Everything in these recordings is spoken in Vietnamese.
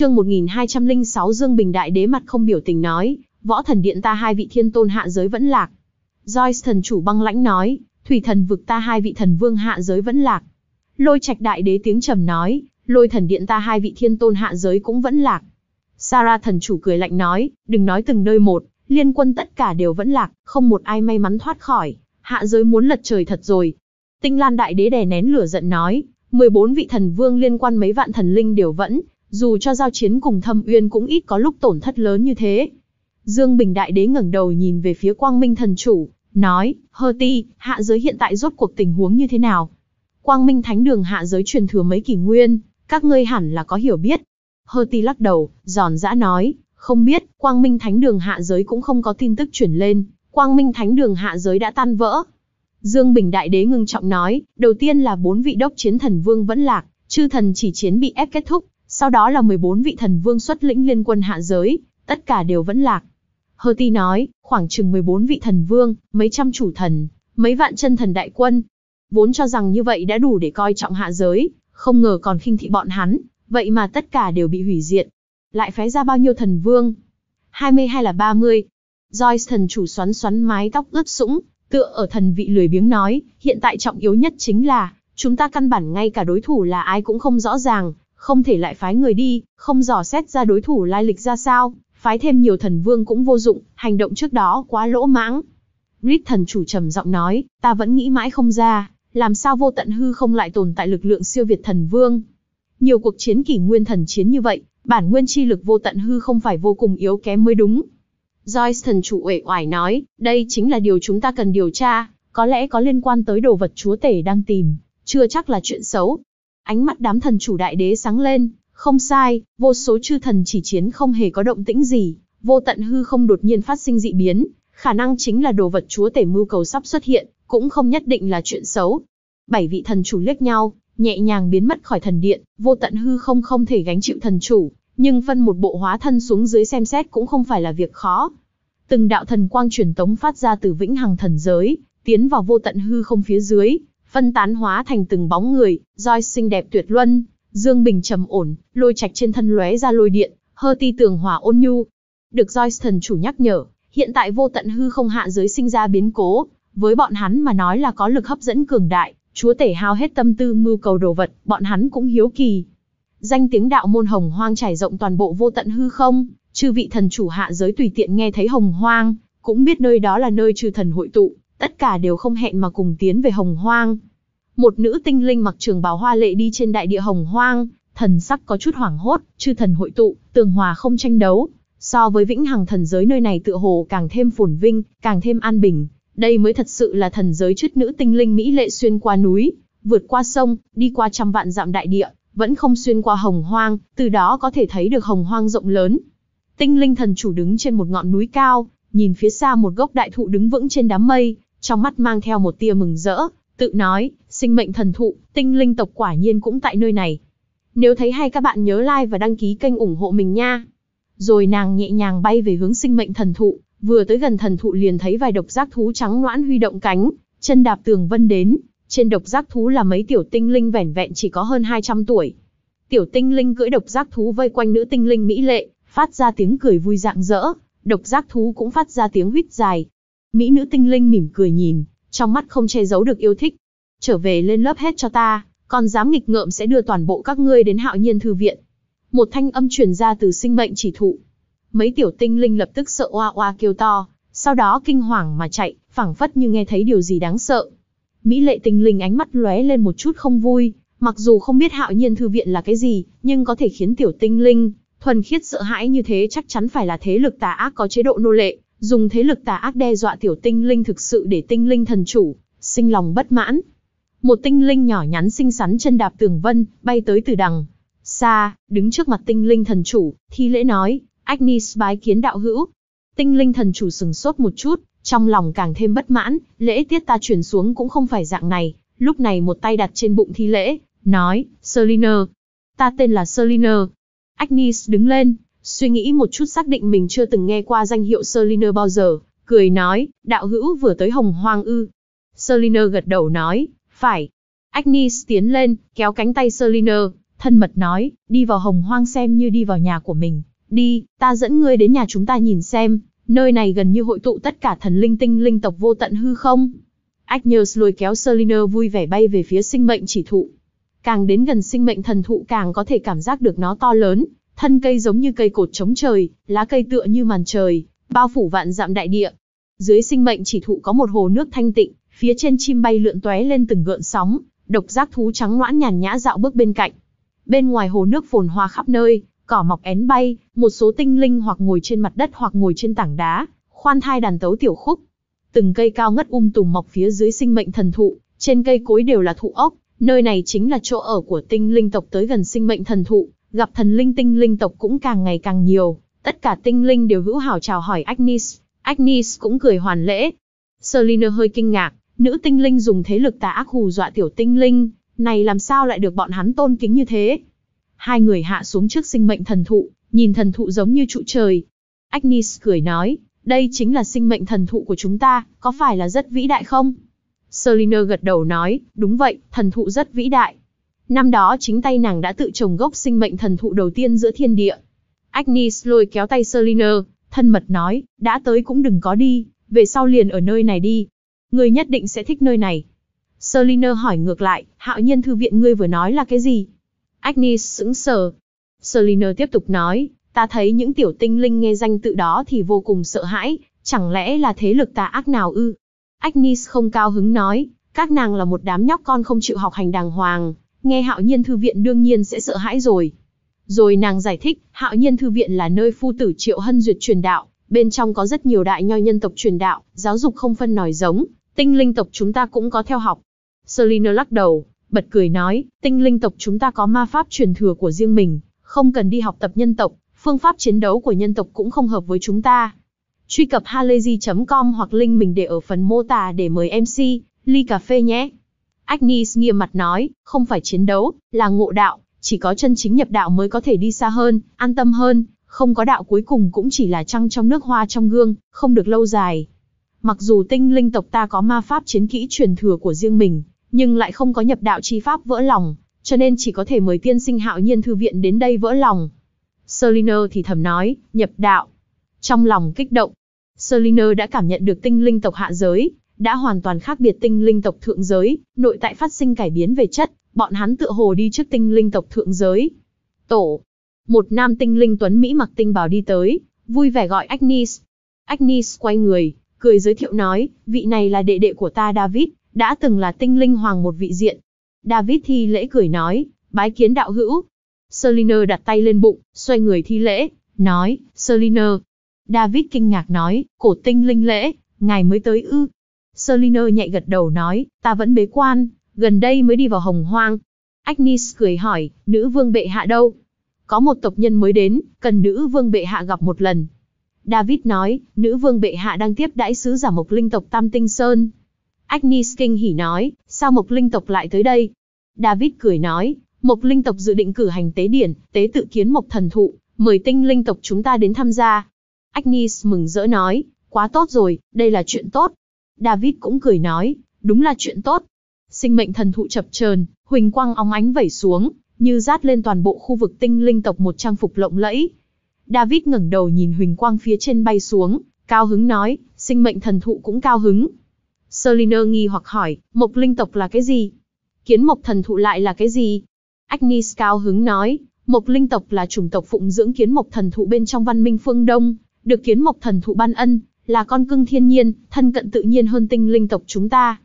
Chương 1206 Dương Bình Đại Đế mặt không biểu tình nói, võ thần điện ta hai vị thiên tôn hạ giới vẫn lạc. Joyce thần chủ băng lãnh nói, thủy thần vực ta hai vị thần vương hạ giới vẫn lạc. Lôi trạch đại đế tiếng trầm nói, lôi thần điện ta hai vị thiên tôn hạ giới cũng vẫn lạc. Sarah thần chủ cười lạnh nói, đừng nói từng nơi một, liên quân tất cả đều vẫn lạc, không một ai may mắn thoát khỏi, hạ giới muốn lật trời thật rồi. Tinh Lan đại đế đè nén lửa giận nói, 14 vị thần vương liên quan mấy vạn thần linh đều vẫn dù cho giao chiến cùng Thâm Uyên cũng ít có lúc tổn thất lớn như thế. Dương Bình Đại Đế ngẩng đầu nhìn về phía Quang Minh Thần Chủ, nói, Hơ Ti, hạ giới hiện tại rốt cuộc tình huống như thế nào? Quang Minh Thánh Đường hạ giới truyền thừa mấy kỷ nguyên, các ngươi hẳn là có hiểu biết. Hơ Ti lắc đầu, giòn giã nói, không biết, Quang Minh Thánh Đường hạ giới cũng không có tin tức chuyển lên, Quang Minh Thánh Đường hạ giới đã tan vỡ. Dương Bình Đại Đế ngưng trọng nói, đầu tiên là bốn vị đốc chiến thần vương vẫn lạc, chư thần chỉ chiến bị ép kết thúc, sau đó là 14 vị thần vương xuất lĩnh liên quân hạ giới, tất cả đều vẫn lạc. Hơ Ti nói, khoảng chừng 14 vị thần vương, mấy trăm chủ thần, mấy vạn chân thần đại quân. Vốn cho rằng như vậy đã đủ để coi trọng hạ giới, không ngờ còn khinh thị bọn hắn, vậy mà tất cả đều bị hủy diệt. Lại phái ra bao nhiêu thần vương? 20 hay là 30? Joyce thần chủ xoắn xoắn mái tóc ướt sũng, tựa ở thần vị lười biếng nói, hiện tại trọng yếu nhất chính là, chúng ta căn bản ngay cả đối thủ là ai cũng không rõ ràng, không thể lại phái người đi, không dò xét ra đối thủ lai lịch ra sao, phái thêm nhiều thần vương cũng vô dụng, hành động trước đó quá lỗ mãng. Rít thần chủ trầm giọng nói, ta vẫn nghĩ mãi không ra, làm sao vô tận hư không lại tồn tại lực lượng siêu việt thần vương. Nhiều cuộc chiến kỷ nguyên thần chiến như vậy, bản nguyên chi lực vô tận hư không phải vô cùng yếu kém mới đúng. Joyce thần chủ uể oải nói, đây chính là điều chúng ta cần điều tra, có lẽ có liên quan tới đồ vật chúa tể đang tìm, chưa chắc là chuyện xấu, Ánh mắt đám thần chủ đại đế sáng lên, không sai, vô số chư thần chỉ chiến không hề có động tĩnh gì, vô tận hư không đột nhiên phát sinh dị biến, khả năng chính là đồ vật chúa tể mưu cầu sắp xuất hiện, cũng không nhất định là chuyện xấu. Bảy vị thần chủ liếc nhau, nhẹ nhàng biến mất khỏi thần điện, vô tận hư không không thể gánh chịu thần chủ, nhưng phân một bộ hóa thân xuống dưới xem xét cũng không phải là việc khó. Từng đạo thần quang truyền tống phát ra từ vĩnh hằng thần giới, tiến vào vô tận hư không phía dưới, phân tán hóa thành từng bóng người, roi xinh đẹp tuyệt luân, Dương Bình trầm ổn, lôi trạch trên thân lóe ra lôi điện, hơ ti tường hòa ôn nhu. Được Joyce thần chủ nhắc nhở, hiện tại vô tận hư không hạ giới sinh ra biến cố, với bọn hắn mà nói là có lực hấp dẫn cường đại, chúa tể hao hết tâm tư mưu cầu đồ vật, bọn hắn cũng hiếu kỳ. Danh tiếng đạo môn hồng hoang trải rộng toàn bộ vô tận hư không, chư vị thần chủ hạ giới tùy tiện nghe thấy hồng hoang, cũng biết nơi đó là nơi chư thần hội tụ, tất cả đều không hẹn mà cùng tiến về hồng hoang. Một nữ tinh linh mặc trường bào hoa lệ đi trên đại địa hồng hoang, thần sắc có chút hoảng hốt, chư thần hội tụ, tường hòa không tranh đấu. So với vĩnh hằng thần giới nơi này tựa hồ càng thêm phồn vinh, càng thêm an bình, đây mới thật sự là thần giới chất nữ tinh linh mỹ lệ xuyên qua núi, vượt qua sông, đi qua trăm vạn dặm đại địa, vẫn không xuyên qua hồng hoang, từ đó có thể thấy được hồng hoang rộng lớn. Tinh linh thần chủ đứng trên một ngọn núi cao, nhìn phía xa một gốc đại thụ đứng vững trên đám mây, trong mắt mang theo một tia mừng rỡ, tự nói, sinh mệnh thần thụ, tinh linh tộc quả nhiên cũng tại nơi này. Nếu thấy hay các bạn nhớ like và đăng ký kênh ủng hộ mình nha. Rồi nàng nhẹ nhàng bay về hướng sinh mệnh thần thụ, vừa tới gần thần thụ liền thấy vài độc giác thú trắng noãn huy động cánh, chân đạp tường vân đến, trên độc giác thú là mấy tiểu tinh linh vẻn vẹn chỉ có hơn 200 tuổi. Tiểu tinh linh cưỡi độc giác thú vây quanh nữ tinh linh mỹ lệ, phát ra tiếng cười vui rạng rỡ, độc giác thú cũng phát ra tiếng huýt dài, Mỹ nữ tinh linh mỉm cười nhìn, trong mắt không che giấu được yêu thích. Trở về lên lớp hết cho ta, còn dám nghịch ngợm sẽ đưa toàn bộ các ngươi đến hạo nhiên thư viện. Một thanh âm truyền ra từ sinh mệnh chỉ thụ. Mấy tiểu tinh linh lập tức sợ oa oa kêu to, sau đó kinh hoàng mà chạy, phảng phất như nghe thấy điều gì đáng sợ. Mỹ lệ tinh linh ánh mắt lóe lên một chút không vui, mặc dù không biết hạo nhiên thư viện là cái gì, nhưng có thể khiến tiểu tinh linh thuần khiết sợ hãi như thế chắc chắn phải là thế lực tà ác có chế độ nô lệ, dùng thế lực tà ác đe dọa tiểu tinh linh thực sự để tinh linh thần chủ, sinh lòng bất mãn. Một tinh linh nhỏ nhắn xinh xắn chân đạp tường vân, bay tới từ đằng. Xa, đứng trước mặt tinh linh thần chủ, thi lễ nói, Agnes bái kiến đạo hữu. Tinh linh thần chủ sừng sốt một chút, trong lòng càng thêm bất mãn, lễ tiết ta chuyển xuống cũng không phải dạng này. Lúc này một tay đặt trên bụng thi lễ, nói, Selina. Ta tên là Selina. Agnes đứng lên, suy nghĩ một chút xác định mình chưa từng nghe qua danh hiệu Serliner bao giờ, cười nói, đạo hữu vừa tới hồng hoang ư. Serliner gật đầu nói, phải. Agnes tiến lên, kéo cánh tay Serliner thân mật nói, đi vào hồng hoang xem như đi vào nhà của mình. Đi, ta dẫn ngươi đến nhà chúng ta nhìn xem, nơi này gần như hội tụ tất cả thần linh tinh linh tộc vô tận hư không. Agnes lùi kéo Serliner vui vẻ bay về phía sinh mệnh chỉ thụ. Càng đến gần sinh mệnh thần thụ càng có thể cảm giác được nó to lớn, Thân cây giống như cây cột chống trời, lá cây tựa như màn trời, bao phủ vạn dặm đại địa. Dưới sinh mệnh chỉ thụ có một hồ nước thanh tịnh, phía trên chim bay lượn tóe lên từng gợn sóng, độc giác thú trắng ngoãn nhàn nhã dạo bước bên cạnh. Bên ngoài hồ nước phồn hoa khắp nơi, cỏ mọc én bay, một số tinh linh hoặc ngồi trên mặt đất hoặc ngồi trên tảng đá, khoan thai đàn tấu tiểu khúc. Từng cây cao ngất um tùm mọc phía dưới sinh mệnh thần thụ, trên cây cối đều là thụ ốc, nơi này chính là chỗ ở của tinh linh tộc tới gần sinh mệnh thần thụ, Gặp thần linh tinh linh tộc cũng càng ngày càng nhiều, tất cả tinh linh đều hữu hảo chào hỏi Agnes, Agnes cũng cười hoàn lễ. Selina hơi kinh ngạc, nữ tinh linh dùng thế lực tà ác hù dọa tiểu tinh linh, này làm sao lại được bọn hắn tôn kính như thế? Hai người hạ xuống trước sinh mệnh thần thụ, nhìn thần thụ giống như trụ trời. Agnes cười nói, đây chính là sinh mệnh thần thụ của chúng ta, có phải là rất vĩ đại không? Selina gật đầu nói, đúng vậy, thần thụ rất vĩ đại, Năm đó chính tay nàng đã tự trồng gốc sinh mệnh thần thụ đầu tiên giữa thiên địa. Agnes lôi kéo tay Selina, thân mật nói, đã tới cũng đừng có đi, về sau liền ở nơi này đi. Ngươi nhất định sẽ thích nơi này. Selina hỏi ngược lại, hạo nhiên thư viện ngươi vừa nói là cái gì? Agnes sững sờ. Selina tiếp tục nói, ta thấy những tiểu tinh linh nghe danh tự đó thì vô cùng sợ hãi, chẳng lẽ là thế lực tà ác nào ư? Agnes không cao hứng nói, các nàng là một đám nhóc con không chịu học hành đàng hoàng, nghe hạo nhiên thư viện đương nhiên sẽ sợ hãi rồi. Rồi nàng giải thích, hạo nhiên thư viện là nơi phu tử triệu hân duyệt truyền đạo, bên trong có rất nhiều đại nho nhân tộc truyền đạo, giáo dục không phân nòi giống, tinh linh tộc chúng ta cũng có theo học. Selina lắc đầu, bật cười nói, tinh linh tộc chúng ta có ma pháp truyền thừa của riêng mình, không cần đi học tập nhân tộc, phương pháp chiến đấu của nhân tộc cũng không hợp với chúng ta. Truy cập halayzi.com hoặc link mình để ở phần mô tả để mời MC, ly cà phê nhé. Agnes nghiêm mặt nói, không phải chiến đấu, là ngộ đạo, chỉ có chân chính nhập đạo mới có thể đi xa hơn, an tâm hơn, không có đạo cuối cùng cũng chỉ là trăng trong nước hoa trong gương, không được lâu dài. Mặc dù tinh linh tộc ta có ma pháp chiến kỹ truyền thừa của riêng mình, nhưng lại không có nhập đạo chi pháp vỡ lòng, cho nên chỉ có thể mời tiên sinh hạo nhiên thư viện đến đây vỡ lòng. Seliner thì thầm nói, nhập đạo. Trong lòng kích động, Seliner đã cảm nhận được tinh linh tộc hạ giới, đã hoàn toàn khác biệt tinh linh tộc thượng giới, nội tại phát sinh cải biến về chất, bọn hắn tựa hồ đi trước tinh linh tộc thượng giới. Tổ, một nam tinh linh tuấn Mỹ mặc tinh bào đi tới, vui vẻ gọi Agnes. Agnes quay người, cười giới thiệu nói, vị này là đệ đệ của ta David, đã từng là tinh linh hoàng một vị diện. David thi lễ cười nói, bái kiến đạo hữu. Selina đặt tay lên bụng, xoay người thi lễ, nói, Selina. David kinh ngạc nói, cổ tinh linh lễ, ngài mới tới ư, Selina nhạy gật đầu nói, ta vẫn bế quan, gần đây mới đi vào hồng hoang. Agnes cười hỏi, nữ vương bệ hạ đâu? Có một tộc nhân mới đến, cần nữ vương bệ hạ gặp một lần. David nói, nữ vương bệ hạ đang tiếp đãi sứ giả mộc linh tộc Tam Tinh Sơn. Agnes kinh hỉ nói, sao mộc linh tộc lại tới đây? David cười nói, mộc linh tộc dự định cử hành tế điển, tế tự kiến mộc thần thụ, mời tinh linh tộc chúng ta đến tham gia. Agnes mừng rỡ nói, quá tốt rồi, đây là chuyện tốt, David cũng cười nói, đúng là chuyện tốt. Sinh mệnh thần thụ chập chờn, huỳnh quang óng ánh vẩy xuống, như rát lên toàn bộ khu vực tinh linh tộc một trang phục lộng lẫy. David ngẩng đầu nhìn huỳnh quang phía trên bay xuống, cao hứng nói, sinh mệnh thần thụ cũng cao hứng. Selina nghi hoặc hỏi, mộc linh tộc là cái gì? Kiến mộc thần thụ lại là cái gì? Agnes cao hứng nói, mộc linh tộc là chủng tộc phụng dưỡng kiến mộc thần thụ bên trong văn minh phương Đông, được kiến mộc thần thụ ban ân, là con cưng thiên nhiên, thân cận tự nhiên hơn tinh linh tộc chúng ta.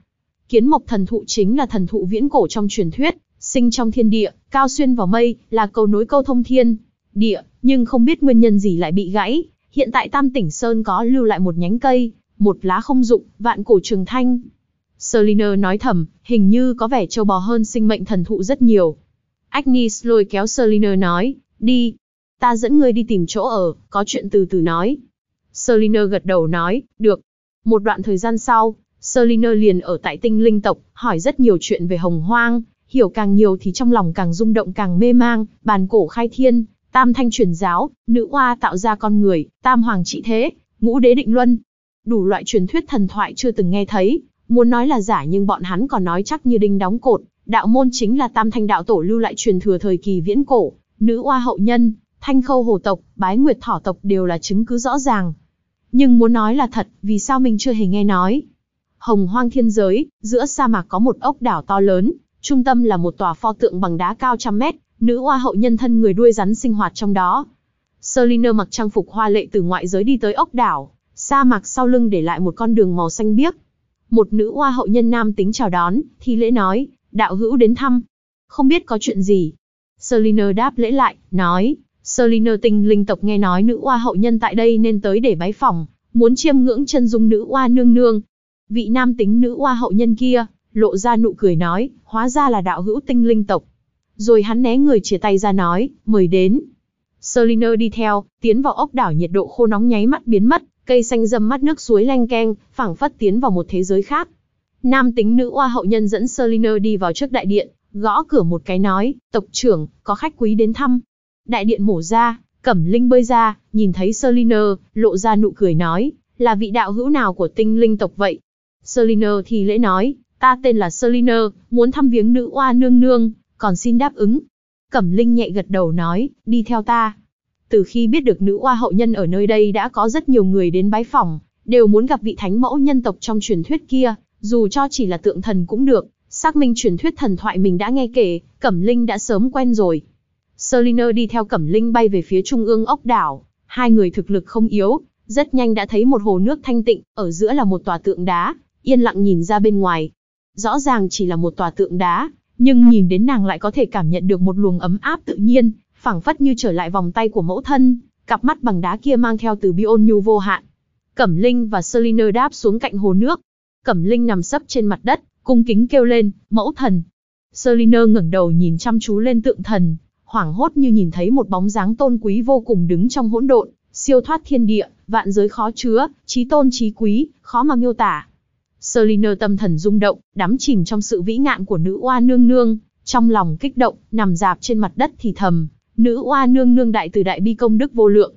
Kiến mộc thần thụ chính là thần thụ viễn cổ trong truyền thuyết, sinh trong thiên địa, cao xuyên vào mây, là cầu nối câu thông thiên, địa, nhưng không biết nguyên nhân gì lại bị gãy. Hiện tại Tam Tỉnh Sơn có lưu lại một nhánh cây, một lá không dụng, vạn cổ trường thanh. Seliner nói thầm, hình như có vẻ trâu bò hơn sinh mệnh thần thụ rất nhiều. Agnes lôi kéo Seliner nói, đi, ta dẫn ngươi đi tìm chỗ ở, có chuyện từ từ nói. Selina gật đầu nói, được. Một đoạn thời gian sau, Selina liền ở tại tinh linh tộc, hỏi rất nhiều chuyện về hồng hoang, hiểu càng nhiều thì trong lòng càng rung động càng mê mang, bàn cổ khai thiên, tam thanh truyền giáo, nữ oa tạo ra con người, tam hoàng trị thế, ngũ đế định luân. Đủ loại truyền thuyết thần thoại chưa từng nghe thấy, muốn nói là giả nhưng bọn hắn còn nói chắc như đinh đóng cột, đạo môn chính là tam thanh đạo tổ lưu lại truyền thừa thời kỳ viễn cổ, nữ oa hậu nhân, thanh khâu hồ tộc, bái nguyệt thỏ tộc đều là chứng cứ rõ ràng, nhưng muốn nói là thật, vì sao mình chưa hề nghe nói? Hồng hoang thiên giới, giữa sa mạc có một ốc đảo to lớn, trung tâm là một tòa pho tượng bằng đá cao trăm mét, nữ hoa hậu nhân thân người đuôi rắn sinh hoạt trong đó. Selina mặc trang phục hoa lệ từ ngoại giới đi tới ốc đảo, sa mạc sau lưng để lại một con đường màu xanh biếc. Một nữ hoa hậu nhân nam tính chào đón, thi lễ nói, đạo hữu đến thăm. Không biết có chuyện gì. Selina đáp lễ lại, nói, Selina tinh linh tộc nghe nói nữ oa hậu nhân tại đây nên tới để bái phòng, muốn chiêm ngưỡng chân dung nữ oa nương nương. Vị nam tính nữ oa hậu nhân kia, lộ ra nụ cười nói, hóa ra là đạo hữu tinh linh tộc. Rồi hắn né người chia tay ra nói, mời đến. Selina đi theo, tiến vào ốc đảo nhiệt độ khô nóng nháy mắt biến mất, cây xanh dâm mắt nước suối lanh keng, phảng phất tiến vào một thế giới khác. Nam tính nữ oa hậu nhân dẫn Selina đi vào trước đại điện, gõ cửa một cái nói, tộc trưởng, có khách quý đến thăm, Đại điện mổ ra, Cẩm Linh bơi ra, nhìn thấy Serliner lộ ra nụ cười nói, là vị đạo hữu nào của tinh linh tộc vậy? Serliner thì lễ nói, ta tên là Serliner, muốn thăm viếng nữ oa nương nương, còn xin đáp ứng. Cẩm Linh nhẹ gật đầu nói, đi theo ta. Từ khi biết được nữ oa hậu nhân ở nơi đây đã có rất nhiều người đến bái phỏng, đều muốn gặp vị thánh mẫu nhân tộc trong truyền thuyết kia, dù cho chỉ là tượng thần cũng được, xác minh truyền thuyết thần thoại mình đã nghe kể, Cẩm Linh đã sớm quen rồi. Selina đi theo Cẩm Linh bay về phía trung ương ốc đảo, hai người thực lực không yếu, rất nhanh đã thấy một hồ nước thanh tịnh, ở giữa là một tòa tượng đá, yên lặng nhìn ra bên ngoài. Rõ ràng chỉ là một tòa tượng đá, nhưng nhìn đến nàng lại có thể cảm nhận được một luồng ấm áp tự nhiên, phảng phất như trở lại vòng tay của mẫu thân, cặp mắt bằng đá kia mang theo từ Biôn nhu vô hạn. Cẩm Linh và Selina đáp xuống cạnh hồ nước. Cẩm Linh nằm sấp trên mặt đất, cung kính kêu lên, mẫu thần. Selina ngẩng đầu nhìn chăm chú lên tượng thần, hoảng hốt như nhìn thấy một bóng dáng tôn quý vô cùng đứng trong hỗn độn, siêu thoát thiên địa, vạn giới khó chứa, trí tôn trí quý, khó mà miêu tả. Selina tâm thần rung động, đắm chìm trong sự vĩ ngạn của nữ oa nương nương, trong lòng kích động, nằm dạp trên mặt đất thì thầm, nữ oa nương nương đại từ đại bi công đức vô lượng.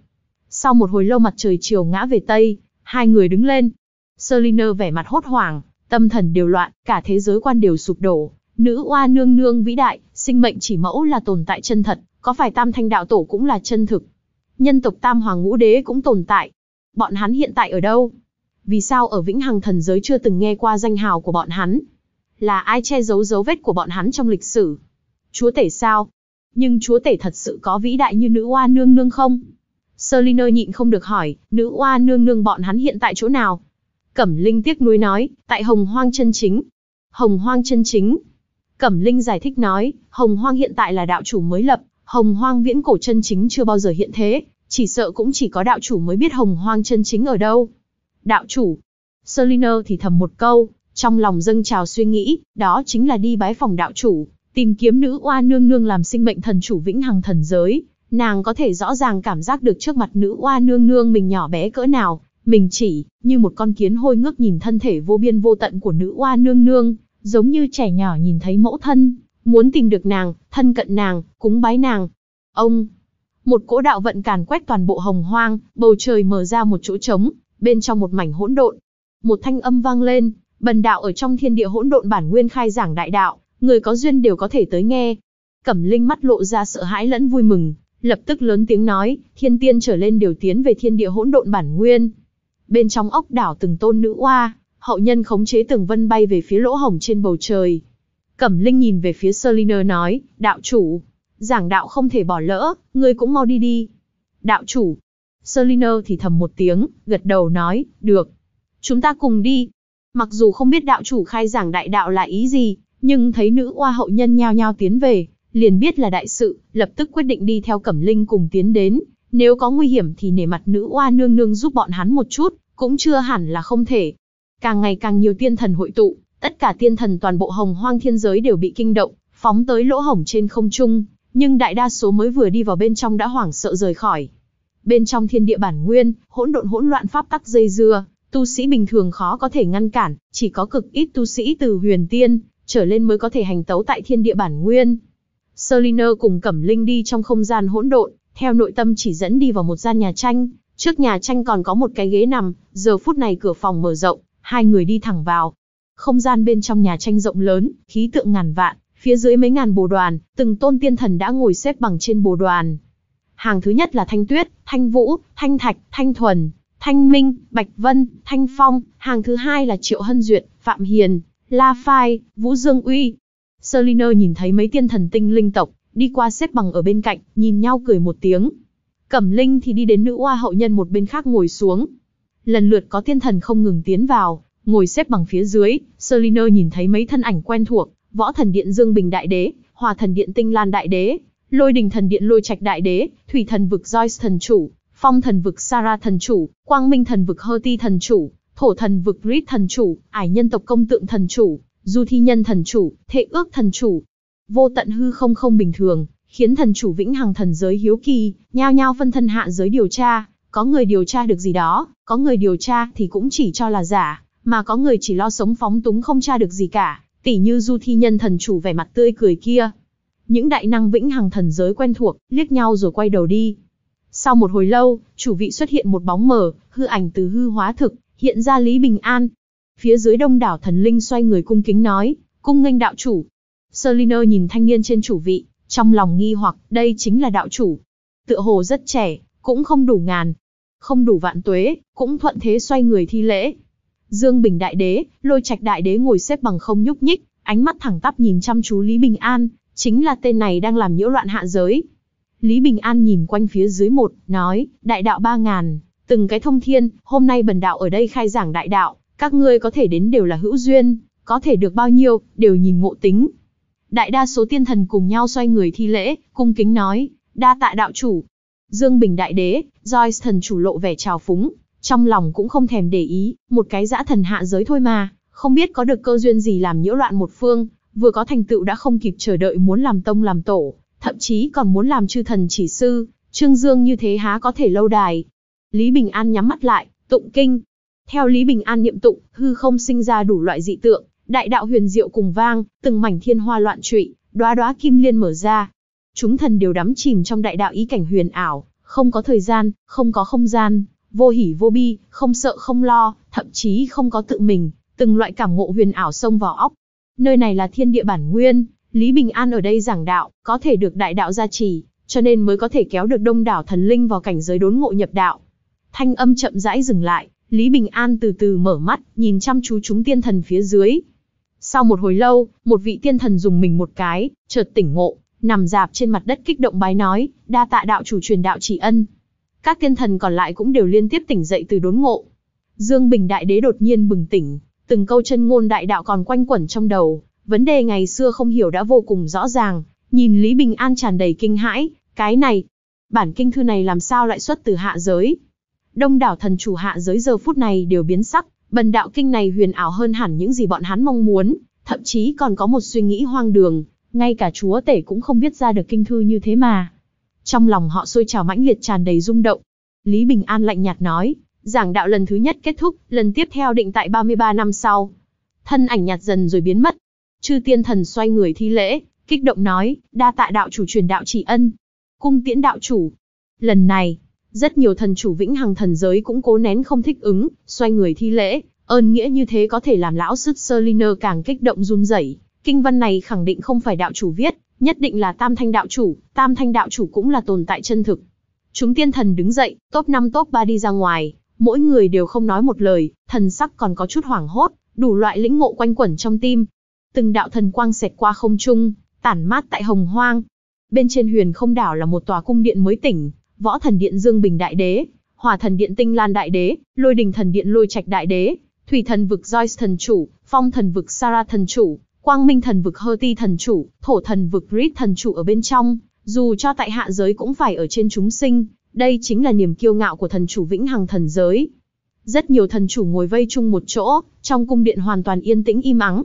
Sau một hồi lâu mặt trời chiều ngã về tây, hai người đứng lên. Selina vẻ mặt hốt hoảng, tâm thần đều loạn, cả thế giới quan đều sụp đổ, nữ oa nương nương vĩ đại, sinh mệnh chỉ mẫu là tồn tại chân thật, có phải tam thanh đạo tổ cũng là chân thực. Nhân tộc tam hoàng ngũ đế cũng tồn tại. Bọn hắn hiện tại ở đâu? Vì sao ở vĩnh hằng thần giới chưa từng nghe qua danh hào của bọn hắn? Là ai che giấu dấu vết của bọn hắn trong lịch sử? Chúa tể sao? Nhưng chúa tể thật sự có vĩ đại như nữ oa nương nương không? Seliner nhịn không được hỏi, nữ oa nương nương bọn hắn hiện tại chỗ nào? Cẩm Linh tiếc nuối nói, tại Hồng Hoang chân chính. Hồng Hoang chân chính, Cẩm Linh giải thích nói, Hồng Hoang hiện tại là đạo chủ mới lập, Hồng Hoang viễn cổ chân chính chưa bao giờ hiện thế, chỉ sợ cũng chỉ có đạo chủ mới biết Hồng Hoang chân chính ở đâu. Đạo chủ. Selina thì thầm một câu, trong lòng dâng trào suy nghĩ, đó chính là đi bái phòng đạo chủ, tìm kiếm nữ oa nương nương làm sinh mệnh thần chủ vĩnh hằng thần giới. Nàng có thể rõ ràng cảm giác được trước mặt nữ oa nương nương mình nhỏ bé cỡ nào, mình chỉ như một con kiến hôi ngước nhìn thân thể vô biên vô tận của nữ oa nương nương, giống như trẻ nhỏ nhìn thấy mẫu thân, muốn tìm được nàng, thân cận nàng, cúng bái nàng. Ông, một cỗ đạo vận càn quét toàn bộ hồng hoang, bầu trời mở ra một chỗ trống, bên trong một mảnh hỗn độn. Một thanh âm vang lên, bần đạo ở trong thiên địa hỗn độn bản nguyên khai giảng đại đạo, người có duyên đều có thể tới nghe. Cẩm Linh mắt lộ ra sợ hãi lẫn vui mừng, lập tức lớn tiếng nói, thiên tiên trở lên đều tiến về thiên địa hỗn độn bản nguyên. Bên trong ốc đảo từng tôn nữ oa, hậu nhân khống chế tường vân bay về phía lỗ hổng trên bầu trời. Cẩm Linh nhìn về phía Seliner nói, đạo chủ, giảng đạo không thể bỏ lỡ, ngươi cũng mau đi đi. Đạo chủ, Seliner thì thầm một tiếng, gật đầu nói, được, chúng ta cùng đi. Mặc dù không biết đạo chủ khai giảng đại đạo là ý gì, nhưng thấy nữ oa hậu nhân nhao nhao tiến về, liền biết là đại sự, lập tức quyết định đi theo Cẩm Linh cùng tiến đến. Nếu có nguy hiểm thì nể mặt nữ oa nương nương giúp bọn hắn một chút, cũng chưa hẳn là không thể. Càng ngày càng nhiều tiên thần hội tụ, tất cả tiên thần toàn bộ hồng hoang thiên giới đều bị kinh động, phóng tới lỗ hổng trên không trung, nhưng đại đa số mới vừa đi vào bên trong đã hoảng sợ rời khỏi. Bên trong thiên địa bản nguyên, hỗn độn hỗn loạn pháp tắc dây dưa, tu sĩ bình thường khó có thể ngăn cản, chỉ có cực ít tu sĩ từ huyền tiên trở lên mới có thể hành tấu tại thiên địa bản nguyên. Seliner cùng Cẩm Linh đi trong không gian hỗn độn, theo nội tâm chỉ dẫn đi vào một gian nhà tranh, trước nhà tranh còn có một cái ghế nằm, giờ phút này cửa phòng mở rộng, hai người đi thẳng vào. Không gian bên trong nhà tranh rộng lớn, khí tượng ngàn vạn, phía dưới mấy ngàn bồ đoàn, từng tôn tiên thần đã ngồi xếp bằng trên bồ đoàn. Hàng thứ nhất là Thanh Tuyết, Thanh Vũ, Thanh Thạch, Thanh Thuần, Thanh Minh, Bạch Vân, Thanh Phong, hàng thứ hai là Triệu Hân Duyệt, Phạm Hiền, La Phai, Vũ Dương Uy. Sơ nhìn thấy mấy tiên thần tinh linh tộc, đi qua xếp bằng ở bên cạnh, nhìn nhau cười một tiếng. Cẩm Linh thì đi đến nữ oa hậu nhân một bên khác ngồi xuống, lần lượt có tiên thần không ngừng tiến vào, ngồi xếp bằng phía dưới, Seliner nhìn thấy mấy thân ảnh quen thuộc, Võ Thần Điện Dương Bình Đại Đế, Hòa Thần Điện Tinh Lan Đại Đế, Lôi Đình Thần Điện Lôi Trạch Đại Đế, Thủy Thần Vực Joyce Thần Chủ, Phong Thần Vực Sara Thần Chủ, Quang Minh Thần Vực Hơ Thần Chủ, Thổ Thần Vực Rit Thần Chủ, Ải Nhân Tộc Công Tượng Thần Chủ, Du Thi Nhân Thần Chủ, Thệ Ước Thần Chủ. Vô tận hư không không bình thường, khiến thần chủ vĩnh hằng thần giới hiếu kỳ, nhao nhao phân thân hạ giới điều tra, có người điều tra được gì đó, có người điều tra thì cũng chỉ cho là giả, mà có người chỉ lo sống phóng túng không tra được gì cả, tỉ như du thi nhân thần chủ vẻ mặt tươi cười kia. Những đại năng vĩnh hằng thần giới quen thuộc, liếc nhau rồi quay đầu đi. Sau một hồi lâu, chủ vị xuất hiện một bóng mờ, hư ảnh từ hư hóa thực, hiện ra Lý Bình An. Phía dưới đông đảo thần linh xoay người cung kính nói, cung nghênh đạo chủ. Sơ nhìn thanh niên trên chủ vị, trong lòng nghi hoặc đây chính là đạo chủ. Tựa hồ rất trẻ, cũng không đủ ngàn, không đủ vạn tuế, cũng thuận thế xoay người thi lễ. Dương Bình Đại Đế, lôi trạch Đại Đế ngồi xếp bằng không nhúc nhích, ánh mắt thẳng tắp nhìn chăm chú Lý Bình An, chính là tên này đang làm nhiễu loạn hạ giới. Lý Bình An nhìn quanh phía dưới một, nói, đại đạo ba ngàn, từng cái thông thiên, hôm nay bần đạo ở đây khai giảng đại đạo, các ngươi có thể đến đều là hữu duyên, có thể được bao nhiêu, đều nhìn ngộ tính. Đại đa số tiên thần cùng nhau xoay người thi lễ, cung kính nói, đa tạ đạo chủ, Dương Bình đại đế, Joyce thần chủ lộ vẻ trào phúng, trong lòng cũng không thèm để ý, một cái dã thần hạ giới thôi mà, không biết có được cơ duyên gì làm nhiễu loạn một phương, vừa có thành tựu đã không kịp chờ đợi muốn làm tông làm tổ, thậm chí còn muốn làm chư thần chỉ sư, Trương Dương như thế há có thể lâu đài. Lý Bình An nhắm mắt lại, tụng kinh. Theo Lý Bình An niệm tụng, hư không sinh ra đủ loại dị tượng, đại đạo huyền diệu cùng vang, từng mảnh thiên hoa loạn trụy, đóa đóa kim liên mở ra, Chúng thần đều đắm chìm trong đại đạo ý cảnh huyền ảo, không có thời gian, không có không gian, vô hỉ vô bi, không sợ không lo, thậm chí không có tự mình, từng loại cảm ngộ huyền ảo xông vào óc. Nơi này là thiên địa bản nguyên, Lý Bình An ở đây giảng đạo, có thể được đại đạo gia trì, cho nên mới có thể kéo được đông đảo thần linh vào cảnh giới đốn ngộ nhập đạo. Thanh âm chậm rãi dừng lại, Lý Bình An từ từ mở mắt, nhìn chăm chú chúng tiên thần phía dưới. Sau một hồi lâu, một vị tiên thần dùng mình một cái, chợt tỉnh ngộ, nằm dạp trên mặt đất kích động bái nói, đa tạ đạo chủ truyền đạo chỉ ân. Các tiên thần còn lại cũng đều liên tiếp tỉnh dậy từ đốn ngộ. Dương Bình Đại Đế đột nhiên bừng tỉnh, từng câu chân ngôn đại đạo còn quanh quẩn trong đầu, vấn đề ngày xưa không hiểu đã vô cùng rõ ràng, nhìn Lý Bình An tràn đầy kinh hãi, cái này, bản kinh thư này làm sao lại xuất từ hạ giới? Đông đảo thần chủ hạ giới giờ phút này đều biến sắc, bần đạo kinh này huyền ảo hơn hẳn những gì bọn hắn mong muốn, thậm chí còn có một suy nghĩ hoang đường, ngay cả chúa tể cũng không viết ra được kinh thư như thế mà. Trong lòng họ sôi trào mãnh liệt tràn đầy rung động. Lý Bình An lạnh nhạt nói, giảng đạo lần thứ nhất kết thúc, lần tiếp theo định tại 33 năm sau. Thân ảnh nhạt dần rồi biến mất. Chư tiên thần xoay người thi lễ, kích động nói, đa tạ đạo chủ truyền đạo chỉ ân. Cung tiễn đạo chủ. Lần này, rất nhiều thần chủ vĩnh hằng thần giới cũng cố nén không thích ứng, xoay người thi lễ, ơn nghĩa như thế có thể làm lão sức Seliner càng kích động run rẩy. Kinh văn này khẳng định không phải đạo chủ viết, nhất định là tam thanh đạo chủ, tam thanh đạo chủ cũng là tồn tại chân thực. Chúng tiên thần đứng dậy, top 5 top 3 đi ra ngoài, mỗi người đều không nói một lời, thần sắc còn có chút hoảng hốt, đủ loại lĩnh ngộ quanh quẩn trong tim. Từng đạo thần quang xẹt qua không trung, tản mát tại hồng hoang. Bên trên huyền không đảo là một tòa cung điện mới tỉnh, võ thần điện Dương Bình Đại Đế, hỏa thần điện Tinh Lan Đại Đế, lôi đình thần điện Lôi Trạch Đại Đế, thủy thần vực Joyce thần chủ, phong thần vực Sara thần chủ, Quang Minh thần vực Hơ Ti thần chủ, Thổ thần vực Rít thần chủ ở bên trong, dù cho tại hạ giới cũng phải ở trên chúng sinh, đây chính là niềm kiêu ngạo của thần chủ vĩnh hằng thần giới. Rất nhiều thần chủ ngồi vây chung một chỗ, trong cung điện hoàn toàn yên tĩnh im ắng.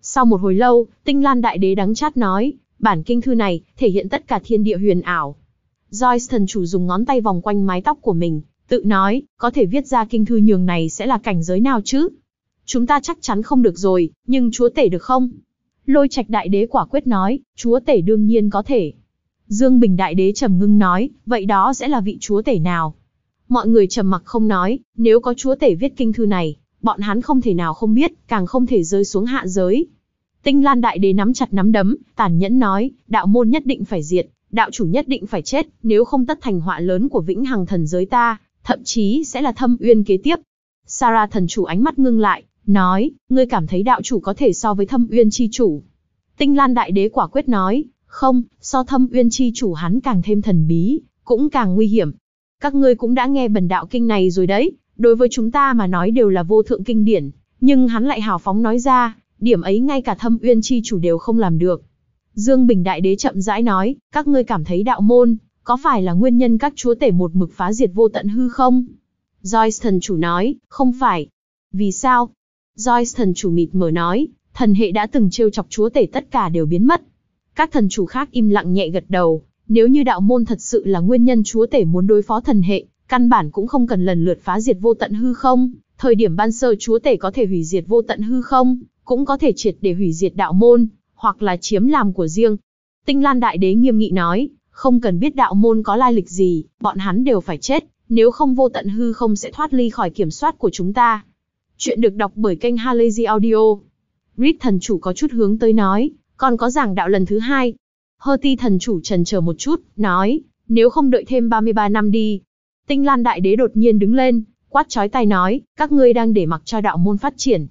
Sau một hồi lâu, Tinh Lan Đại Đế đắng chát nói, bản kinh thư này thể hiện tất cả thiên địa huyền ảo. Joyce thần chủ dùng ngón tay vòng quanh mái tóc của mình, tự nói, có thể viết ra kinh thư nhường này sẽ là cảnh giới nào chứ? chúng ta chắc chắn không được rồi, nhưng chúa tể được không? Lôi trạch đại đế quả quyết nói, chúa tể đương nhiên có thể. Dương Bình đại đế trầm ngưng nói, vậy đó sẽ là vị chúa tể nào? Mọi người trầm mặc không nói, nếu có chúa tể viết kinh thư này, bọn hắn không thể nào không biết, càng không thể rơi xuống hạ giới. Tinh Lan đại đế nắm chặt nắm đấm, tàn nhẫn nói, đạo môn nhất định phải diệt, đạo chủ nhất định phải chết, nếu không tất thành họa lớn của vĩnh hằng thần giới ta, thậm chí sẽ là thâm uyên kế tiếp. sara thần chủ ánh mắt ngưng lại, nói, ngươi cảm thấy đạo chủ có thể so với thâm uyên chi chủ. Tinh Lan Đại Đế quả quyết nói, không, so thâm uyên chi chủ hắn càng thêm thần bí, cũng càng nguy hiểm. Các ngươi cũng đã nghe bần đạo kinh này rồi đấy, đối với chúng ta mà nói đều là vô thượng kinh điển, nhưng hắn lại hào phóng nói ra, điểm ấy ngay cả thâm uyên chi chủ đều không làm được. Dương Bình Đại Đế chậm rãi nói, các ngươi cảm thấy đạo môn, có phải là nguyên nhân các chúa tể một mực phá diệt vô tận hư không? Joyce thần chủ nói, không phải. Vì sao? Joyce thần chủ mịt mờ nói, thần hệ đã từng trêu chọc chúa tể tất cả đều biến mất. Các thần chủ khác im lặng nhẹ gật đầu, nếu như đạo môn thật sự là nguyên nhân chúa tể muốn đối phó thần hệ, căn bản cũng không cần lần lượt phá diệt vô tận hư không, thời điểm ban sơ chúa tể có thể hủy diệt vô tận hư không, cũng có thể triệt để hủy diệt đạo môn, hoặc là chiếm làm của riêng. Tinh Lan Đại Đế nghiêm nghị nói, không cần biết đạo môn có lai lịch gì, bọn hắn đều phải chết, nếu không vô tận hư không sẽ thoát ly khỏi kiểm soát của chúng ta. Chuyện được đọc bởi kênh Halazy Audio. Rít thần chủ có chút hướng tới nói, còn có giảng đạo lần thứ hai. Hơ ti thần chủ trần chờ một chút, nói, nếu không đợi thêm 33 năm đi. Tinh Lan Đại Đế đột nhiên đứng lên, quát chói tay nói, các ngươi đang để mặc cho đạo môn phát triển.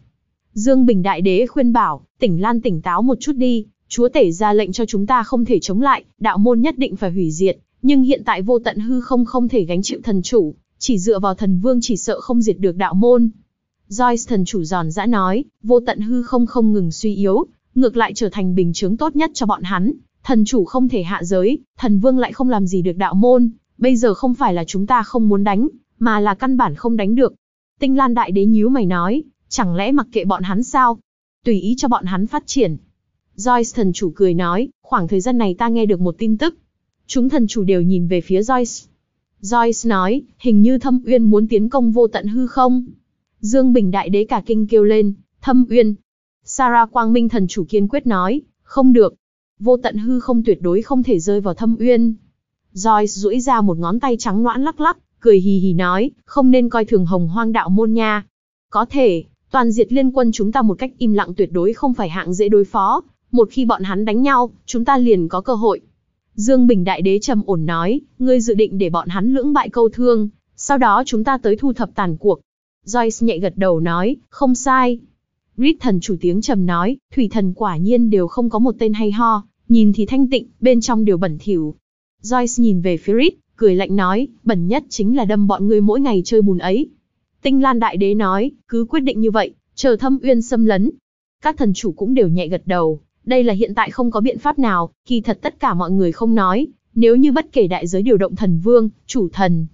Dương Bình Đại Đế khuyên bảo, tỉnh Lan tỉnh táo một chút đi, chúa tể ra lệnh cho chúng ta không thể chống lại, đạo môn nhất định phải hủy diệt, nhưng hiện tại vô tận hư không không thể gánh chịu thần chủ, chỉ dựa vào thần vương chỉ sợ không diệt được đạo môn. Joyce thần chủ giòn giã nói, vô tận hư không không ngừng suy yếu, ngược lại trở thành bình chướng tốt nhất cho bọn hắn. Thần chủ không thể hạ giới, thần vương lại không làm gì được đạo môn. Bây giờ không phải là chúng ta không muốn đánh, mà là căn bản không đánh được. Tinh Lan Đại Đế nhíu mày nói, chẳng lẽ mặc kệ bọn hắn sao? Tùy ý cho bọn hắn phát triển. Joyce thần chủ cười nói, khoảng thời gian này ta nghe được một tin tức. Chúng thần chủ đều nhìn về phía Joyce. Joyce nói, hình như thâm uyên muốn tiến công vô tận hư không. Dương Bình đại đế cả kinh kêu lên, thâm uyên. Sara Quang Minh thần chủ kiên quyết nói, không được. Vô tận hư không tuyệt đối không thể rơi vào thâm uyên. Joyce duỗi ra một ngón tay trắng noãn lắc lắc, cười hì hì nói, không nên coi thường hồng hoang đạo môn nha. Có thể, toàn diệt liên quân chúng ta một cách im lặng tuyệt đối không phải hạng dễ đối phó. Một khi bọn hắn đánh nhau, chúng ta liền có cơ hội. Dương Bình Đại Đế trầm ổn nói, ngươi dự định để bọn hắn lưỡng bại câu thương, sau đó chúng ta tới thu thập tàn cuộc. Joyce nhẹ gật đầu nói, không sai. Reed thần chủ tiếng trầm nói, thủy thần quả nhiên đều không có một tên hay ho, nhìn thì thanh tịnh, bên trong đều bẩn thỉu. Joyce nhìn về phía Reed, cười lạnh nói, bẩn nhất chính là đâm bọn ngươi mỗi ngày chơi bùn ấy. Tinh Lan Đại Đế nói, cứ quyết định như vậy, chờ thâm uyên xâm lấn. Các thần chủ cũng đều nhẹ gật đầu, đây là hiện tại không có biện pháp nào, kỳ thật tất cả mọi người không nói, nếu như bất kể đại giới điều động thần vương, chủ thần,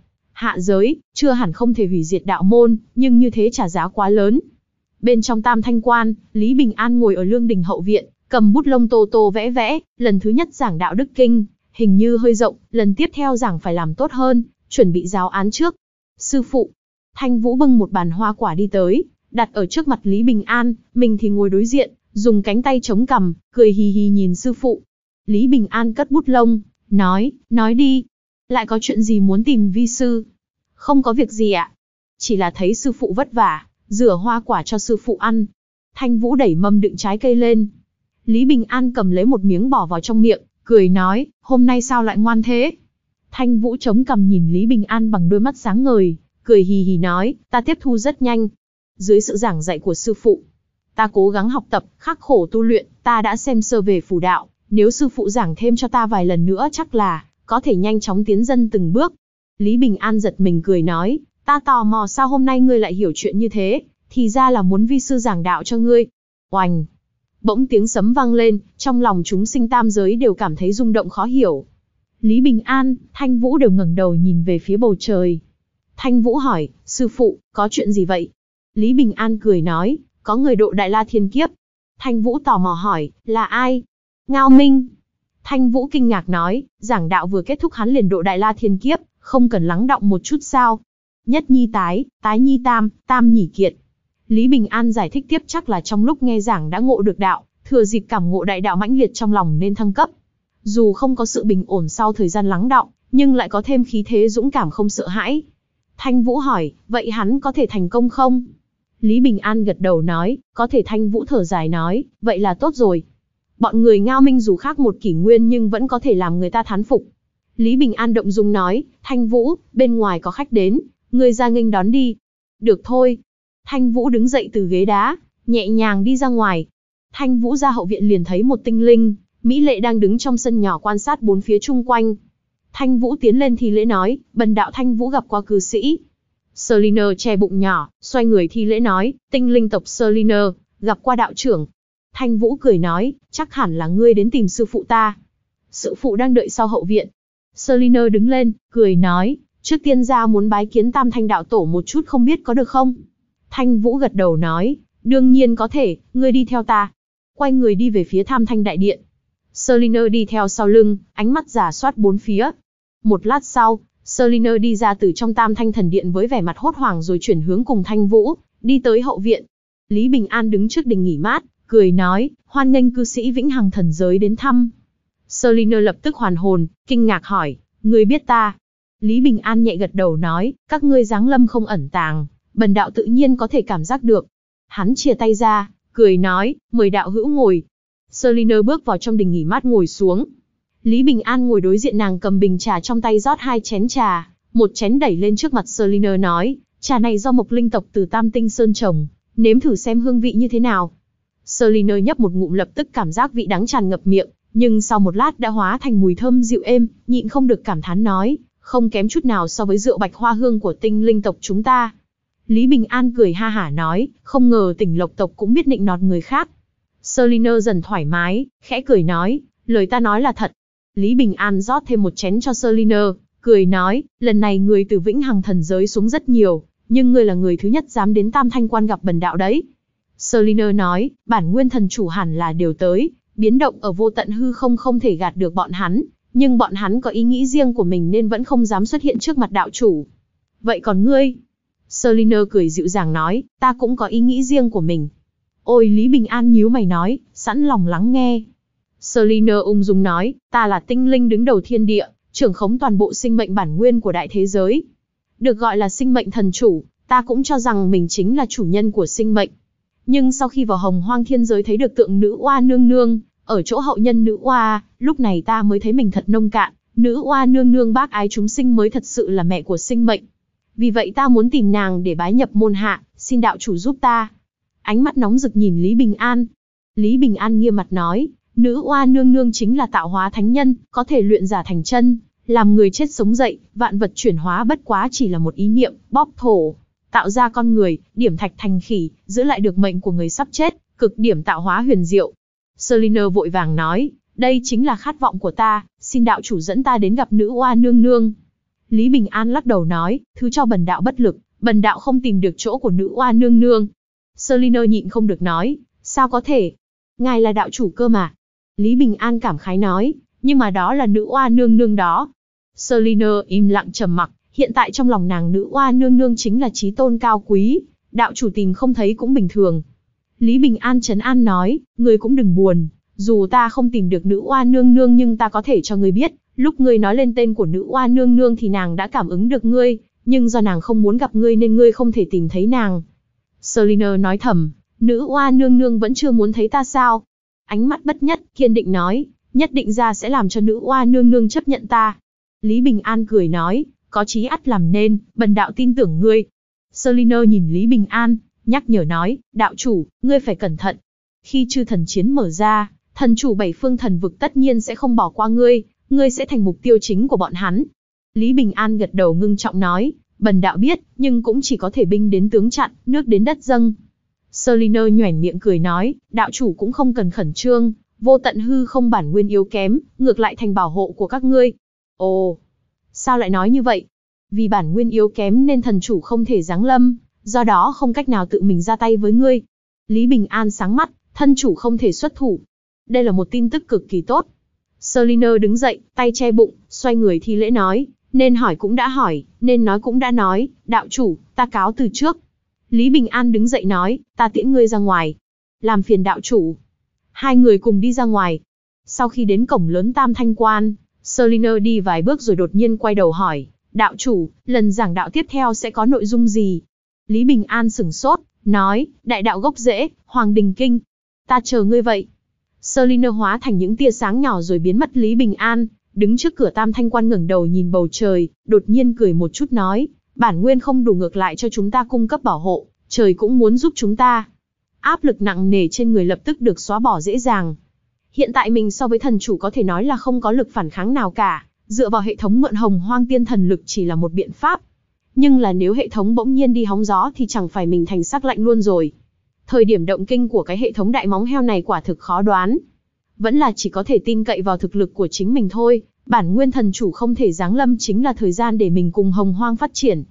hạ giới, chưa hẳn không thể hủy diệt đạo môn, nhưng như thế trả giá quá lớn. Bên trong tam thanh quan, Lý Bình An ngồi ở lương đình hậu viện, cầm bút lông tô tô vẽ vẽ, lần thứ nhất giảng đạo đức kinh, hình như hơi rộng, lần tiếp theo giảng phải làm tốt hơn, chuẩn bị giáo án trước. Sư phụ, Thanh Vũ bưng một bàn hoa quả đi tới, đặt ở trước mặt Lý Bình An, mình thì ngồi đối diện, dùng cánh tay chống cầm cười hì hì nhìn sư phụ. Lý Bình An cất bút lông, nói, nói đi. Lại có chuyện gì muốn tìm vi sư? Không có việc gì ạ. Chỉ là thấy sư phụ vất vả, rửa hoa quả cho sư phụ ăn. Thanh Vũ đẩy mâm đựng trái cây lên. Lý Bình An cầm lấy một miếng bỏ vào trong miệng, cười nói, hôm nay sao lại ngoan thế? Thanh Vũ chống cầm nhìn Lý Bình An bằng đôi mắt sáng ngời, cười hì hì nói, ta tiếp thu rất nhanh. Dưới sự giảng dạy của sư phụ, ta cố gắng học tập, khắc khổ tu luyện, ta đã xem sơ về phủ đạo, nếu sư phụ giảng thêm cho ta vài lần nữa chắc là có thể nhanh chóng tiến dân từng bước. Lý Bình An giật mình cười nói, ta tò mò sao hôm nay ngươi lại hiểu chuyện như thế, thì ra là muốn vi sư giảng đạo cho ngươi. Oành! Bỗng tiếng sấm vang lên, trong lòng chúng sinh tam giới đều cảm thấy rung động khó hiểu. Lý Bình An, Thanh Vũ đều ngẩng đầu nhìn về phía bầu trời. Thanh Vũ hỏi, sư phụ, có chuyện gì vậy? Lý Bình An cười nói, có người độ đại la thiên kiếp. Thanh Vũ tò mò hỏi, là ai? Ngao Minh. Thanh Vũ kinh ngạc nói, giảng đạo vừa kết thúc hắn liền độ đại la thiên kiếp, không cần lắng động một chút sao. Nhất nhi tái, tái nhi tam, tam nhỉ kiện. Lý Bình An giải thích tiếp chắc là trong lúc nghe giảng đã ngộ được đạo, thừa dịp cảm ngộ đại đạo mãnh liệt trong lòng nên thăng cấp. Dù không có sự bình ổn sau thời gian lắng động, nhưng lại có thêm khí thế dũng cảm không sợ hãi. Thanh Vũ hỏi, vậy hắn có thể thành công không? Lý Bình An gật đầu nói, có thể Thanh Vũ thở dài nói, vậy là tốt rồi. Bọn người ngao minh dù khác một kỷ nguyên nhưng vẫn có thể làm người ta thán phục. Lý Bình An động dung nói, Thanh Vũ, bên ngoài có khách đến, ngươi ra nghênh đón đi. Được thôi. Thanh Vũ đứng dậy từ ghế đá, nhẹ nhàng đi ra ngoài. Thanh Vũ ra hậu viện liền thấy một tinh linh, Mỹ Lệ đang đứng trong sân nhỏ quan sát bốn phía chung quanh. Thanh Vũ tiến lên thì lễ nói, bần đạo Thanh Vũ gặp qua cư sĩ. Seliner che bụng nhỏ, xoay người thi lễ nói, tinh linh tộc Seliner, gặp qua đạo trưởng. Thanh Vũ cười nói, chắc hẳn là ngươi đến tìm sư phụ ta. Sư phụ đang đợi sau hậu viện, Selina đứng lên, cười nói, trước tiên ra muốn bái kiến tam thanh đạo tổ một chút không biết có được không? Thanh Vũ gật đầu nói, đương nhiên có thể, ngươi đi theo ta. Quay người đi về phía Tam thanh đại điện. Selina đi theo sau lưng, ánh mắt giả soát bốn phía. Một lát sau, Selina đi ra từ trong tam thanh thần điện với vẻ mặt hốt hoảng rồi chuyển hướng cùng Thanh Vũ, đi tới hậu viện. Lý Bình An đứng trước đình nghỉ mát, cười nói, hoan nghênh cư sĩ Vĩnh Hằng Thần Giới đến thăm, Seliner lập tức hoàn hồn, kinh ngạc hỏi, ngươi biết ta? Lý Bình An nhẹ gật đầu nói, các ngươi dáng lâm không ẩn tàng, bần đạo tự nhiên có thể cảm giác được. Hắn chia tay ra, cười nói, mời đạo hữu ngồi. Seliner bước vào trong đình nghỉ mát ngồi xuống. Lý Bình An ngồi đối diện nàng cầm bình trà trong tay rót hai chén trà, một chén đẩy lên trước mặt Seliner nói, trà này do mộc linh tộc từ Tam Tinh Sơn trồng, nếm thử xem hương vị như thế nào. Seliner nhấp một ngụm lập tức cảm giác vị đắng tràn ngập miệng, nhưng sau một lát đã hóa thành mùi thơm dịu êm, nhịn không được cảm thán nói, không kém chút nào so với rượu bạch hoa hương của tinh linh tộc chúng ta. Lý Bình An cười ha hả nói, không ngờ tỉnh lộc tộc cũng biết nịnh nọt người khác. Seliner dần thoải mái, khẽ cười nói, lời ta nói là thật. Lý Bình An rót thêm một chén cho Seliner, cười nói, lần này người từ vĩnh hằng thần giới xuống rất nhiều, nhưng người là người thứ nhất dám đến tam thanh quan gặp bần đạo đấy. Seliner nói, bản nguyên thần chủ hẳn là điều tới, biến động ở vô tận hư không không thể gạt được bọn hắn, nhưng bọn hắn có ý nghĩ riêng của mình nên vẫn không dám xuất hiện trước mặt đạo chủ. Vậy còn ngươi? Selina cười dịu dàng nói, ta cũng có ý nghĩ riêng của mình. Ôi Lý Bình An nhíu mày nói, sẵn lòng lắng nghe. Selina ung dung nói, ta là tinh linh đứng đầu thiên địa, trưởng khống toàn bộ sinh mệnh bản nguyên của đại thế giới. Được gọi là sinh mệnh thần chủ, ta cũng cho rằng mình chính là chủ nhân của sinh mệnh, nhưng sau khi vào hồng hoang thiên giới thấy được tượng nữ oa nương nương, ở chỗ hậu nhân nữ oa, lúc này ta mới thấy mình thật nông cạn, nữ oa nương nương bác ái chúng sinh mới thật sự là mẹ của sinh mệnh. Vì vậy ta muốn tìm nàng để bái nhập môn hạ, xin đạo chủ giúp ta. Ánh mắt nóng rực nhìn Lý Bình An. Lý Bình An nghiêm mặt nói, nữ oa nương nương chính là tạo hóa thánh nhân, có thể luyện giả thành chân, làm người chết sống dậy, vạn vật chuyển hóa bất quá chỉ là một ý niệm, bóp thổ, tạo ra con người, điểm thạch thành khỉ, giữ lại được mệnh của người sắp chết, cực điểm tạo hóa huyền diệu. Seliner vội vàng nói, đây chính là khát vọng của ta, xin đạo chủ dẫn ta đến gặp nữ oa nương nương. Lý Bình An lắc đầu nói, thứ cho bần đạo bất lực, bần đạo không tìm được chỗ của nữ oa nương nương. Seliner nhịn không được nói, sao có thể? Ngài là đạo chủ cơ mà. Lý Bình An cảm khái nói, nhưng mà đó là nữ oa nương nương đó. Seliner im lặng trầm mặc, hiện tại trong lòng nàng nữ oa nương nương chính là trí tôn cao quý, đạo chủ tìm không thấy cũng bình thường. Lý Bình An trấn an nói, ngươi cũng đừng buồn, dù ta không tìm được nữ oa nương nương nhưng ta có thể cho ngươi biết, lúc ngươi nói lên tên của nữ oa nương nương thì nàng đã cảm ứng được ngươi, nhưng do nàng không muốn gặp ngươi nên ngươi không thể tìm thấy nàng. Selina nói thầm, nữ oa nương nương vẫn chưa muốn thấy ta sao? Ánh mắt bất nhất, kiên định nói, nhất định ra sẽ làm cho nữ oa nương nương chấp nhận ta. Lý Bình An cười nói, có chí ắt làm nên, bần đạo tin tưởng ngươi. Seliner nhìn Lý Bình An, nhắc nhở nói, đạo chủ, ngươi phải cẩn thận. Khi chư thần chiến mở ra, thần chủ bảy phương thần vực tất nhiên sẽ không bỏ qua ngươi, ngươi sẽ thành mục tiêu chính của bọn hắn. Lý Bình An gật đầu ngưng trọng nói, bần đạo biết, nhưng cũng chỉ có thể binh đến tướng chặn, nước đến đất dâng. Seliner nhoẻn miệng cười nói, đạo chủ cũng không cần khẩn trương, vô tận hư không bản nguyên yếu kém, ngược lại thành bảo hộ của các ngươi. Ồ, Sao lại nói như vậy? Vì bản nguyên yếu kém nên thần chủ không thể giáng lâm, do đó không cách nào tự mình ra tay với ngươi. Lý Bình An sáng mắt, thân chủ không thể xuất thủ. Đây là một tin tức cực kỳ tốt. Selina đứng dậy, tay che bụng, xoay người thi lễ nói, nên hỏi cũng đã hỏi, nên nói cũng đã nói, đạo chủ, ta cáo từ trước. Lý Bình An đứng dậy nói, ta tiễn ngươi ra ngoài. Làm phiền đạo chủ. Hai người cùng đi ra ngoài. Sau khi đến cổng lớn Tam Thanh Quan, Selina đi vài bước rồi đột nhiên quay đầu hỏi, đạo chủ, lần giảng đạo tiếp theo sẽ có nội dung gì? Lý Bình An sửng sốt, nói, đại đạo gốc rễ, Hoàng Đình Kinh. Ta chờ ngươi vậy. Selina hóa thành những tia sáng nhỏ rồi biến mất Lý Bình An, đứng trước cửa tam thanh quan ngẩng đầu nhìn bầu trời, đột nhiên cười một chút nói, bản nguyên không đủ ngược lại cho chúng ta cung cấp bảo hộ, trời cũng muốn giúp chúng ta. Áp lực nặng nề trên người lập tức được xóa bỏ dễ dàng, Hiện tại mình so với thần chủ có thể nói là không có lực phản kháng nào cả, dựa vào hệ thống mượn hồng hoang tiên thần lực chỉ là một biện pháp. Nhưng là nếu hệ thống bỗng nhiên đi hóng gió thì chẳng phải mình thành sắc lạnh luôn rồi. Thời điểm động kinh của cái hệ thống đại móng heo này quả thực khó đoán. Vẫn là chỉ có thể tin cậy vào thực lực của chính mình thôi, bản nguyên thần chủ không thể giáng lâm chính là thời gian để mình cùng hồng hoang phát triển.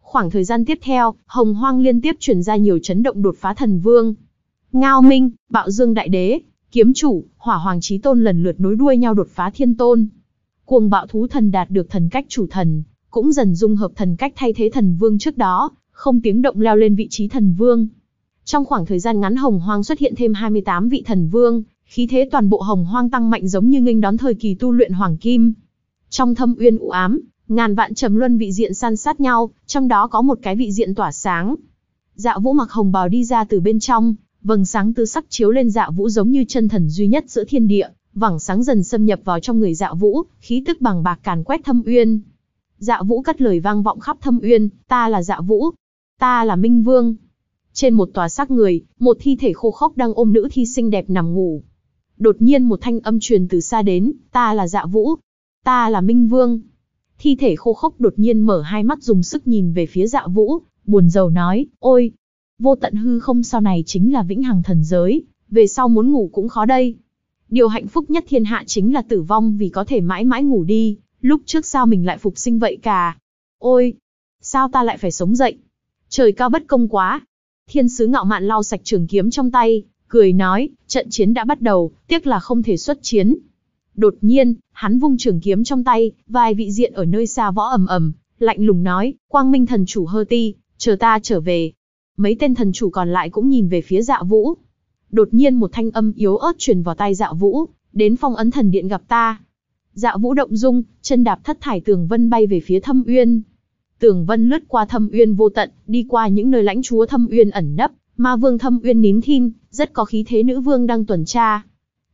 Khoảng thời gian tiếp theo, hồng hoang liên tiếp truyền ra nhiều chấn động đột phá thần vương. Ngao Minh, Bạo Dương Đại Đế, kiếm chủ, hỏa hoàng chí tôn lần lượt nối đuôi nhau đột phá thiên tôn. Cuồng bạo thú thần đạt được thần cách chủ thần, cũng dần dung hợp thần cách thay thế thần vương trước đó, không tiếng động leo lên vị trí thần vương. Trong khoảng thời gian ngắn hồng hoang xuất hiện thêm 28 vị thần vương, khí thế toàn bộ hồng hoang tăng mạnh giống như nghênh đón thời kỳ tu luyện hoàng kim. Trong thâm uyên u ám, ngàn vạn trầm luân vị diện săn sát nhau, trong đó có một cái vị diện tỏa sáng. Dạ Vũ mặc hồng bào đi ra từ bên trong, Vầng sáng tứ sắc chiếu lên Dạ Vũ giống như chân thần duy nhất giữa thiên địa, vầng sáng dần xâm nhập vào trong người Dạ Vũ, khí tức bằng bạc càn quét thâm uyên. Dạ Vũ cất lời vang vọng khắp thâm uyên, "Ta là Dạ Vũ, ta là Minh Vương." Trên một tòa xác người, một thi thể khô khốc đang ôm nữ thi sinh đẹp nằm ngủ. Đột nhiên một thanh âm truyền từ xa đến, "Ta là Dạ Vũ, ta là Minh Vương." Thi thể khô khốc đột nhiên mở hai mắt dùng sức nhìn về phía Dạ Vũ, buồn rầu nói, "Ôi, vô tận hư không sau này chính là vĩnh hằng thần giới, về sau muốn ngủ cũng khó đây. Điều hạnh phúc nhất thiên hạ chính là tử vong vì có thể mãi mãi ngủ đi, lúc trước sao mình lại phục sinh vậy cả. Ôi, sao ta lại phải sống dậy? Trời cao bất công quá. Thiên sứ ngạo mạn lau sạch trường kiếm trong tay, cười nói, trận chiến đã bắt đầu, tiếc là không thể xuất chiến. Đột nhiên, hắn vung trường kiếm trong tay, vài vị diện ở nơi xa võ ầm ầm, lạnh lùng nói, quang minh thần chủ hơ ti, chờ ta trở về, mấy tên thần chủ còn lại cũng nhìn về phía dạ vũ. Đột nhiên một thanh âm yếu ớt truyền vào tay dạ vũ, đến phong ấn thần điện gặp ta. Dạ vũ động dung, chân đạp thất thải tường vân bay về phía thâm uyên. Tường vân lướt qua thâm uyên vô tận, đi qua những nơi lãnh chúa thâm uyên ẩn nấp, ma vương thâm uyên nín thinh, rất có khí thế nữ vương đang tuần tra.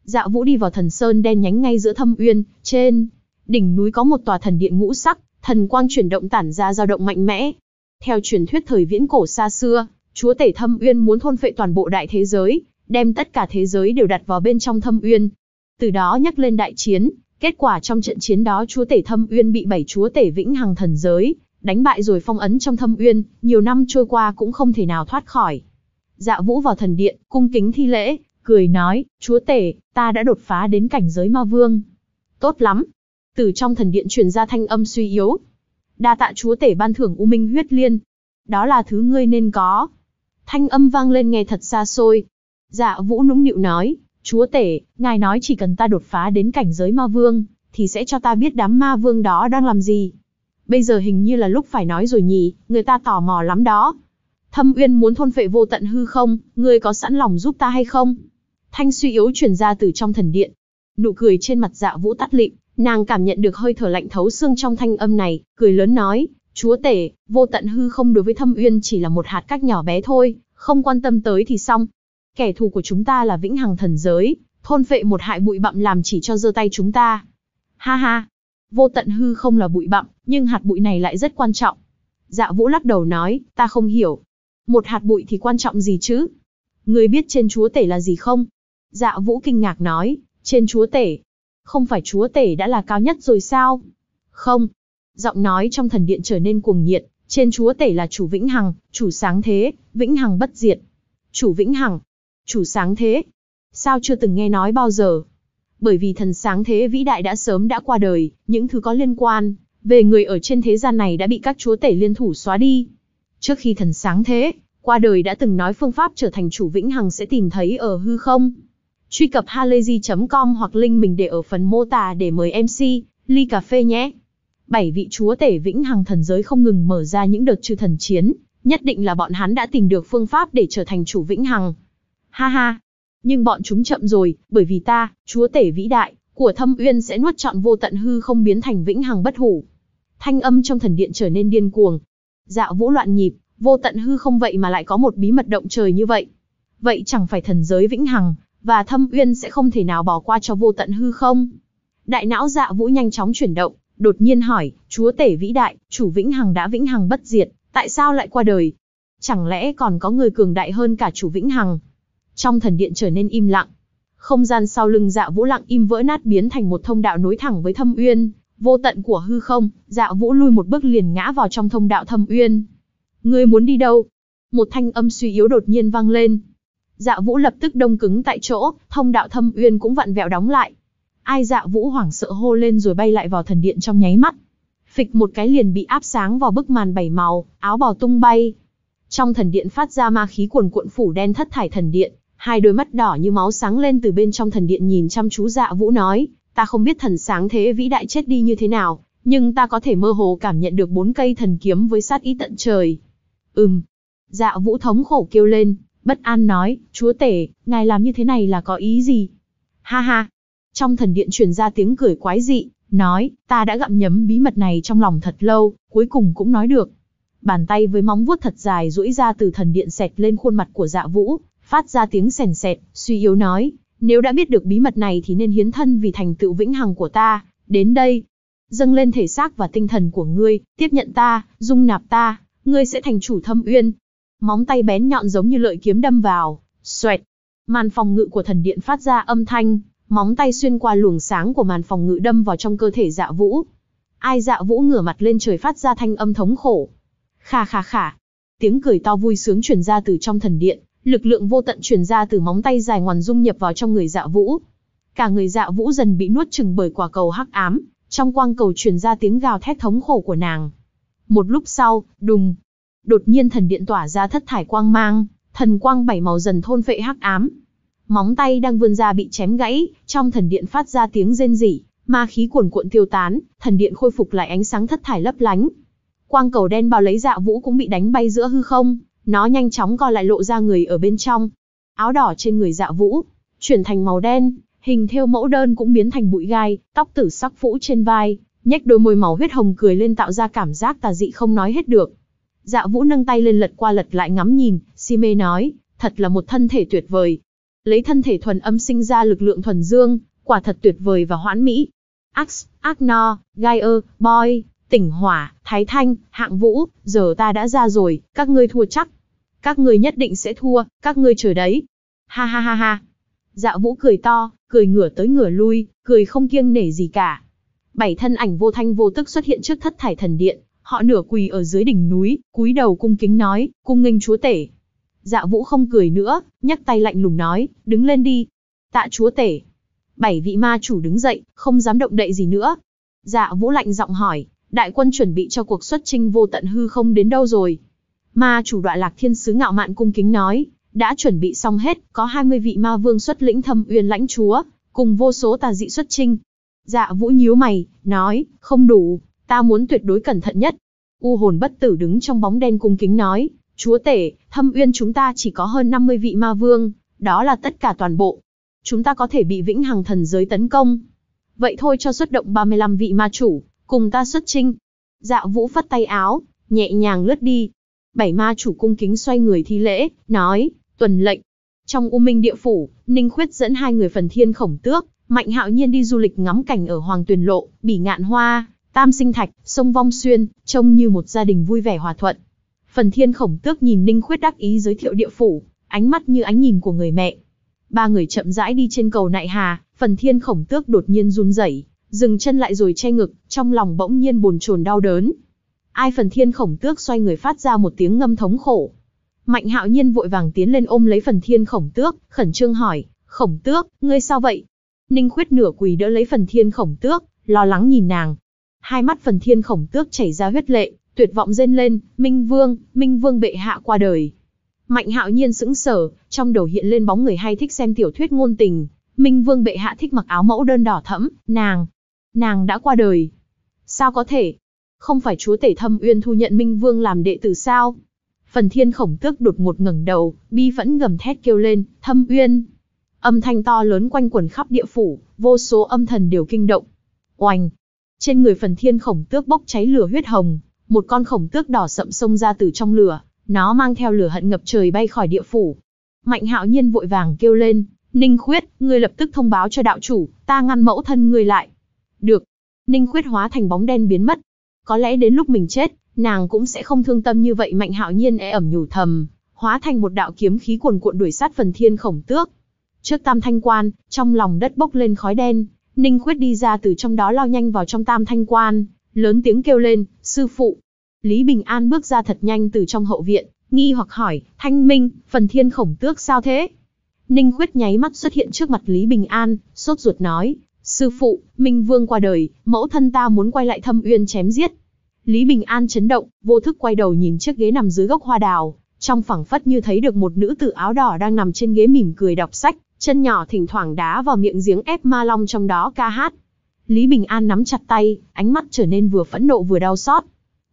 Dạ vũ đi vào thần sơn đen nhánh ngay giữa thâm uyên, trên đỉnh núi có một tòa thần điện ngũ sắc, thần quang chuyển động tản ra dao động mạnh mẽ, theo truyền thuyết thời viễn cổ xa xưa, chúa tể thâm uyên muốn thôn phệ toàn bộ đại thế giới, đem tất cả thế giới đều đặt vào bên trong thâm uyên. Từ đó nhắc lên đại chiến, kết quả trong trận chiến đó chúa tể thâm uyên bị bảy chúa tể vĩnh hằng thần giới, đánh bại rồi phong ấn trong thâm uyên, nhiều năm trôi qua cũng không thể nào thoát khỏi. Dạ vũ vào thần điện, cung kính thi lễ, cười nói, chúa tể, ta đã đột phá đến cảnh giới ma vương. Tốt lắm. Từ trong thần điện truyền ra thanh âm suy yếu, Đa tạ chúa tể ban thưởng U Minh huyết liên. Đó là thứ ngươi nên có. Thanh âm vang lên nghe thật xa xôi. Dạ vũ nũng nịu nói, chúa tể, ngài nói chỉ cần ta đột phá đến cảnh giới ma vương, thì sẽ cho ta biết đám ma vương đó đang làm gì. Bây giờ hình như là lúc phải nói rồi nhỉ, người ta tò mò lắm đó. Thâm Uyên muốn thôn phệ vô tận hư không, ngươi có sẵn lòng giúp ta hay không? Thanh suy yếu truyền ra từ trong thần điện. Nụ cười trên mặt dạ vũ tắt lịm, Nàng cảm nhận được hơi thở lạnh thấu xương trong thanh âm này, cười lớn nói, chúa tể, vô tận hư không đối với thâm uyên chỉ là một hạt cát nhỏ bé thôi, không quan tâm tới thì xong. Kẻ thù của chúng ta là vĩnh hằng thần giới, thôn phệ một hại bụi bặm làm chỉ cho giơ tay chúng ta. Ha ha, vô tận hư không là bụi bặm, nhưng hạt bụi này lại rất quan trọng. Dạ vũ lắc đầu nói, ta không hiểu. Một hạt bụi thì quan trọng gì chứ? Người biết trên chúa tể là gì không? Dạ vũ kinh ngạc nói, trên chúa tể, không phải chúa tể đã là cao nhất rồi sao? Không. Giọng nói trong thần điện trở nên cuồng nhiệt, trên chúa tể là chủ vĩnh hằng, chủ sáng thế, vĩnh hằng bất diệt. Chủ vĩnh hằng, chủ sáng thế. Sao chưa từng nghe nói bao giờ? Bởi vì thần sáng thế vĩ đại đã sớm đã qua đời, những thứ có liên quan về người ở trên thế gian này đã bị các chúa tể liên thủ xóa đi. Trước khi thần sáng thế, qua đời đã từng nói phương pháp trở thành chủ vĩnh hằng sẽ tìm thấy ở hư không truy cập halayzi.com hoặc link mình để ở phần mô tả để mời MC, ly cà phê nhé. Bảy vị chúa tể vĩnh hằng thần giới không ngừng mở ra những đợt trừ thần chiến, nhất định là bọn hắn đã tìm được phương pháp để trở thành chủ vĩnh hằng. Ha ha, nhưng bọn chúng chậm rồi, bởi vì ta, chúa tể vĩ đại, của thâm uyên sẽ nuốt trọn vô tận hư không biến thành vĩnh hằng bất hủ. Thanh âm trong thần điện trở nên điên cuồng. Dạo vũ loạn nhịp, vô tận hư không vậy mà lại có một bí mật động trời như vậy. Vậy chẳng phải thần giới vĩnh hằng, và thâm uyên sẽ không thể nào bỏ qua cho vô tận hư không. Đại não dạ vũ nhanh chóng chuyển động, đột nhiên hỏi, chúa tể vĩ đại, chủ vĩnh hằng đã vĩnh hằng bất diệt, tại sao lại qua đời? Chẳng lẽ còn có người cường đại hơn cả chủ vĩnh hằng? Trong thần điện trở nên im lặng. Không gian sau lưng dạ vũ lặng im vỡ nát biến thành một thông đạo nối thẳng với thâm uyên, vô tận của hư không, dạ vũ lui một bước liền ngã vào trong thông đạo thâm uyên. người muốn đi đâu? Một thanh âm suy yếu đột nhiên vang lên, Dạ Vũ lập tức đông cứng tại chỗ, thông đạo thâm uyên cũng vặn vẹo đóng lại. Ai Dạ Vũ hoảng sợ hô lên rồi bay lại vào thần điện trong nháy mắt. Phịch một cái liền bị áp sáng vào bức màn bảy màu, áo bào tung bay. Trong thần điện phát ra ma khí cuồn cuộn phủ đen thất thải thần điện, hai đôi mắt đỏ như máu sáng lên từ bên trong thần điện nhìn chăm chú Dạ Vũ nói, ta không biết thần sáng thế vĩ đại chết đi như thế nào, nhưng ta có thể mơ hồ cảm nhận được bốn cây thần kiếm với sát ý tận trời. Ừm. Dạ Vũ thống khổ kêu lên, bất an nói, chúa tể, ngài làm như thế này là có ý gì? Ha ha! Trong thần điện truyền ra tiếng cười quái dị, nói, ta đã gặm nhấm bí mật này trong lòng thật lâu, cuối cùng cũng nói được. Bàn tay với móng vuốt thật dài duỗi ra từ thần điện xẹt lên khuôn mặt của dạ vũ, phát ra tiếng sèn sẹt, suy yếu nói, nếu đã biết được bí mật này thì nên hiến thân vì thành tựu vĩnh hằng của ta, đến đây, dâng lên thể xác và tinh thần của ngươi, tiếp nhận ta, dung nạp ta, ngươi sẽ thành chủ thâm uyên, móng tay bén nhọn giống như lợi kiếm đâm vào, xoẹt. Màn phòng ngự của thần điện phát ra âm thanh, móng tay xuyên qua luồng sáng của màn phòng ngự đâm vào trong cơ thể dạ vũ. Ai dạ vũ ngửa mặt lên trời phát ra thanh âm thống khổ. Khà khà khà. Tiếng cười to vui sướng truyền ra từ trong thần điện, lực lượng vô tận truyền ra từ móng tay dài ngoằn dung nhập vào trong người dạ vũ. Cả người dạ vũ dần bị nuốt chừng bởi quả cầu hắc ám, trong quang cầu truyền ra tiếng gào thét thống khổ của nàng. Một lúc sau, đùng, đột nhiên thần điện tỏa ra thất thải quang mang, thần quang bảy màu dần thôn phệ hắc ám. Móng tay đang vươn ra bị chém gãy, trong thần điện phát ra tiếng rên rỉ, ma khí cuồn cuộn tiêu tán, thần điện khôi phục lại ánh sáng thất thải lấp lánh. Quang cầu đen bao lấy Dạ Vũ cũng bị đánh bay giữa hư không, nó nhanh chóng co lại lộ ra người ở bên trong. Áo đỏ trên người Dạ Vũ chuyển thành màu đen, hình theo mẫu đơn cũng biến thành bụi gai, tóc tử sắc vũ trên vai, nhếch đôi môi màu huyết hồng cười lên tạo ra cảm giác tà dị không nói hết được. Dạ Vũ nâng tay lên lật qua lật lại ngắm nhìn, si mê nói, thật là một thân thể tuyệt vời. Lấy thân thể thuần âm sinh ra lực lượng thuần dương, quả thật tuyệt vời và hoãn mỹ. Ax, Agno, Gaier, Boy, Tỉnh Hỏa, Thái Thanh, Hạng Vũ, giờ ta đã ra rồi, các ngươi thua chắc. Các ngươi nhất định sẽ thua, các ngươi chờ đấy. Ha ha ha ha. Dạ Vũ cười to, cười ngửa tới ngửa lui, cười không kiêng nể gì cả. Bảy thân ảnh vô thanh vô tức xuất hiện trước thất thải thần điện, Họ nửa quỳ ở dưới đỉnh núi, cúi đầu cung kính nói, cung nghênh chúa tể. Dạ vũ không cười nữa, nhắc tay lạnh lùng nói, đứng lên đi. Tạ chúa tể. Bảy vị ma chủ đứng dậy, không dám động đậy gì nữa. Dạ vũ lạnh giọng hỏi, đại quân chuẩn bị cho cuộc xuất trinh vô tận hư không đến đâu rồi? Ma chủ đoạ lạc thiên sứ ngạo mạn cung kính nói, đã chuẩn bị xong hết, có 20 vị ma vương xuất lĩnh thâm uyên lãnh chúa, cùng vô số tà dị xuất trinh. Dạ vũ nhíu mày, nói, không đủ, ta muốn tuyệt đối cẩn thận nhất. U hồn bất tử đứng trong bóng đen cung kính nói, chúa tể, thâm uyên chúng ta chỉ có hơn 50 vị ma vương, đó là tất cả toàn bộ. Chúng ta có thể bị vĩnh hằng thần giới tấn công. Vậy thôi cho xuất động 35 vị ma chủ, cùng ta xuất trinh. Dạ vũ phất tay áo, nhẹ nhàng lướt đi. Bảy ma chủ cung kính xoay người thi lễ, nói, tuần lệnh. Trong U Minh địa phủ, Ninh Khuyết dẫn hai người phần thiên khổng tước, Mạnh Hạo Nhiên đi du lịch ngắm cảnh ở Hoàng Tuyền Lộ, Bỉ Ngạn Hoa, Tam Sinh Thạch, sông Vong Xuyên, trông như một gia đình vui vẻ hòa thuận. Phần Thiên Khổng Tước nhìn Ninh Khuyết đắc ý giới thiệu địa phủ, ánh mắt như ánh nhìn của người mẹ. Ba người chậm rãi đi trên cầu Nại Hà, Phần Thiên Khổng Tước đột nhiên run rẩy, dừng chân lại rồi che ngực, trong lòng bỗng nhiên bồn chồn đau đớn. Ai Phần Thiên Khổng Tước xoay người phát ra một tiếng ngâm thống khổ. Mạnh Hạo Nhiên vội vàng tiến lên ôm lấy Phần Thiên Khổng Tước, khẩn trương hỏi: "Khổng Tước, ngươi sao vậy?" Ninh Khuyết nửa quỳ đỡ lấy Phần Thiên Khổng Tước, lo lắng nhìn nàng, hai mắt phần thiên khổng tước chảy ra huyết lệ, tuyệt vọng rên lên, Minh Vương, Minh Vương bệ hạ qua đời. Mạnh hạo nhiên sững sờ, trong đầu hiện lên bóng người hay thích xem tiểu thuyết ngôn tình, Minh Vương bệ hạ thích mặc áo mẫu đơn đỏ thẫm, nàng, nàng đã qua đời. Sao có thể? Không phải chúa tể thâm uyên thu nhận Minh Vương làm đệ tử sao? Phần thiên khổng tước đột ngột ngẩng đầu, bi vẫn gầm thét kêu lên, thâm uyên. Âm thanh to lớn quanh quần khắp địa phủ, vô số âm thần đều kinh động. Oành, trên người phần thiên khổng tước bốc cháy lửa huyết hồng, một con khổng tước đỏ sậm xông ra từ trong lửa, nó mang theo lửa hận ngập trời bay khỏi địa phủ. Mạnh hạo nhiên vội vàng kêu lên, Ninh Khuyết, ngươi lập tức thông báo cho đạo chủ, ta ngăn mẫu thân ngươi lại. Được. Ninh Khuyết hóa thành bóng đen biến mất. Có lẽ đến lúc mình chết, nàng cũng sẽ không thương tâm như vậy mạnh hạo nhiên e ẩm nhủ thầm, hóa thành một đạo kiếm khí cuồn cuộn đuổi sát phần thiên khổng tước. Trước tam thanh quan, trong lòng đất bốc lên khói đen, Ninh Khuyết đi ra từ trong đó lao nhanh vào trong tam thanh quan, lớn tiếng kêu lên, sư phụ. Lý Bình An bước ra thật nhanh từ trong hậu viện, nghi hoặc hỏi, thanh minh, phần thiên khổng tước sao thế? Ninh Khuyết nháy mắt xuất hiện trước mặt Lý Bình An, sốt ruột nói, sư phụ, Minh Vương qua đời, mẫu thân ta muốn quay lại thâm uyên chém giết. Lý Bình An chấn động, vô thức quay đầu nhìn chiếc ghế nằm dưới gốc hoa đào, trong phẳng phất như thấy được một nữ tử áo đỏ đang nằm trên ghế mỉm cười đọc sách, Chân nhỏ thỉnh thoảng đá vào miệng giếng ép ma long trong đó ca hát. Lý Bình An nắm chặt tay, ánh mắt trở nên vừa phẫn nộ vừa đau xót.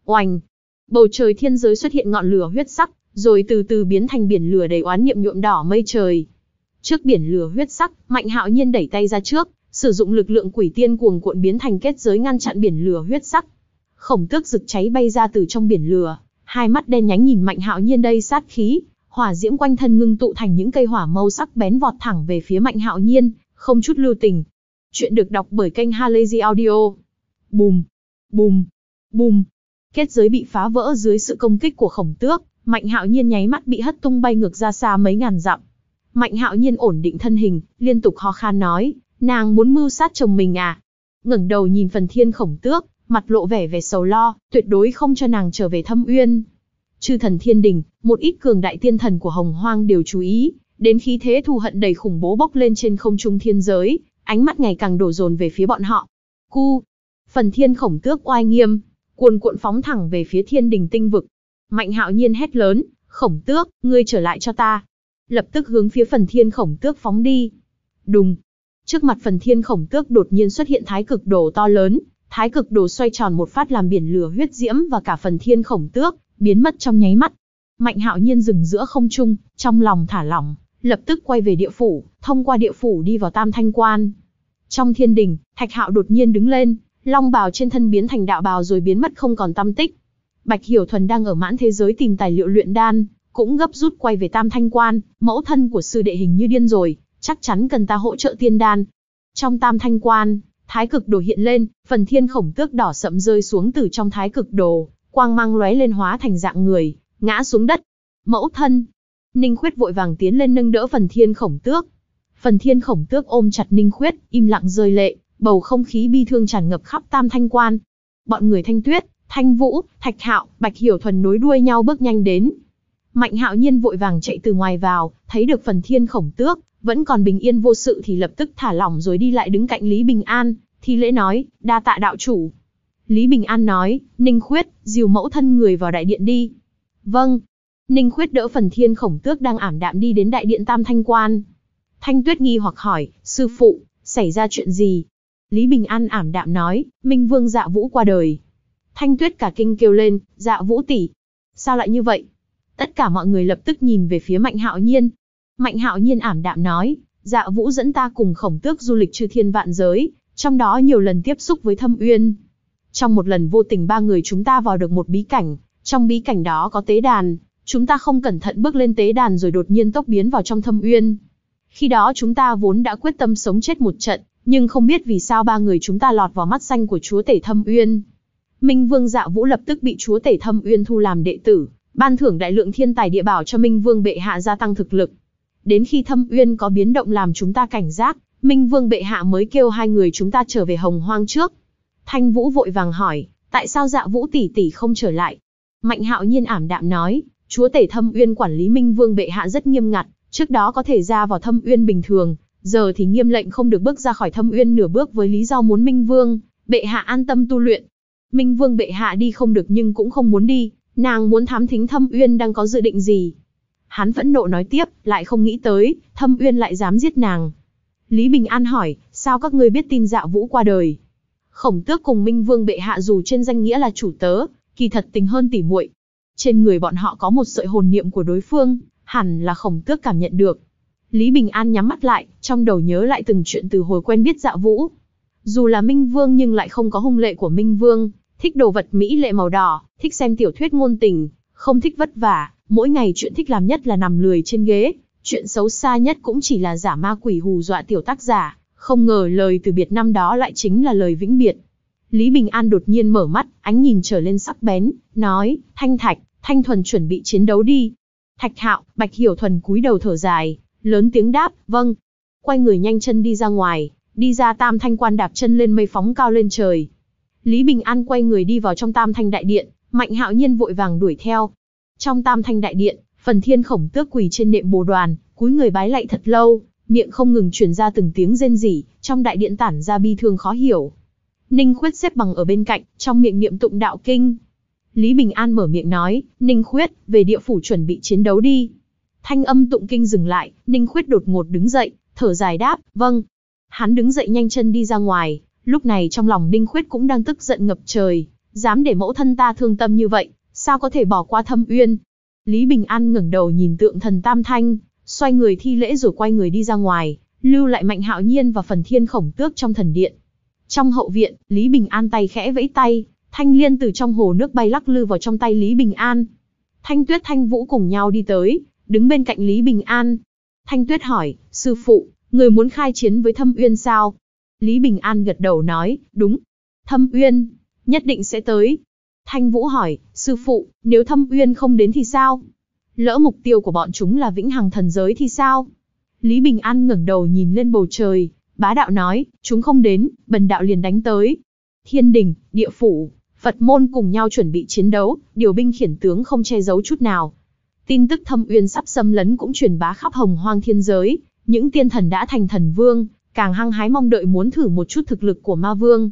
Oành! Bầu trời thiên giới xuất hiện ngọn lửa huyết sắc, rồi từ từ biến thành biển lửa đầy oán niệm nhuộm đỏ mây trời. Trước biển lửa huyết sắc, Mạnh Hạo Nhiên đẩy tay ra trước, sử dụng lực lượng quỷ tiên cuồng cuộn biến thành kết giới ngăn chặn biển lửa huyết sắc. Khổng Tước rực cháy bay ra từ trong biển lửa, hai mắt đen nhánh nhìn Mạnh Hạo Nhiên đây sát khí, hỏa diễm quanh thân ngưng tụ thành những cây hỏa màu sắc bén vọt thẳng về phía Mạnh Hạo Nhiên, không chút lưu tình. Chuyện được đọc bởi kênh Halazy Audio. Bùm, bùm, bùm. Kết giới bị phá vỡ dưới sự công kích của khổng tước, Mạnh Hạo Nhiên nháy mắt bị hất tung bay ngược ra xa mấy ngàn dặm. Mạnh Hạo Nhiên ổn định thân hình, liên tục ho khan nói, nàng muốn mưu sát chồng mình à? Ngẩng đầu nhìn phần thiên khổng tước, mặt lộ vẻ vẻ sầu lo, tuyệt đối không cho nàng trở về thâm uyên, Chư thần thiên đình, một ít cường đại tiên thần của hồng hoang đều chú ý, đến khí thế thù hận đầy khủng bố bốc lên trên không trung thiên giới, ánh mắt ngày càng đổ dồn về phía bọn họ. Cu! Phần thiên khổng tước oai nghiêm, cuồn cuộn phóng thẳng về phía thiên đình tinh vực. Mạnh hạo nhiên hét lớn, khổng tước, ngươi trở lại cho ta. Lập tức hướng phía phần thiên khổng tước phóng đi. Đùng! Trước mặt phần thiên khổng tước đột nhiên xuất hiện thái cực đồ to lớn, thái cực đồ xoay tròn một phát làm biển lửa huyết diễm và cả phần thiên khổng tước biến mất trong nháy mắt. Mạnh hạo nhiên dừng giữa không trung, trong lòng thả lỏng, lập tức quay về địa phủ, thông qua địa phủ đi vào tam thanh quan. Trong thiên đình, thạch hạo đột nhiên đứng lên, long bào trên thân biến thành đạo bào rồi biến mất không còn tâm tích. Bạch Hiểu Thuần đang ở mãn thế giới tìm tài liệu luyện đan, cũng gấp rút quay về tam thanh quan, mẫu thân của sư đệ hình như điên rồi, chắc chắn cần ta hỗ trợ tiên đan. Trong tam thanh quan, thái cực đồ hiện lên, phần thiên khổng tước đỏ sậm rơi xuống từ trong thái cực đồ, quang mang lóe lên hóa thành dạng người, ngã xuống đất. Mẫu thân, Ninh Khuyết vội vàng tiến lên nâng đỡ Phần Thiên Khổng Tước. Phần Thiên Khổng Tước ôm chặt Ninh Khuyết, im lặng rơi lệ, bầu không khí bi thương tràn ngập khắp Tam Thanh Quan. Bọn người Thanh Tuyết, Thanh Vũ, Thạch Hạo, Bạch Hiểu Thuần nối đuôi nhau bước nhanh đến. Mạnh Hạo Nhiên vội vàng chạy từ ngoài vào, thấy được Phần Thiên Khổng Tước vẫn còn bình yên vô sự thì lập tức thả lỏng rồi đi lại đứng cạnh Lý Bình An, thi lễ nói, đa tạ đạo chủ. Lý Bình An nói, Ninh Khuyết, dìu mẫu thân người vào đại điện đi. Vâng. Ninh Khuyết đỡ phần thiên khổng tước đang ảm đạm đi đến đại điện Tam Thanh Quan. Thanh Tuyết nghi hoặc hỏi, sư phụ, xảy ra chuyện gì? Lý Bình An ảm đạm nói, Minh Vương dạ vũ qua đời. Thanh Tuyết cả kinh kêu lên, dạ vũ tỷ, Sao lại như vậy? Tất cả mọi người lập tức nhìn về phía Mạnh Hạo Nhiên. Mạnh Hạo Nhiên ảm đạm nói, dạ vũ dẫn ta cùng khổng tước du lịch chư thiên vạn giới, trong đó nhiều lần tiếp xúc với thâm uyên, trong một lần vô tình ba người chúng ta vào được một bí cảnh, trong bí cảnh đó có tế đàn, chúng ta không cẩn thận bước lên tế đàn rồi đột nhiên tốc biến vào trong thâm uyên. Khi đó chúng ta vốn đã quyết tâm sống chết một trận, nhưng không biết vì sao ba người chúng ta lọt vào mắt xanh của chúa tể thâm uyên. Minh Vương Dạ Vũ lập tức bị chúa tể thâm uyên thu làm đệ tử, ban thưởng đại lượng thiên tài địa bảo cho Minh Vương bệ hạ gia tăng thực lực. Đến khi thâm uyên có biến động làm chúng ta cảnh giác, Minh Vương bệ hạ mới kêu hai người chúng ta trở về hồng hoang trước. Thanh Vũ vội vàng hỏi, tại sao dạ vũ tỷ tỷ không trở lại? Mạnh hạo nhiên ảm đạm nói, chúa tể thâm uyên quản lý minh vương bệ hạ rất nghiêm ngặt, trước đó có thể ra vào thâm uyên bình thường, giờ thì nghiêm lệnh không được bước ra khỏi thâm uyên nửa bước với lý do muốn minh vương, bệ hạ an tâm tu luyện. Minh vương bệ hạ đi không được nhưng cũng không muốn đi, nàng muốn thám thính thâm uyên đang có dự định gì. Hắn phẫn nộ nói tiếp, lại không nghĩ tới, thâm uyên lại dám giết nàng. Lý Bình An hỏi, sao các ngươi biết tin dạ vũ qua đời? Khổng tước cùng Minh Vương bệ hạ dù trên danh nghĩa là chủ tớ, kỳ thật tình hơn tỉ muội. Trên người bọn họ có một sợi hồn niệm của đối phương, hẳn là khổng tước cảm nhận được. Lý Bình An nhắm mắt lại, trong đầu nhớ lại từng chuyện từ hồi quen biết dạ vũ. Dù là Minh Vương nhưng lại không có hung lệ của Minh Vương, thích đồ vật mỹ lệ màu đỏ, thích xem tiểu thuyết ngôn tình, không thích vất vả, mỗi ngày chuyện thích làm nhất là nằm lười trên ghế, chuyện xấu xa nhất cũng chỉ là giả ma quỷ hù dọa tiểu tác giả. Không ngờ lời từ biệt năm đó lại chính là lời vĩnh biệt. Lý Bình An đột nhiên mở mắt, ánh nhìn trở lên sắc bén, nói, Thanh Thạch, Thanh Thuần chuẩn bị chiến đấu đi. Thạch Hạo, Bạch Hiểu Thuần cúi đầu thở dài, lớn tiếng đáp, vâng. Quay người nhanh chân đi ra ngoài, đi ra tam thanh quan đạp chân lên mây phóng cao lên trời. Lý Bình An quay người đi vào trong tam thanh đại điện, Mạnh Hạo Nhiên vội vàng đuổi theo. Trong tam thanh đại điện, phần thiên khổng tước quỳ trên nệm bồ đoàn, cúi người bái lạy thật lâu, miệng không ngừng truyền ra từng tiếng rên rỉ, trong đại điện tản ra bi thương khó hiểu. Ninh Khuyết xếp bằng ở bên cạnh, trong miệng niệm tụng đạo kinh. Lý Bình An mở miệng nói, Ninh Khuyết, về địa phủ chuẩn bị chiến đấu đi. Thanh âm tụng kinh dừng lại, Ninh Khuyết đột ngột đứng dậy, thở dài đáp, vâng. Hắn đứng dậy nhanh chân đi ra ngoài, lúc này trong lòng Ninh Khuyết cũng đang tức giận ngập trời, dám để mẫu thân ta thương tâm như vậy, sao có thể bỏ qua thâm uyên. Lý Bình An ngẩng đầu nhìn tượng thần Tam Thanh, xoay người thi lễ rồi quay người đi ra ngoài, lưu lại Mạnh Hạo Nhiên và phần thiên khổng tước trong thần điện. Trong hậu viện, Lý Bình An tay khẽ vẫy tay, thanh liên từ trong hồ nước bay lắc lư vào trong tay Lý Bình An. Thanh Tuyết Thanh Vũ cùng nhau đi tới, đứng bên cạnh Lý Bình An. Thanh Tuyết hỏi, sư phụ, người muốn khai chiến với Thâm Uyên sao? Lý Bình An gật đầu nói, đúng. Thâm Uyên, nhất định sẽ tới. Thanh Vũ hỏi, sư phụ, nếu Thâm Uyên không đến thì sao? Lỡ mục tiêu của bọn chúng là vĩnh hằng thần giới thì sao? Lý Bình An ngẩng đầu nhìn lên bầu trời, bá đạo nói, chúng không đến, bần đạo liền đánh tới. Thiên đình, địa phủ, Phật môn cùng nhau chuẩn bị chiến đấu, điều binh khiển tướng không che giấu chút nào. Tin tức thâm uyên sắp xâm lấn cũng truyền bá khắp hồng hoang thiên giới, những tiên thần đã thành thần vương, càng hăng hái mong đợi muốn thử một chút thực lực của ma vương.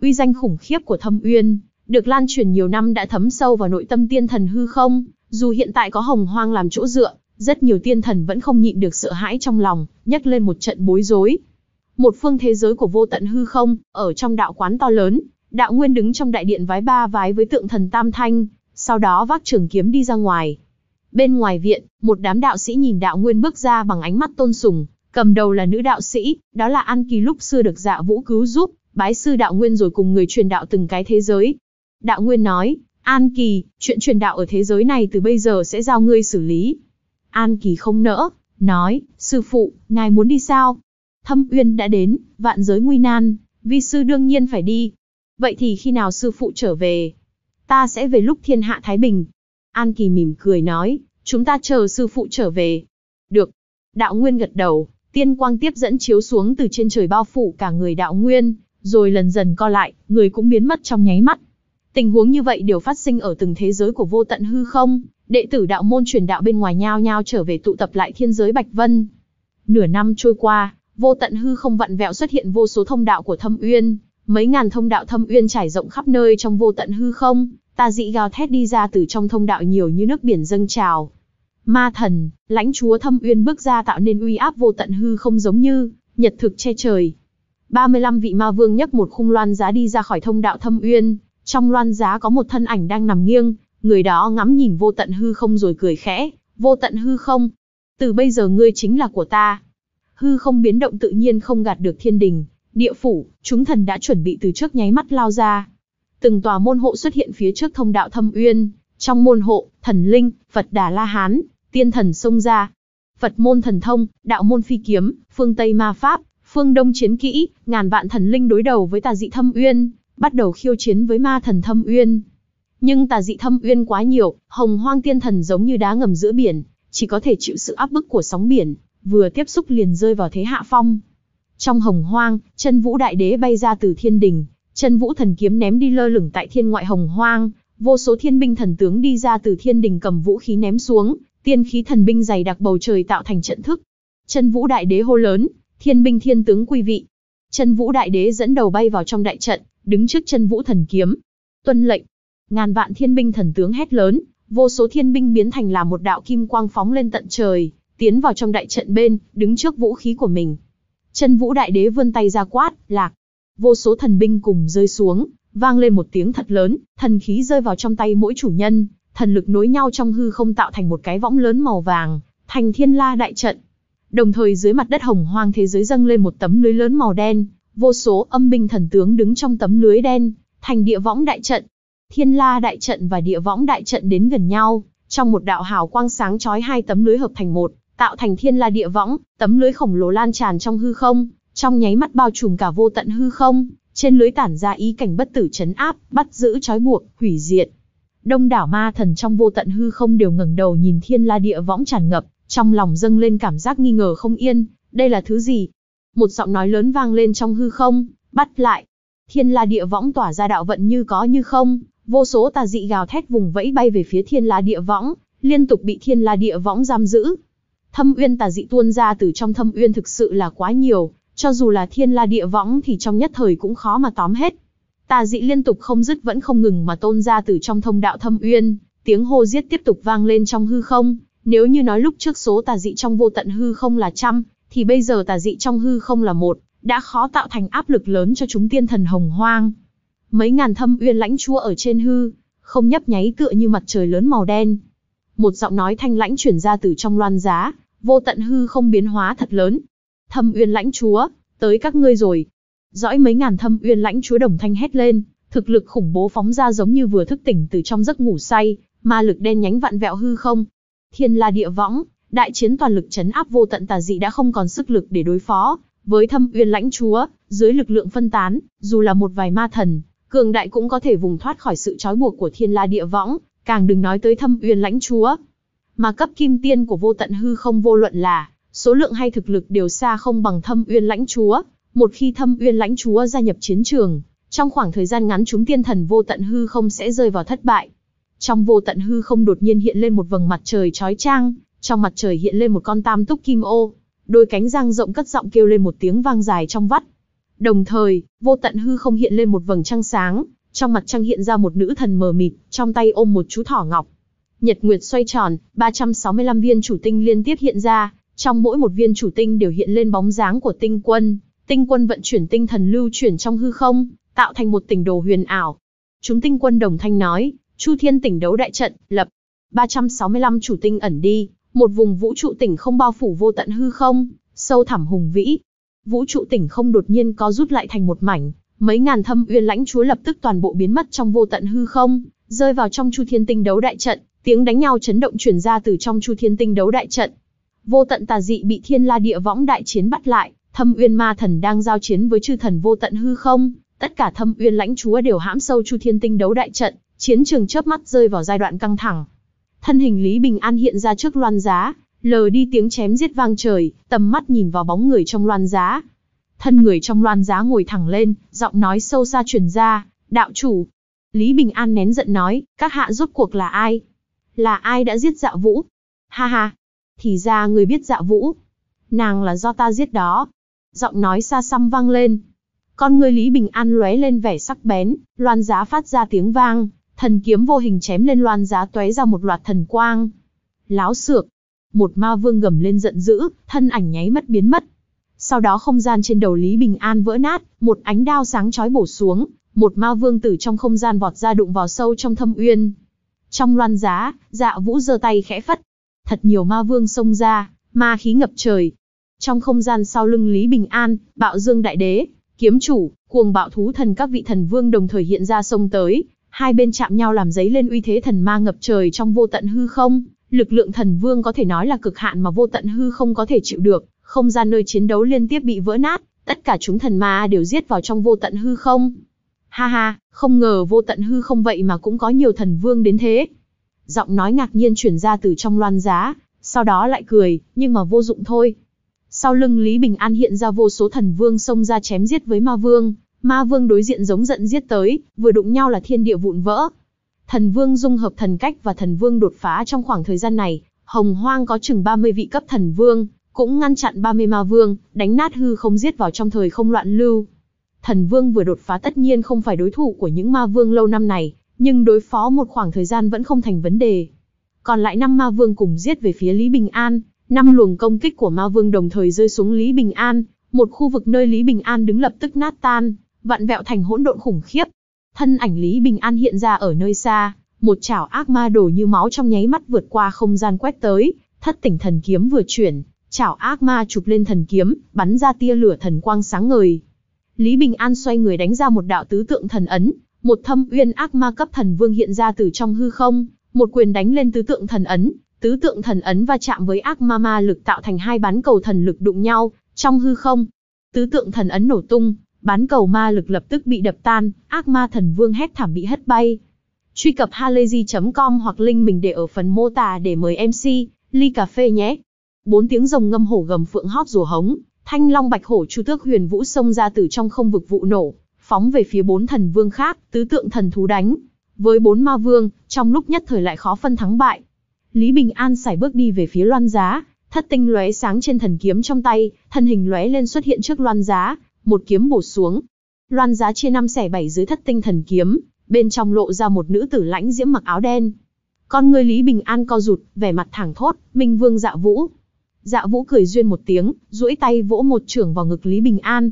Uy danh khủng khiếp của thâm uyên, được lan truyền nhiều năm đã thấm sâu vào nội tâm tiên thần hư không, dù hiện tại có hồng hoang làm chỗ dựa, rất nhiều tiên thần vẫn không nhịn được sợ hãi trong lòng, nhắc lên một trận bối rối. Một phương thế giới của vô tận hư không, ở trong đạo quán to lớn, đạo nguyên đứng trong đại điện vái ba vái với tượng thần Tam Thanh, sau đó vác trường kiếm đi ra ngoài. Bên ngoài viện, một đám đạo sĩ nhìn đạo nguyên bước ra bằng ánh mắt tôn sùng, cầm đầu là nữ đạo sĩ, đó là An Kỳ lúc xưa được dạ vũ cứu giúp, bái sư đạo nguyên rồi cùng người truyền đạo từng cái thế giới. Đạo nguyên nói, An Kỳ, chuyện truyền đạo ở thế giới này từ bây giờ sẽ giao ngươi xử lý. An Kỳ không nỡ, nói, sư phụ, ngài muốn đi sao? Thâm Uyên đã đến, vạn giới nguy nan, vi sư đương nhiên phải đi. Vậy thì khi nào sư phụ trở về? Ta sẽ về lúc thiên hạ Thái Bình. An Kỳ mỉm cười nói, chúng ta chờ sư phụ trở về. Được. Đạo Nguyên gật đầu, tiên quang tiếp dẫn chiếu xuống từ trên trời bao phủ cả người đạo Nguyên, rồi lần dần co lại, người cũng biến mất trong nháy mắt. Tình huống như vậy đều phát sinh ở từng thế giới của vô tận hư không, đệ tử đạo môn truyền đạo bên ngoài nhao nhao trở về tụ tập lại thiên giới Bạch Vân. Nửa năm trôi qua, vô tận hư không vặn vẹo xuất hiện vô số thông đạo của thâm uyên, mấy ngàn thông đạo thâm uyên trải rộng khắp nơi trong vô tận hư không, ta dị gào thét đi ra từ trong thông đạo nhiều như nước biển dâng trào. Ma thần, lãnh chúa thâm uyên bước ra tạo nên uy áp vô tận hư không giống như nhật thực che trời. 35 vị ma vương nhấc một khung loan giá đi ra khỏi thông đạo thâm uyên, trong loan giá có một thân ảnh đang nằm nghiêng, người đó ngắm nhìn vô tận hư không rồi cười khẽ, vô tận hư không. Từ bây giờ ngươi chính là của ta. Hư không biến động tự nhiên không gạt được thiên đình, địa phủ, chúng thần đã chuẩn bị từ trước nháy mắt lao ra. Từng tòa môn hộ xuất hiện phía trước thông đạo thâm uyên, trong môn hộ, thần linh, Phật Đà La Hán, tiên thần xông ra. Phật môn thần thông, đạo môn phi kiếm, phương Tây ma pháp, phương Đông chiến kỹ, ngàn vạn thần linh đối đầu với tà dị thâm uyên, bắt đầu khiêu chiến với ma thần thâm uyên. Nhưng tà dị thâm uyên quá nhiều, hồng hoang tiên thần giống như đá ngầm giữa biển, chỉ có thể chịu sự áp bức của sóng biển, vừa tiếp xúc liền rơi vào thế hạ phong. Trong hồng hoang, chân vũ đại đế bay ra từ thiên đình, chân vũ thần kiếm ném đi lơ lửng tại thiên ngoại hồng hoang, vô số thiên binh thần tướng đi ra từ thiên đình cầm vũ khí ném xuống, tiên khí thần binh dày đặc bầu trời tạo thành trận thức. Chân vũ đại đế hô lớn, thiên binh thiên tướng quý vị. Chân vũ đại đế dẫn đầu bay vào trong đại trận, đứng trước chân vũ thần kiếm. Tuân lệnh, ngàn vạn thiên binh thần tướng hét lớn, vô số thiên binh biến thành là một đạo kim quang phóng lên tận trời, tiến vào trong đại trận bên, đứng trước vũ khí của mình. Chân vũ đại đế vươn tay ra quát, lạc. Vô số thần binh cùng rơi xuống, vang lên một tiếng thật lớn, thần khí rơi vào trong tay mỗi chủ nhân, thần lực nối nhau trong hư không tạo thành một cái võng lớn màu vàng, thành thiên la đại trận. Đồng thời dưới mặt đất hồng hoang thế giới dâng lên một tấm lưới lớn màu đen, vô số âm binh thần tướng đứng trong tấm lưới đen, thành địa võng đại trận. Thiên la đại trận và địa võng đại trận đến gần nhau, trong một đạo hào quang sáng chói hai tấm lưới hợp thành một, tạo thành thiên la địa võng, tấm lưới khổng lồ lan tràn trong hư không, trong nháy mắt bao trùm cả vô tận hư không, trên lưới tản ra ý cảnh bất tử chấn áp, bắt giữ trói buộc, hủy diệt. Đông đảo ma thần trong vô tận hư không đều ngẩng đầu nhìn thiên la địa võng tràn ngập, trong lòng dâng lên cảm giác nghi ngờ không yên, đây là thứ gì? Một giọng nói lớn vang lên trong hư không, bắt lại. Thiên la địa võng tỏa ra đạo vận như có như không, vô số tà dị gào thét vùng vẫy bay về phía thiên la địa võng, liên tục bị thiên la địa võng giam giữ. Thâm uyên tà dị tuôn ra từ trong thâm uyên thực sự là quá nhiều, cho dù là thiên la địa võng thì trong nhất thời cũng khó mà tóm hết. Tà dị liên tục không dứt vẫn không ngừng mà tôn ra từ trong thông đạo thâm uyên, tiếng hô giết tiếp tục vang lên trong hư không, nếu như nói lúc trước số tà dị trong vô tận hư không là trăm, thì bây giờ tà dị trong hư không là một, đã khó tạo thành áp lực lớn cho chúng tiên thần hồng hoang. Mấy ngàn thâm uyên lãnh chúa ở trên hư, không nhấp nháy tựa như mặt trời lớn màu đen. Một giọng nói thanh lãnh chuyển ra từ trong loan giá, vô tận hư không biến hóa thật lớn. Thâm uyên lãnh chúa, tới các ngươi rồi. Dõi mấy ngàn thâm uyên lãnh chúa đồng thanh hét lên, thực lực khủng bố phóng ra giống như vừa thức tỉnh từ trong giấc ngủ say, ma lực đen nhánh vạn vẹo hư không. Thiên la địa võng, đại chiến toàn lực chấn áp vô tận tà dị đã không còn sức lực để đối phó. Với thâm uyên lãnh chúa, dưới lực lượng phân tán, dù là một vài ma thần, cường đại cũng có thể vùng thoát khỏi sự trói buộc của thiên la địa võng, càng đừng nói tới thâm uyên lãnh chúa. Mà cấp kim tiên của vô tận hư không vô luận là, số lượng hay thực lực đều xa không bằng thâm uyên lãnh chúa. Một khi thâm uyên lãnh chúa gia nhập chiến trường, trong khoảng thời gian ngắn chúng tiên thần vô tận hư không sẽ rơi vào thất bại. Trong vô tận hư không đột nhiên hiện lên một vầng mặt trời chói chang, trong mặt trời hiện lên một con tam túc kim ô, đôi cánh răng rộng cất giọng kêu lên một tiếng vang dài trong vắt. Đồng thời, vô tận hư không hiện lên một vầng trăng sáng, trong mặt trăng hiện ra một nữ thần mờ mịt, trong tay ôm một chú thỏ ngọc. Nhật nguyệt xoay tròn, 365 viên chủ tinh liên tiếp hiện ra, trong mỗi một viên chủ tinh đều hiện lên bóng dáng của tinh quân, tinh quân vận chuyển tinh thần lưu chuyển trong hư không, tạo thành một tỉnh đồ huyền ảo. Chúng tinh quân đồng thanh nói, Chu Thiên tỉnh đấu đại trận, lập 365 chủ tinh ẩn đi, một vùng vũ trụ tỉnh không bao phủ vô tận hư không, sâu thẳm hùng vĩ. Vũ trụ tỉnh không đột nhiên có rút lại thành một mảnh, mấy ngàn thâm uyên lãnh chúa lập tức toàn bộ biến mất trong vô tận hư không, rơi vào trong Chu Thiên Tinh đấu đại trận, tiếng đánh nhau chấn động truyền ra từ trong Chu Thiên Tinh đấu đại trận. Vô tận tà dị bị Thiên La Địa Võng đại chiến bắt lại, Thâm Uyên Ma Thần đang giao chiến với chư thần vô tận hư không, tất cả Thâm Uyên lãnh chúa đều hãm sâu Chu Thiên Tinh đấu đại trận, chiến trường chớp mắt rơi vào giai đoạn căng thẳng. Thân hình Lý Bình An hiện ra trước loan giá, lờ đi tiếng chém giết vang trời, tầm mắt nhìn vào bóng người trong loan giá. Thân người trong loan giá ngồi thẳng lên, giọng nói sâu xa truyền ra, đạo chủ. Lý Bình An nén giận nói, các hạ rốt cuộc là ai? Là ai đã giết dạ vũ? Ha ha, thì ra người biết dạ vũ. Nàng là do ta giết đó. Giọng nói xa xăm vang lên. Con người Lý Bình An lóe lên vẻ sắc bén, loan giá phát ra tiếng vang, thần kiếm vô hình chém lên loan giá tóe ra một loạt thần quang. Láo xược, một ma vương gầm lên giận dữ, thân ảnh nháy mắt biến mất. Sau đó không gian trên đầu Lý Bình An vỡ nát, một ánh đao sáng chói bổ xuống, một ma vương tử trong không gian vọt ra đụng vào sâu trong thâm uyên. Trong loan giá, dạ vũ giơ tay khẽ phất. Thật nhiều ma vương xông ra, ma khí ngập trời. Trong không gian sau lưng Lý Bình An, bạo dương đại đế, kiếm chủ, cuồng bạo thú thần các vị thần vương đồng thời hiện ra xông tới, Hai bên chạm nhau làm giấy lên uy thế thần ma ngập trời trong vô tận hư không, lực lượng thần vương có thể nói là cực hạn mà vô tận hư không có thể chịu được, không gian nơi chiến đấu liên tiếp bị vỡ nát, tất cả chúng thần ma đều giết vào trong vô tận hư không. Ha ha, không ngờ vô tận hư không vậy mà cũng có nhiều thần vương đến thế. Giọng nói ngạc nhiên chuyển ra từ trong loan giá, sau đó lại cười, nhưng mà vô dụng thôi. Sau lưng Lý Bình An hiện ra vô số thần vương xông ra chém giết với ma vương, Ma vương đối diện giống giận giết tới, vừa đụng nhau là thiên địa vụn vỡ. Thần vương dung hợp thần cách và thần vương đột phá trong khoảng thời gian này, hồng hoang có chừng 30 vị cấp thần vương, cũng ngăn chặn 30 ma vương, đánh nát hư không giết vào trong thời không loạn lưu. Thần vương vừa đột phá tất nhiên không phải đối thủ của những ma vương lâu năm này, nhưng đối phó một khoảng thời gian vẫn không thành vấn đề. Còn lại năm ma vương cùng giết về phía Lý Bình An, năm luồng công kích của ma vương đồng thời rơi xuống Lý Bình An, một khu vực nơi Lý Bình An đứng lập tức nát tan, vặn vẹo thành hỗn độn khủng khiếp. Thân ảnh Lý Bình An hiện ra ở nơi xa, một chảo ác ma đổ như máu trong nháy mắt vượt qua không gian quét tới, thất tỉnh thần kiếm vừa chuyển, chảo ác ma chụp lên thần kiếm, bắn ra tia lửa thần quang sáng ngời. Lý Bình An xoay người đánh ra một đạo tứ tượng thần ấn, một thâm uyên ác ma cấp thần vương hiện ra từ trong hư không, một quyền đánh lên tứ tượng thần ấn, tứ tượng thần ấn va chạm với ác ma ma lực tạo thành hai bán cầu thần lực đụng nhau, trong hư không. Tứ tượng thần ấn nổ tung, Bán cầu ma lực lập tức bị đập tan, ác ma thần vương hét thảm bị hất bay. Truy cập halayzi.com hoặc link mình để ở phần mô tả để mời MC, ly cà phê nhé. Bốn tiếng rồng ngâm hổ gầm phượng hót rùa hống, thanh long bạch hổ chu tước huyền vũ xông ra từ trong không vực vụ nổ, phóng về phía bốn thần vương khác, tứ tượng thần thú đánh. Với bốn ma vương, trong lúc nhất thời lại khó phân thắng bại. Lý Bình An xài bước đi về phía loan giá, thất tinh lóe sáng trên thần kiếm trong tay, thân hình lóe lên xuất hiện trước loan giá, một kiếm bổ xuống. Loan giá chia năm xẻ bảy dưới thất tinh thần kiếm, bên trong lộ ra một nữ tử lãnh diễm mặc áo đen. Con người Lý Bình An co rụt, vẻ mặt thẳng thốt, Minh Vương Dạ Vũ. Dạ Vũ cười duyên một tiếng, duỗi tay vỗ một trưởng vào ngực Lý Bình An.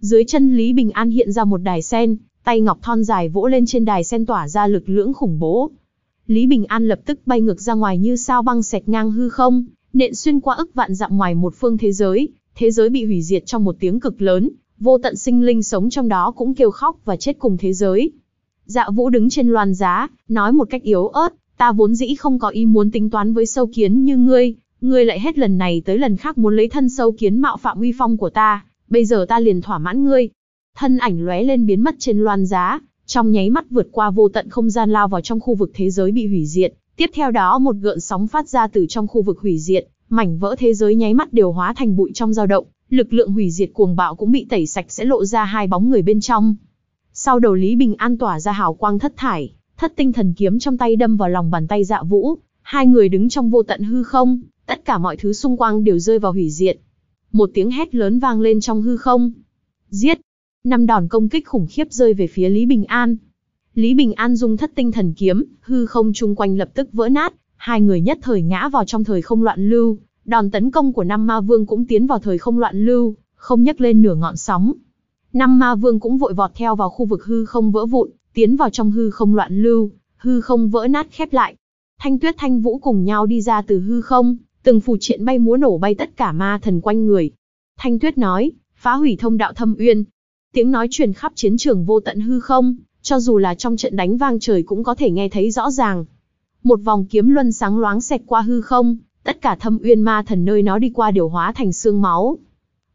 Dưới chân Lý Bình An hiện ra một đài sen, tay ngọc thon dài vỗ lên trên đài sen tỏa ra lực lưỡng khủng bố. Lý Bình An lập tức bay ngược ra ngoài như sao băng xẹt ngang hư không, nện xuyên qua ức vạn dặm ngoài một phương thế giới, thế giới bị hủy diệt trong một tiếng cực lớn, Vô tận sinh linh sống trong đó cũng kêu khóc và chết cùng thế giới. Dạ vũ đứng trên loan giá, nói một cách yếu ớt, ta vốn dĩ không có ý muốn tính toán với sâu kiến như ngươi, ngươi lại hết lần này tới lần khác muốn lấy thân sâu kiến mạo phạm uy phong của ta, bây giờ ta liền thỏa mãn ngươi. Thân ảnh lóe lên biến mất trên loan giá, trong nháy mắt vượt qua vô tận không gian lao vào trong khu vực thế giới bị hủy diệt, tiếp theo đó một gợn sóng phát ra từ trong khu vực hủy diệt, mảnh vỡ thế giới nháy mắt đều hóa thành bụi trong dao động, lực lượng hủy diệt cuồng bạo cũng bị tẩy sạch sẽ lộ ra hai bóng người bên trong. Sau đầu Lý Bình An tỏa ra hào quang thất thải, thất tinh thần kiếm trong tay đâm vào lòng bàn tay dạ vũ, hai người đứng trong vô tận hư không, tất cả mọi thứ xung quanh đều rơi vào hủy diệt. Một tiếng hét lớn vang lên trong hư không. Giết! Năm đòn công kích khủng khiếp rơi về phía Lý Bình An. Lý Bình An dùng thất tinh thần kiếm, hư không chung quanh lập tức vỡ nát, hai người nhất thời ngã vào trong thời không loạn lưu, Đòn tấn công của năm ma vương cũng tiến vào thời không loạn lưu, không nhấc lên nửa ngọn sóng. Năm ma vương cũng vội vọt theo vào khu vực hư không vỡ vụn, tiến vào trong hư không loạn lưu, hư không vỡ nát khép lại. Thanh tuyết thanh vũ cùng nhau đi ra từ hư không, từng phù triện bay múa nổ bay tất cả ma thần quanh người. Thanh tuyết nói, phá hủy thông đạo thâm uyên. Tiếng nói truyền khắp chiến trường vô tận hư không, cho dù là trong trận đánh vang trời cũng có thể nghe thấy rõ ràng. Một vòng kiếm luân sáng loáng xẹt qua hư không, tất cả thâm uyên ma thần nơi nó đi qua đều hóa thành xương máu.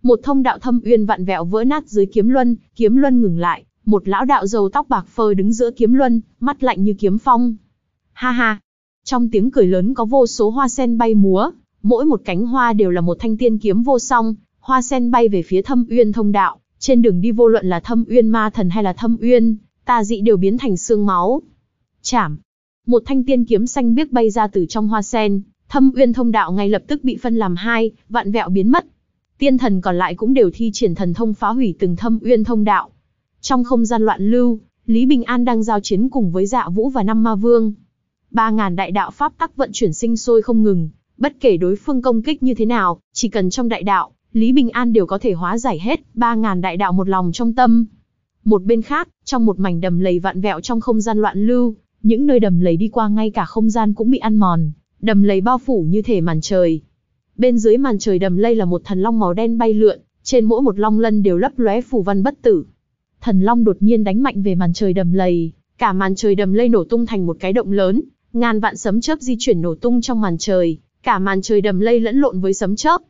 Một thông đạo thâm uyên vặn vẹo vỡ nát dưới kiếm luân, kiếm luân ngừng lại, một lão đạo râu tóc bạc phơ đứng giữa kiếm luân, mắt lạnh như kiếm phong. Ha ha! Trong tiếng cười lớn có vô số hoa sen bay múa, mỗi một cánh hoa đều là một thanh tiên kiếm vô song, hoa sen bay về phía thâm uyên thông đạo, trên đường đi vô luận là thâm uyên ma thần hay là thâm uyên, ta dị đều biến thành xương máu. Chảm! Một thanh tiên kiếm xanh biếc bay ra từ trong hoa sen, Thâm uyên thông đạo ngay lập tức bị phân làm hai, vạn vẹo biến mất. Tiên thần còn lại cũng đều thi triển thần thông phá hủy từng thâm uyên thông đạo. Trong không gian loạn lưu, Lý Bình An đang giao chiến cùng với Dạ Vũ và năm Ma Vương. Ba ngàn đại đạo pháp tắc vận chuyển sinh sôi không ngừng, bất kể đối phương công kích như thế nào, chỉ cần trong đại đạo, Lý Bình An đều có thể hóa giải hết ba ngàn đại đạo một lòng trong tâm. Một bên khác, trong một mảnh đầm lầy vạn vẹo trong không gian loạn lưu, những nơi đầm lầy đi qua ngay cả không gian cũng bị ăn mòn, đầm lầy bao phủ như thể màn trời. Bên dưới màn trời đầm lây là một thần long màu đen bay lượn, trên mỗi một long lân đều lấp lóe phù văn bất tử. Thần long đột nhiên đánh mạnh về màn trời đầm lầy, cả màn trời đầm lây nổ tung thành một cái động lớn, ngàn vạn sấm chớp di chuyển nổ tung trong màn trời, cả màn trời đầm lây lẫn lộn với sấm chớp.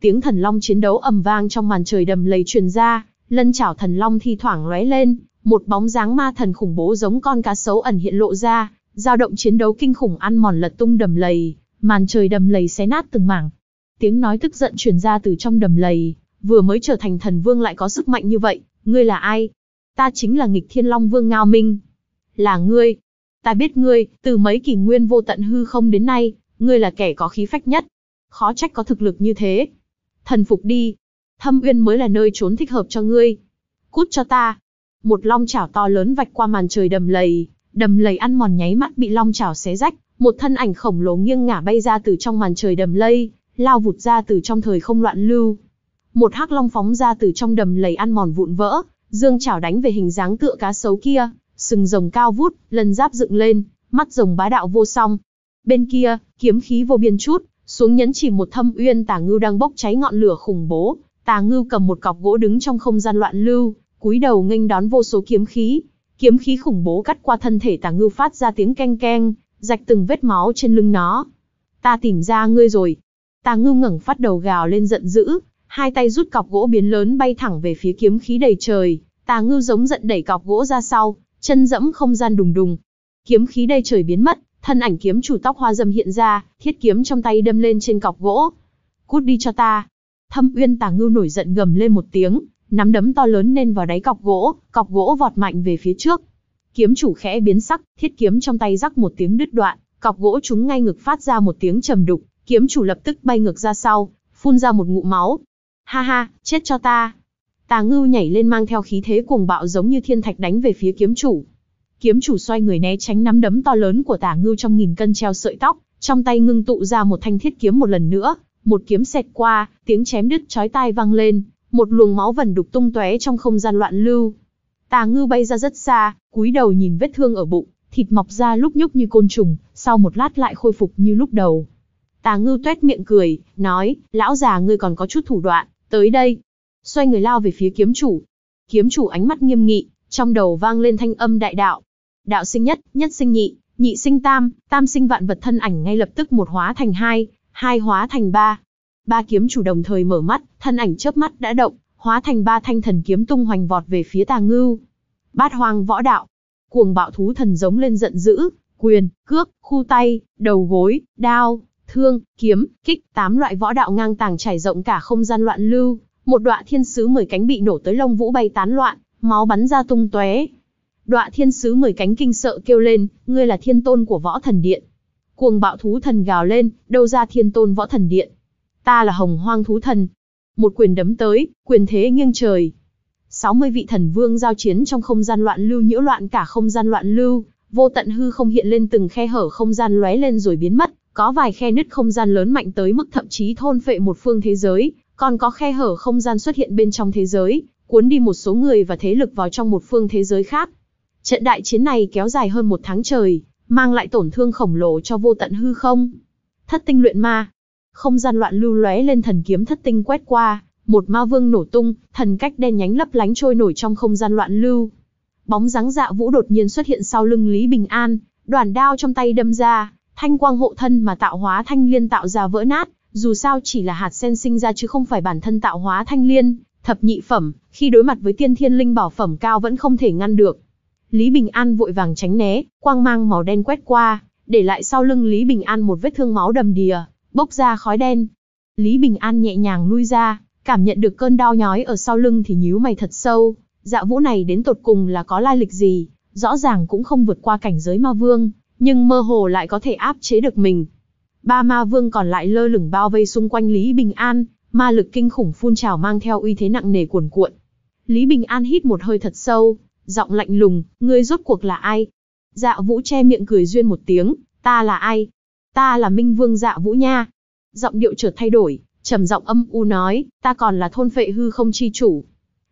Tiếng thần long chiến đấu ầm vang trong màn trời đầm lầy truyền ra, lân chảo thần long thi thoảng lóe lên, một bóng dáng ma thần khủng bố giống con cá sấu ẩn hiện lộ ra, Giao động chiến đấu kinh khủng ăn mòn lật tung đầm lầy, màn trời đầm lầy xé nát từng mảng. Tiếng nói tức giận truyền ra từ trong đầm lầy, vừa mới trở thành thần vương lại có sức mạnh như vậy, ngươi là ai? Ta chính là nghịch thiên long vương Ngao Minh. Là ngươi. Ta biết ngươi, từ mấy kỷ nguyên vô tận hư không đến nay, ngươi là kẻ có khí phách nhất. Khó trách có thực lực như thế. Thần phục đi. Thâm uyên mới là nơi trốn thích hợp cho ngươi. Cút cho ta. Một long chảo to lớn vạch qua màn trời đầm lầy, đầm lầy ăn mòn nháy mắt bị long chảo xé rách, một thân ảnh khổng lồ nghiêng ngả bay ra từ trong màn trời đầm lây, lao vụt ra từ trong thời không loạn lưu. Một hắc long phóng ra từ trong đầm lầy ăn mòn vụn vỡ, dương chảo đánh về hình dáng tựa cá sấu kia, sừng rồng cao vút, lần giáp dựng lên, mắt rồng bá đạo vô song. Bên kia, kiếm khí vô biên chút, xuống nhấn chỉ một thâm uyên tà ngưu đang bốc cháy ngọn lửa khủng bố, tà ngưu cầm một cọc gỗ đứng trong không gian loạn lưu, cúi đầu nghênh đón vô số kiếm khí, Kiếm khí khủng bố cắt qua thân thể tà Ngư phát ra tiếng keng keng, rạch từng vết máu trên lưng nó. Ta tìm ra ngươi rồi. Tà Ngư ngẩng phát đầu gào lên giận dữ, hai tay rút cọc gỗ biến lớn bay thẳng về phía kiếm khí đầy trời. Tà Ngư giống giận đẩy cọc gỗ ra sau, chân dẫm không gian đùng đùng. Kiếm khí đầy trời biến mất, thân ảnh kiếm chủ tóc hoa dâm hiện ra, thiết kiếm trong tay đâm lên trên cọc gỗ. Cút đi cho ta. Thâm uyên tà Ngư nổi giận gầm lên một tiếng, nắm đấm to lớn nên vào đáy cọc gỗ, cọc gỗ vọt mạnh về phía trước. Kiếm chủ khẽ biến sắc, thiết kiếm trong tay rắc một tiếng đứt đoạn, cọc gỗ chúng ngay ngực phát ra một tiếng trầm đục, kiếm chủ lập tức bay ngược ra sau, phun ra một ngụm máu. Ha ha, chết cho ta. Tà ngưu nhảy lên mang theo khí thế cuồng bạo giống như thiên thạch đánh về phía kiếm chủ. Kiếm chủ xoay người né tránh nắm đấm to lớn của tà ngưu trong nghìn cân treo sợi tóc, trong tay ngưng tụ ra một thanh thiết kiếm một lần nữa, một kiếm xẹt qua, tiếng chém đứt chói tai vang lên, một luồng máu vẩn đục tung tóe trong không gian loạn lưu. Tà ngư bay ra rất xa, cúi đầu nhìn vết thương ở bụng, thịt mọc ra lúc nhúc như côn trùng, sau một lát lại khôi phục như lúc đầu. Tà ngư tuét miệng cười, nói, lão già ngươi còn có chút thủ đoạn, tới đây. Xoay người lao về phía kiếm chủ. Kiếm chủ ánh mắt nghiêm nghị, trong đầu vang lên thanh âm đại đạo. Đạo sinh nhất, nhất sinh nhị, nhị sinh tam, tam sinh vạn vật thân ảnh ngay lập tức một hóa thành hai, hai hóa thành ba, ba kiếm chủ đồng thời mở mắt, thân ảnh chớp mắt đã động, hóa thành ba thanh thần kiếm tung hoành vọt về phía Tà Ngưu. Bát hoang võ đạo, cuồng bạo thú thần giống lên giận dữ, quyền, cước, khu tay, đầu gối, đao, thương, kiếm, kích, tám loại võ đạo ngang tàng trải rộng cả không gian loạn lưu, một đoạn thiên sứ mười cánh bị nổ tới lông vũ bay tán loạn, máu bắn ra tung tóe. Đoạ thiên sứ mười cánh kinh sợ kêu lên, ngươi là thiên tôn của võ thần điện. Cuồng bạo thú thần gào lên, đâu ra thiên tôn võ thần điện. Ta là hồng hoang thú thần. Một quyền đấm tới, quyền thế nghiêng trời. 60 vị thần vương giao chiến trong không gian loạn lưu nhiễu loạn cả không gian loạn lưu, vô tận hư không hiện lên từng khe hở không gian lóe lên rồi biến mất, có vài khe nứt không gian lớn mạnh tới mức thậm chí thôn phệ một phương thế giới, còn có khe hở không gian xuất hiện bên trong thế giới, cuốn đi một số người và thế lực vào trong một phương thế giới khác. Trận đại chiến này kéo dài hơn một tháng trời, mang lại tổn thương khổng lồ cho vô tận hư không. Thất tinh luyện ma, không gian loạn lưu lóe lên thần kiếm thất tinh quét qua, một ma vương nổ tung, thần cách đen nhánh lấp lánh trôi nổi trong không gian loạn lưu. Bóng dáng dạ vũ đột nhiên xuất hiện sau lưng Lý Bình An, đoàn đao trong tay đâm ra, thanh quang hộ thân mà tạo hóa thanh liên tạo ra vỡ nát, dù sao chỉ là hạt sen sinh ra chứ không phải bản thân tạo hóa thanh liên, thập nhị phẩm, khi đối mặt với tiên thiên linh bảo phẩm cao vẫn không thể ngăn được. Lý Bình An vội vàng tránh né, quang mang màu đen quét qua, để lại sau lưng Lý Bình An một vết thương máu đầm đìa bốc ra khói đen. Lý Bình An nhẹ nhàng lui ra, cảm nhận được cơn đau nhói ở sau lưng thì nhíu mày thật sâu, dạ vũ này đến tột cùng là có lai lịch gì, rõ ràng cũng không vượt qua cảnh giới ma vương, nhưng mơ hồ lại có thể áp chế được mình. Ba ma vương còn lại lơ lửng bao vây xung quanh Lý Bình An, ma lực kinh khủng phun trào mang theo uy thế nặng nề cuồn cuộn. Lý Bình An hít một hơi thật sâu, giọng lạnh lùng, ngươi rốt cuộc là ai? Dạ vũ che miệng cười duyên một tiếng, ta là ai? ta là Minh Vương Dạ Vũ nha. Giọng điệu chợt thay đổi, trầm giọng âm u nói, ta còn là thôn phệ hư không chi chủ.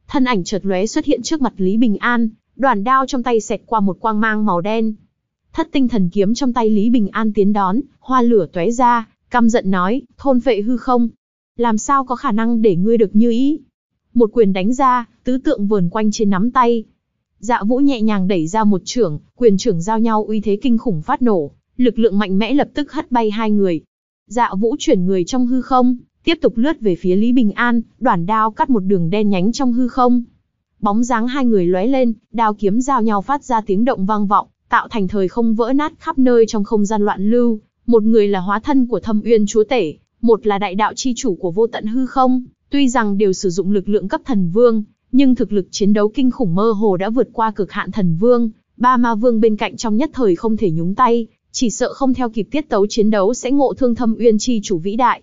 Thân ảnh chợt lóe xuất hiện trước mặt Lý Bình An, đoàn đao trong tay xẹt qua một quang mang màu đen. Thất tinh thần kiếm trong tay Lý Bình An tiến đón, hoa lửa tóe ra, căm giận nói, thôn phệ hư không. Làm sao có khả năng để ngươi được như ý? Một quyền đánh ra, tứ tượng vườn quanh trên nắm tay. Dạ vũ nhẹ nhàng đẩy ra một trưởng, quyền trưởng giao nhau uy thế kinh khủng phát nổ, lực lượng mạnh mẽ lập tức hất bay hai người. Dạ Vũ chuyển người trong hư không, tiếp tục lướt về phía Lý Bình An, đoạn đao cắt một đường đen nhánh trong hư không. Bóng dáng hai người lóe lên, đao kiếm giao nhau phát ra tiếng động vang vọng, tạo thành thời không vỡ nát khắp nơi trong không gian loạn lưu, một người là hóa thân của Thâm Uyên chúa tể, một là đại đạo chi chủ của Vô Tận hư không, tuy rằng đều sử dụng lực lượng cấp thần vương, nhưng thực lực chiến đấu kinh khủng mơ hồ đã vượt qua cực hạn thần vương, ba ma vương bên cạnh trong nhất thời không thể nhúng tay, chỉ sợ không theo kịp tiết tấu chiến đấu sẽ ngộ thương thâm uyên chi chủ vĩ đại.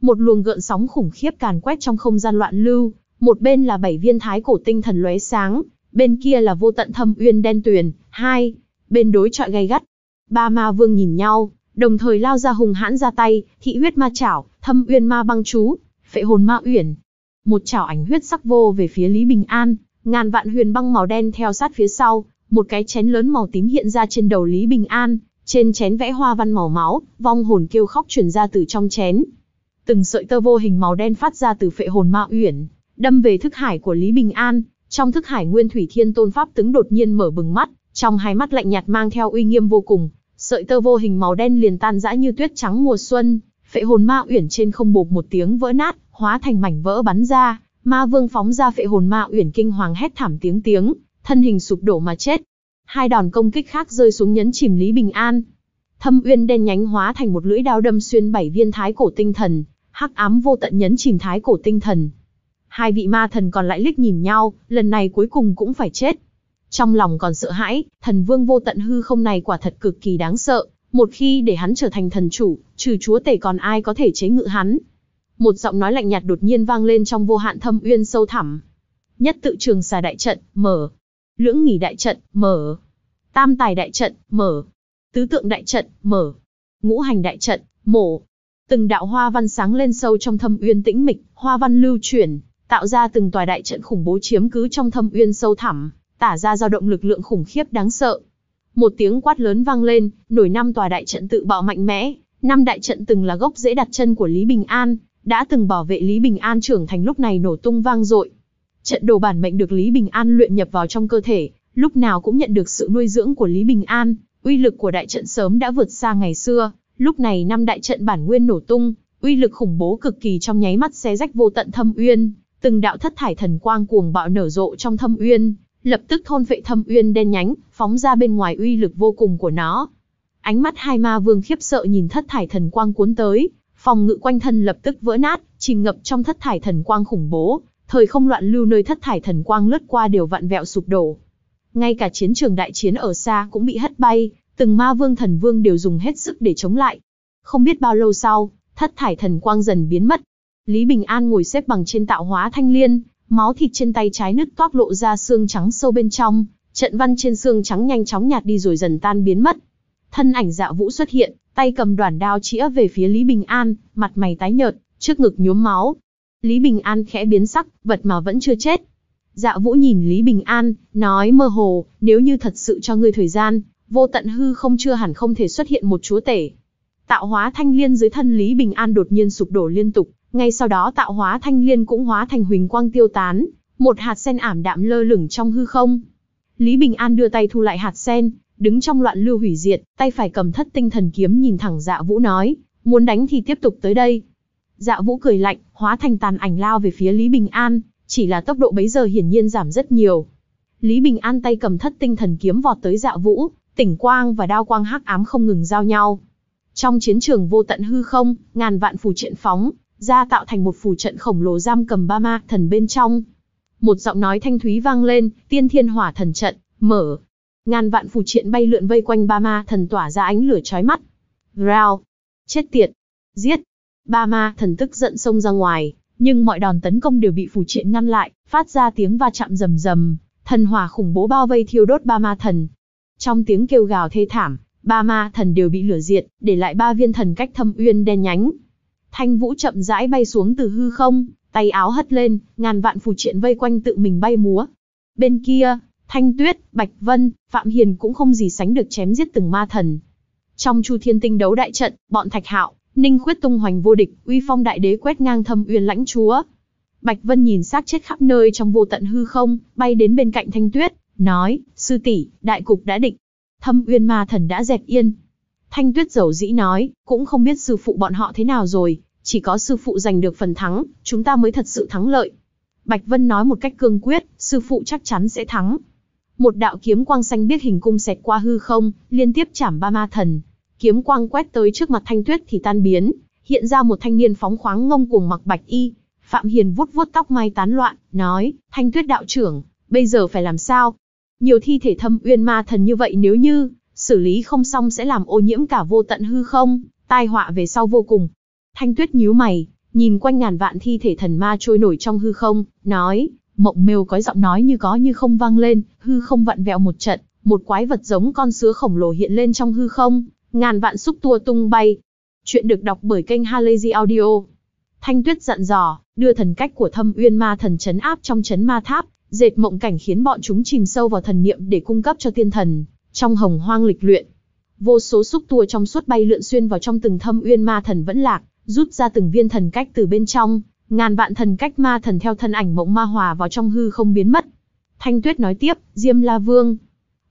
Một luồng gợn sóng khủng khiếp càn quét trong không gian loạn lưu, một bên là bảy viên thái cổ tinh thần lóe sáng, bên kia là vô tận thâm uyên đen tuyền, hai, bên đối trọi gay gắt. Ba ma vương nhìn nhau, đồng thời lao ra hùng hãn ra tay, thị huyết ma chảo, thâm uyên ma băng chú, phệ hồn ma uyển. Một chảo ảnh huyết sắc vô về phía Lý Bình An, ngàn vạn huyền băng màu đen theo sát phía sau, một cái chén lớn màu tím hiện ra trên đầu Lý Bình An, trên chén vẽ hoa văn màu máu, vong hồn kêu khóc truyền ra từ trong chén. Từng sợi tơ vô hình màu đen phát ra từ phệ hồn ma uyển, đâm về thức hải của Lý Bình An, trong thức hải Nguyên Thủy Thiên Tôn Pháp tướng đột nhiên mở bừng mắt, trong hai mắt lạnh nhạt mang theo uy nghiêm vô cùng, sợi tơ vô hình màu đen liền tan rã như tuyết trắng mùa xuân, phệ hồn ma uyển trên không bột một tiếng vỡ nát, hóa thành mảnh vỡ bắn ra, ma vương phóng ra phệ hồn ma uyển kinh hoàng hét thảm tiếng tiếng, thân hình sụp đổ mà chết, hai đòn công kích khác rơi xuống nhấn chìm Lý Bình An. Thâm uyên đen nhánh hóa thành một lưỡi đao đâm xuyên bảy viên thái cổ tinh thần, hắc ám vô tận nhấn chìm thái cổ tinh thần. Hai vị ma thần còn lại liếc nhìn nhau, lần này cuối cùng cũng phải chết. Trong lòng còn sợ hãi, thần vương vô tận hư không này quả thật cực kỳ đáng sợ, một khi để hắn trở thành thần chủ, trừ chúa tể còn ai có thể chế ngự hắn. Một giọng nói lạnh nhạt đột nhiên vang lên trong vô hạn thâm uyên sâu thẳm. Nhất tự trường xà đại trận, mở, Lưỡng nghỉ đại trận, mở. Tam tài đại trận, mở. Tứ tượng đại trận, mở. Ngũ hành đại trận, mổ. Từng đạo hoa văn sáng lên sâu trong thâm uyên tĩnh mịch, hoa văn lưu chuyển, tạo ra từng tòa đại trận khủng bố chiếm cứ trong thâm uyên sâu thẳm, tả ra dao động lực lượng khủng khiếp đáng sợ. Một tiếng quát lớn vang lên, nổi năm tòa đại trận tự bạo mạnh mẽ, năm đại trận từng là gốc dễ đặt chân của Lý Bình An, đã từng bảo vệ Lý Bình An trưởng thành lúc này nổ tung vang dội. Trận đồ bản mệnh được Lý Bình An luyện nhập vào trong cơ thể, lúc nào cũng nhận được sự nuôi dưỡng của Lý Bình An, uy lực của đại trận sớm đã vượt xa ngày xưa, lúc này năm đại trận bản nguyên nổ tung, uy lực khủng bố cực kỳ trong nháy mắt xé rách vô tận thâm uyên, từng đạo thất thải thần quang cuồng bạo nở rộ trong thâm uyên, lập tức thôn vệ thâm uyên đen nhánh, phóng ra bên ngoài uy lực vô cùng của nó. Ánh mắt hai ma vương khiếp sợ nhìn thất thải thần quang cuốn tới, phòng ngự quanh thân lập tức vỡ nát, chìm ngập trong thất thải thần quang khủng bố, thời không loạn lưu nơi thất thải thần quang lướt qua đều vặn vẹo sụp đổ. Ngay cả chiến trường đại chiến ở xa cũng bị hất bay, từng ma vương thần vương đều dùng hết sức để chống lại. Không biết bao lâu sau, thất thải thần quang dần biến mất. Lý Bình An ngồi xếp bằng trên tạo hóa thanh liên, máu thịt trên tay trái nứt toác lộ ra xương trắng sâu bên trong, trận văn trên xương trắng nhanh chóng nhạt đi rồi dần tan biến mất. Thân ảnh dạ vũ xuất hiện, tay cầm đoàn đao chĩa về phía Lý Bình An, mặt mày tái nhợt, trước ngực nhuốm máu, Lý Bình An khẽ biến sắc, vật mà vẫn chưa chết. Dạ Vũ nhìn Lý Bình An, nói mơ hồ, nếu như thật sự cho ngươi thời gian, vô tận hư không chưa hẳn không thể xuất hiện một chúa tể. Tạo hóa thanh liên dưới thân Lý Bình An đột nhiên sụp đổ liên tục, ngay sau đó tạo hóa thanh liên cũng hóa thành huỳnh quang tiêu tán, một hạt sen ảm đạm lơ lửng trong hư không. Lý Bình An đưa tay thu lại hạt sen, đứng trong loạn lưu hủy diệt, tay phải cầm thất tinh thần kiếm nhìn thẳng dạ vũ nói, muốn đánh thì tiếp tục tới đây, Dạ Vũ cười lạnh, hóa thành tàn ảnh lao về phía Lý Bình An, chỉ là tốc độ bấy giờ hiển nhiên giảm rất nhiều. Lý Bình An tay cầm thất tinh thần kiếm vọt tới Dạ Vũ, tỉnh quang và đao quang hắc ám không ngừng giao nhau. Trong chiến trường vô tận hư không, ngàn vạn phù trận phóng, ra tạo thành một phù trận khổng lồ giam cầm ba ma thần bên trong. Một giọng nói thanh thúy vang lên, tiên thiên hỏa thần trận, mở. Ngàn vạn phù triện bay lượn vây quanh ba ma thần tỏa ra ánh lửa chói mắt. Rao. Chết tiệt. Giết. Ba ma thần tức giận xông ra ngoài, nhưng mọi đòn tấn công đều bị phù triện ngăn lại, phát ra tiếng va chạm rầm rầm, thần hỏa khủng bố bao vây thiêu đốt ba ma thần. Trong tiếng kêu gào thê thảm, ba ma thần đều bị lửa diệt, để lại ba viên thần cách thâm uyên đen nhánh. Thanh vũ chậm rãi bay xuống từ hư không, tay áo hất lên, ngàn vạn phù triện vây quanh tự mình bay múa. Bên kia, Thanh Tuyết, Bạch Vân, Phạm Hiền cũng không gì sánh được chém giết từng ma thần. Trong Chu Thiên Tinh đấu đại trận, bọn Thạch Hạo, Ninh Quyết tung hoành vô địch, uy phong đại đế quét ngang thâm uyên lãnh chúa. Bạch Vân nhìn xác chết khắp nơi trong vô tận hư không, bay đến bên cạnh Thanh Tuyết, nói: "Sư tỷ, đại cục đã định. Thâm uyên ma thần đã dẹp yên." Thanh Tuyết dầu dĩ nói, cũng không biết sư phụ bọn họ thế nào rồi, chỉ có sư phụ giành được phần thắng, chúng ta mới thật sự thắng lợi. Bạch Vân nói một cách cương quyết, sư phụ chắc chắn sẽ thắng. Một đạo kiếm quang xanh biết hình cung xẹt qua hư không, liên tiếp chảm ba ma thần, Kiếm quang quét tới trước mặt Thanh Tuyết thì tan biến, hiện ra một thanh niên phóng khoáng ngông cuồng mặc bạch y. Phạm Hiền vuốt vuốt tóc mai tán loạn, nói, Thanh Tuyết đạo trưởng, bây giờ phải làm sao? Nhiều thi thể thâm uyên ma thần như vậy nếu như, xử lý không xong sẽ làm ô nhiễm cả vô tận hư không, tai họa về sau vô cùng. Thanh Tuyết nhíu mày, nhìn quanh ngàn vạn thi thể thần ma trôi nổi trong hư không, nói, mộng mêu có giọng nói như có như không vang lên, hư không vặn vẹo một trận, một quái vật giống con sứa khổng lồ hiện lên trong hư không, Ngàn vạn xúc tua tung bay. Chuyện được đọc bởi kênh Halazy Audio. Thanh Tuyết dặn dò, đưa thần cách của Thâm Uyên Ma Thần chấn áp trong chấn ma tháp, dệt mộng cảnh khiến bọn chúng chìm sâu vào thần niệm để cung cấp cho tiên thần trong hồng hoang lịch luyện. Vô số xúc tua trong suốt bay lượn xuyên vào trong từng Thâm Uyên Ma Thần vẫn lạc, rút ra từng viên thần cách từ bên trong, ngàn vạn thần cách ma thần theo thân ảnh mộng ma hòa vào trong hư không biến mất. Thanh Tuyết nói tiếp, Diêm La Vương,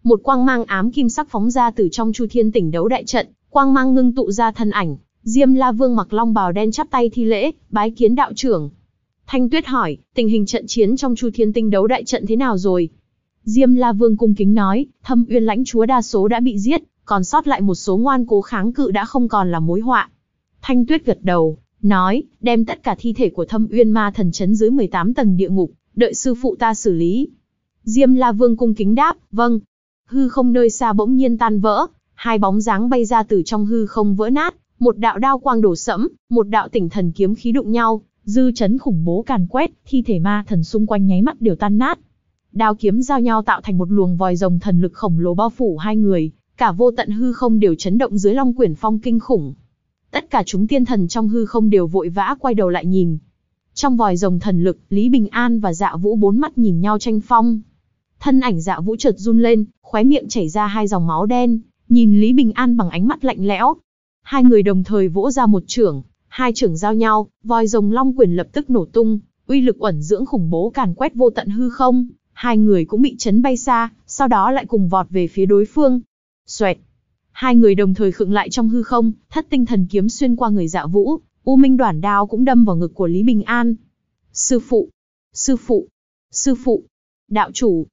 một quang mang ám kim sắc phóng ra từ trong Chu Thiên Tỉnh đấu đại trận, quang mang ngưng tụ ra thân ảnh, Diêm La Vương mặc long bào đen chắp tay thi lễ, bái kiến đạo trưởng. Thanh Tuyết hỏi, tình hình trận chiến trong Chu Thiên Tinh đấu đại trận thế nào rồi? Diêm La Vương cung kính nói, Thâm Uyên lãnh chúa đa số đã bị giết, còn sót lại một số ngoan cố kháng cự đã không còn là mối họa. Thanh Tuyết gật đầu, nói, đem tất cả thi thể của Thâm Uyên Ma thần chấn dưới 18 tầng địa ngục, đợi sư phụ ta xử lý. Diêm La Vương cung kính đáp, vâng, hư không nơi xa bỗng nhiên tan vỡ, hai bóng dáng bay ra từ trong hư không vỡ nát, một đạo đao quang đổ sẫm, một đạo tỉnh thần kiếm khí đụng nhau, dư chấn khủng bố càn quét, thi thể ma thần xung quanh nháy mắt đều tan nát. Đao kiếm giao nhau tạo thành một luồng vòi rồng thần lực khổng lồ bao phủ hai người, cả vô tận hư không đều chấn động dưới long quyển phong kinh khủng. Tất cả chúng tiên thần trong hư không đều vội vã quay đầu lại nhìn. Trong vòi rồng thần lực, Lý Bình An và Dạ Vũ bốn mắt nhìn nhau tranh phong. Thân ảnh dạ vũ chợt run lên, khóe miệng chảy ra hai dòng máu đen, nhìn Lý Bình An bằng ánh mắt lạnh lẽo. Hai người đồng thời vỗ ra một trưởng, hai trưởng giao nhau, voi rồng long quyền lập tức nổ tung, uy lực uẩn dưỡng khủng bố càn quét vô tận hư không, hai người cũng bị chấn bay xa, sau đó lại cùng vọt về phía đối phương. Xoẹt. Hai người đồng thời khựng lại trong hư không, thất tinh thần kiếm xuyên qua người dạ vũ, U Minh đoản đao cũng đâm vào ngực của Lý Bình An. Sư phụ! Sư phụ! Sư phụ! Đạo chủ!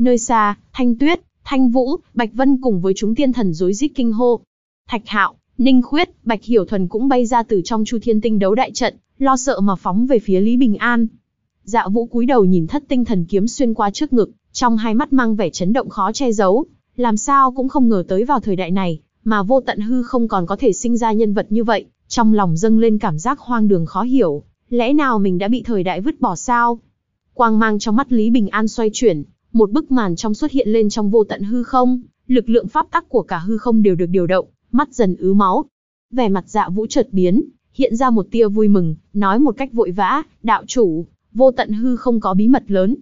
Nơi xa, Thanh Tuyết, Thanh Vũ, Bạch Vân cùng với chúng tiên thần rối rít kinh hô. Thạch Hạo, Ninh Khuyết, Bạch Hiểu Thuần cũng bay ra từ trong Chu Thiên Tinh đấu đại trận, lo sợ mà phóng về phía Lý Bình An. Dạ Vũ cúi đầu nhìn thất tinh thần kiếm xuyên qua trước ngực, trong hai mắt mang vẻ chấn động khó che giấu, làm sao cũng không ngờ tới vào thời đại này, mà vô tận hư không còn có thể sinh ra nhân vật như vậy, trong lòng dâng lên cảm giác hoang đường khó hiểu, lẽ nào mình đã bị thời đại vứt bỏ sao? Quang mang trong mắt Lý Bình An xoay chuyển, một bức màn trong xuất hiện lên trong vô tận hư không, lực lượng pháp tắc của cả hư không đều được điều động, mắt dần ứ máu. Vẻ mặt dạ vũ chợt biến, hiện ra một tia vui mừng, nói một cách vội vã, đạo chủ, vô tận hư không có bí mật lớn.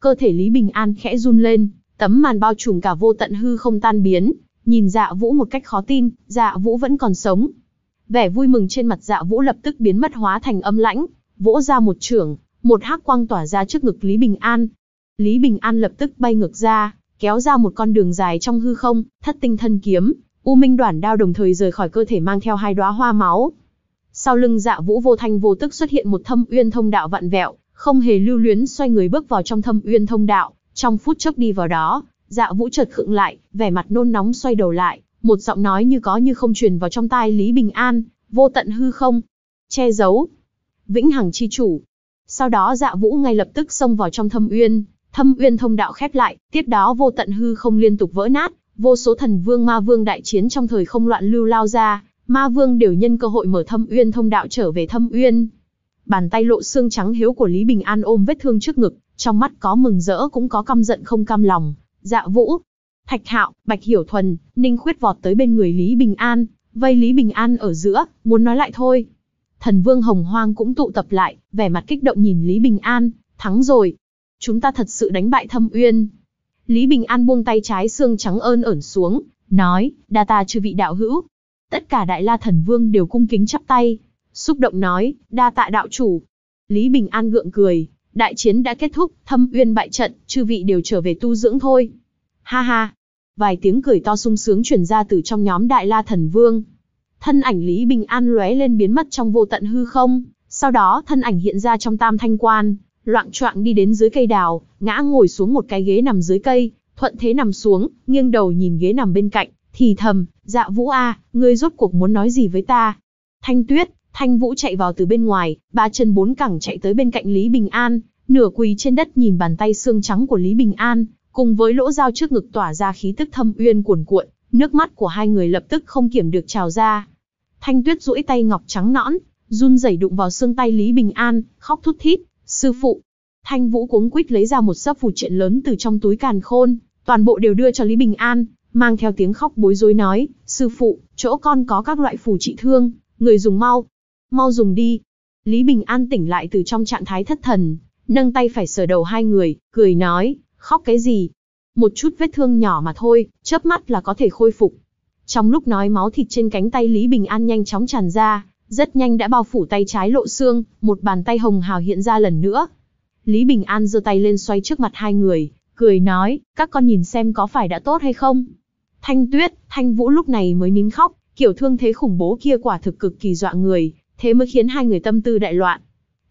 Cơ thể Lý Bình An khẽ run lên, tấm màn bao trùm cả vô tận hư không tan biến, nhìn dạ vũ một cách khó tin, dạ vũ vẫn còn sống. Vẻ vui mừng trên mặt dạ vũ lập tức biến mất hóa thành âm lãnh, vỗ ra một trưởng, một hắc quang tỏa ra trước ngực Lý Bình An, Lý Bình An lập tức bay ngược ra, kéo ra một con đường dài trong hư không, thất tinh thân kiếm, U Minh Đoản đao đồng thời rời khỏi cơ thể mang theo hai đóa hoa máu. Sau lưng Dạ Vũ vô thanh vô tức xuất hiện một thâm uyên thông đạo vặn vẹo, không hề lưu luyến xoay người bước vào trong thâm uyên thông đạo, trong phút chốc đi vào đó, Dạ Vũ chợt khựng lại, vẻ mặt nôn nóng xoay đầu lại, một giọng nói như có như không truyền vào trong tai Lý Bình An, vô tận hư không, che giấu, vĩnh hằng chi chủ. Sau đó Dạ Vũ ngay lập tức xông vào trong thâm uyên, Thâm Uyên thông đạo khép lại, tiếp đó vô tận hư không liên tục vỡ nát, vô số thần vương ma vương đại chiến trong thời không loạn lưu lao ra, ma vương đều nhân cơ hội mở Thâm Uyên thông đạo trở về Thâm Uyên. Bàn tay lộ xương trắng hiếu của Lý Bình An ôm vết thương trước ngực, trong mắt có mừng rỡ cũng có căm giận không cam lòng, Dạ Vũ, Thạch Hạo, Bạch Hiểu Thuần, Ninh Khuyết vọt tới bên người Lý Bình An, vây Lý Bình An ở giữa, muốn nói lại thôi. Thần Vương Hồng Hoang cũng tụ tập lại, vẻ mặt kích động nhìn Lý Bình An, thắng rồi, chúng ta thật sự đánh bại thâm uyên. Lý Bình An buông tay trái xương trắng ơn ẩn xuống, nói, đa ta chư vị đạo hữu. Tất cả đại la thần vương đều cung kính chắp tay, xúc động nói, đa tạ đạo chủ. Lý Bình An gượng cười, đại chiến đã kết thúc, thâm uyên bại trận, chư vị đều trở về tu dưỡng thôi. Ha ha, vài tiếng cười to sung sướng truyền ra từ trong nhóm đại la thần vương. Thân ảnh Lý Bình An lóe lên biến mất trong vô tận hư không, sau đó thân ảnh hiện ra trong tam thanh quan, loạn choạng đi đến dưới cây đào, ngã ngồi xuống một cái ghế nằm dưới cây, thuận thế nằm xuống, nghiêng đầu nhìn ghế nằm bên cạnh, thì thầm, dạ vũ a, ngươi rốt cuộc muốn nói gì với ta? Thanh tuyết, thanh vũ chạy vào từ bên ngoài, ba chân bốn cẳng chạy tới bên cạnh Lý Bình An, nửa quỳ trên đất nhìn bàn tay xương trắng của Lý Bình An, cùng với lỗ dao trước ngực tỏa ra khí tức thâm uyên cuồn cuộn, nước mắt của hai người lập tức không kiểm được trào ra. Thanh tuyết duỗi tay ngọc trắng nõn, run rẩy đụng vào xương tay Lý Bình An, khóc thút thít, Sư phụ, Thanh Vũ cuống quýt lấy ra một sấp phù triện lớn từ trong túi càn khôn, toàn bộ đều đưa cho Lý Bình An, mang theo tiếng khóc bối rối nói, sư phụ, chỗ con có các loại phù trị thương, người dùng mau, mau dùng đi. Lý Bình An tỉnh lại từ trong trạng thái thất thần, nâng tay phải sờ đầu hai người, cười nói, khóc cái gì? Một chút vết thương nhỏ mà thôi, chớp mắt là có thể khôi phục. Trong lúc nói máu thịt trên cánh tay Lý Bình An nhanh chóng tràn ra, rất nhanh đã bao phủ tay trái lộ xương, một bàn tay hồng hào hiện ra lần nữa. Lý Bình An giơ tay lên xoay trước mặt hai người, cười nói, các con nhìn xem có phải đã tốt hay không. Thanh Tuyết, Thanh Vũ lúc này mới nín khóc, kiểu thương thế khủng bố kia quả thực cực kỳ dọa người, thế mới khiến hai người tâm tư đại loạn.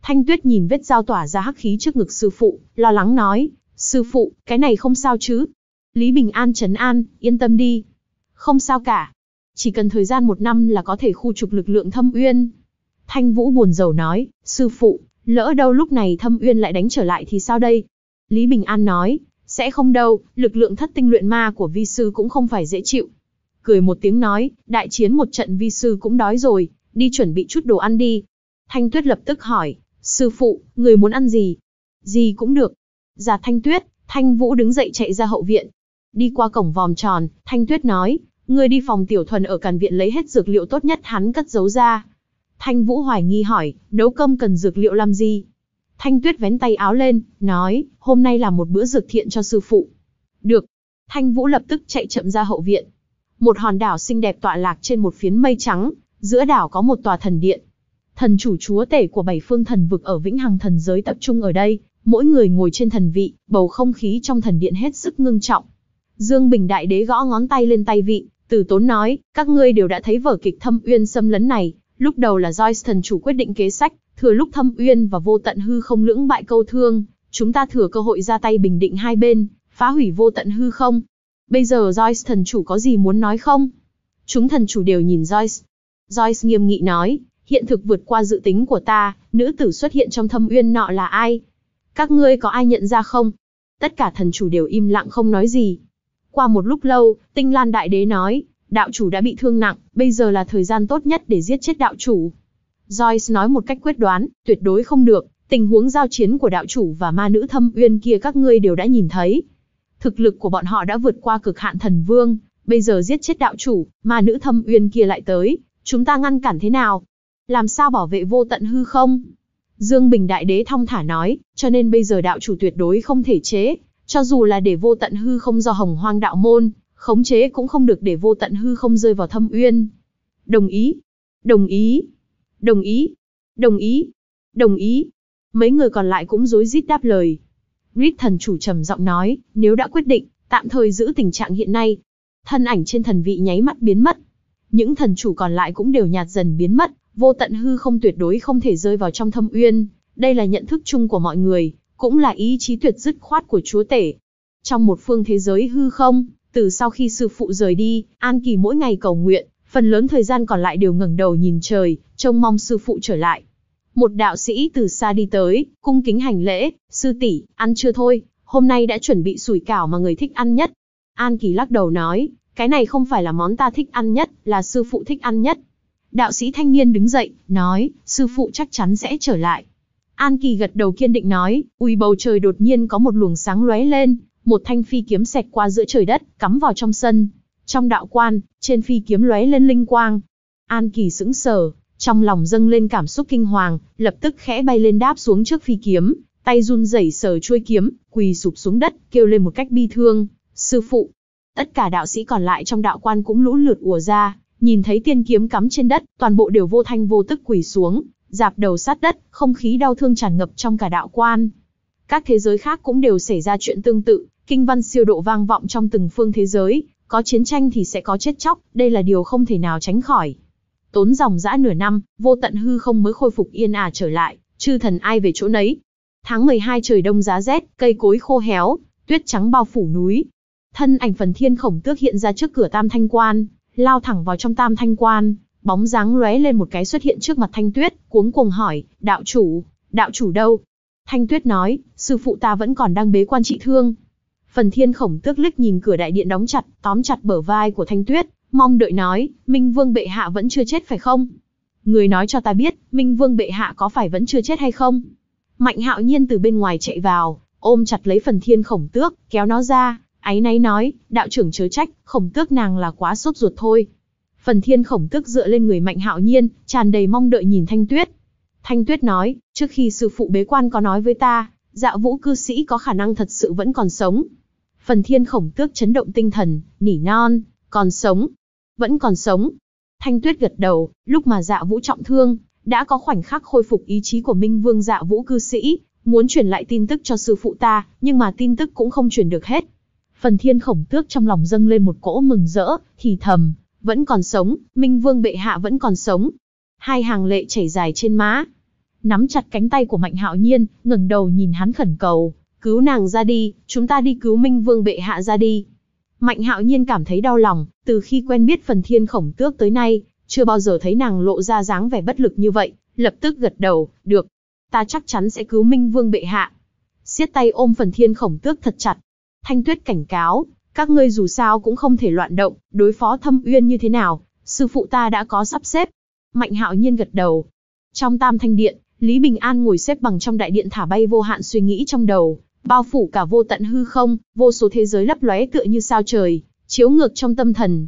Thanh Tuyết nhìn vết dao tỏa ra hắc khí trước ngực sư phụ, lo lắng nói, sư phụ, cái này không sao chứ. Lý Bình An trấn an, yên tâm đi. Không sao cả, chỉ cần thời gian một năm là có thể khu trục lực lượng thâm uyên. Thanh Vũ buồn rầu nói, sư phụ, lỡ đâu lúc này thâm uyên lại đánh trở lại thì sao đây? Lý Bình An nói, sẽ không đâu, lực lượng thất tinh luyện ma của vi sư cũng không phải dễ chịu. Cười một tiếng nói, đại chiến một trận vi sư cũng đói rồi, đi chuẩn bị chút đồ ăn đi. Thanh Tuyết lập tức hỏi, sư phụ, người muốn ăn gì? Gì cũng được. Già dạ Thanh Tuyết, Thanh Vũ đứng dậy chạy ra hậu viện. Đi qua cổng vòm tròn, Thanh Tuyết nói, Người đi phòng tiểu thuần ở càn viện lấy hết dược liệu tốt nhất hắn cất giấu ra. Thanh Vũ hoài nghi hỏi, nấu cơm cần dược liệu làm gì? Thanh Tuyết vén tay áo lên, nói, hôm nay là một bữa dược thiện cho sư phụ. Được. Thanh Vũ lập tức chạy chậm ra hậu viện. Một hòn đảo xinh đẹp tọa lạc trên một phiến mây trắng, giữa đảo có một tòa thần điện. Thần chủ chúa tể của bảy phương thần vực ở Vĩnh Hằng thần giới tập trung ở đây, mỗi người ngồi trên thần vị, bầu không khí trong thần điện hết sức ngưng trọng. Dương Bình đại đế gõ ngón tay lên tay vị, từ tốn nói, các ngươi đều đã thấy vở kịch thâm uyên xâm lấn này, lúc đầu là Joyce thần chủ quyết định kế sách, thừa lúc thâm uyên và vô tận hư không lưỡng bại câu thương, chúng ta thừa cơ hội ra tay bình định hai bên, phá hủy vô tận hư không. Bây giờ Joyce thần chủ có gì muốn nói không? Chúng thần chủ đều nhìn Joyce. Joyce nghiêm nghị nói, hiện thực vượt qua dự tính của ta, nữ tử xuất hiện trong thâm uyên nọ là ai? Các ngươi có ai nhận ra không? Tất cả thần chủ đều im lặng không nói gì, qua một lúc lâu, Tinh Lan Đại Đế nói, đạo chủ đã bị thương nặng, bây giờ là thời gian tốt nhất để giết chết đạo chủ. Joyce nói một cách quyết đoán, tuyệt đối không được, tình huống giao chiến của đạo chủ và ma nữ thâm uyên kia các ngươi đều đã nhìn thấy. Thực lực của bọn họ đã vượt qua cực hạn thần vương, bây giờ giết chết đạo chủ, ma nữ thâm uyên kia lại tới, chúng ta ngăn cản thế nào? Làm sao bảo vệ vô tận hư không? Dương Bình Đại Đế thong thả nói, cho nên bây giờ đạo chủ tuyệt đối không thể chế, cho dù là để vô tận hư không do hồng hoang đạo môn, khống chế cũng không được để vô tận hư không rơi vào thâm uyên. Đồng ý. Đồng ý. Đồng ý. Đồng ý. Đồng ý. Mấy người còn lại cũng rối rít đáp lời. Rít thần chủ trầm giọng nói, nếu đã quyết định, tạm thời giữ tình trạng hiện nay. Thân ảnh trên thần vị nháy mắt biến mất. Những thần chủ còn lại cũng đều nhạt dần biến mất, vô tận hư không tuyệt đối không thể rơi vào trong thâm uyên. Đây là nhận thức chung của mọi người, cũng là ý chí tuyệt dứt khoát của chúa tể. Trong một phương thế giới hư không, từ sau khi sư phụ rời đi, An Kỳ mỗi ngày cầu nguyện, phần lớn thời gian còn lại đều ngẩng đầu nhìn trời, trông mong sư phụ trở lại. Một đạo sĩ từ xa đi tới, cung kính hành lễ, sư tỷ, ăn chưa thôi, hôm nay đã chuẩn bị sủi cảo mà người thích ăn nhất. An Kỳ lắc đầu nói, cái này không phải là món ta thích ăn nhất, là sư phụ thích ăn nhất. Đạo sĩ thanh niên đứng dậy, nói, sư phụ chắc chắn sẽ trở lại. An Kỳ gật đầu kiên định nói, ui bầu trời đột nhiên có một luồng sáng lóe lên, một thanh phi kiếm xẹt qua giữa trời đất, cắm vào trong sân. Trong đạo quan, trên phi kiếm lóe lên linh quang. An Kỳ sững sờ, trong lòng dâng lên cảm xúc kinh hoàng, lập tức khẽ bay lên đáp xuống trước phi kiếm, tay run rẩy sờ chuôi kiếm, quỳ sụp xuống đất, kêu lên một cách bi thương, "Sư phụ!" Tất cả đạo sĩ còn lại trong đạo quan cũng lũ lượt ùa ra, nhìn thấy tiên kiếm cắm trên đất, toàn bộ đều vô thanh vô tức quỳ xuống, dạp đầu sát đất, không khí đau thương tràn ngập trong cả đạo quan. Các thế giới khác cũng đều xảy ra chuyện tương tự, kinh văn siêu độ vang vọng trong từng phương thế giới, có chiến tranh thì sẽ có chết chóc, đây là điều không thể nào tránh khỏi. Tốn dòng dã nửa năm, vô tận hư không mới khôi phục yên ả trở lại, chư thần ai về chỗ nấy. Tháng 12 trời đông giá rét, cây cối khô héo, tuyết trắng bao phủ núi. Thân ảnh phần thiên khổng tước hiện ra trước cửa tam thanh quan, lao thẳng vào trong tam thanh quan, Bóng dáng lóe lên một cái xuất hiện trước mặt Thanh Tuyết, cuống cuồng hỏi, đạo chủ, đạo chủ đâu? Thanh Tuyết nói, sư phụ ta vẫn còn đang bế quan trị thương. Phần thiên khổng tước lích nhìn cửa đại điện đóng chặt, tóm chặt bờ vai của Thanh Tuyết, mong đợi nói, Minh Vương bệ hạ vẫn chưa chết phải không? Người nói cho ta biết, Minh Vương bệ hạ có phải vẫn chưa chết hay không? Mạnh hạo nhiên từ bên ngoài chạy vào, ôm chặt lấy phần thiên khổng tước, kéo nó ra, áy náy nói, đạo trưởng chớ trách, khổng tước nàng là quá sốt ruột thôi. Phần thiên khổng tức dựa lên người mạnh hạo nhiên, tràn đầy mong đợi nhìn Thanh Tuyết. Thanh Tuyết nói, trước khi sư phụ bế quan có nói với ta, dạ vũ cư sĩ có khả năng thật sự vẫn còn sống. Phần thiên khổng tước chấn động tinh thần, nỉ non, còn sống, vẫn còn sống. Thanh Tuyết gật đầu, lúc mà dạ vũ trọng thương, đã có khoảnh khắc khôi phục ý chí của Minh Vương dạ vũ cư sĩ, muốn truyền lại tin tức cho sư phụ ta, nhưng mà tin tức cũng không truyền được hết. Phần thiên khổng tước trong lòng dâng lên một cỗ mừng rỡ, thì thầm, vẫn còn sống, Minh Vương bệ hạ vẫn còn sống. Hai hàng lệ chảy dài trên má. Nắm chặt cánh tay của Mạnh Hạo Nhiên, ngẩng đầu nhìn hắn khẩn cầu, "Cứu nàng ra đi, chúng ta đi cứu Minh Vương bệ hạ ra đi." Mạnh Hạo Nhiên cảm thấy đau lòng, từ khi quen biết Phần Thiên Khổng Tước tới nay, chưa bao giờ thấy nàng lộ ra dáng vẻ bất lực như vậy, lập tức gật đầu, "Được, ta chắc chắn sẽ cứu Minh Vương bệ hạ." Siết tay ôm Phần Thiên Khổng Tước thật chặt. Thanh Tuyết cảnh cáo, các ngươi dù sao cũng không thể loạn động, đối phó thâm uyên như thế nào, sư phụ ta đã có sắp xếp. Mạnh hạo nhiên gật đầu. Trong tam thanh điện, Lý Bình An ngồi xếp bằng trong đại điện thả bay vô hạn suy nghĩ trong đầu, bao phủ cả vô tận hư không, vô số thế giới lấp lóe tựa như sao trời, chiếu ngược trong tâm thần.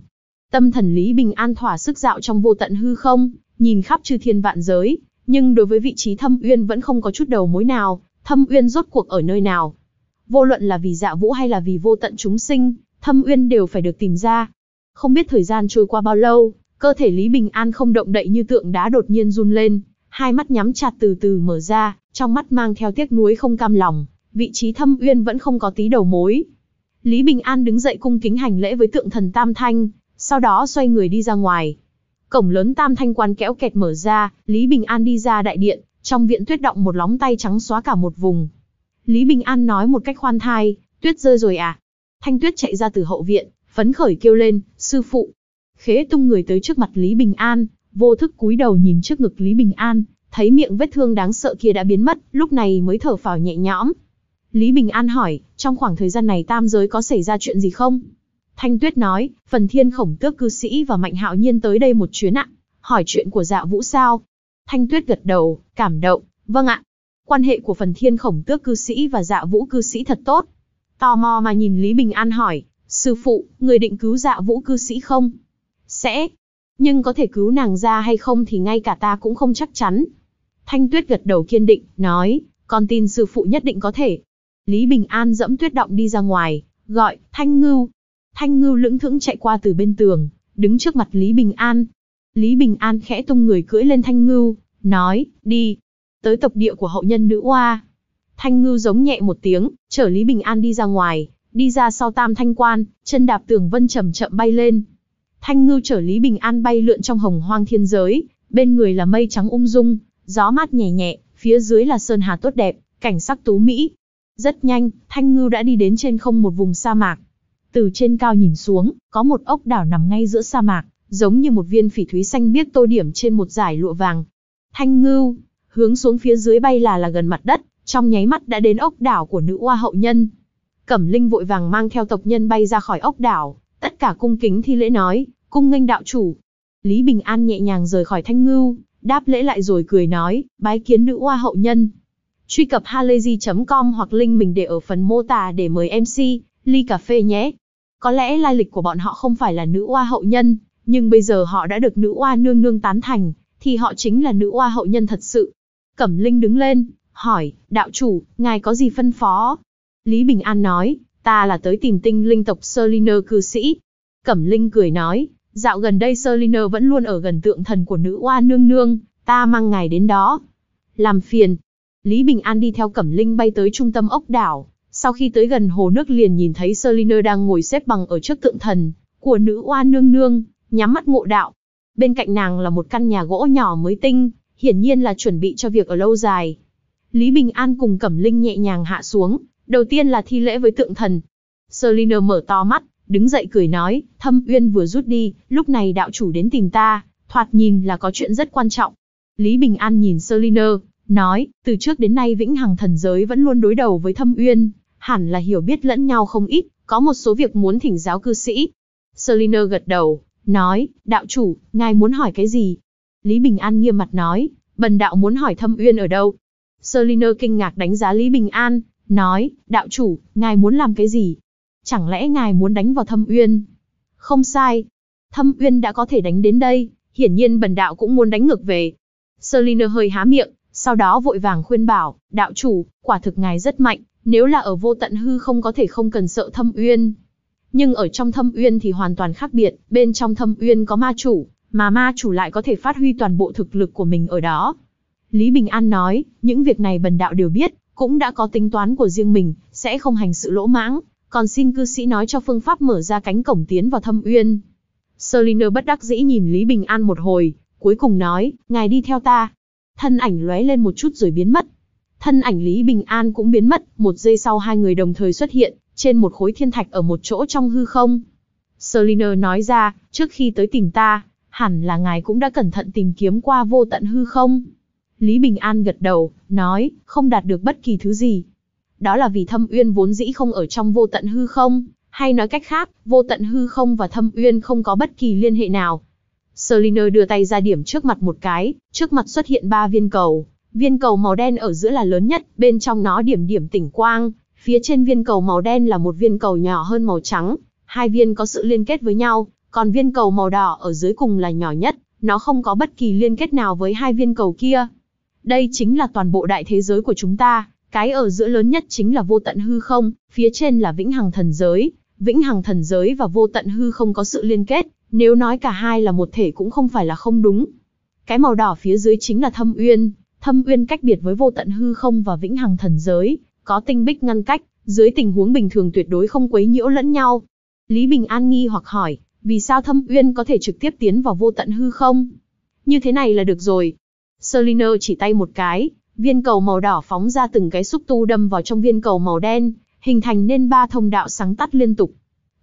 Tâm thần Lý Bình An thỏa sức dạo trong vô tận hư không, nhìn khắp chư thiên vạn giới, nhưng đối với vị trí thâm uyên vẫn không có chút đầu mối nào, thâm uyên rốt cuộc ở nơi nào, Vô luận là vì dạ vũ hay là vì vô tận chúng sinh, thâm uyên đều phải được tìm ra. Không biết thời gian trôi qua bao lâu, cơ thể Lý Bình An không động đậy như tượng đá đột nhiên run lên, hai mắt nhắm chặt từ từ mở ra, trong mắt mang theo tiếc nuối không cam lòng, vị trí thâm uyên vẫn không có tí đầu mối. Lý Bình An đứng dậy cung kính hành lễ với tượng thần Tam Thanh, sau đó xoay người đi ra ngoài. Cổng lớn Tam Thanh quan kéo kẹt mở ra, Lý Bình An đi ra đại điện, trong viện tuyết động một lóng tay trắng xóa cả một vùng. Lý Bình An nói một cách khoan thai, tuyết rơi rồi à? Thanh tuyết chạy ra từ hậu viện, phấn khởi kêu lên, sư phụ. Khế tung người tới trước mặt Lý Bình An, vô thức cúi đầu nhìn trước ngực Lý Bình An, thấy miệng vết thương đáng sợ kia đã biến mất, lúc này mới thở phào nhẹ nhõm. Lý Bình An hỏi, trong khoảng thời gian này tam giới có xảy ra chuyện gì không? Thanh Tuyết nói, phần thiên khổng tước cư sĩ và mạnh hạo nhiên tới đây một chuyến ạ, hỏi chuyện của dạ vũ sao? Thanh Tuyết gật đầu, cảm động, vâng ạ, quan hệ của phần thiên khổng tước cư sĩ và dạ vũ cư sĩ thật tốt. Tò mò mà nhìn Lý Bình An hỏi, sư phụ, người định cứu dạ vũ cư sĩ không? Sẽ, nhưng có thể cứu nàng ra hay không thì ngay cả ta cũng không chắc chắn. Thanh Tuyết gật đầu kiên định, nói, con tin sư phụ nhất định có thể. Lý Bình An dẫm tuyết động đi ra ngoài, gọi, Thanh Ngưu. Thanh Ngưu lững thững chạy qua từ bên tường, đứng trước mặt Lý Bình An. Lý Bình An khẽ tung người cưỡi lên Thanh Ngưu, nói, đi tới tộc địa của hậu nhân nữ oa. Thanh ngư giống nhẹ một tiếng, chở Lý Bình An đi ra ngoài, đi ra sau tam thanh quan, chân đạp tường vân chậm chậm bay lên. Thanh ngư chở Lý Bình An bay lượn trong hồng hoang thiên giới, bên người là mây trắng ung dung, gió mát nhẹ nhẹ, phía dưới là sơn hà tốt đẹp, cảnh sắc tú mỹ. Rất nhanh, Thanh ngư đã đi đến trên không một vùng sa mạc. Từ trên cao nhìn xuống, có một ốc đảo nằm ngay giữa sa mạc, giống như một viên phỉ thúy xanh biếc tô điểm trên một dải lụa vàng. Thanh ngư hướng xuống phía dưới bay là là gần mặt đất, trong nháy mắt đã đến ốc đảo của nữ oa hậu nhân. Cẩm Linh vội vàng mang theo tộc nhân bay ra khỏi ốc đảo, tất cả cung kính thi lễ nói, cung nghênh đạo chủ. Lý Bình An nhẹ nhàng rời khỏi Thanh Ngưu, đáp lễ lại rồi cười nói, bái kiến nữ oa hậu nhân. Truy cập halayzi.com hoặc link mình để ở phần mô tả để mời MC, ly cà phê nhé. Có lẽ lai lịch của bọn họ không phải là nữ oa hậu nhân, nhưng bây giờ họ đã được nữ oa nương nương tán thành, thì họ chính là nữ oa hậu nhân thật sự. Cẩm Linh đứng lên, hỏi, đạo chủ, ngài có gì phân phó? Lý Bình An nói, ta là tới tìm tinh linh tộc Serliner cư sĩ. Cẩm Linh cười nói, dạo gần đây Serliner vẫn luôn ở gần tượng thần của nữ oa nương nương, ta mang ngài đến đó. Làm phiền. Lý Bình An đi theo Cẩm Linh bay tới trung tâm ốc đảo, sau khi tới gần hồ nước liền nhìn thấy Serliner đang ngồi xếp bằng ở trước tượng thần của nữ oa nương nương, nhắm mắt ngộ đạo. Bên cạnh nàng là một căn nhà gỗ nhỏ mới tinh, hiển nhiên là chuẩn bị cho việc ở lâu dài. Lý Bình An cùng Cẩm Linh nhẹ nhàng hạ xuống, đầu tiên là thi lễ với tượng thần. Selina mở to mắt, đứng dậy cười nói, Thâm Uyên vừa rút đi, lúc này đạo chủ đến tìm ta, thoạt nhìn là có chuyện rất quan trọng. Lý Bình An nhìn Selina, nói, từ trước đến nay Vĩnh Hằng Thần Giới vẫn luôn đối đầu với Thâm Uyên, hẳn là hiểu biết lẫn nhau không ít, có một số việc muốn thỉnh giáo cư sĩ. Selina gật đầu, nói, đạo chủ, ngài muốn hỏi cái gì? Lý Bình An nghiêm mặt nói, bần đạo muốn hỏi thâm uyên ở đâu. Sơ kinh ngạc đánh giá Lý Bình An, nói, đạo chủ, ngài muốn làm cái gì? Chẳng lẽ ngài muốn đánh vào thâm uyên? Không sai. Thâm uyên đã có thể đánh đến đây, hiển nhiên bần đạo cũng muốn đánh ngược về. Sơ hơi há miệng, sau đó vội vàng khuyên bảo, đạo chủ, quả thực ngài rất mạnh, nếu là ở vô tận hư không có thể không cần sợ thâm uyên. Nhưng ở trong thâm uyên thì hoàn toàn khác biệt, bên trong thâm uyên có ma chủ, mà ma chủ lại có thể phát huy toàn bộ thực lực của mình ở đó. Lý Bình An nói, những việc này bần đạo đều biết, cũng đã có tính toán của riêng mình, sẽ không hành sự lỗ mãng, còn xin cư sĩ nói cho phương pháp mở ra cánh cổng tiến vào thâm uyên. Selina bất đắc dĩ nhìn Lý Bình An một hồi, cuối cùng nói, ngài đi theo ta. Thân ảnh lóe lên một chút rồi biến mất. Thân ảnh Lý Bình An cũng biến mất, một giây sau hai người đồng thời xuất hiện, trên một khối thiên thạch ở một chỗ trong hư không. Selina nói ra, trước khi tới tìm ta, hẳn là ngài cũng đã cẩn thận tìm kiếm qua vô tận hư không. Lý Bình An gật đầu, nói, không đạt được bất kỳ thứ gì. Đó là vì thâm uyên vốn dĩ không ở trong vô tận hư không, hay nói cách khác, vô tận hư không và thâm uyên không có bất kỳ liên hệ nào. Selina đưa tay ra điểm trước mặt một cái, trước mặt xuất hiện ba viên cầu. Viên cầu màu đen ở giữa là lớn nhất, bên trong nó điểm điểm tỉnh quang. Phía trên viên cầu màu đen là một viên cầu nhỏ hơn màu trắng, hai viên có sự liên kết với nhau, còn viên cầu màu đỏ ở dưới cùng là nhỏ nhất, nó không có bất kỳ liên kết nào với hai viên cầu kia. Đây chính là toàn bộ đại thế giới của chúng ta, cái ở giữa lớn nhất chính là vô tận hư không, phía trên là vĩnh hằng thần giới, vĩnh hằng thần giới và vô tận hư không có sự liên kết, nếu nói cả hai là một thể cũng không phải là không đúng. Cái màu đỏ phía dưới chính là thâm uyên, thâm uyên cách biệt với vô tận hư không và vĩnh hằng thần giới, có tinh bích ngăn cách, dưới tình huống bình thường tuyệt đối không quấy nhiễu lẫn nhau. Lý Bình An nghi hoặc hỏi, vì sao Thâm Uyên có thể trực tiếp tiến vào vô tận hư không? Như thế này là được rồi. Seliner chỉ tay một cái, viên cầu màu đỏ phóng ra từng cái xúc tu đâm vào trong viên cầu màu đen, hình thành nên ba thông đạo sáng tắt liên tục.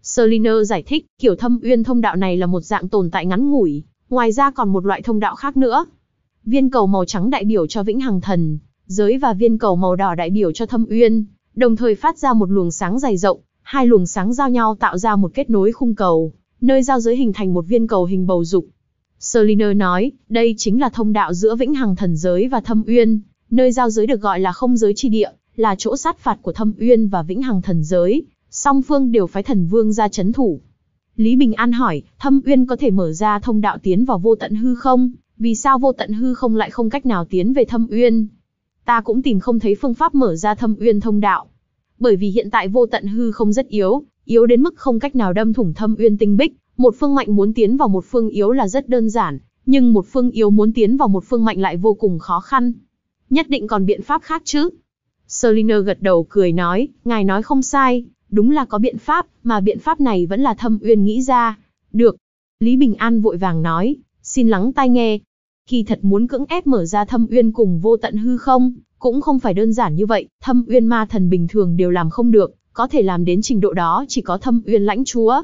Seliner giải thích, kiểu Thâm Uyên thông đạo này là một dạng tồn tại ngắn ngủi, ngoài ra còn một loại thông đạo khác nữa. Viên cầu màu trắng đại biểu cho Vĩnh Hằng Thần, giới và viên cầu màu đỏ đại biểu cho Thâm Uyên, đồng thời phát ra một luồng sáng dày rộng, hai luồng sáng giao nhau tạo ra một kết nối khung cầu, nơi giao giới hình thành một viên cầu hình bầu dục. Seliner nói, đây chính là thông đạo giữa vĩnh hằng thần giới và thâm uyên, nơi giao giới được gọi là không giới chi địa, là chỗ sát phạt của thâm uyên và vĩnh hằng thần giới, song phương đều phái thần vương ra chấn thủ. Lý Bình An hỏi, thâm uyên có thể mở ra thông đạo tiến vào vô tận hư không, vì sao vô tận hư không lại không cách nào tiến về thâm uyên? Ta cũng tìm không thấy phương pháp mở ra thâm uyên thông đạo. Bởi vì hiện tại vô tận hư không rất yếu, yếu đến mức không cách nào đâm thủng thâm uyên tinh bích, một phương mạnh muốn tiến vào một phương yếu là rất đơn giản, nhưng một phương yếu muốn tiến vào một phương mạnh lại vô cùng khó khăn. Nhất định còn biện pháp khác chứ? Seliner gật đầu cười nói, ngài nói không sai, đúng là có biện pháp, mà biện pháp này vẫn là thâm uyên nghĩ ra. Được. Lý Bình An vội vàng nói, xin lắng tai nghe. Khi thật muốn cưỡng ép mở ra thâm uyên cùng vô tận hư không, cũng không phải đơn giản như vậy, thâm uyên ma thần bình thường đều làm không được, có thể làm đến trình độ đó chỉ có thâm uyên lãnh chúa.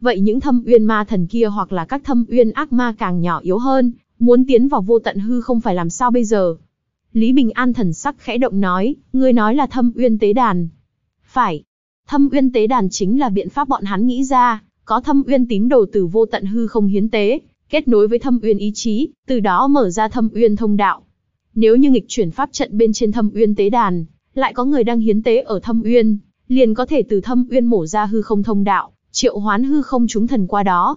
Vậy những thâm uyên ma thần kia hoặc là các thâm uyên ác ma càng nhỏ yếu hơn, muốn tiến vào vô tận hư không phải làm sao bây giờ? Lý Bình An thần sắc khẽ động nói, ngươi nói là thâm uyên tế đàn. Phải, thâm uyên tế đàn chính là biện pháp bọn hắn nghĩ ra, có thâm uyên tín đồ từ vô tận hư không hiến tế, kết nối với thâm uyên ý chí, từ đó mở ra thâm uyên thông đạo. Nếu như nghịch chuyển pháp trận bên trên thâm uyên tế đàn, lại có người đang hiến tế ở thâm uyên, liền có thể từ thâm uyên mổ ra hư không thông đạo, triệu hoán hư không chúng thần qua đó.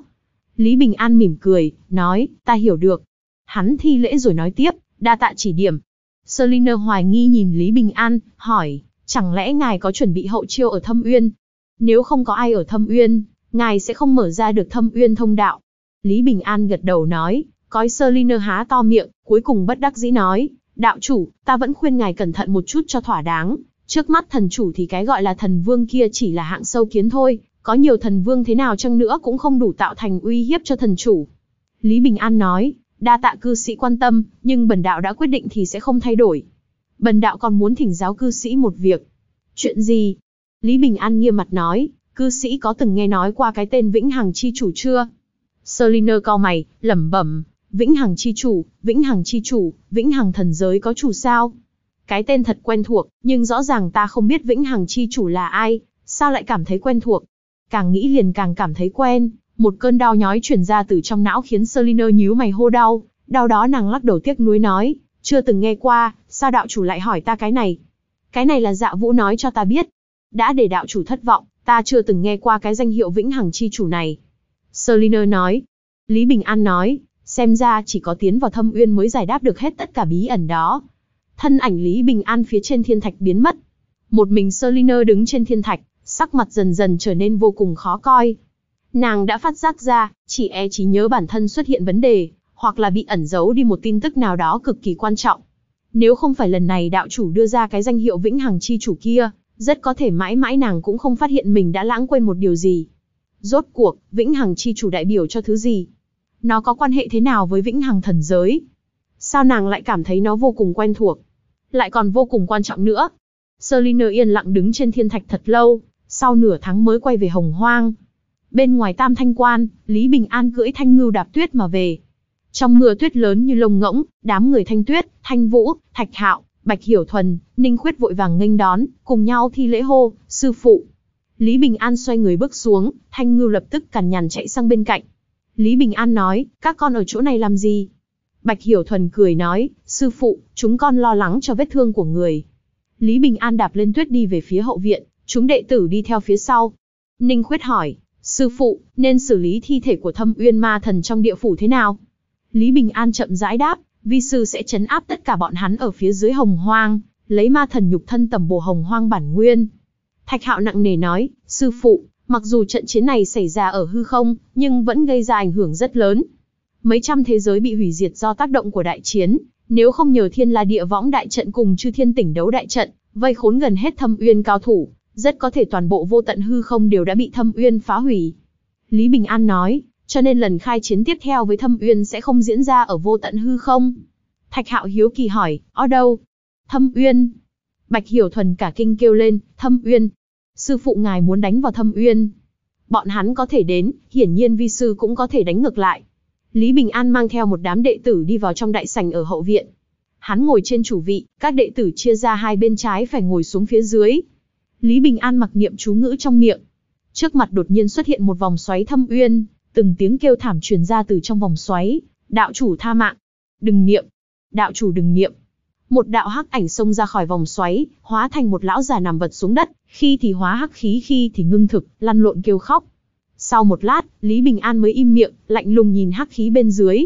Lý Bình An mỉm cười, nói, ta hiểu được. Hắn thi lễ rồi nói tiếp, đa tạ chỉ điểm. Selina hoài nghi nhìn Lý Bình An, hỏi, chẳng lẽ ngài có chuẩn bị hậu chiêu ở thâm uyên? Nếu không có ai ở thâm uyên, ngài sẽ không mở ra được thâm uyên thông đạo. Lý Bình An gật đầu nói, cói Selina há to miệng, cuối cùng bất đắc dĩ nói, đạo chủ, ta vẫn khuyên ngài cẩn thận một chút cho thỏa đáng, Trước mắt thần chủ thì cái gọi là thần vương kia chỉ là hạng sâu kiến thôi, có nhiều thần vương thế nào chăng nữa cũng không đủ tạo thành uy hiếp cho thần chủ. Lý Bình An nói, đa tạ cư sĩ quan tâm, nhưng bần đạo đã quyết định thì sẽ không thay đổi. Bần đạo còn muốn thỉnh giáo cư sĩ một việc. Chuyện gì? Lý Bình An nghiêm mặt nói, cư sĩ có từng nghe nói qua cái tên Vĩnh Hằng Chi Chủ chưa? Seliner cau mày, lẩm bẩm, Vĩnh Hằng Chi Chủ, Vĩnh Hằng Chi Chủ, Vĩnh Hằng Thần Giới có chủ sao? Cái tên thật quen thuộc, nhưng rõ ràng ta không biết Vĩnh Hằng chi chủ là ai, sao lại cảm thấy quen thuộc. Càng nghĩ liền càng cảm thấy quen, một cơn đau nhói chuyển ra từ trong não khiến Seliner nhíu mày hô đau, đau đó nàng lắc đầu tiếc nuối nói, chưa từng nghe qua, sao đạo chủ lại hỏi ta cái này? Cái này là dạ vũ nói cho ta biết. Đã để đạo chủ thất vọng, ta chưa từng nghe qua cái danh hiệu vĩnh hằng chi chủ này. Seliner nói. Lý Bình An nói, xem ra chỉ có tiến vào thâm uyên mới giải đáp được hết tất cả bí ẩn đó. Thân ảnh Lý Bình An phía trên thiên thạch biến mất. Một mình Selina đứng trên thiên thạch, sắc mặt dần dần trở nên vô cùng khó coi. Nàng đã phát giác ra, chỉ e chỉ nhớ bản thân xuất hiện vấn đề, hoặc là bị ẩn giấu đi một tin tức nào đó cực kỳ quan trọng. Nếu không phải lần này đạo chủ đưa ra cái danh hiệu vĩnh hằng chi chủ kia, rất có thể mãi mãi nàng cũng không phát hiện mình đã lãng quên một điều gì. Rốt cuộc, vĩnh hằng chi chủ đại biểu cho thứ gì? Nó có quan hệ thế nào với vĩnh hằng thần giới? sao nàng lại cảm thấy nó vô cùng quen thuộc, lại còn vô cùng quan trọng nữa. Selina yên lặng đứng trên thiên thạch thật lâu, sau nửa tháng mới quay về Hồng Hoang. Bên ngoài Tam Thanh Quan, Lý Bình An cưỡi thanh ngưu đạp tuyết mà về. Trong mưa tuyết lớn như lồng ngỗng, đám người Thanh Tuyết, Thanh Vũ, Thạch Hạo, Bạch Hiểu Thuần, Ninh Khuyết vội vàng nghênh đón, cùng nhau thi lễ hô, sư phụ. Lý Bình An xoay người bước xuống, Thanh Ngưu lập tức cằn nhằn chạy sang bên cạnh. Lý Bình An nói, các con ở chỗ này làm gì? Bạch Hiểu Thuần cười nói, sư phụ, chúng con lo lắng cho vết thương của người. Lý Bình An đạp lên tuyết đi về phía hậu viện, chúng đệ tử đi theo phía sau. Ninh Khuyết hỏi, sư phụ, nên xử lý thi thể của thâm uyên ma thần trong địa phủ thế nào? Lý Bình An chậm rãi đáp, vi sư sẽ chấn áp tất cả bọn hắn ở phía dưới hồng hoang, lấy ma thần nhục thân tầm bổ hồng hoang bản nguyên. Thạch hạo nặng nề nói, sư phụ, mặc dù trận chiến này xảy ra ở hư không, nhưng vẫn gây ra ảnh hưởng rất lớn mấy trăm thế giới bị hủy diệt do tác động của đại chiến, nếu không nhờ thiên la địa võng đại trận cùng chư thiên tỉnh đấu đại trận, vây khốn gần hết thâm uyên cao thủ, rất có thể toàn bộ vô tận hư không đều đã bị thâm uyên phá hủy. Lý Bình An nói, cho nên lần khai chiến tiếp theo với thâm uyên sẽ không diễn ra ở vô tận hư không. Thạch Hạo hiếu kỳ hỏi, ở đâu? Thâm uyên. Bạch Hiểu Thuần cả kinh kêu lên, thâm uyên. Sư phụ ngài muốn đánh vào thâm uyên. Bọn hắn có thể đến, hiển nhiên vi sư cũng có thể đánh ngược lại. Lý Bình An mang theo một đám đệ tử đi vào trong đại sảnh ở hậu viện. Hắn ngồi trên chủ vị, các đệ tử chia ra hai bên trái phải ngồi xuống phía dưới. Lý Bình An mặc niệm chú ngữ trong miệng. Trước mặt đột nhiên xuất hiện một vòng xoáy thâm uyên, từng tiếng kêu thảm truyền ra từ trong vòng xoáy, "Đạo chủ tha mạng, đừng niệm, đạo chủ đừng niệm." Một đạo hắc ảnh xông ra khỏi vòng xoáy, hóa thành một lão già nằm vật xuống đất, khi thì hóa hắc khí khi thì ngưng thực, lăn lộn kêu khóc. Sau một lát, Lý Bình An mới im miệng, lạnh lùng nhìn hắc khí bên dưới.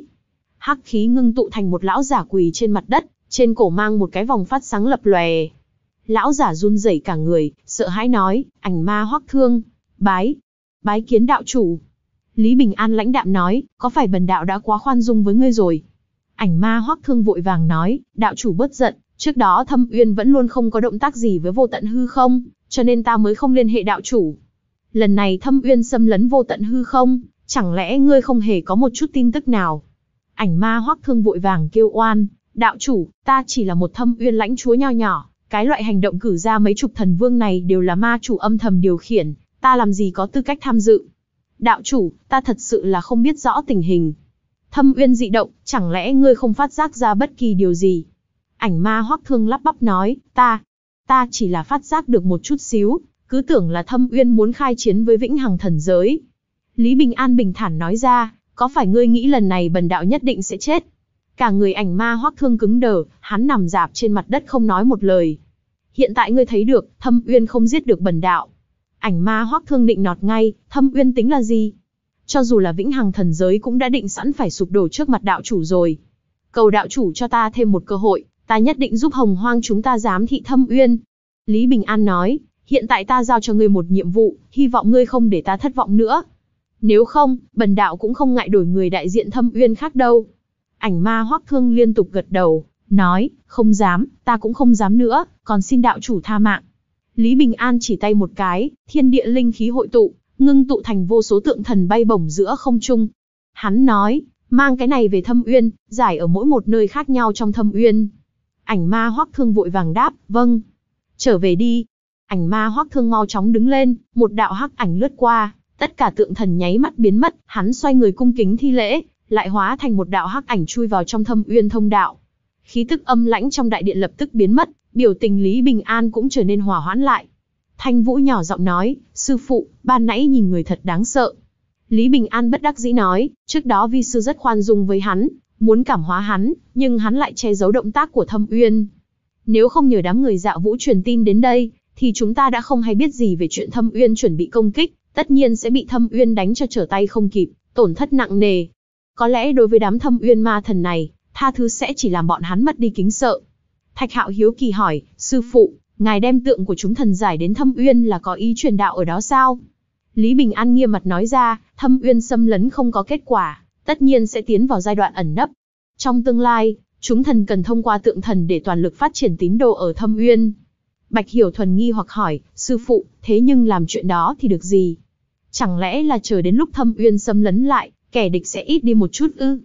Hắc khí ngưng tụ thành một lão giả quỳ trên mặt đất, trên cổ mang một cái vòng phát sáng lập lòe. Lão giả run rẩy cả người, sợ hãi nói, ảnh ma hoắc thương, bái, bái kiến đạo chủ. Lý Bình An lãnh đạm nói, có phải bần đạo đã quá khoan dung với ngươi rồi? Ảnh ma hoắc thương vội vàng nói, đạo chủ bớt giận, trước đó thâm uyên vẫn luôn không có động tác gì với vô tận hư không, cho nên ta mới không liên hệ đạo chủ lần này thâm uyên xâm lấn vô tận hư không, chẳng lẽ ngươi không hề có một chút tin tức nào? Ảnh ma hoắc thương vội vàng kêu oan, đạo chủ, ta chỉ là một thâm uyên lãnh chúa nho nhỏ, cái loại hành động cử ra mấy chục thần vương này đều là ma chủ âm thầm điều khiển, ta làm gì có tư cách tham dự? Đạo chủ, ta thật sự là không biết rõ tình hình. Thâm uyên dị động, chẳng lẽ ngươi không phát giác ra bất kỳ điều gì? Ảnh ma hoắc thương lắp bắp nói, ta, ta chỉ là phát giác được một chút xíu, cứ tưởng là Thâm Uyên muốn khai chiến với Vĩnh Hằng Thần Giới. Lý Bình An bình thản nói ra, có phải ngươi nghĩ lần này bần đạo nhất định sẽ chết? Cả người ảnh ma hoắc thương cứng đờ, hắn nằm dạp trên mặt đất không nói một lời. Hiện tại ngươi thấy được, Thâm Uyên không giết được bần đạo. Ảnh ma hoắc thương định nọt ngay, Thâm Uyên tính là gì? Cho dù là Vĩnh Hằng Thần Giới cũng đã định sẵn phải sụp đổ trước mặt đạo chủ rồi. Cầu đạo chủ cho ta thêm một cơ hội, ta nhất định giúp hồng hoang chúng ta dám thị Thâm Uyên. Lý Bình An nói, hiện tại ta giao cho ngươi một nhiệm vụ, hy vọng ngươi không để ta thất vọng nữa. Nếu không, bần đạo cũng không ngại đổi người đại diện thâm uyên khác đâu. Ảnh ma hoắc thương liên tục gật đầu, nói, không dám, ta cũng không dám nữa, còn xin đạo chủ tha mạng. Lý Bình An chỉ tay một cái, thiên địa linh khí hội tụ, ngưng tụ thành vô số tượng thần bay bổng giữa không trung. Hắn nói, mang cái này về thâm uyên, giải ở mỗi một nơi khác nhau trong thâm uyên. Ảnh ma hoắc thương vội vàng đáp, vâng. Trở về đi, Ảnh ma hoắc thương mau chóng đứng lên, một đạo hắc ảnh lướt qua, tất cả tượng thần nháy mắt biến mất, hắn xoay người cung kính thi lễ, lại hóa thành một đạo hắc ảnh chui vào trong thâm uyên thông đạo. Khí tức âm lãnh trong đại điện lập tức biến mất, biểu tình Lý Bình An cũng trở nên hòa hoãn lại. Thanh Vũ nhỏ giọng nói, sư phụ, ban nãy nhìn người thật đáng sợ. Lý Bình An bất đắc dĩ nói, trước đó vi sư rất khoan dung với hắn, muốn cảm hóa hắn, nhưng hắn lại che giấu động tác của thâm uyên. Nếu không nhờ đám người dạ vũ truyền tin đến đây, thì chúng ta đã không hay biết gì về chuyện Thâm Uyên chuẩn bị công kích, tất nhiên sẽ bị Thâm Uyên đánh cho trở tay không kịp, tổn thất nặng nề. Có lẽ đối với đám Thâm Uyên ma thần này, tha thứ sẽ chỉ làm bọn hắn mất đi kính sợ. Thạch Hạo hiếu kỳ hỏi, sư phụ, ngài đem tượng của chúng thần giải đến Thâm Uyên là có ý truyền đạo ở đó sao? Lý Bình An nghiêm mặt nói ra, Thâm Uyên xâm lấn không có kết quả, tất nhiên sẽ tiến vào giai đoạn ẩn nấp. Trong tương lai, chúng thần cần thông qua tượng thần để toàn lực phát triển tín đồ ở Thâm Uyên. Bạch Hiểu Thuần nghi hoặc hỏi, sư phụ, thế nhưng làm chuyện đó thì được gì? Chẳng lẽ là chờ đến lúc thâm uyên xâm lấn lại, kẻ địch sẽ ít đi một chút ư?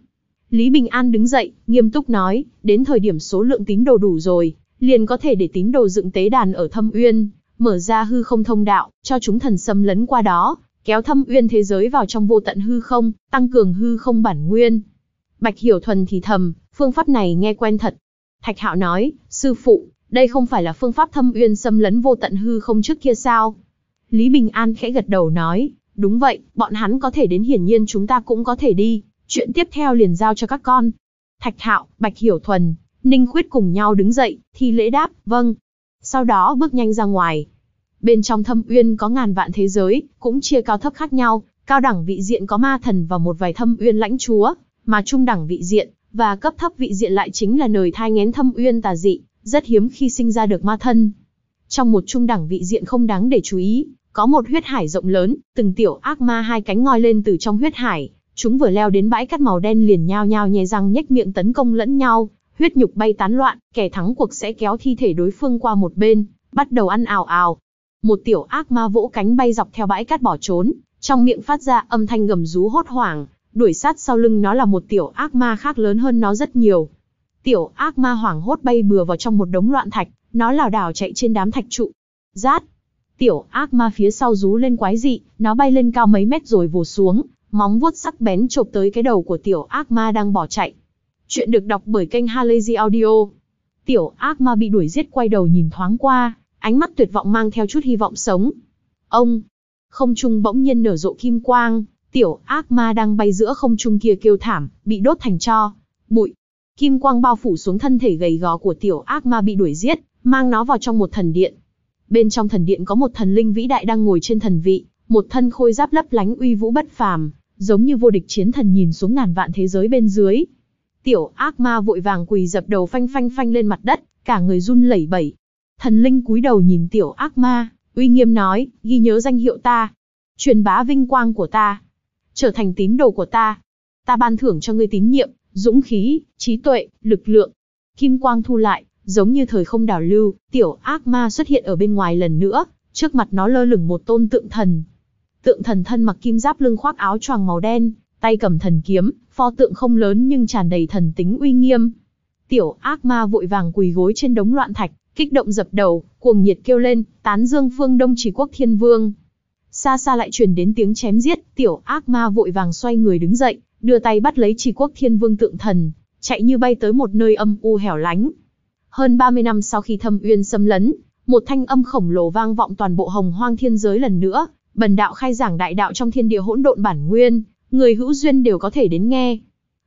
Lý Bình An đứng dậy, nghiêm túc nói, đến thời điểm số lượng tín đồ đủ rồi, liền có thể để tín đồ dựng tế đàn ở thâm uyên, mở ra hư không thông đạo, cho chúng thần xâm lấn qua đó, kéo thâm uyên thế giới vào trong vô tận hư không, tăng cường hư không bản nguyên. Bạch Hiểu Thuần thì thầm, phương pháp này nghe quen thật. Thạch Hạo nói, sư phụ, đây không phải là phương pháp thâm uyên xâm lấn vô tận hư không trước kia sao? Lý Bình An khẽ gật đầu nói, đúng vậy, bọn hắn có thể đến hiển nhiên chúng ta cũng có thể đi, chuyện tiếp theo liền giao cho các con. Thạch Hạo, Bạch Hiểu Thuần, Ninh Khuyết cùng nhau đứng dậy, thi lễ đáp, vâng. Sau đó bước nhanh ra ngoài. Bên trong thâm uyên có ngàn vạn thế giới, cũng chia cao thấp khác nhau, cao đẳng vị diện có ma thần và một vài thâm uyên lãnh chúa, mà trung đẳng vị diện và cấp thấp vị diện lại chính là nời thai ngén thâm uyên tà dị, rất hiếm khi sinh ra được ma thân. Trong một trung đẳng vị diện không đáng để chú ý, có một huyết hải rộng lớn, từng tiểu ác ma hai cánh ngoi lên từ trong huyết hải, chúng vừa leo đến bãi cát màu đen liền nhao nhao nhè răng nhếch miệng tấn công lẫn nhau, huyết nhục bay tán loạn, kẻ thắng cuộc sẽ kéo thi thể đối phương qua một bên, bắt đầu ăn ào ào. Một tiểu ác ma vỗ cánh bay dọc theo bãi cát bỏ trốn, trong miệng phát ra âm thanh gầm rú hốt hoảng, đuổi sát sau lưng nó là một tiểu ác ma khác lớn hơn nó rất nhiều, Tiểu ác ma hoảng hốt bay bừa vào trong một đống loạn thạch, nó lảo đảo chạy trên đám thạch trụ. Rát! Tiểu ác ma phía sau rú lên quái dị, nó bay lên cao mấy mét rồi vồ xuống, móng vuốt sắc bén chộp tới cái đầu của tiểu ác ma đang bỏ chạy. Chuyện được đọc bởi kênh Halazy Audio. Tiểu ác ma bị đuổi giết quay đầu nhìn thoáng qua, ánh mắt tuyệt vọng mang theo chút hy vọng sống. Ông! Không trung bỗng nhiên nở rộ kim quang, tiểu ác ma đang bay giữa không trung kia kêu thảm, bị đốt thành cho. Bụi! kim quang bao phủ xuống thân thể gầy gò của tiểu ác ma bị đuổi giết, mang nó vào trong một thần điện. Bên trong thần điện có một thần linh vĩ đại đang ngồi trên thần vị, một thân khôi giáp lấp lánh uy vũ bất phàm, giống như vô địch chiến thần nhìn xuống ngàn vạn thế giới bên dưới. Tiểu ác ma vội vàng quỳ dập đầu phanh phanh phanh lên mặt đất, cả người run lẩy bẩy. Thần linh cúi đầu nhìn tiểu ác ma, uy nghiêm nói, ghi nhớ danh hiệu ta, truyền bá vinh quang của ta, trở thành tín đồ của ta. Ta ban thưởng cho ngươi tín nhiệm, dũng khí, trí tuệ, lực lượng. Kim quang thu lại, giống như thời không đảo lưu, tiểu ác ma xuất hiện ở bên ngoài lần nữa, trước mặt nó lơ lửng một tôn tượng thần. Tượng thần thân mặc kim giáp lưng khoác áo choàng màu đen, tay cầm thần kiếm, pho tượng không lớn nhưng tràn đầy thần tính uy nghiêm. Tiểu ác ma vội vàng quỳ gối trên đống loạn thạch, kích động dập đầu, cuồng nhiệt kêu lên, tán dương phương Đông trì Quốc Thiên Vương. Xa xa lại truyền đến tiếng chém giết, tiểu ác ma vội vàng xoay người đứng dậy, đưa tay bắt lấy trì quốc thiên vương tượng thần, chạy như bay tới một nơi âm u hẻo lánh. Hơn 30 năm sau khi thâm uyên xâm lấn, một thanh âm khổng lồ vang vọng toàn bộ hồng hoang thiên giới lần nữa, bần đạo khai giảng đại đạo trong thiên địa hỗn độn bản nguyên, người hữu duyên đều có thể đến nghe.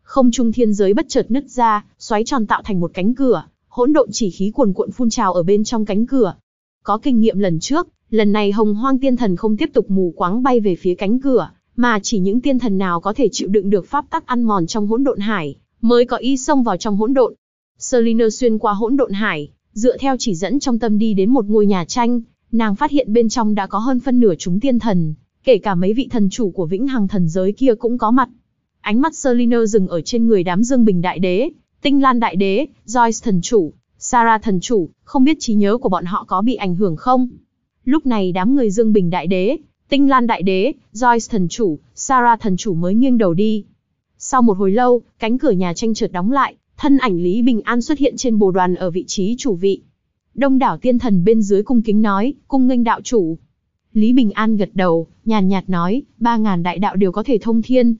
Không trung thiên giới bất chợt nứt ra, xoáy tròn tạo thành một cánh cửa, hỗn độn chỉ khí cuồn cuộn phun trào ở bên trong cánh cửa. Có kinh nghiệm lần trước, lần này hồng hoang tiên thần không tiếp tục mù quáng bay về phía cánh cửa, mà chỉ những tiên thần nào có thể chịu đựng được pháp tắc ăn mòn trong hỗn độn hải, mới có ý xông vào trong hỗn độn. Selina xuyên qua hỗn độn hải, dựa theo chỉ dẫn trong tâm đi đến một ngôi nhà tranh, nàng phát hiện bên trong đã có hơn phân nửa chúng tiên thần, kể cả mấy vị thần chủ của vĩnh hằng thần giới kia cũng có mặt. Ánh mắt Selina dừng ở trên người đám Dương Bình Đại Đế, Tinh Lan Đại Đế, Joyce thần chủ, Sarah thần chủ, không biết trí nhớ của bọn họ có bị ảnh hưởng không? Lúc này đám người Dương Bình Đại Đế, Tinh Lan Đại Đế, Joyce Thần Chủ, Sarah Thần Chủ mới nghiêng đầu đi. Sau một hồi lâu, cánh cửa nhà tranh trượt đóng lại, thân ảnh Lý Bình An xuất hiện trên bồ đoàn ở vị trí chủ vị. Đông đảo tiên thần bên dưới cung kính nói, cung nghênh đạo chủ. Lý Bình An gật đầu, nhàn nhạt nói, ba ngàn đại đạo đều có thể thông thiên.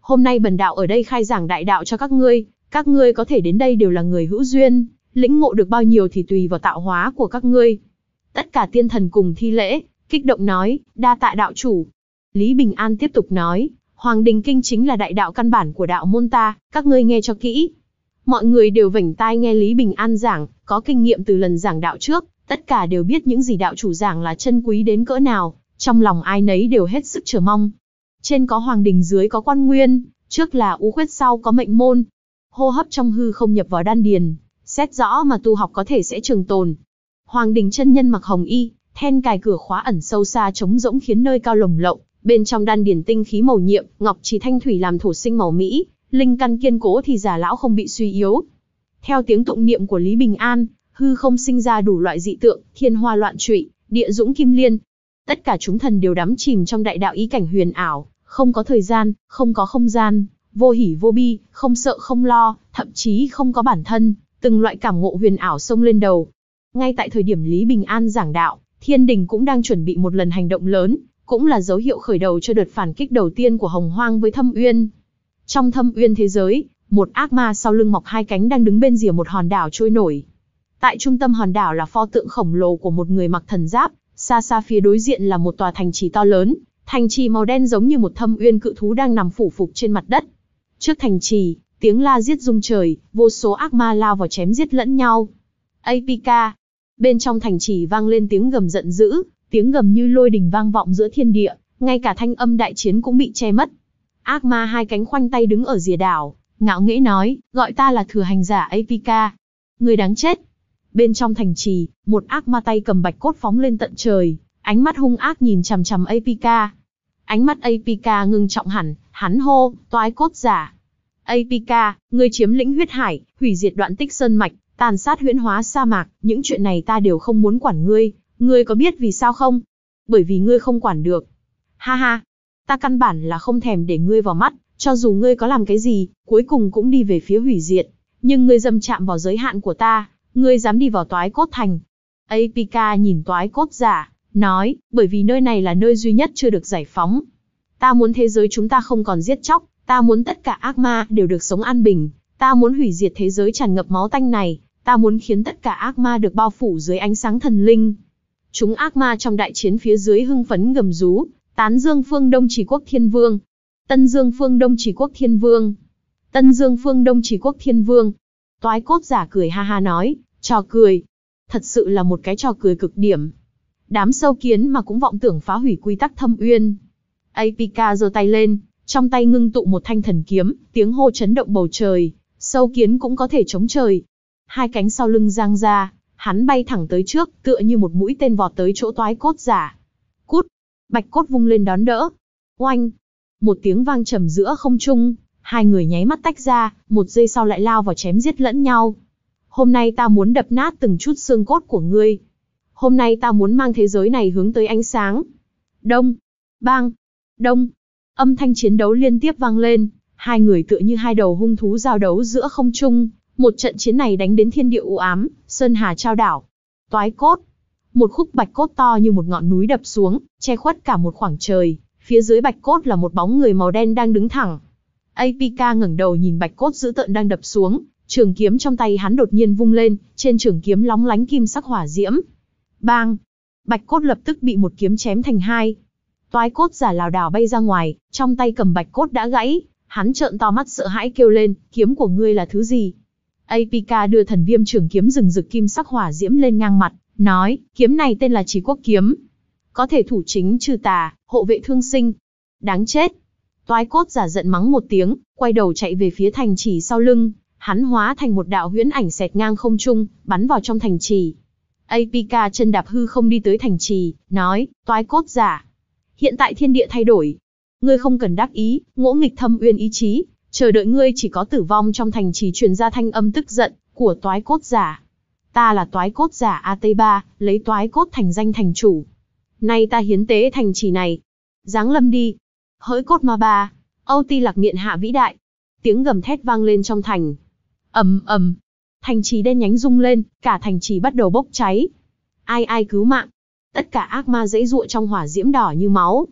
Hôm nay bần đạo ở đây khai giảng đại đạo cho các ngươi, các ngươi có thể đến đây đều là người hữu duyên, lĩnh ngộ được bao nhiêu thì tùy vào tạo hóa của các ngươi. Tất cả tiên thần cùng thi lễ, kích động nói, đa tạ đạo chủ. Lý Bình An tiếp tục nói, Hoàng Đình Kinh chính là đại đạo căn bản của đạo môn ta, các ngươi nghe cho kỹ. Mọi người đều vảnh tai nghe Lý Bình An giảng, có kinh nghiệm từ lần giảng đạo trước, tất cả đều biết những gì đạo chủ giảng là chân quý đến cỡ nào, trong lòng ai nấy đều hết sức chờ mong. Trên có Hoàng Đình dưới có quan nguyên, trước là U khuyết sau có mệnh môn. Hô hấp trong hư không nhập vào đan điền, xét rõ mà tu học có thể sẽ trường tồn. Hoàng Đình chân nhân mặc hồng y, then cài cửa khóa ẩn sâu xa trống rỗng khiến nơi cao lồng lộng, bên trong đan điển tinh khí màu nhiệm, ngọc chỉ thanh thủy làm thổ sinh màu mỹ, linh căn kiên cố thì già lão không bị suy yếu. Theo tiếng tụng niệm của Lý Bình An, hư không sinh ra đủ loại dị tượng, thiên hoa loạn trụy, địa dũng kim liên. Tất cả chúng thần đều đắm chìm trong đại đạo ý cảnh huyền ảo, không có thời gian, không có không gian, vô hỉ vô bi, không sợ không lo, thậm chí không có bản thân, từng loại cảm ngộ huyền ảo xông lên đầu. Ngay tại thời điểm Lý Bình An giảng đạo, Thiên Đình cũng đang chuẩn bị một lần hành động lớn, cũng là dấu hiệu khởi đầu cho đợt phản kích đầu tiên của Hồng Hoang với Thâm Uyên. Trong Thâm Uyên thế giới, một ác ma sau lưng mọc hai cánh đang đứng bên rìa một hòn đảo trôi nổi. Tại trung tâm hòn đảo là pho tượng khổng lồ của một người mặc thần giáp, xa xa phía đối diện là một tòa thành trì to lớn, thành trì màu đen giống như một thâm uyên cự thú đang nằm phủ phục trên mặt đất. Trước thành trì, tiếng la giết rung trời, vô số ác ma lao vào chém giết lẫn nhau. Apk bên trong thành trì vang lên tiếng gầm giận dữ, tiếng gầm như lôi đình vang vọng giữa thiên địa, ngay cả thanh âm đại chiến cũng bị che mất. Ác ma hai cánh khoanh tay đứng ở rìa đảo, ngạo nghễ nói, gọi ta là thừa hành giả Apika. Người đáng chết. Bên trong thành trì, một ác ma tay cầm bạch cốt phóng lên tận trời, ánh mắt hung ác nhìn chằm chằm Apika. Ánh mắt Apika ngưng trọng hẳn, hắn hô, toái cốt giả. Apika, ngươi chiếm lĩnh huyết hải, hủy diệt đoạn tích sơn mạch, Tàn sát huyễn hóa sa mạc, những chuyện này ta đều không muốn quản ngươi, ngươi có biết vì sao không? Bởi vì ngươi không quản được. Ha ha, ta căn bản là không thèm để ngươi vào mắt, cho dù ngươi có làm cái gì, cuối cùng cũng đi về phía hủy diệt. Nhưng ngươi dâm chạm vào giới hạn của ta, ngươi dám đi vào toái cốt thành. apk nhìn toái cốt giả, nói, bởi vì nơi này là nơi duy nhất chưa được giải phóng. Ta muốn thế giới chúng ta không còn giết chóc, ta muốn tất cả ác ma đều được sống an bình, ta muốn hủy diệt thế giới tràn ngập máu tanh này, ta muốn khiến tất cả ác ma được bao phủ dưới ánh sáng thần linh. Chúng ác ma trong đại chiến phía dưới hưng phấn gầm rú, tán dương phương Đông Chỉ Quốc Thiên Vương. Tân Dương phương Đông Chỉ Quốc Thiên Vương. Tân Dương phương Đông Chỉ Quốc Thiên Vương. Toái cốt giả cười ha ha nói, trò cười. Thật sự là một cái trò cười cực điểm. Đám sâu kiến mà cũng vọng tưởng phá hủy quy tắc thâm uyên. Apika giơ tay lên, trong tay ngưng tụ một thanh thần kiếm, tiếng hô chấn động bầu trời, sâu kiến cũng có thể chống trời, hai cánh sau lưng giang ra, hắn bay thẳng tới trước, tựa như một mũi tên vọt tới chỗ toái cốt giả. Cút! Bạch cốt vung lên đón đỡ. Oanh! Một tiếng vang trầm giữa không trung, hai người nháy mắt tách ra, một giây sau lại lao vào chém giết lẫn nhau. Hôm nay ta muốn đập nát từng chút xương cốt của ngươi. Hôm nay ta muốn mang thế giới này hướng tới ánh sáng. Đông! Bang! Đông! Âm thanh chiến đấu liên tiếp vang lên, hai người tựa như hai đầu hung thú giao đấu giữa không trung, một trận chiến này đánh đến thiên địa u ám, sơn hà trao đảo. Toái cốt, một khúc bạch cốt to như một ngọn núi đập xuống, che khuất cả một khoảng trời, phía dưới bạch cốt là một bóng người màu đen đang đứng thẳng. APK ngẩng đầu nhìn bạch cốt dữ tợn đang đập xuống, trường kiếm trong tay hắn đột nhiên vung lên, trên trường kiếm lóng lánh kim sắc hỏa diễm. Bang! Bạch cốt lập tức bị một kiếm chém thành hai. Toái cốt giả lào đảo bay ra ngoài, trong tay cầm bạch cốt đã gãy, hắn trợn to mắt sợ hãi kêu lên, kiếm của ngươi là thứ gì? Apika đưa thần viêm trường kiếm rừng rực kim sắc hỏa diễm lên ngang mặt, nói, kiếm này tên là trí quốc kiếm. Có thể thủ chính trừ tà, hộ vệ thương sinh. Đáng chết. Toái cốt giả giận mắng một tiếng, quay đầu chạy về phía thành trì sau lưng, hắn hóa thành một đạo huyễn ảnh xẹt ngang không trung, bắn vào trong thành trì. Apika chân đạp hư không đi tới thành trì, nói, toái cốt giả. Hiện tại thiên địa thay đổi. Ngươi không cần đắc ý, ngỗ nghịch thâm uyên ý chí, Chờ đợi ngươi chỉ có tử vong trong thành trì truyền ra thanh âm tức giận của toái cốt giả. Ta là toái cốt giả AT3, lấy toái cốt thành danh thành chủ. Nay ta hiến tế thành trì này. Giáng lâm đi. Hỡi cốt ma ba, Âu Ti Lạc Miện hạ vĩ đại. Tiếng gầm thét vang lên trong thành. ầm ầm, thành trì đen nhánh rung lên, cả thành trì bắt đầu bốc cháy. Ai ai cứu mạng? Tất cả ác ma dãy dụa trong hỏa diễm đỏ như máu.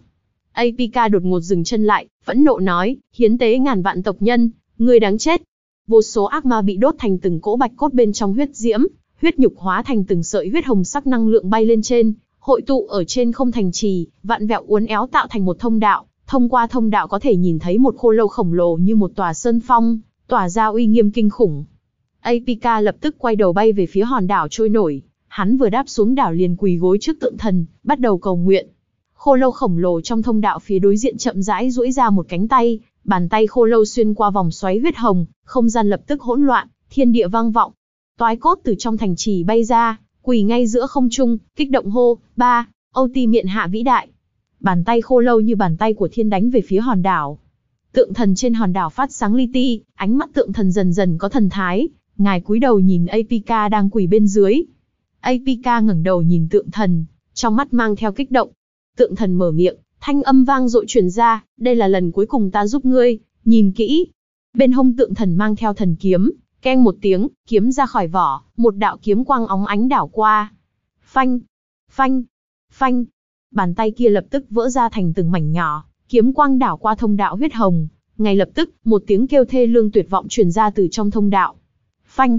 Apk đột ngột dừng chân lại, phẫn nộ nói, hiến tế ngàn vạn tộc nhân, ngươi đáng chết. Vô số ác ma bị đốt thành từng cỗ bạch cốt bên trong huyết diễm, huyết nhục hóa thành từng sợi huyết hồng sắc năng lượng bay lên trên, hội tụ ở trên không thành trì, vạn vẹo uốn éo tạo thành một thông đạo, thông qua thông đạo có thể nhìn thấy một khô lâu khổng lồ như một tòa sơn phong, tỏa ra uy nghiêm kinh khủng. Apk lập tức quay đầu bay về phía hòn đảo trôi nổi, hắn vừa đáp xuống đảo liền quỳ gối trước tượng thần, bắt đầu cầu nguyện khô lâu khổng lồ trong thông đạo phía đối diện chậm rãi duỗi ra một cánh tay, bàn tay khô lâu xuyên qua vòng xoáy huyết hồng, không gian lập tức hỗn loạn, thiên địa vang vọng. Toái cốt từ trong thành trì bay ra, quỳ ngay giữa không trung, kích động hô, ba, Âu Ti miện hạ vĩ đại. Bàn tay khô lâu như bàn tay của thiên đánh về phía hòn đảo. Tượng thần trên hòn đảo phát sáng li ti, ánh mắt tượng thần dần dần có thần thái, ngài cúi đầu nhìn APK đang quỳ bên dưới. APK ngẩng đầu nhìn tượng thần, trong mắt mang theo kích động, Tượng thần mở miệng, thanh âm vang dội truyền ra, đây là lần cuối cùng ta giúp ngươi, nhìn kỹ. Bên hông tượng thần mang theo thần kiếm, keng một tiếng, kiếm ra khỏi vỏ, một đạo kiếm quang óng ánh đảo qua. Phanh, phanh, phanh. Bàn tay kia lập tức vỡ ra thành từng mảnh nhỏ, kiếm quang đảo qua thông đạo huyết hồng. Ngay lập tức, một tiếng kêu thê lương tuyệt vọng truyền ra từ trong thông đạo. Phanh,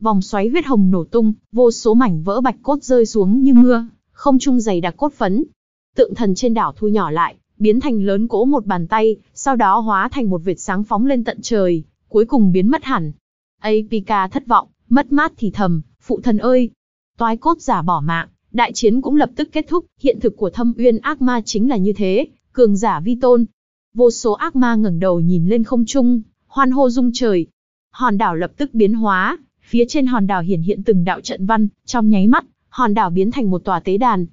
vòng xoáy huyết hồng nổ tung, vô số mảnh vỡ bạch cốt rơi xuống như mưa, không trung dày đặc cốt phấn, tượng thần trên đảo thu nhỏ lại, biến thành lớn cỗ một bàn tay, sau đó hóa thành một vệt sáng phóng lên tận trời, cuối cùng biến mất hẳn. Apika thất vọng, mất mát thì thầm, phụ thần ơi. Toái cốt giả bỏ mạng, đại chiến cũng lập tức kết thúc, hiện thực của thâm uyên ác ma chính là như thế, cường giả vi tôn. Vô số ác ma ngẩng đầu nhìn lên không trung, hoan hô rung trời. Hòn đảo lập tức biến hóa, phía trên hòn đảo hiển hiện từng đạo trận văn, trong nháy mắt, hòn đảo biến thành một tòa tế đàn,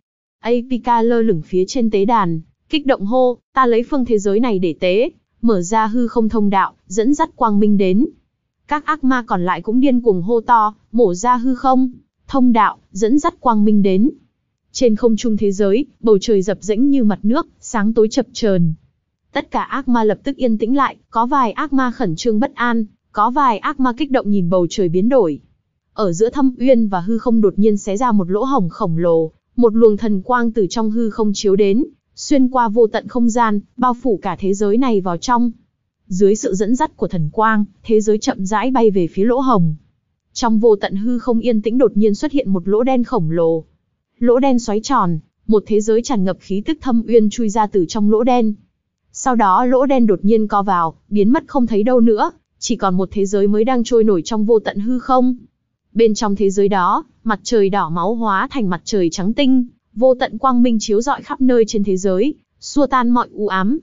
Apika lơ lửng phía trên tế đàn, kích động hô, ta lấy phương thế giới này để tế, mở ra hư không thông đạo, dẫn dắt quang minh đến. Các ác ma còn lại cũng điên cuồng hô to, mổ ra hư không, thông đạo, dẫn dắt quang minh đến. Trên không trung thế giới, bầu trời dập dĩnh như mặt nước, sáng tối chập chờn. Tất cả ác ma lập tức yên tĩnh lại, có vài ác ma khẩn trương bất an, có vài ác ma kích động nhìn bầu trời biến đổi. Ở giữa thâm uyên và hư không đột nhiên xé ra một lỗ hổng khổng lồ, một luồng thần quang từ trong hư không chiếu đến, xuyên qua vô tận không gian, bao phủ cả thế giới này vào trong. Dưới sự dẫn dắt của thần quang, thế giới chậm rãi bay về phía lỗ hồng. Trong vô tận hư không yên tĩnh đột nhiên xuất hiện một lỗ đen khổng lồ. Lỗ đen xoáy tròn, một thế giới tràn ngập khí tức thâm uyên chui ra từ trong lỗ đen. Sau đó lỗ đen đột nhiên co vào, biến mất không thấy đâu nữa, chỉ còn một thế giới mới đang trôi nổi trong vô tận hư không. Bên trong thế giới đó, mặt trời đỏ máu hóa thành mặt trời trắng tinh, vô tận quang minh chiếu rọi khắp nơi trên thế giới, xua tan mọi u ám.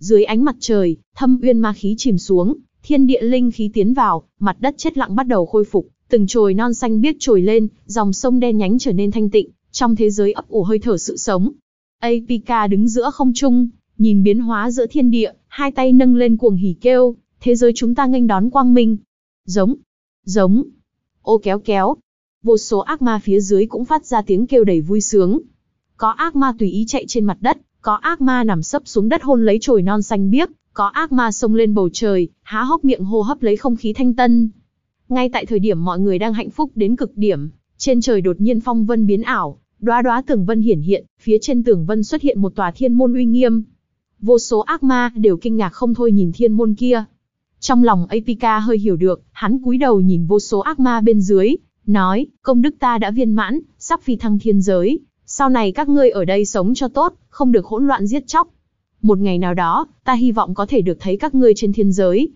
Dưới ánh mặt trời, thâm uyên ma khí chìm xuống, thiên địa linh khí tiến vào, mặt đất chết lặng bắt đầu khôi phục, từng chồi non xanh biếc trồi lên, dòng sông đen nhánh trở nên thanh tịnh, trong thế giới ấp ủ hơi thở sự sống. apk đứng giữa không trung, nhìn biến hóa giữa thiên địa, hai tay nâng lên cuồng hỉ kêu, thế giới chúng ta nghênh đón quang minh. Giống, giống, ô kéo kéo. Vô số ác ma phía dưới cũng phát ra tiếng kêu đầy vui sướng. Có ác ma tùy ý chạy trên mặt đất, có ác ma nằm sấp xuống đất hôn lấy chồi non xanh biếc, có ác ma xông lên bầu trời, há hốc miệng hô hấp lấy không khí thanh tân. Ngay tại thời điểm mọi người đang hạnh phúc đến cực điểm, trên trời đột nhiên phong vân biến ảo, đóa đóa tường vân hiển hiện, phía trên tường vân xuất hiện một tòa thiên môn uy nghiêm. Vô số ác ma đều kinh ngạc không thôi nhìn thiên môn kia, trong lòng Apika hơi hiểu được, hắn cúi đầu nhìn vô số ác ma bên dưới, nói, công đức ta đã viên mãn, sắp phi thăng thiên giới, sau này các ngươi ở đây sống cho tốt, không được hỗn loạn giết chóc. Một ngày nào đó, ta hy vọng có thể được thấy các ngươi trên thiên giới.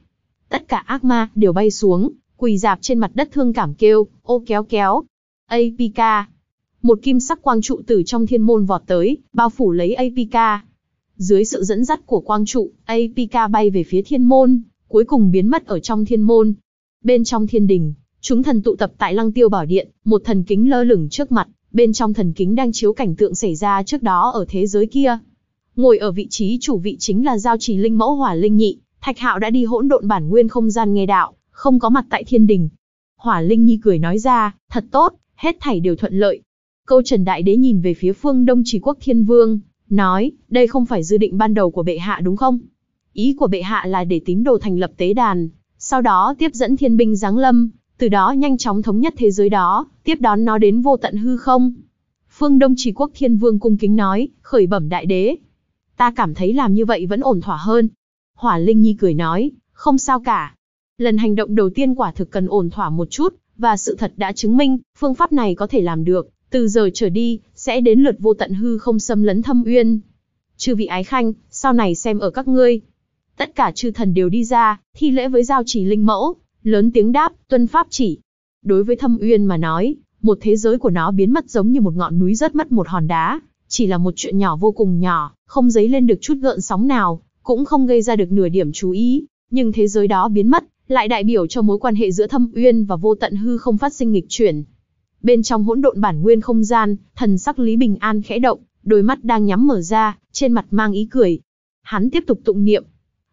Tất cả ác ma đều bay xuống, quỳ dạp trên mặt đất thương cảm kêu, ô kéo kéo. Apika. Một kim sắc quang trụ từ trong thiên môn vọt tới, bao phủ lấy Apika. Dưới sự dẫn dắt của quang trụ, Apika bay về phía thiên môn, cuối cùng biến mất ở trong thiên môn. Bên trong thiên đình, chúng thần tụ tập tại lăng tiêu bảo điện, một thần kính lơ lửng trước mặt, bên trong thần kính đang chiếu cảnh tượng xảy ra trước đó ở thế giới kia. Ngồi ở vị trí chủ vị chính là giao trì linh mẫu hỏa linh nhị, thạch hạo đã đi hỗn độn bản nguyên không gian nghe đạo, không có mặt tại thiên đình. Hỏa linh nhi cười nói ra, thật tốt, hết thảy đều thuận lợi. Câu trần đại đế nhìn về phía phương đông trì quốc thiên vương, nói, đây không phải dự định ban đầu của bệ hạ đúng không? Ý của bệ hạ là để tín đồ thành lập tế đàn, sau đó tiếp dẫn thiên binh giáng lâm, từ đó nhanh chóng thống nhất thế giới đó, tiếp đón nó đến vô tận hư không. Phương Đông Trì Quốc Thiên Vương cung kính nói, khởi bẩm đại đế. Ta cảm thấy làm như vậy vẫn ổn thỏa hơn. Hỏa Linh Nhi cười nói, không sao cả. Lần hành động đầu tiên quả thực cần ổn thỏa một chút, và sự thật đã chứng minh, phương pháp này có thể làm được, từ giờ trở đi, sẽ đến lượt vô tận hư không xâm lấn thâm uyên. Chư vị ái khanh, sau này xem ở các ngươi, tất cả chư thần đều đi ra, thi lễ với giao chỉ linh mẫu, lớn tiếng đáp, tuân pháp chỉ. Đối với thâm uyên mà nói, một thế giới của nó biến mất giống như một ngọn núi rớt mất một hòn đá, chỉ là một chuyện nhỏ vô cùng nhỏ, không dấy lên được chút gợn sóng nào, cũng không gây ra được nửa điểm chú ý, nhưng thế giới đó biến mất, lại đại biểu cho mối quan hệ giữa thâm uyên và vô tận hư không phát sinh nghịch chuyển. Bên trong hỗn độn bản nguyên không gian, thần sắc Lý Bình An khẽ động, đôi mắt đang nhắm mở ra, trên mặt mang ý cười. Hắn tiếp tục tụng niệm,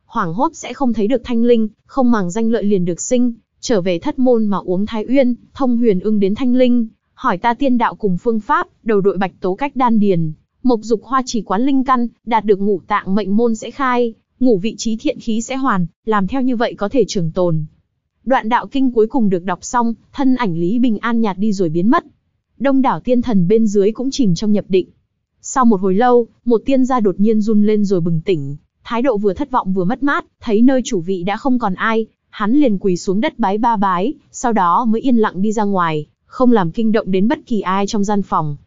hoảng hốt sẽ không thấy được thanh linh, không màng danh lợi liền được sinh, trở về thất môn mà uống thái uyên, thông huyền ưng đến thanh linh, hỏi ta tiên đạo cùng phương pháp, đầu đội bạch tố cách đan điền, mộc dục hoa chỉ quán linh căn, đạt được ngủ tạng mệnh môn sẽ khai, ngủ vị trí thiện khí sẽ hoàn, làm theo như vậy có thể trường tồn. Đoạn đạo kinh cuối cùng được đọc xong, thân ảnh Lý Bình An nhạt đi rồi biến mất. Đông đảo tiên thần bên dưới cũng chìm trong nhập định. Sau một hồi lâu, một tiên gia đột nhiên run lên rồi bừng tỉnh, thái độ vừa thất vọng vừa mất mát, thấy nơi chủ vị đã không còn ai, hắn liền quỳ xuống đất bái ba bái, sau đó mới yên lặng đi ra ngoài, không làm kinh động đến bất kỳ ai trong gian phòng.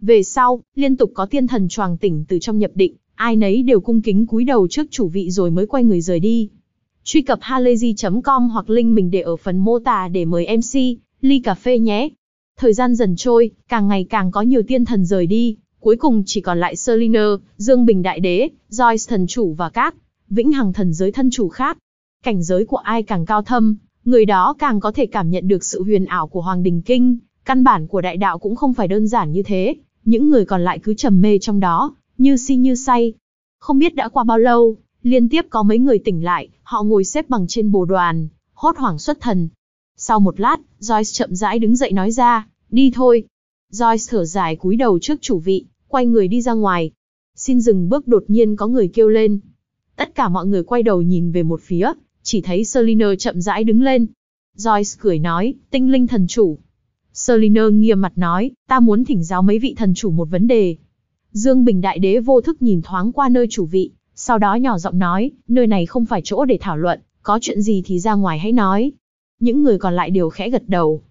Về sau, liên tục có tiên thần choàng tỉnh từ trong nhập định, ai nấy đều cung kính cúi đầu trước chủ vị rồi mới quay người rời đi. Truy cập halayzi.com hoặc link mình để ở phần mô tả để mời MC, ly cà phê nhé. Thời gian dần trôi, càng ngày càng có nhiều tiên thần rời đi, Cuối cùng chỉ còn lại Seliner, Dương Bình Đại Đế, Joyce Thần Chủ và các vĩnh hằng thần giới thân chủ khác. Cảnh giới của ai càng cao thâm, người đó càng có thể cảm nhận được sự huyền ảo của Hoàng Đình Kinh, căn bản của đại đạo cũng không phải đơn giản như thế, những người còn lại cứ trầm mê trong đó, như si như say. Không biết đã qua bao lâu, liên tiếp có mấy người tỉnh lại, họ ngồi xếp bằng trên bồ đoàn, hốt hoảng xuất thần. Sau một lát, Joyce chậm rãi đứng dậy nói ra, đi thôi. Joyce thở dài cúi đầu trước chủ vị, quay người đi ra ngoài. Xin dừng bước đột nhiên có người kêu lên. Tất cả mọi người quay đầu nhìn về một phía, chỉ thấy Selina chậm rãi đứng lên. Joyce cười nói, tinh linh thần chủ. Selina nghiêm mặt nói, ta muốn thỉnh giáo mấy vị thần chủ một vấn đề. Dương Bình Đại Đế vô thức nhìn thoáng qua nơi chủ vị, sau đó nhỏ giọng nói, nơi này không phải chỗ để thảo luận, có chuyện gì thì ra ngoài hãy nói. Những người còn lại đều khẽ gật đầu.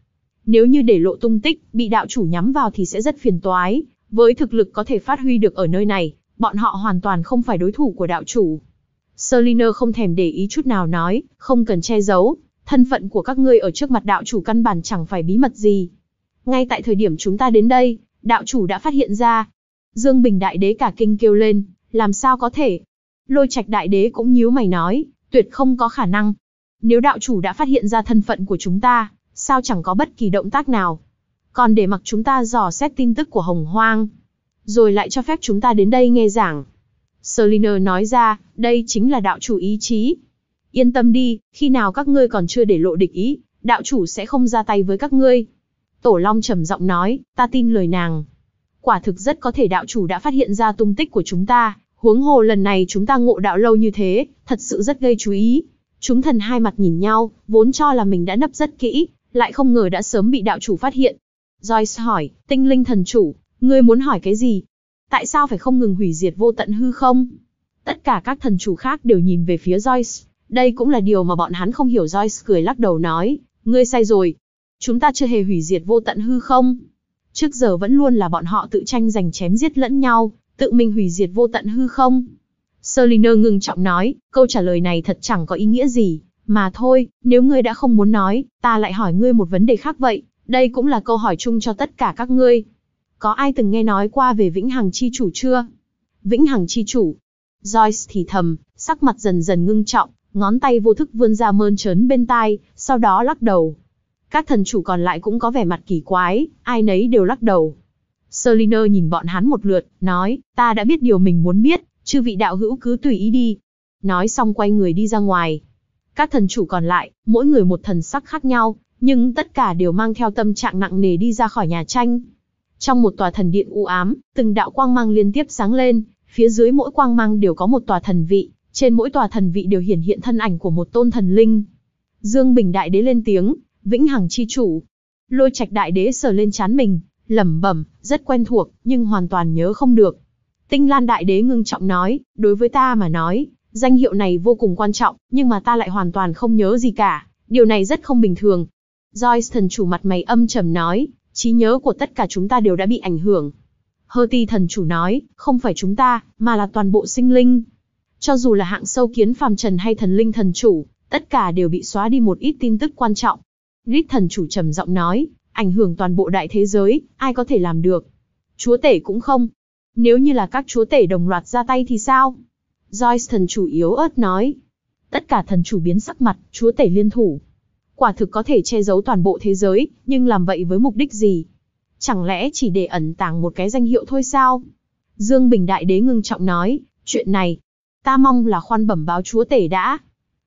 Nếu như để lộ tung tích, bị đạo chủ nhắm vào thì sẽ rất phiền toái, với thực lực có thể phát huy được ở nơi này, bọn họ hoàn toàn không phải đối thủ của đạo chủ. Seliner không thèm để ý chút nào nói, không cần che giấu, thân phận của các ngươi ở trước mặt đạo chủ căn bản chẳng phải bí mật gì. Ngay tại thời điểm chúng ta đến đây, đạo chủ đã phát hiện ra. Dương Bình Đại Đế cả kinh kêu lên, làm sao có thể? Lôi Trạch Đại Đế cũng nhíu mày nói, tuyệt không có khả năng. Nếu đạo chủ đã phát hiện ra thân phận của chúng ta, sao chẳng có bất kỳ động tác nào? còn để mặc chúng ta dò xét tin tức của Hồng Hoang, rồi lại cho phép chúng ta đến đây nghe giảng. Seliner nói ra, đây chính là đạo chủ ý chí. Yên tâm đi, khi nào các ngươi còn chưa để lộ địch ý, đạo chủ sẽ không ra tay với các ngươi. Tổ Long trầm giọng nói, ta tin lời nàng. Quả thực rất có thể đạo chủ đã phát hiện ra tung tích của chúng ta, huống hồ lần này chúng ta ngộ đạo lâu như thế, thật sự rất gây chú ý. Chúng thần hai mặt nhìn nhau, vốn cho là mình đã nấp rất kỹ, lại không ngờ đã sớm bị đạo chủ phát hiện, Joyce hỏi, tinh linh thần chủ, ngươi muốn hỏi cái gì? Tại sao phải không ngừng hủy diệt vô tận hư không? Tất cả các thần chủ khác đều nhìn về phía Joyce. Đây cũng là điều mà bọn hắn không hiểu Joyce cười lắc đầu nói, ngươi sai rồi. Chúng ta chưa hề hủy diệt vô tận hư không? Trước giờ vẫn luôn là bọn họ tự tranh giành chém giết lẫn nhau, tự mình hủy diệt vô tận hư không? Selina ngừng trọng nói, câu trả lời này thật chẳng có ý nghĩa gì, mà thôi, nếu ngươi đã không muốn nói, ta lại hỏi ngươi một vấn đề khác vậy, đây cũng là câu hỏi chung cho tất cả các ngươi. Có ai từng nghe nói qua về Vĩnh Hằng Chi Chủ chưa? Vĩnh Hằng Chi Chủ. Joyce thì thầm, sắc mặt dần dần ngưng trọng, ngón tay vô thức vươn ra mơn trớn bên tai, sau đó lắc đầu. Các thần chủ còn lại cũng có vẻ mặt kỳ quái, ai nấy đều lắc đầu. Seliner nhìn bọn hắn một lượt, nói, ta đã biết điều mình muốn biết, chư vị đạo hữu cứ tùy ý đi. Nói xong quay người đi ra ngoài. Các thần chủ còn lại, mỗi người một thần sắc khác nhau, nhưng tất cả đều mang theo tâm trạng nặng nề đi ra khỏi nhà tranh. Trong một tòa thần điện u ám, từng đạo quang mang liên tiếp sáng lên, phía dưới mỗi quang mang đều có một tòa thần vị, trên mỗi tòa thần vị đều hiển hiện thân ảnh của một tôn thần linh. Dương Bình Đại Đế lên tiếng, vĩnh hằng chi chủ. Lôi Trạch Đại Đế sờ lên trán mình, lẩm bẩm, rất quen thuộc, nhưng hoàn toàn nhớ không được. Tinh Lan Đại Đế ngưng trọng nói, đối với ta mà nói, danh hiệu này vô cùng quan trọng, nhưng mà ta lại hoàn toàn không nhớ gì cả, điều này rất không bình thường, Joyce thần chủ mặt mày âm trầm nói, trí nhớ của tất cả chúng ta đều đã bị ảnh hưởng. Herty thần chủ nói, không phải chúng ta, mà là toàn bộ sinh linh. Cho dù là hạng sâu kiến phàm trần hay thần linh thần chủ, tất cả đều bị xóa đi một ít tin tức quan trọng. Rít thần chủ trầm giọng nói, ảnh hưởng toàn bộ đại thế giới, ai có thể làm được. Chúa tể cũng không. Nếu như là các chúa tể đồng loạt ra tay thì sao? Joyce thần chủ yếu ớt nói. Tất cả thần chủ biến sắc mặt, chúa tể liên thủ, quả thực có thể che giấu toàn bộ thế giới, nhưng làm vậy với mục đích gì? Chẳng lẽ chỉ để ẩn tàng một cái danh hiệu thôi sao? Dương Bình Đại Đế ngưng trọng nói, chuyện này, ta mong là khoan bẩm báo chúa tể đã.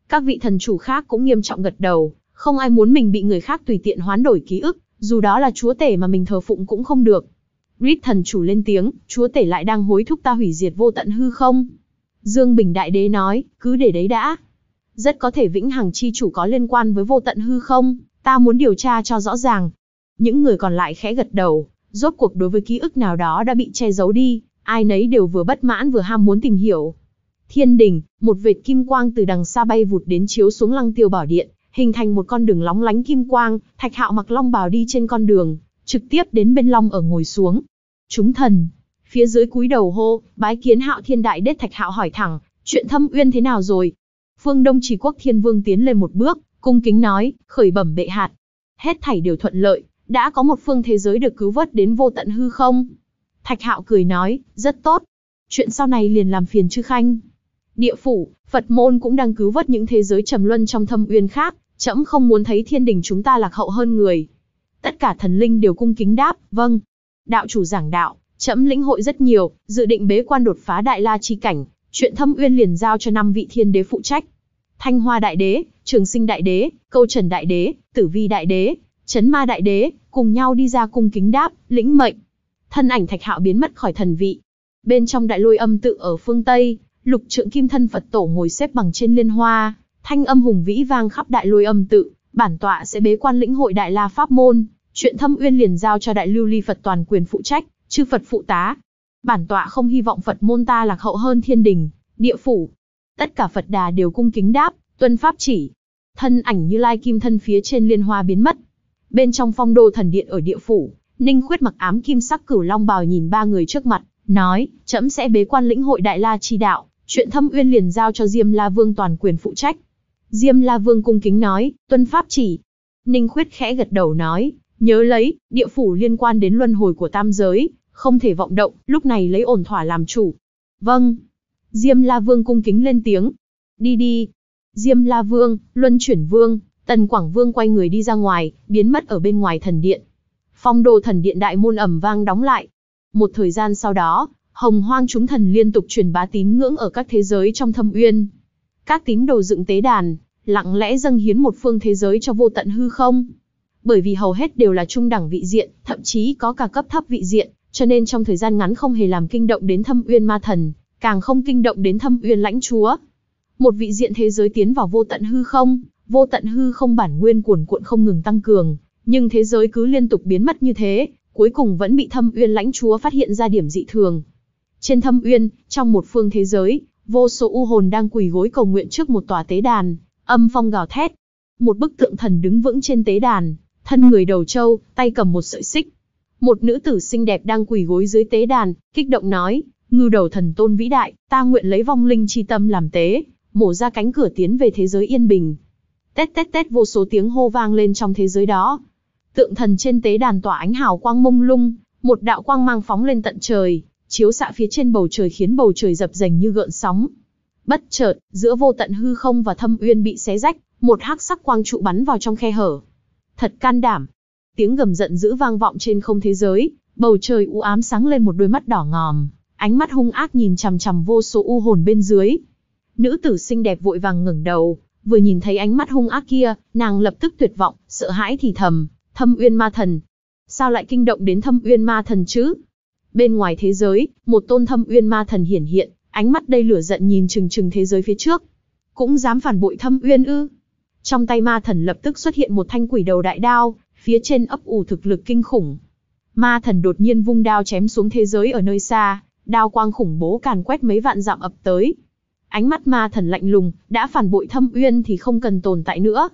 Các vị thần chủ khác cũng nghiêm trọng gật đầu, không ai muốn mình bị người khác tùy tiện hoán đổi ký ức, dù đó là chúa tể mà mình thờ phụng cũng không được. Rít thần chủ lên tiếng, chúa tể lại đang hối thúc ta hủy diệt vô tận hư không? Dương Bình Đại Đế nói, cứ để đấy đã, rất có thể vĩnh hằng chi chủ có liên quan với vô tận hư không, ta muốn điều tra cho rõ ràng. Những người còn lại khẽ gật đầu, rốt cuộc đối với ký ức nào đó đã bị che giấu đi, ai nấy đều vừa bất mãn vừa ham muốn tìm hiểu. Thiên đình, một vệt kim quang từ đằng xa bay vụt đến chiếu xuống lăng tiêu bảo điện, hình thành một con đường lóng lánh kim quang, thạch hạo mặc long bào đi trên con đường, trực tiếp đến bên long ở ngồi xuống. Chúng thần, phía dưới cúi đầu hô, bái kiến hạo thiên đại đết thạch hạo hỏi thẳng, chuyện thâm uyên thế nào rồi? Phương Đông Trì Quốc Thiên Vương tiến lên một bước, cung kính nói, khởi bẩm bệ hạt, Hết thảy đều thuận lợi, đã có một phương thế giới được cứu vớt đến vô tận hư không. Thạch Hạo cười nói, rất tốt. Chuyện sau này liền làm phiền chư khanh. Địa phủ, Phật môn cũng đang cứu vớt những thế giới trầm luân trong thâm uyên khác, trẫm không muốn thấy thiên đình chúng ta lạc hậu hơn người. Tất cả thần linh đều cung kính đáp, vâng. Đạo chủ giảng đạo, trẫm lĩnh hội rất nhiều, dự định bế quan đột phá đại la chi cảnh, chuyện thâm uyên liền giao cho năm vị thiên đế phụ trách. Thanh Hoa Đại Đế, Trường Sinh Đại Đế, Câu Trần Đại Đế, Tử Vi Đại Đế, Trấn Ma Đại Đế, cùng nhau đi ra cung kính đáp, lĩnh mệnh. Thân ảnh Thạch Hạo biến mất khỏi thần vị. Bên trong đại lôi âm tự ở phương Tây, lục trượng kim thân Phật tổ ngồi xếp bằng trên liên hoa, thanh âm hùng vĩ vang khắp đại lôi âm tự, bản tọa sẽ bế quan lĩnh hội đại la pháp môn, chuyện thâm uyên liền giao cho đại lưu ly Phật toàn quyền phụ trách, chư Phật phụ tá, Bản tọa không hy vọng Phật môn ta lạc hậu hơn thiên đình, địa phủ. Tất cả Phật đà đều cung kính đáp, tuân pháp chỉ. Thân ảnh như lai kim thân phía trên liên hoa biến mất. Bên trong phong đô thần điện ở địa phủ, Ninh Khuyết mặc ám kim sắc cửu long bào nhìn ba người trước mặt, nói, trẫm sẽ bế quan lĩnh hội đại la chi đạo, chuyện thâm uyên liền giao cho Diêm La Vương toàn quyền phụ trách. Diêm La Vương cung kính nói, tuân pháp chỉ. Ninh Khuyết khẽ gật đầu nói, nhớ lấy, địa phủ liên quan đến luân hồi của tam giới, không thể vọng động, lúc này lấy ổn thỏa làm chủ. Vâng. Diêm La Vương cung kính lên tiếng. Đi đi. Diêm La Vương, Luân Chuyển Vương, Tần Quảng Vương quay người đi ra ngoài, biến mất ở bên ngoài thần điện. Phong đồ thần điện đại môn ẩm vang đóng lại. Một thời gian sau đó, hồng hoang chúng thần liên tục truyền bá tín ngưỡng ở các thế giới trong thâm uyên. Các tín đồ dựng tế đàn, lặng lẽ dâng hiến một phương thế giới cho vô tận hư không. Bởi vì hầu hết đều là trung đẳng vị diện, thậm chí có cả cấp thấp vị diện cho nên trong thời gian ngắn không hề làm kinh động đến thâm uyên ma thần, càng không kinh động đến thâm uyên lãnh chúa. Một vị diện thế giới tiến vào vô tận hư không, vô tận hư không bản nguyên cuồn cuộn không ngừng tăng cường, nhưng thế giới cứ liên tục biến mất như thế, cuối cùng vẫn bị thâm uyên lãnh chúa phát hiện ra điểm dị thường. Trên thâm uyên, trong một phương thế giới, vô số u hồn đang quỳ gối cầu nguyện trước một tòa tế đàn, âm phong gào thét. Một bức tượng thần đứng vững trên tế đàn, thân người đầu trâu, tay cầm một sợi xích, một nữ tử xinh đẹp đang quỳ gối dưới tế đàn, kích động nói, ngư đầu thần tôn vĩ đại, ta nguyện lấy vong linh chi tâm làm tế, mổ ra cánh cửa tiến về thế giới yên bình. Tét tét tét vô số tiếng hô vang lên trong thế giới đó. Tượng thần trên tế đàn tỏa ánh hào quang mông lung, một đạo quang mang phóng lên tận trời, chiếu xạ phía trên bầu trời khiến bầu trời dập dềnh như gợn sóng. Bất chợt, giữa vô tận hư không và thâm uyên bị xé rách, một hắc sắc quang trụ bắn vào trong khe hở. Thật can đảm, tiếng gầm giận dữ vang vọng trên không thế giới, bầu trời u ám sáng lên một đôi mắt đỏ ngòm, ánh mắt hung ác nhìn chằm chằm vô số u hồn bên dưới. Nữ tử xinh đẹp vội vàng ngẩng đầu, vừa nhìn thấy ánh mắt hung ác kia, nàng lập tức tuyệt vọng, sợ hãi thì thầm, Thâm Uyên Ma Thần, sao lại kinh động đến Thâm Uyên Ma Thần chứ? Bên ngoài thế giới, một tôn Thâm Uyên Ma Thần hiển hiện, ánh mắt đầy lửa giận nhìn chừng chừng thế giới phía trước. Cũng dám phản bội Thâm Uyên ư? Trong tay Ma Thần lập tức xuất hiện một thanh quỷ đầu đại đao, phía trên ấp ủ thực lực kinh khủng. Ma thần đột nhiên vung đao chém xuống thế giới ở nơi xa, đao quang khủng bố càn quét mấy vạn dặm ập tới. Ánh mắt ma thần lạnh lùng, đã phản bội thâm uyên thì không cần tồn tại nữa.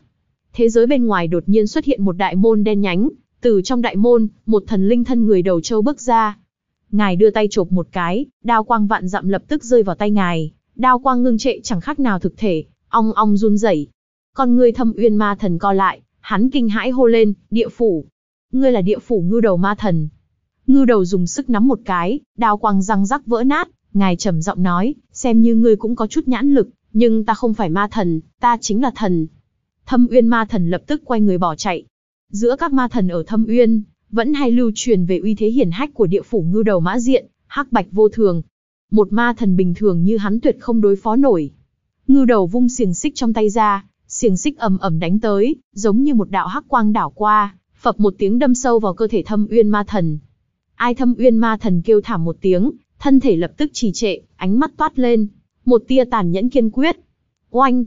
Thế giới bên ngoài đột nhiên xuất hiện một đại môn đen nhánh, từ trong đại môn, một thần linh thân người đầu trâu bước ra. Ngài đưa tay chộp một cái, đao quang vạn dặm lập tức rơi vào tay ngài, đao quang ngưng trệ chẳng khác nào thực thể, ong ong run rẩy. Con người thâm uyên ma thần co lại, Hắn kinh hãi hô lên, địa phủ. Ngươi là địa phủ ngư đầu ma thần. Ngư đầu dùng sức nắm một cái, đao quang răng rắc vỡ nát. Ngài trầm giọng nói, xem như ngươi cũng có chút nhãn lực, nhưng ta không phải ma thần, ta chính là thần. Thâm uyên ma thần lập tức quay người bỏ chạy. Giữa các ma thần ở thâm uyên, vẫn hay lưu truyền về uy thế hiển hách của địa phủ ngư đầu mã diện, hắc bạch vô thường. Một ma thần bình thường như hắn tuyệt không đối phó nổi. Ngư đầu vung xiềng xích trong tay ra, xiềng xích ầm ầm đánh tới, giống như một đạo hắc quang đảo qua, phập một tiếng đâm sâu vào cơ thể thâm uyên ma thần. Ai thâm uyên ma thần kêu thảm một tiếng, thân thể lập tức trì trệ, ánh mắt toát lên, một tia tàn nhẫn kiên quyết. Oanh!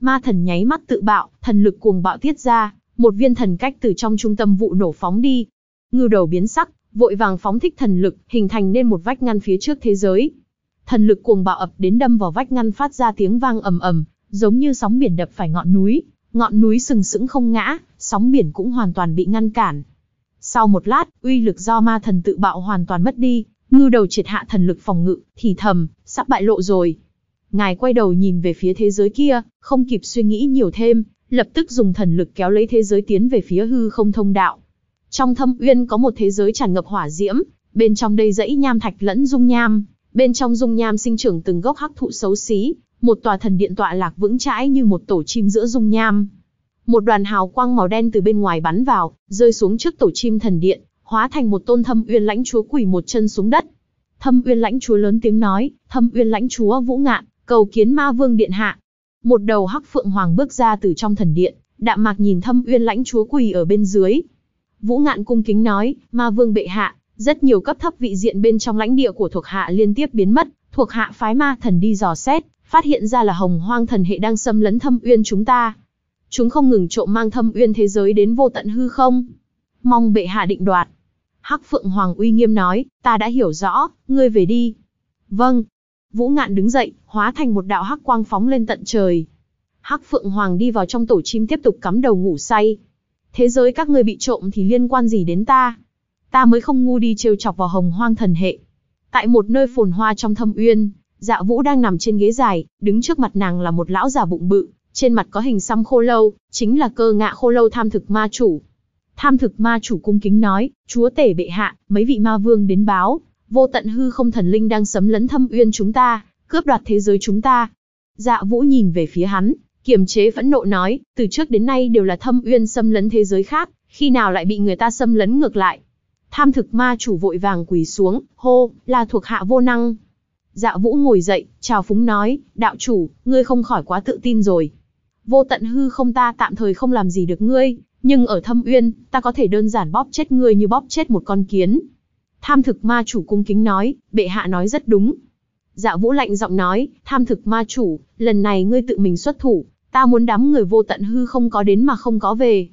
Ma thần nháy mắt tự bạo, thần lực cuồng bạo tiết ra, một viên thần cách từ trong trung tâm vụ nổ phóng đi. Ngư đầu biến sắc, vội vàng phóng thích thần lực, hình thành nên một vách ngăn phía trước thế giới. Thần lực cuồng bạo ập đến đâm vào vách ngăn phát ra tiếng vang ầm ầm, giống như sóng biển đập phải ngọn núi, ngọn núi sừng sững không ngã, sóng biển cũng hoàn toàn bị ngăn cản. Sau một lát, uy lực do ma thần tự bạo hoàn toàn mất đi, ngư đầu triệt hạ thần lực phòng ngự, thì thầm, sắp bại lộ rồi. Ngài quay đầu nhìn về phía thế giới kia, không kịp suy nghĩ nhiều thêm, lập tức dùng thần lực kéo lấy thế giới tiến về phía hư không thông đạo. Trong thâm uyên có một thế giới tràn ngập hỏa diễm, bên trong đây dãy nham thạch lẫn dung nham, bên trong dung nham sinh trưởng từng gốc hắc thụ xấu xí, một tòa thần điện tọa lạc vững chãi như một tổ chim giữa dung nham. Một đoàn hào quang màu đen từ bên ngoài bắn vào, rơi xuống trước tổ chim thần điện, hóa thành một tôn thâm uyên lãnh chúa quỳ một chân xuống đất. Thâm uyên lãnh chúa lớn tiếng nói, thâm uyên lãnh chúa Vũ Ngạn, cầu kiến ma vương điện hạ. Một đầu hắc phượng hoàng bước ra từ trong thần điện, đạm mạc nhìn thâm uyên lãnh chúa quỳ ở bên dưới. Vũ Ngạn cung kính nói, ma vương bệ hạ, rất nhiều cấp thấp vị diện bên trong lãnh địa của thuộc hạ liên tiếp biến mất, thuộc hạ phái ma thần đi dò xét, phát hiện ra là hồng hoang thần hệ đang xâm lấn thâm uyên chúng ta. Chúng không ngừng trộm mang thâm uyên thế giới đến vô tận hư không. Mong bệ hạ định đoạt. Hắc Phượng Hoàng uy nghiêm nói, ta đã hiểu rõ, ngươi về đi. Vâng. Vũ Ngạn đứng dậy, hóa thành một đạo hắc quang phóng lên tận trời. Hắc Phượng Hoàng đi vào trong tổ chim tiếp tục cắm đầu ngủ say. Thế giới các ngươi bị trộm thì liên quan gì đến ta? Ta mới không ngu đi trêu chọc vào hồng hoang thần hệ. Tại một nơi phồn hoa trong thâm uyên, Dạ Vũ đang nằm trên ghế dài, đứng trước mặt nàng là một lão già bụng bự, trên mặt có hình xăm khô lâu, chính là cơ ngạ khô lâu tham thực ma chủ. Tham thực ma chủ cung kính nói, chúa tể bệ hạ, mấy vị ma vương đến báo, vô tận hư không thần linh đang sấm lấn thâm uyên chúng ta, cướp đoạt thế giới chúng ta. Dạ Vũ nhìn về phía hắn, kiềm chế phẫn nộ nói, từ trước đến nay đều là thâm uyên xâm lấn thế giới khác, khi nào lại bị người ta xâm lấn ngược lại. Tham thực ma chủ vội vàng quỳ xuống, hô, là thuộc hạ vô năng, Dạ Vũ ngồi dậy, chào phúng nói, đạo chủ, ngươi không khỏi quá tự tin rồi. Vô tận hư không ta tạm thời không làm gì được ngươi, nhưng ở thâm uyên, ta có thể đơn giản bóp chết ngươi như bóp chết một con kiến. Tham thực ma chủ cung kính nói, bệ hạ nói rất đúng. Dạ Vũ lạnh giọng nói, tham thực ma chủ, lần này ngươi tự mình xuất thủ, ta muốn đám người vô tận hư không có đến mà không có về.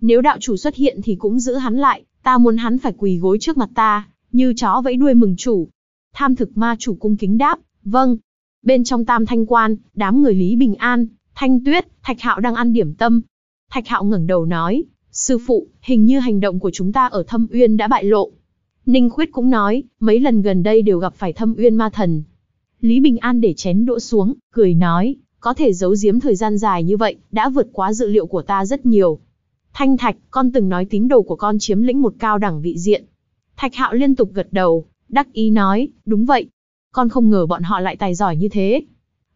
Nếu đạo chủ xuất hiện thì cũng giữ hắn lại, ta muốn hắn phải quỳ gối trước mặt ta, như chó vẫy đuôi mừng chủ, Tham thực ma chủ cung kính đáp, vâng. Bên trong tam thanh quan, đám người Lý Bình An, Thanh Tuyết, Thạch Hạo đang ăn điểm tâm. Thạch Hạo ngẩng đầu nói, sư phụ, hình như hành động của chúng ta ở Thâm Uyên đã bại lộ. Ninh Khuyết cũng nói, mấy lần gần đây đều gặp phải Thâm Uyên ma thần. Lý Bình An để chén đỗ xuống, cười nói, có thể giấu giếm thời gian dài như vậy, đã vượt quá dự liệu của ta rất nhiều. Thanh Thạch, con từng nói tín đồ của con chiếm lĩnh một cao đẳng vị diện. Thạch Hạo liên tục gật đầu, Đắc ý nói, đúng vậy. Con không ngờ bọn họ lại tài giỏi như thế.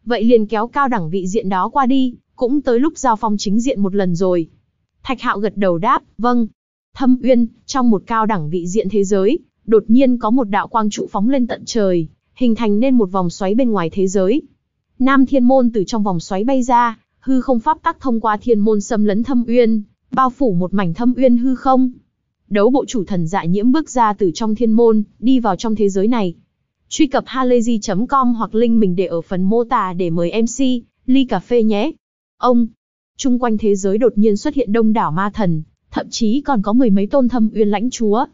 Vậy liền kéo cao đẳng vị diện đó qua đi, cũng tới lúc giao phong chính diện một lần rồi. Thạch hạo gật đầu đáp, vâng. Thâm uyên, trong một cao đẳng vị diện thế giới, đột nhiên có một đạo quang trụ phóng lên tận trời, hình thành nên một vòng xoáy bên ngoài thế giới. Nam thiên môn từ trong vòng xoáy bay ra, hư không pháp tắc thông qua thiên môn xâm lấn thâm uyên, bao phủ một mảnh thâm uyên hư không đấu bộ chủ thần dạ nhiễm bước ra từ trong thiên môn, đi vào trong thế giới này. Truy cập halayzi.com hoặc link mình để ở phần mô tả để mời MC, ly cà phê nhé. Ông, chung quanh thế giới đột nhiên xuất hiện đông đảo ma thần, thậm chí còn có mười mấy tôn thâm uyên lãnh chúa.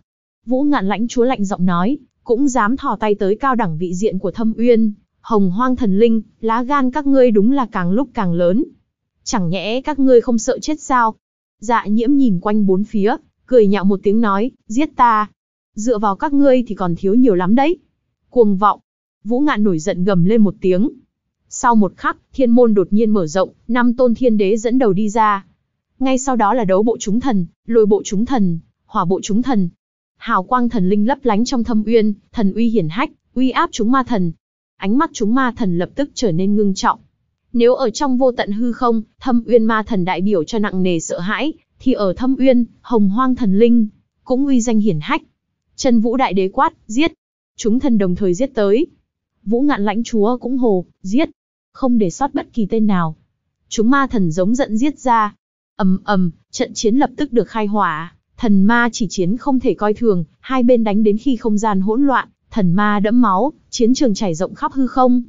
Vũ ngạn lãnh chúa lạnh giọng nói, cũng dám thò tay tới cao đẳng vị diện của thâm uyên, hồng hoang thần linh, lá gan các ngươi đúng là càng lúc càng lớn. Chẳng nhẽ các ngươi không sợ chết sao? Dạ nhiễm nhìn quanh bốn phía, cười nhạo một tiếng nói, giết ta. Dựa vào các ngươi thì còn thiếu nhiều lắm đấy. Cuồng vọng. Vũ ngạn nổi giận gầm lên một tiếng. Sau một khắc, thiên môn đột nhiên mở rộng, năm tôn thiên đế dẫn đầu đi ra. Ngay sau đó là đấu bộ chúng thần, lôi bộ chúng thần, hỏa bộ chúng thần. Hào quang thần linh lấp lánh trong thâm uyên, thần uy hiển hách, uy áp chúng ma thần. Ánh mắt chúng ma thần lập tức trở nên ngưng trọng. Nếu ở trong vô tận hư không, thâm uyên ma thần đại biểu cho nặng nề sợ hãi, thì ở Thâm Uyên, Hồng Hoang Thần Linh cũng uy danh hiển hách. Trần Vũ Đại Đế quát, giết. Chúng thần đồng thời giết tới. Vũ Ngạn lãnh chúa cũng hồ, giết, không để sót bất kỳ tên nào. Chúng ma thần giống giận giết ra. Ầm ầm, trận chiến lập tức được khai hỏa, thần ma chỉ chiến không thể coi thường, hai bên đánh đến khi không gian hỗn loạn, thần ma đẫm máu, chiến trường trải rộng khắp hư không.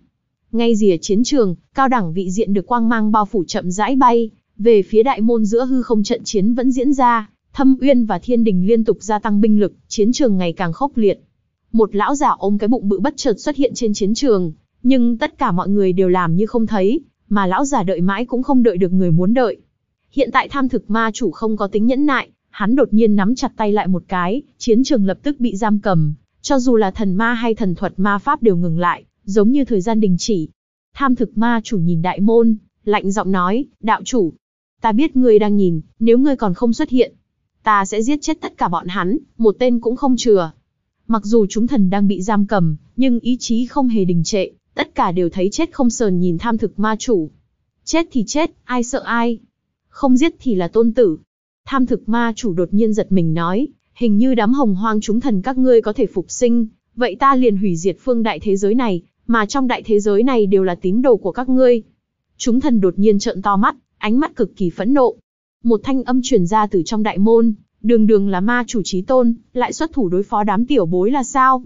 Ngay dìa chiến trường, cao đẳng vị diện được quang mang bao phủ chậm rãi bay, về phía đại môn giữa hư không trận chiến vẫn diễn ra, Thâm Uyên và Thiên Đình liên tục gia tăng binh lực, chiến trường ngày càng khốc liệt. Một lão giả ôm cái bụng bự bất chợt xuất hiện trên chiến trường, nhưng tất cả mọi người đều làm như không thấy, mà lão giả đợi mãi cũng không đợi được người muốn đợi. Hiện tại tham thực ma chủ không có tính nhẫn nại, hắn đột nhiên nắm chặt tay lại một cái, chiến trường lập tức bị giam cầm, cho dù là thần ma hay thần thuật ma pháp đều ngừng lại, giống như thời gian đình chỉ. Tham thực ma chủ nhìn đại môn, lạnh giọng nói, đạo chủ, ta biết ngươi đang nhìn, nếu ngươi còn không xuất hiện, ta sẽ giết chết tất cả bọn hắn, một tên cũng không chừa. Mặc dù chúng thần đang bị giam cầm, nhưng ý chí không hề đình trệ, tất cả đều thấy chết không sờn nhìn tham thực ma chủ. Chết thì chết, ai sợ ai? Không giết thì là tôn tử. Tham thực ma chủ đột nhiên giật mình nói, hình như đám hồng hoang chúng thần các ngươi có thể phục sinh, vậy ta liền hủy diệt phương đại thế giới này, mà trong đại thế giới này đều là tín đồ của các ngươi. Chúng thần đột nhiên trợn to mắt, ánh mắt cực kỳ phẫn nộ. Một thanh âm truyền ra từ trong đại môn, đường đường là ma chủ trí tôn, lại xuất thủ đối phó đám tiểu bối là sao?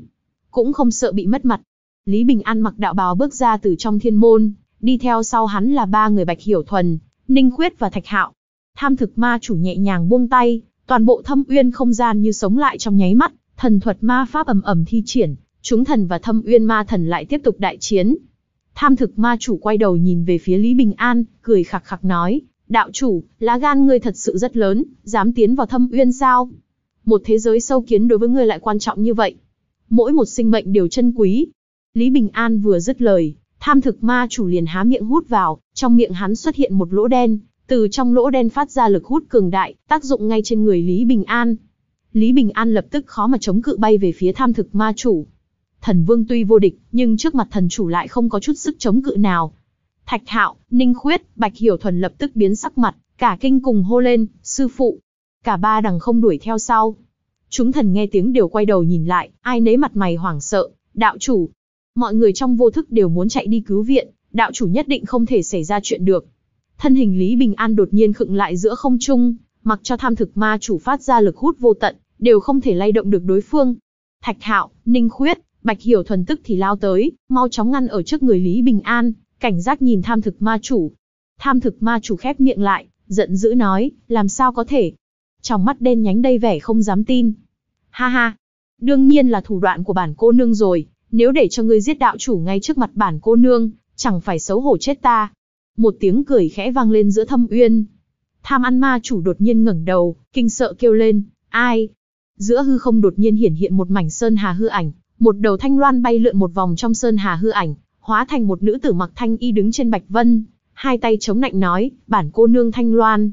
Cũng không sợ bị mất mặt. Lý Bình An mặc đạo bào bước ra từ trong thiên môn, đi theo sau hắn là ba người Bạch Hiểu Thuần, Ninh Khuyết và Thạch Hạo. Tham thực ma chủ nhẹ nhàng buông tay, toàn bộ thâm uyên không gian như sống lại trong nháy mắt, thần thuật ma pháp ầm ầm thi triển, chúng thần và thâm uyên ma thần lại tiếp tục đại chiến, Tham thực ma chủ quay đầu nhìn về phía Lý Bình An, cười khặc khặc nói, đạo chủ, lá gan ngươi thật sự rất lớn, dám tiến vào thâm uyên sao? Một thế giới sâu kiến đối với ngươi lại quan trọng như vậy. Mỗi một sinh mệnh đều chân quý. Lý Bình An vừa dứt lời, tham thực ma chủ liền há miệng hút vào, trong miệng hắn xuất hiện một lỗ đen, từ trong lỗ đen phát ra lực hút cường đại, tác dụng ngay trên người Lý Bình An. Lý Bình An lập tức khó mà chống cự bay về phía tham thực ma chủ, thần vương tuy vô địch, nhưng trước mặt thần chủ lại không có chút sức chống cự nào. Thạch Hạo, Ninh Khuyết, Bạch Hiểu Thuần lập tức biến sắc mặt, cả kinh cùng hô lên, sư phụ. Cả ba đằng không đuổi theo sau. Chúng thần nghe tiếng đều quay đầu nhìn lại, ai nấy mặt mày hoảng sợ, đạo chủ. Mọi người trong vô thức đều muốn chạy đi cứu viện, đạo chủ nhất định không thể xảy ra chuyện được. Thân hình Lý Bình An đột nhiên khựng lại giữa không trung, mặc cho tham thực ma chủ phát ra lực hút vô tận, đều không thể lay động được đối phương. Thạch Hạo, Ninh Khuyết, Bạch Hiểu Thuần tức thì lao tới, mau chóng ngăn ở trước người Lý Bình An, cảnh giác nhìn tham thực ma chủ. Tham thực ma chủ khép miệng lại, giận dữ nói, làm sao có thể? Trong mắt đen nhánh đầy vẻ không dám tin. Ha ha, đương nhiên là thủ đoạn của bản cô nương rồi, nếu để cho ngươi giết đạo chủ ngay trước mặt bản cô nương, chẳng phải xấu hổ chết ta. Một tiếng cười khẽ vang lên giữa thâm uyên. Tham ăn ma chủ đột nhiên ngẩng đầu, kinh sợ kêu lên, ai? Giữa hư không đột nhiên hiển hiện một mảnh sơn hà hư ảnh, một đầu thanh loan bay lượn một vòng trong sơn hà hư ảnh, hóa thành một nữ tử mặc thanh y đứng trên bạch vân, hai tay chống nạnh nói, bản cô nương thanh loan.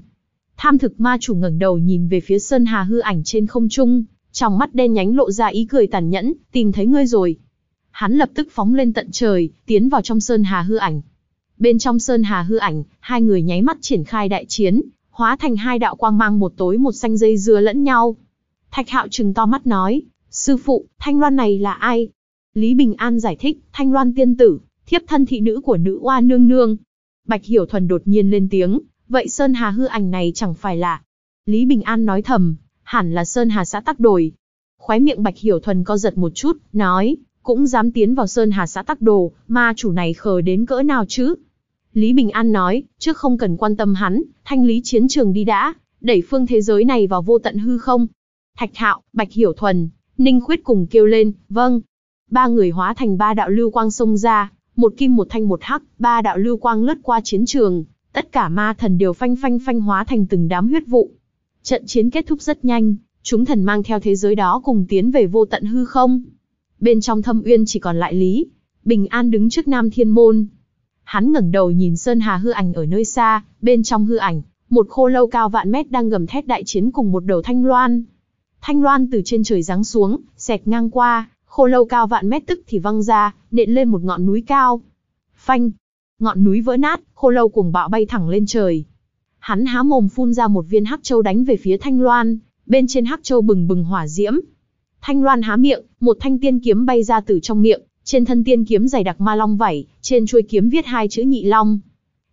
Tham thực ma chủ ngẩng đầu nhìn về phía sơn hà hư ảnh trên không trung, trong mắt đen nhánh lộ ra ý cười tàn nhẫn, tìm thấy ngươi rồi. Hắn lập tức phóng lên tận trời, tiến vào trong sơn hà hư ảnh. Bên trong sơn hà hư ảnh, hai người nháy mắt triển khai đại chiến, hóa thành hai đạo quang mang một tối một xanh dây dưa lẫn nhau. Thạch hạo trừng to mắt nói, Sư phụ, Thanh Loan này là ai? Lý Bình An giải thích, Thanh Loan tiên tử, thiếp thân thị nữ của nữ oa nương nương. Bạch Hiểu Thuần đột nhiên lên tiếng, vậy Sơn Hà hư ảnh này chẳng phải là... Lý Bình An nói thầm, hẳn là Sơn Hà xã tắc đồi. Khóe miệng Bạch Hiểu Thuần co giật một chút, nói, cũng dám tiến vào Sơn Hà xã tắc đồ, ma chủ này khờ đến cỡ nào chứ? Lý Bình An nói, trước không cần quan tâm hắn, thanh lý chiến trường đi đã, đẩy phương thế giới này vào vô tận hư không. Thạch Hạo, Bạch Hiểu Thuần, Ninh Khuyết cùng kêu lên, vâng. Ba người hóa thành ba đạo lưu quang xông ra, một kim một thanh một hắc, ba đạo lưu quang lướt qua chiến trường, tất cả ma thần đều phanh phanh phanh hóa thành từng đám huyết vụ. Trận chiến kết thúc rất nhanh, chúng thần mang theo thế giới đó cùng tiến về vô tận hư không. Bên trong thâm uyên chỉ còn lại Lý, Bình An đứng trước Nam Thiên Môn. Hắn ngẩng đầu nhìn Sơn Hà hư ảnh ở nơi xa, bên trong hư ảnh, một khô lâu cao vạn mét đang gầm thét đại chiến cùng một đầu thanh loan, Thanh loan từ trên trời giáng xuống, xẹt ngang qua, khô lâu cao vạn mét tức thì văng ra, nện lên một ngọn núi cao. Phanh! Ngọn núi vỡ nát, khô lâu cuồng bạo bay thẳng lên trời. Hắn há mồm phun ra một viên hắc châu đánh về phía Thanh Loan, bên trên hắc châu bừng bừng hỏa diễm. Thanh Loan há miệng, một thanh tiên kiếm bay ra từ trong miệng, trên thân tiên kiếm dày đặc ma long vảy, trên chuôi kiếm viết hai chữ Nhị Long.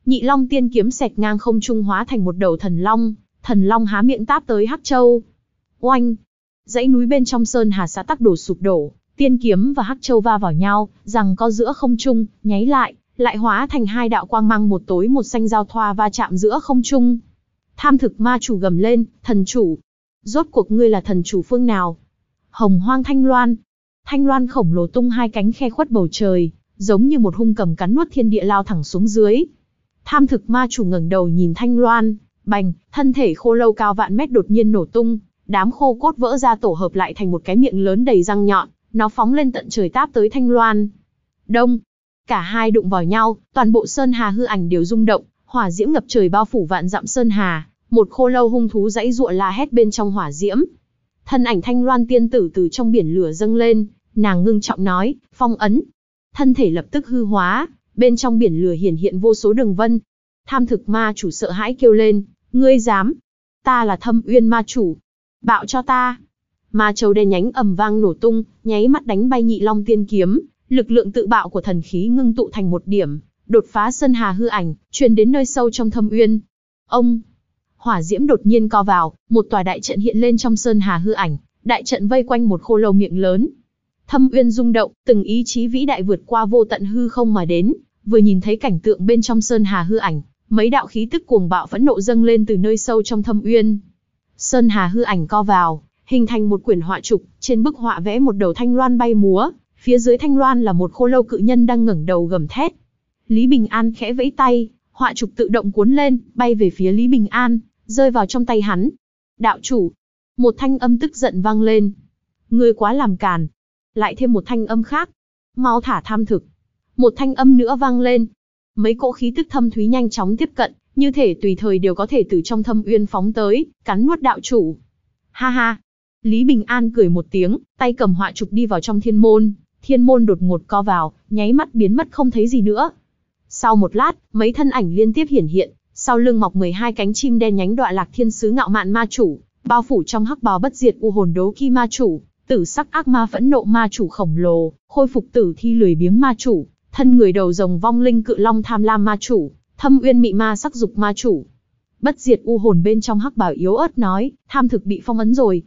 Nhị Long tiên kiếm xẹt ngang không trung hóa thành một đầu thần long, thần long há miệng táp tới hắc châu. Oanh! Dãy núi bên trong sơn hà xã tắc đổ sụp đổ, tiên kiếm và hắc châu va vào nhau, rằng co giữa không trung, nháy lại, lại hóa thành hai đạo quang mang một tối một xanh giao thoa va chạm giữa không trung. Tham thực ma chủ gầm lên, thần chủ. Rốt cuộc ngươi là thần chủ phương nào? Hồng hoang thanh loan. Thanh loan khổng lồ tung hai cánh khe khuất bầu trời, giống như một hung cầm cắn nuốt thiên địa lao thẳng xuống dưới. Tham thực ma chủ ngẩng đầu nhìn thanh loan, bành, thân thể khô lâu cao vạn mét đột nhiên nổ tung, đám khô cốt vỡ ra tổ hợp lại thành một cái miệng lớn đầy răng nhọn, nó phóng lên tận trời táp tới Thanh Loan. Đông, cả hai đụng vào nhau, toàn bộ sơn hà hư ảnh đều rung động, hỏa diễm ngập trời bao phủ vạn dặm sơn hà, một khô lâu hung thú dãy giụa la hét bên trong hỏa diễm. Thân ảnh Thanh Loan tiên tử từ trong biển lửa dâng lên, nàng ngưng trọng nói, "Phong ấn." Thân thể lập tức hư hóa, bên trong biển lửa hiển hiện vô số đường vân. Tham thực ma chủ sợ hãi kêu lên, "Ngươi dám? Ta là Thâm Uyên ma chủ." bạo cho ta. Ma châu đen nhánh ầm vang nổ tung, nháy mắt đánh bay nhị long tiên kiếm, lực lượng tự bạo của thần khí ngưng tụ thành một điểm, đột phá sơn hà hư ảnh, truyền đến nơi sâu trong thâm uyên. Ông hỏa diễm đột nhiên co vào, một tòa đại trận hiện lên trong sơn hà hư ảnh, đại trận vây quanh một khô lâu miệng lớn. Thâm uyên rung động, từng ý chí vĩ đại vượt qua vô tận hư không mà đến, vừa nhìn thấy cảnh tượng bên trong sơn hà hư ảnh, mấy đạo khí tức cuồng bạo phẫn nộ dâng lên từ nơi sâu trong thâm uyên. Sơn Hà hư ảnh co vào, hình thành một quyển họa trục, trên bức họa vẽ một đầu thanh loan bay múa, phía dưới thanh loan là một khô lâu cự nhân đang ngẩng đầu gầm thét. Lý Bình An khẽ vẫy tay, họa trục tự động cuốn lên, bay về phía Lý Bình An, rơi vào trong tay hắn. Đạo chủ, một thanh âm tức giận vang lên. Ngươi quá làm càn. Lại thêm một thanh âm khác. Mau thả tham thực. Một thanh âm nữa vang lên. Mấy cỗ khí tức thâm thúy nhanh chóng tiếp cận, như thể tùy thời đều có thể từ trong thâm uyên phóng tới, cắn nuốt đạo chủ. Ha ha! Lý Bình An cười một tiếng, tay cầm họa trục đi vào trong thiên môn, thiên môn đột ngột co vào, nháy mắt biến mất không thấy gì nữa. Sau một lát, mấy thân ảnh liên tiếp hiển hiện, sau lưng mọc 12 cánh chim đen nhánh đọa lạc thiên sứ ngạo mạn ma chủ, bao phủ trong hắc bào bất diệt u hồn đấu khi ma chủ, tử sắc ác ma phẫn nộ ma chủ khổng lồ, khôi phục tử thi lười biếng ma chủ, thân người đầu rồng vong linh cự long tham lam ma chủ, thâm uyên mị ma sắc dục ma chủ. Bất diệt u hồn bên trong hắc bảo yếu ớt nói, tham thực bị phong ấn rồi.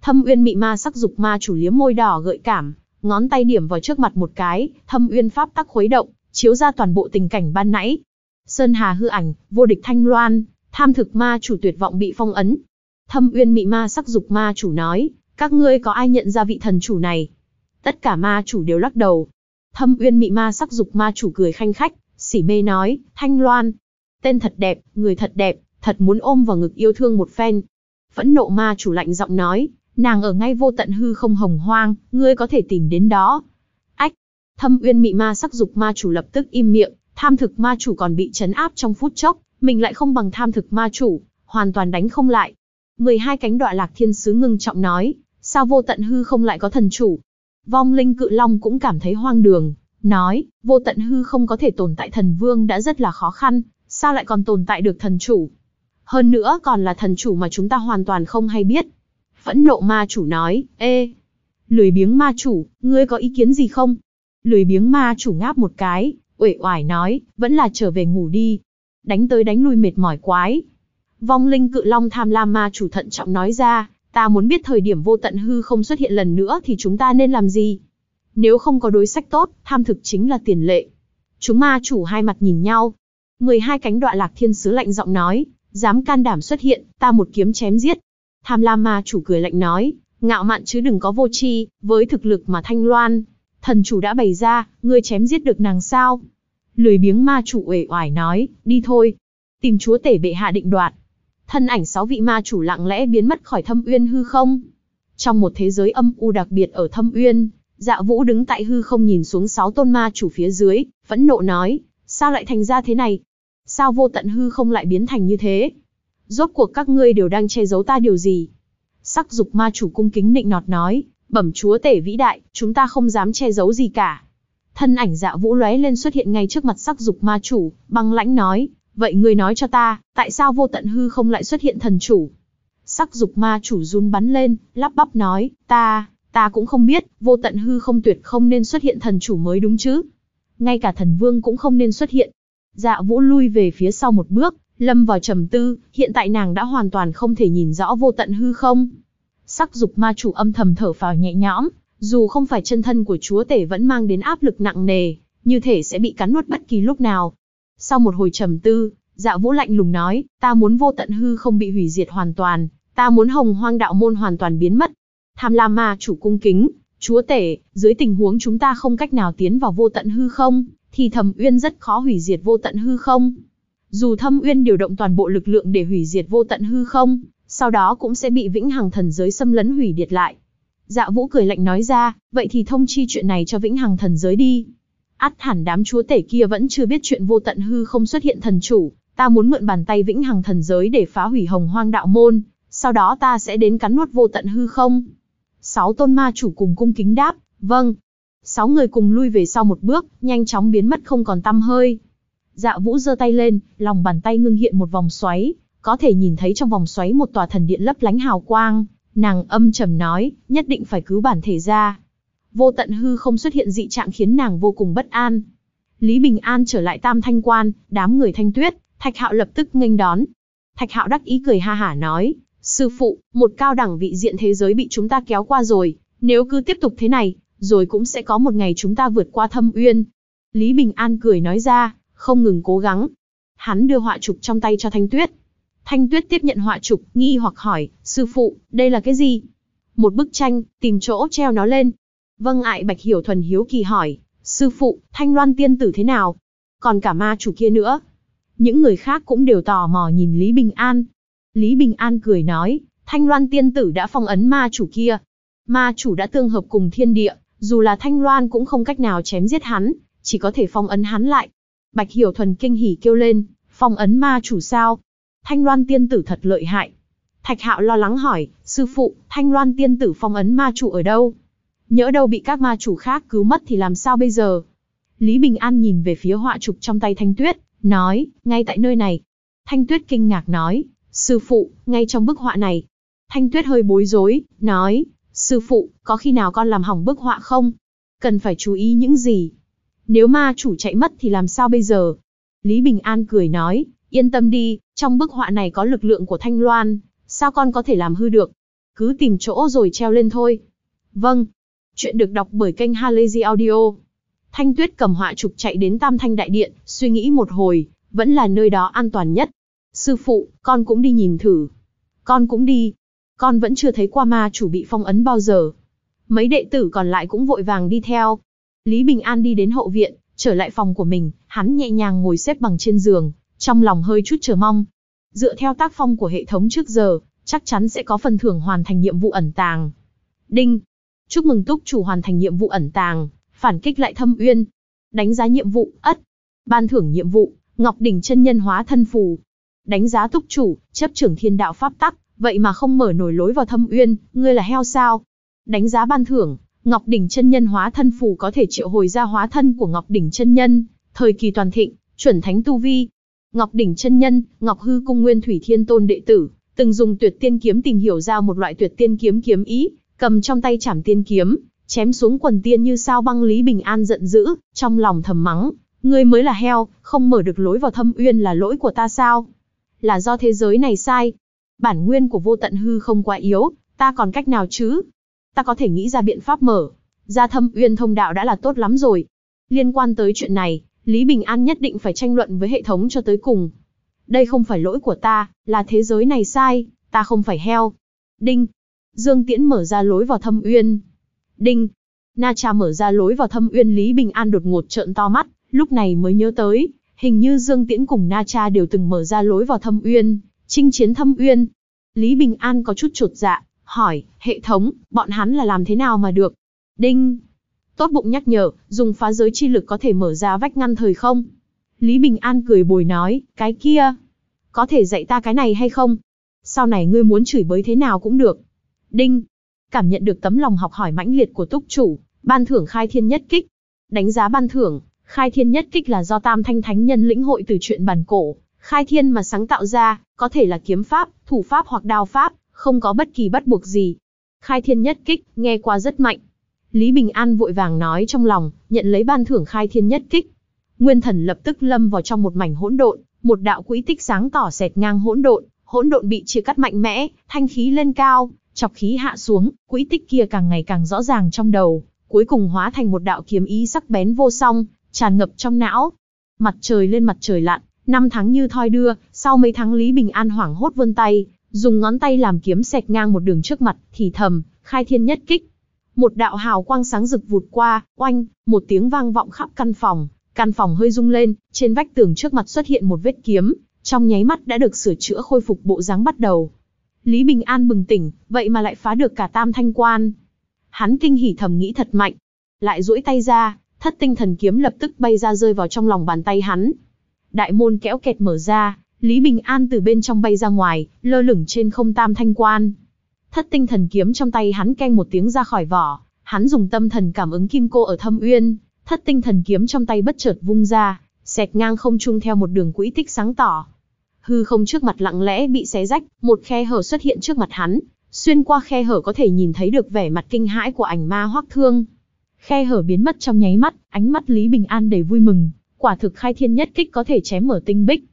Thâm uyên mị ma sắc dục ma chủ liếm môi đỏ gợi cảm, ngón tay điểm vào trước mặt một cái, thâm uyên pháp tắc khuấy động, chiếu ra toàn bộ tình cảnh ban nãy. Sơn Hà hư ảnh, vô địch thanh loan, tham thực ma chủ tuyệt vọng bị phong ấn. Thâm uyên mị ma sắc dục ma chủ nói, các ngươi có ai nhận ra vị thần chủ này? Tất cả ma chủ đều lắc đầu. Thâm uyên mị ma sắc dục ma chủ cười khanh khách, sỉ mê nói, Thanh Loan. Tên thật đẹp, người thật đẹp, thật muốn ôm vào ngực yêu thương một phen. Phẫn nộ ma chủ lạnh giọng nói, nàng ở ngay vô tận hư không hồng hoang, ngươi có thể tìm đến đó. Ách, thâm uyên mị ma sắc dục ma chủ lập tức im miệng, tham thực ma chủ còn bị chấn áp trong phút chốc, mình lại không bằng tham thực ma chủ, hoàn toàn đánh không lại. 12 cánh đọa lạc thiên sứ ngưng trọng nói, sao vô tận hư không lại có thần chủ? Vong linh cự long cũng cảm thấy hoang đường, nói, vô tận hư không có thể tồn tại thần vương đã rất là khó khăn, sao lại còn tồn tại được thần chủ? Hơn nữa còn là thần chủ mà chúng ta hoàn toàn không hay biết. Phẫn nộ ma chủ nói, ê, lười biếng ma chủ, ngươi có ý kiến gì không? Lười biếng ma chủ ngáp một cái, uể oải nói, vẫn là trở về ngủ đi. Đánh tới đánh lui mệt mỏi quái. Vong linh cự long tham lam ma chủ thận trọng nói ra, ta muốn biết thời điểm vô tận hư không xuất hiện lần nữa thì chúng ta nên làm gì? Nếu không có đối sách tốt, tham thực chính là tiền lệ. Chúng ma chủ hai mặt nhìn nhau. 12 cánh đoạ lạc thiên sứ lạnh giọng nói, dám can đảm xuất hiện, ta một kiếm chém giết. Tham lam ma chủ cười lạnh nói, ngạo mạn chứ đừng có vô chi, với thực lực mà thanh loan. Thần chủ đã bày ra, ngươi chém giết được nàng sao? Lười biếng ma chủ uể oải nói, đi thôi. Tìm chúa tể bệ hạ định đoạt. Thân ảnh sáu vị ma chủ lặng lẽ biến mất khỏi thâm uyên hư không. Trong một thế giới âm u đặc biệt ở thâm uyên, Dạ Vũ đứng tại hư không nhìn xuống sáu tôn ma chủ phía dưới, phẫn nộ nói, sao lại thành ra thế này? Sao vô tận hư không lại biến thành như thế? Rốt cuộc các ngươi đều đang che giấu ta điều gì? Sắc dục ma chủ cung kính nịnh nọt nói, bẩm chúa tể vĩ đại, chúng ta không dám che giấu gì cả. Thân ảnh dạ vũ lóe lên xuất hiện ngay trước mặt sắc dục ma chủ, băng lãnh nói, vậy ngươi nói cho ta, tại sao vô tận hư không lại xuất hiện thần chủ? Sắc dục ma chủ run bắn lên, lắp bắp nói, ta, Ta cũng không biết, vô tận hư không tuyệt không nên xuất hiện thần chủ mới đúng chứ. Ngay cả thần vương cũng không nên xuất hiện. Dạ vũ lui về phía sau một bước, lâm vào trầm tư, hiện tại nàng đã hoàn toàn không thể nhìn rõ vô tận hư không. Sắc dục ma chủ âm thầm thở vào nhẹ nhõm, dù không phải chân thân của chúa tể vẫn mang đến áp lực nặng nề, như thể sẽ bị cắn nuốt bất kỳ lúc nào. Sau một hồi trầm tư, dạ vũ lạnh lùng nói, ta muốn vô tận hư không bị hủy diệt hoàn toàn, ta muốn hồng hoang đạo môn hoàn toàn biến mất, Tham Lam Ma chủ cung kính, chúa tể, dưới tình huống chúng ta không cách nào tiến vào vô tận hư không, thì thầm Uyên rất khó hủy diệt vô tận hư không. Dù Thâm Uyên điều động toàn bộ lực lượng để hủy diệt vô tận hư không, sau đó cũng sẽ bị Vĩnh Hằng Thần giới xâm lấn hủy diệt lại. Dạ Vũ cười lạnh nói ra, vậy thì thông chi chuyện này cho Vĩnh Hằng Thần giới đi. Át hẳn đám chúa tể kia vẫn chưa biết chuyện vô tận hư không xuất hiện thần chủ, ta muốn mượn bàn tay Vĩnh Hằng Thần giới để phá hủy Hồng Hoang đạo môn, sau đó ta sẽ đến cắn nuốt vô tận hư không. Sáu tôn ma chủ cùng cung kính đáp, vâng. Sáu người cùng lui về sau một bước, nhanh chóng biến mất không còn tăm hơi. Dạ vũ giơ tay lên, lòng bàn tay ngưng hiện một vòng xoáy, có thể nhìn thấy trong vòng xoáy một tòa thần điện lấp lánh hào quang. Nàng âm trầm nói, nhất định phải cứu bản thể ra. Vô tận hư không xuất hiện dị trạng khiến nàng vô cùng bất an. Lý Bình An trở lại Tam Thanh Quan, đám người Thanh Tuyết, Thạch Hạo lập tức nghênh đón. Thạch Hạo đắc ý cười ha hả nói, Sư phụ, một cao đẳng vị diện thế giới bị chúng ta kéo qua rồi, nếu cứ tiếp tục thế này, rồi cũng sẽ có một ngày chúng ta vượt qua thâm uyên. Lý Bình An cười nói ra, không ngừng cố gắng. Hắn đưa họa trục trong tay cho Thanh Tuyết. Thanh Tuyết tiếp nhận họa trục, nghi hoặc hỏi, sư phụ, đây là cái gì? Một bức tranh, tìm chỗ treo nó lên. Vâng ại Bạch Hiểu Thuần hiếu kỳ hỏi, sư phụ, Thanh Loan tiên tử thế nào? Còn cả ma chủ kia nữa. Những người khác cũng đều tò mò nhìn Lý Bình An, Lý Bình An cười nói, Thanh Loan tiên tử đã phong ấn ma chủ kia. Ma chủ đã tương hợp cùng thiên địa, dù là Thanh Loan cũng không cách nào chém giết hắn, chỉ có thể phong ấn hắn lại. Bạch Hiểu Thuần kinh hỉ kêu lên, phong ấn ma chủ sao? Thanh Loan tiên tử thật lợi hại. Thạch Hạo lo lắng hỏi, sư phụ, Thanh Loan tiên tử phong ấn ma chủ ở đâu? Nhỡ đâu bị các ma chủ khác cứu mất thì làm sao bây giờ? Lý Bình An nhìn về phía họa trục trong tay Thanh Tuyết, nói, ngay tại nơi này. Thanh Tuyết kinh ngạc nói, Sư phụ, ngay trong bức họa này. Thanh Tuyết hơi bối rối, nói, sư phụ, có khi nào con làm hỏng bức họa không? Cần phải chú ý những gì? Nếu ma chủ chạy mất thì làm sao bây giờ? Lý Bình An cười nói, yên tâm đi, trong bức họa này có lực lượng của Thanh Loan, sao con có thể làm hư được? Cứ tìm chỗ rồi treo lên thôi. Vâng. Chuyện được đọc bởi kênh Halazy Audio. Thanh Tuyết cầm họa trục chạy đến Tam Thanh Đại Điện, suy nghĩ một hồi, vẫn là nơi đó an toàn nhất. Sư phụ, con cũng đi nhìn thử. Con cũng đi. Con vẫn chưa thấy qua ma chủ bị phong ấn bao giờ. Mấy đệ tử còn lại cũng vội vàng đi theo. Lý Bình An đi đến hậu viện, trở lại phòng của mình, hắn nhẹ nhàng ngồi xếp bằng trên giường, trong lòng hơi chút chờ mong. Dựa theo tác phong của hệ thống trước giờ, chắc chắn sẽ có phần thưởng hoàn thành nhiệm vụ ẩn tàng. Đinh. Chúc mừng túc chủ hoàn thành nhiệm vụ ẩn tàng, phản kích lại thâm uyên. Đánh giá nhiệm vụ, ất. Ban thưởng nhiệm vụ, Ngọc Đỉnh chân nhân hóa thân phù, đánh giá thúc chủ, chấp trưởng thiên đạo pháp tắc, vậy mà không mở nổi lối vào thâm uyên, ngươi là heo sao? Đánh giá ban thưởng, Ngọc đỉnh chân nhân hóa thân phù có thể triệu hồi ra hóa thân của Ngọc đỉnh chân nhân, thời kỳ toàn thịnh, chuẩn thánh tu vi. Ngọc đỉnh chân nhân, Ngọc hư cung nguyên thủy thiên tôn đệ tử, từng dùng tuyệt tiên kiếm tìm hiểu ra một loại tuyệt tiên kiếm kiếm ý, cầm trong tay chảm tiên kiếm, chém xuống quần tiên như sao băng Lý Bình An giận dữ, trong lòng thầm mắng, ngươi mới là heo, không mở được lối vào thâm uyên là lỗi của ta sao? là do thế giới này sai. Bản nguyên của vô tận hư không quá yếu, ta còn cách nào chứ? Ta có thể nghĩ ra biện pháp mở, ra thâm uyên thông đạo đã là tốt lắm rồi. Liên quan tới chuyện này, Lý Bình An nhất định phải tranh luận với hệ thống cho tới cùng. Đây không phải lỗi của ta, là thế giới này sai, ta không phải heo. Đinh. Dương Tiễn mở ra lối vào thâm uyên. Đinh. Na Cha mở ra lối vào thâm uyên Lý Bình An đột ngột trợn to mắt, lúc này mới nhớ tới, Hình như Dương Tiễn cùng Na Cha đều từng mở ra lối vào thâm uyên, chinh chiến thâm uyên. Lý Bình An có chút chột dạ, hỏi, hệ thống, bọn hắn là làm thế nào mà được? Đinh! Tốt bụng nhắc nhở, dùng phá giới chi lực có thể mở ra vách ngăn thời không? Lý Bình An cười bồi nói, cái kia, có thể dạy ta cái này hay không? Sau này ngươi muốn chửi bới thế nào cũng được. Đinh! Cảm nhận được tấm lòng học hỏi mãnh liệt của túc chủ, ban thưởng khai thiên nhất kích. Đánh giá ban thưởng, Khai thiên nhất kích là do tam thanh thánh nhân lĩnh hội từ chuyện bản cổ, khai thiên mà sáng tạo ra, có thể là kiếm pháp, thủ pháp hoặc đao pháp, không có bất kỳ bắt buộc gì. Khai thiên nhất kích, nghe qua rất mạnh. Lý Bình An vội vàng nói trong lòng, nhận lấy ban thưởng khai thiên nhất kích. Nguyên thần lập tức lâm vào trong một mảnh hỗn độn, một đạo quỹ tích sáng tỏ xẹt ngang hỗn độn, hỗn độn bị chia cắt mạnh mẽ, thanh khí lên cao, chọc khí hạ xuống, quỹ tích kia càng ngày càng rõ ràng trong đầu, cuối cùng hóa thành một đạo kiếm ý sắc bén vô song, tràn ngập trong não. Mặt trời lên mặt trời lặn, năm tháng như thoi đưa, sau mấy tháng Lý Bình An hoảng hốt vươn tay, dùng ngón tay làm kiếm sẹt ngang một đường trước mặt, thì thầm, khai thiên nhất kích. Một đạo hào quang sáng rực vụt qua, oanh, một tiếng vang vọng khắp căn phòng, căn phòng hơi rung lên, trên vách tường trước mặt xuất hiện một vết kiếm, trong nháy mắt đã được sửa chữa khôi phục bộ dáng bắt đầu. Lý Bình An bừng tỉnh, vậy mà lại phá được cả tam thanh quan. Hắn kinh hỉ thầm nghĩ thật mạnh, lại duỗi tay ra, thất tinh thần kiếm lập tức bay ra rơi vào trong lòng bàn tay hắn. Đại môn kéo kẹt mở ra, Lý Bình An từ bên trong bay ra ngoài, lơ lửng trên không tam thanh quan. Thất tinh thần kiếm trong tay hắn keng một tiếng ra khỏi vỏ, hắn dùng tâm thần cảm ứng kim cô ở thâm uyên, thất tinh thần kiếm trong tay bất chợt vung ra, xẹt ngang không trung theo một đường quỹ tích sáng tỏ. Hư không trước mặt lặng lẽ bị xé rách, một khe hở xuất hiện trước mặt hắn, xuyên qua khe hở có thể nhìn thấy được vẻ mặt kinh hãi của ảnh ma hoắc thương. Khe hở biến mất trong nháy mắt, ánh mắt Lý Bình An đầy vui mừng, quả thực khai thiên nhất kích có thể chém mở tinh bích.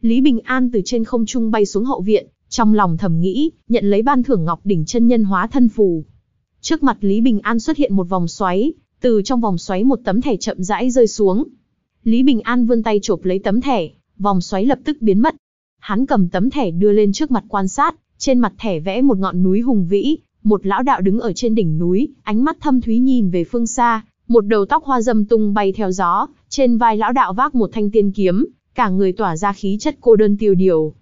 Lý Bình An từ trên không trung bay xuống hậu viện, trong lòng thầm nghĩ, nhận lấy ban thưởng ngọc đỉnh chân nhân hóa thân phù. Trước mặt Lý Bình An xuất hiện một vòng xoáy, từ trong vòng xoáy một tấm thẻ chậm rãi rơi xuống. Lý Bình An vươn tay chộp lấy tấm thẻ, vòng xoáy lập tức biến mất. Hắn cầm tấm thẻ đưa lên trước mặt quan sát, trên mặt thẻ vẽ một ngọn núi hùng vĩ, một lão đạo đứng ở trên đỉnh núi, ánh mắt thâm thúy nhìn về phương xa, một đầu tóc hoa dâm tung bay theo gió, trên vai lão đạo vác một thanh tiên kiếm, cả người tỏa ra khí chất cô đơn tiêu điều.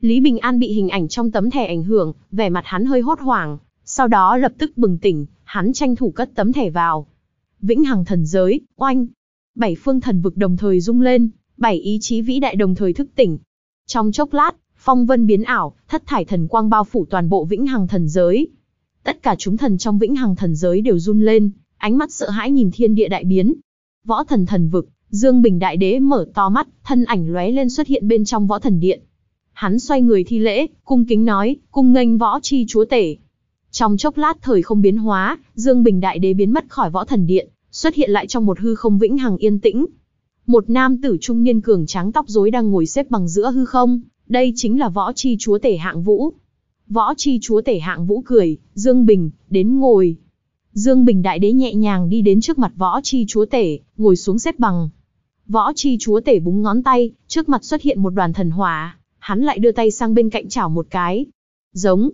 Lý Bình An bị hình ảnh trong tấm thẻ ảnh hưởng, vẻ mặt hắn hơi hốt hoảng, sau đó lập tức bừng tỉnh, hắn tranh thủ cất tấm thẻ vào. Vĩnh Hằng thần giới, oanh. Bảy phương thần vực đồng thời rung lên, bảy ý chí vĩ đại đồng thời thức tỉnh. Trong chốc lát, phong vân biến ảo, thất thải thần quang bao phủ toàn bộ Vĩnh Hằng thần giới, Tất cả chúng thần trong vĩnh hằng thần giới đều run lên, ánh mắt sợ hãi nhìn thiên địa đại biến. Võ thần thần vực, Dương Bình đại đế mở to mắt, thân ảnh lóe lên xuất hiện bên trong võ thần điện. Hắn xoay người thi lễ, cung kính nói, cung nghênh võ chi chúa tể. Trong chốc lát thời không biến hóa, Dương Bình đại đế biến mất khỏi võ thần điện, xuất hiện lại trong một hư không vĩnh hằng yên tĩnh. Một nam tử trung niên cường tráng tóc rối đang ngồi xếp bằng giữa hư không, đây chính là võ chi chúa tể hạng vũ. Võ chi chúa tể hạng vũ cười, Dương Bình, đến ngồi. Dương Bình đại đế nhẹ nhàng đi đến trước mặt võ chi chúa tể, ngồi xuống xếp bằng. Võ chi chúa tể búng ngón tay, trước mặt xuất hiện một đoàn thần hỏa, hắn lại đưa tay sang bên cạnh chảo một cái. Giống.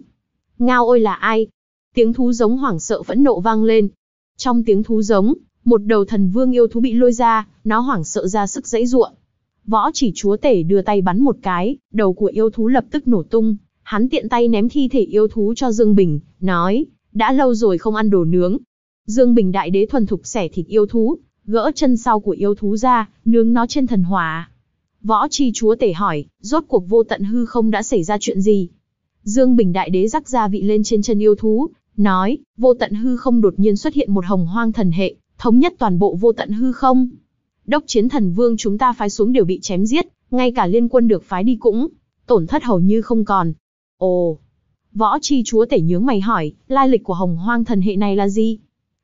Ngao ôi là ai? Tiếng thú giống hoảng sợ phẫn nộ vang lên. Trong tiếng thú giống, một đầu thần vương yêu thú bị lôi ra, nó hoảng sợ ra sức dãy ruộng. Võ chỉ chúa tể đưa tay bắn một cái, đầu của yêu thú lập tức nổ tung, Hắn tiện tay ném thi thể yêu thú cho Dương Bình, nói, đã lâu rồi không ăn đồ nướng. Dương Bình đại đế thuần thục xẻ thịt yêu thú, gỡ chân sau của yêu thú ra, nướng nó trên thần hỏa. Võ chi chúa tể hỏi, rốt cuộc vô tận hư không đã xảy ra chuyện gì? Dương Bình đại đế rắc gia vị lên trên chân yêu thú, nói, vô tận hư không đột nhiên xuất hiện một hồng hoang thần hệ, thống nhất toàn bộ vô tận hư không. Đốc chiến thần vương chúng ta phái xuống đều bị chém giết, ngay cả liên quân được phái đi cũng, tổn thất hầu như không còn, Ồ! Võ chi chúa tể nhướng mày hỏi, lai lịch của hồng hoang thần hệ này là gì?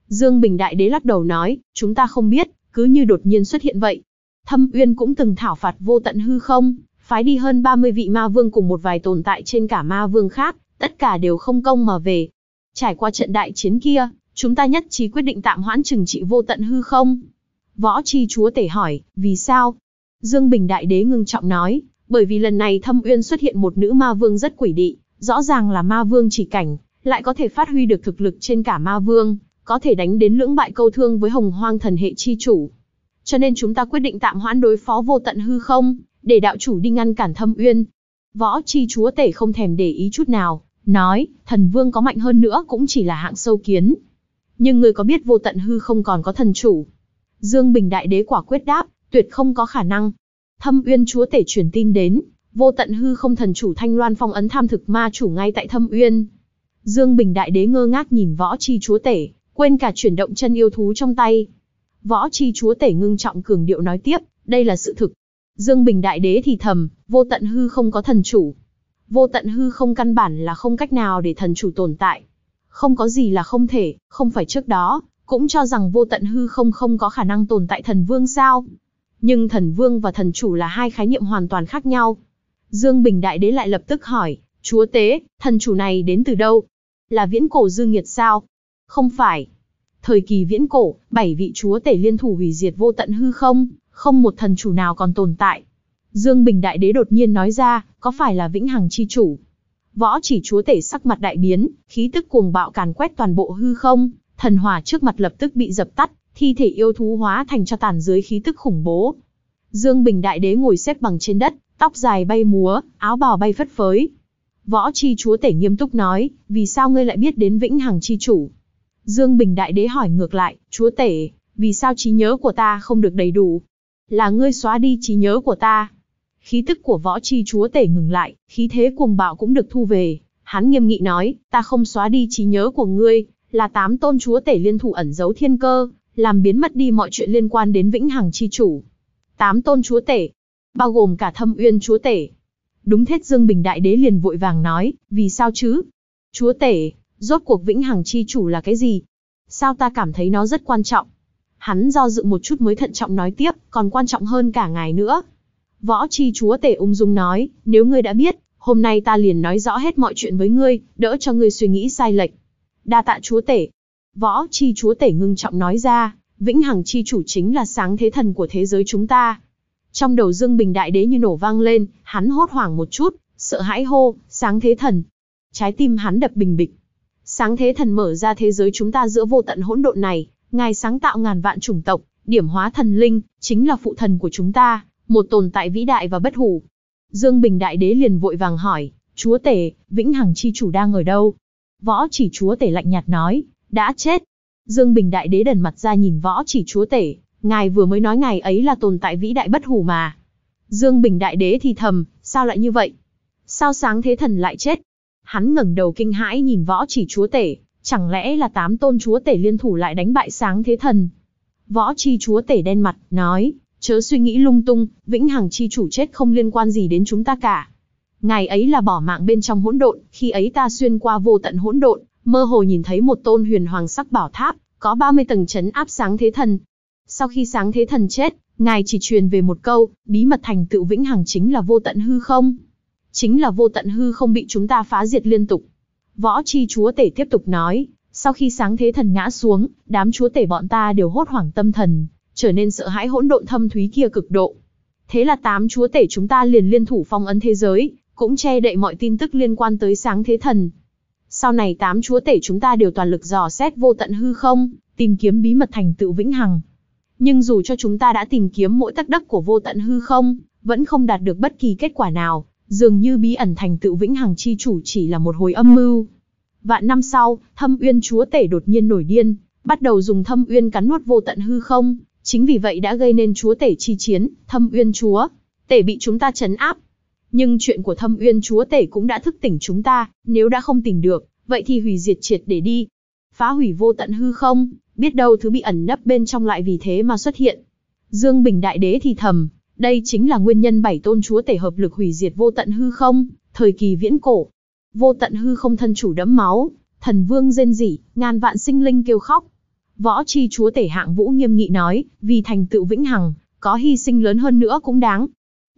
Dương Bình Đại Đế lắc đầu nói, chúng ta không biết, cứ như đột nhiên xuất hiện vậy. Thâm Uyên cũng từng thảo phạt vô tận hư không, phái đi hơn 30 vị ma vương cùng một vài tồn tại trên cả ma vương khác, tất cả đều không công mà về. Trải qua trận đại chiến kia, chúng ta nhất trí quyết định tạm hoãn trừng trị vô tận hư không. Võ Chi Chúa Tể hỏi, vì sao? Dương Bình Đại Đế ngưng trọng nói, bởi vì lần này Thâm Uyên xuất hiện một nữ ma vương rất quỷ dị, rõ ràng là ma vương chỉ cảnh, lại có thể phát huy được thực lực trên cả ma vương, có thể đánh đến lưỡng bại câu thương với hồng hoang thần hệ chi chủ. Cho nên chúng ta quyết định tạm hoãn đối phó vô tận hư không, để đạo chủ đi ngăn cản Thâm Uyên. Võ chi chúa tể không thèm để ý chút nào, nói, thần vương có mạnh hơn nữa cũng chỉ là hạng sâu kiến. Nhưng người có biết vô tận hư không còn có thần chủ? Dương Bình Đại Đế quả quyết đáp, tuyệt không có khả năng, Thâm Uyên chúa tể truyền tin đến, vô tận hư không thần chủ Thanh Loan phong ấn tham thực ma chủ ngay tại Thâm Uyên. Dương Bình đại đế ngơ ngác nhìn võ chi chúa tể, quên cả chuyển động chân yêu thú trong tay. Võ chi chúa tể ngưng trọng cường điệu nói tiếp, đây là sự thực. Dương Bình đại đế thì thầm, vô tận hư không có thần chủ. Vô tận hư không căn bản là không cách nào để thần chủ tồn tại. Không có gì là không thể, không phải trước đó, cũng cho rằng vô tận hư không không có khả năng tồn tại thần vương sao. Nhưng thần vương và thần chủ là hai khái niệm hoàn toàn khác nhau. Dương Bình Đại Đế lại lập tức hỏi, chúa tế, thần chủ này đến từ đâu? Là viễn cổ Dương nghiệt sao? Không phải. Thời kỳ viễn cổ, bảy vị chúa tể liên thủ hủy diệt vô tận hư không, không một thần chủ nào còn tồn tại. Dương Bình Đại Đế đột nhiên nói ra, có phải là vĩnh hằng chi chủ? Võ chỉ chúa tể sắc mặt đại biến, khí tức cuồng bạo càn quét toàn bộ hư không, thần hỏa trước mặt lập tức bị dập tắt, thi thể yêu thú hóa thành cho tàn dưới khí tức khủng bố. Dương Bình Đại Đế ngồi xếp bằng trên đất, tóc dài bay múa, áo bào bay phất phới. Võ Chi Chúa Tể nghiêm túc nói, vì sao ngươi lại biết đến Vĩnh Hằng Chi Chủ? Dương Bình Đại Đế hỏi ngược lại, Chúa Tể, vì sao trí nhớ của ta không được đầy đủ? Là ngươi xóa đi trí nhớ của ta. Khí tức của Võ Chi Chúa Tể ngừng lại, khí thế cuồng bạo cũng được thu về. Hắn nghiêm nghị nói, ta không xóa đi trí nhớ của ngươi, là tám tôn chúa tể liên thủ ẩn giấu thiên cơ, làm biến mất đi mọi chuyện liên quan đến Vĩnh Hằng chi chủ. Tám tôn chúa tể, bao gồm cả Thâm Uyên chúa tể. Đúng thế Dương Bình đại đế liền vội vàng nói, vì sao chứ? Chúa tể, rốt cuộc Vĩnh Hằng chi chủ là cái gì? Sao ta cảm thấy nó rất quan trọng? Hắn do dự một chút mới thận trọng nói tiếp, còn quan trọng hơn cả ngài nữa. Võ chi chúa tể ung dung nói, nếu ngươi đã biết, hôm nay ta liền nói rõ hết mọi chuyện với ngươi, đỡ cho ngươi suy nghĩ sai lệch. Đa tạ chúa tể, Võ chi chúa tể ngưng trọng nói ra, vĩnh hằng chi chủ chính là sáng thế thần của thế giới chúng ta. Trong đầu Dương Bình đại đế như nổ vang lên, hắn hốt hoảng một chút, sợ hãi hô, sáng thế thần. Trái tim hắn đập bình bịch. Sáng thế thần mở ra thế giới chúng ta giữa vô tận hỗn độn này, ngài sáng tạo ngàn vạn chủng tộc, điểm hóa thần linh, chính là phụ thần của chúng ta, một tồn tại vĩ đại và bất hủ. Dương Bình đại đế liền vội vàng hỏi, chúa tể, vĩnh hằng chi chủ đang ở đâu? Võ chỉ chúa tể lạnh nhạt nói, đã chết. Dương Bình Đại Đế đần mặt ra nhìn võ chỉ chúa tể, ngài vừa mới nói ngài ấy là tồn tại vĩ đại bất hủ mà. Dương Bình Đại Đế thì thầm, sao lại như vậy? Sao sáng thế thần lại chết? Hắn ngẩng đầu kinh hãi nhìn võ chỉ chúa tể, chẳng lẽ là tám tôn chúa tể liên thủ lại đánh bại sáng thế thần? Võ chi chúa tể đen mặt, nói, chớ suy nghĩ lung tung, vĩnh hằng chi chủ chết không liên quan gì đến chúng ta cả. Ngài ấy là bỏ mạng bên trong hỗn độn, khi ấy ta xuyên qua vô tận hỗn độn, mơ hồ nhìn thấy một tôn huyền hoàng sắc bảo tháp, có 30 tầng chấn áp sáng thế thần. Sau khi sáng thế thần chết, ngài chỉ truyền về một câu, bí mật thành tựu vĩnh hằng chính là vô tận hư không. Chính là vô tận hư không bị chúng ta phá diệt liên tục. Võ chi chúa tể tiếp tục nói, sau khi sáng thế thần ngã xuống, đám chúa tể bọn ta đều hốt hoảng tâm thần, trở nên sợ hãi hỗn độn thâm thúy kia cực độ. Thế là tám chúa tể chúng ta liền liên thủ phong ấn thế giới, cũng che đậy mọi tin tức liên quan tới sáng thế thần, sau này tám chúa tể chúng ta đều toàn lực dò xét vô tận hư không, tìm kiếm bí mật thành tựu vĩnh hằng. Nhưng dù cho chúng ta đã tìm kiếm mỗi tắc đắc của vô tận hư không, vẫn không đạt được bất kỳ kết quả nào, dường như bí ẩn thành tựu vĩnh hằng chi chủ chỉ là một hồi âm mưu. Vạn năm sau, Thâm Uyên chúa tể đột nhiên nổi điên, bắt đầu dùng Thâm Uyên cắn nuốt vô tận hư không, chính vì vậy đã gây nên chúa tể chi chiến, Thâm Uyên chúa tể bị chúng ta chấn áp, nhưng chuyện của thâm uyên chúa tể cũng đã thức tỉnh chúng ta, nếu đã không tỉnh được, vậy thì hủy diệt triệt để đi. Phá hủy vô tận hư không, biết đâu thứ bị ẩn nấp bên trong lại vì thế mà xuất hiện. Dương Bình Đại Đế thì thầm, đây chính là nguyên nhân bảy tôn chúa tể hợp lực hủy diệt vô tận hư không, thời kỳ viễn cổ. Vô tận hư không thân chủ đẫm máu, thần vương rên rỉ, ngàn vạn sinh linh kêu khóc. Võ chi chúa tể hạng vũ nghiêm nghị nói, vì thành tựu vĩnh hằng, có hy sinh lớn hơn nữa cũng đáng.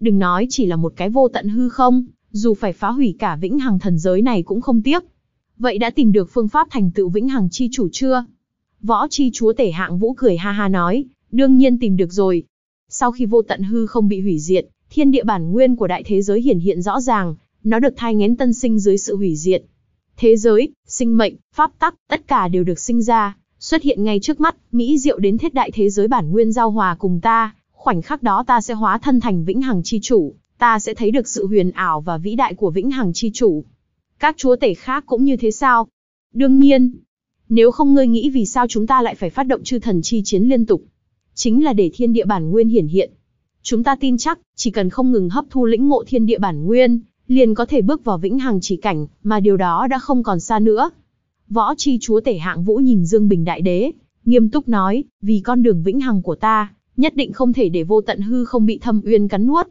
Đừng nói chỉ là một cái vô tận hư không, dù phải phá hủy cả vĩnh hằng thần giới này cũng không tiếc. Vậy đã tìm được phương pháp thành tựu vĩnh hằng chi chủ chưa? Võ chi chúa tể hạng vũ cười ha ha nói, đương nhiên tìm được rồi. Sau khi vô tận hư không bị hủy diệt, thiên địa bản nguyên của đại thế giới hiển hiện rõ ràng, nó được thai ngén tân sinh dưới sự hủy diệt. Thế giới, sinh mệnh, pháp tắc, tất cả đều được sinh ra, xuất hiện ngay trước mắt, mỹ diệu đến thiết đại thế giới bản nguyên giao hòa cùng ta, khoảnh khắc đó ta sẽ hóa thân thành vĩnh hằng chi chủ, ta sẽ thấy được sự huyền ảo và vĩ đại của vĩnh hằng chi chủ. Các chúa tể khác cũng như thế sao? Đương nhiên, nếu không ngươi nghĩ vì sao chúng ta lại phải phát động chư thần chi chiến liên tục, chính là để thiên địa bản nguyên hiển hiện. Chúng ta tin chắc, chỉ cần không ngừng hấp thu lĩnh ngộ thiên địa bản nguyên, liền có thể bước vào vĩnh hằng chỉ cảnh, mà điều đó đã không còn xa nữa. Võ chi chúa tể hạng vũ nhìn Dương Bình Đại Đế, nghiêm túc nói, vì con đường vĩnh hằng của ta, nhất định không thể để vô tận hư không bị thâm uyên cắn nuốt.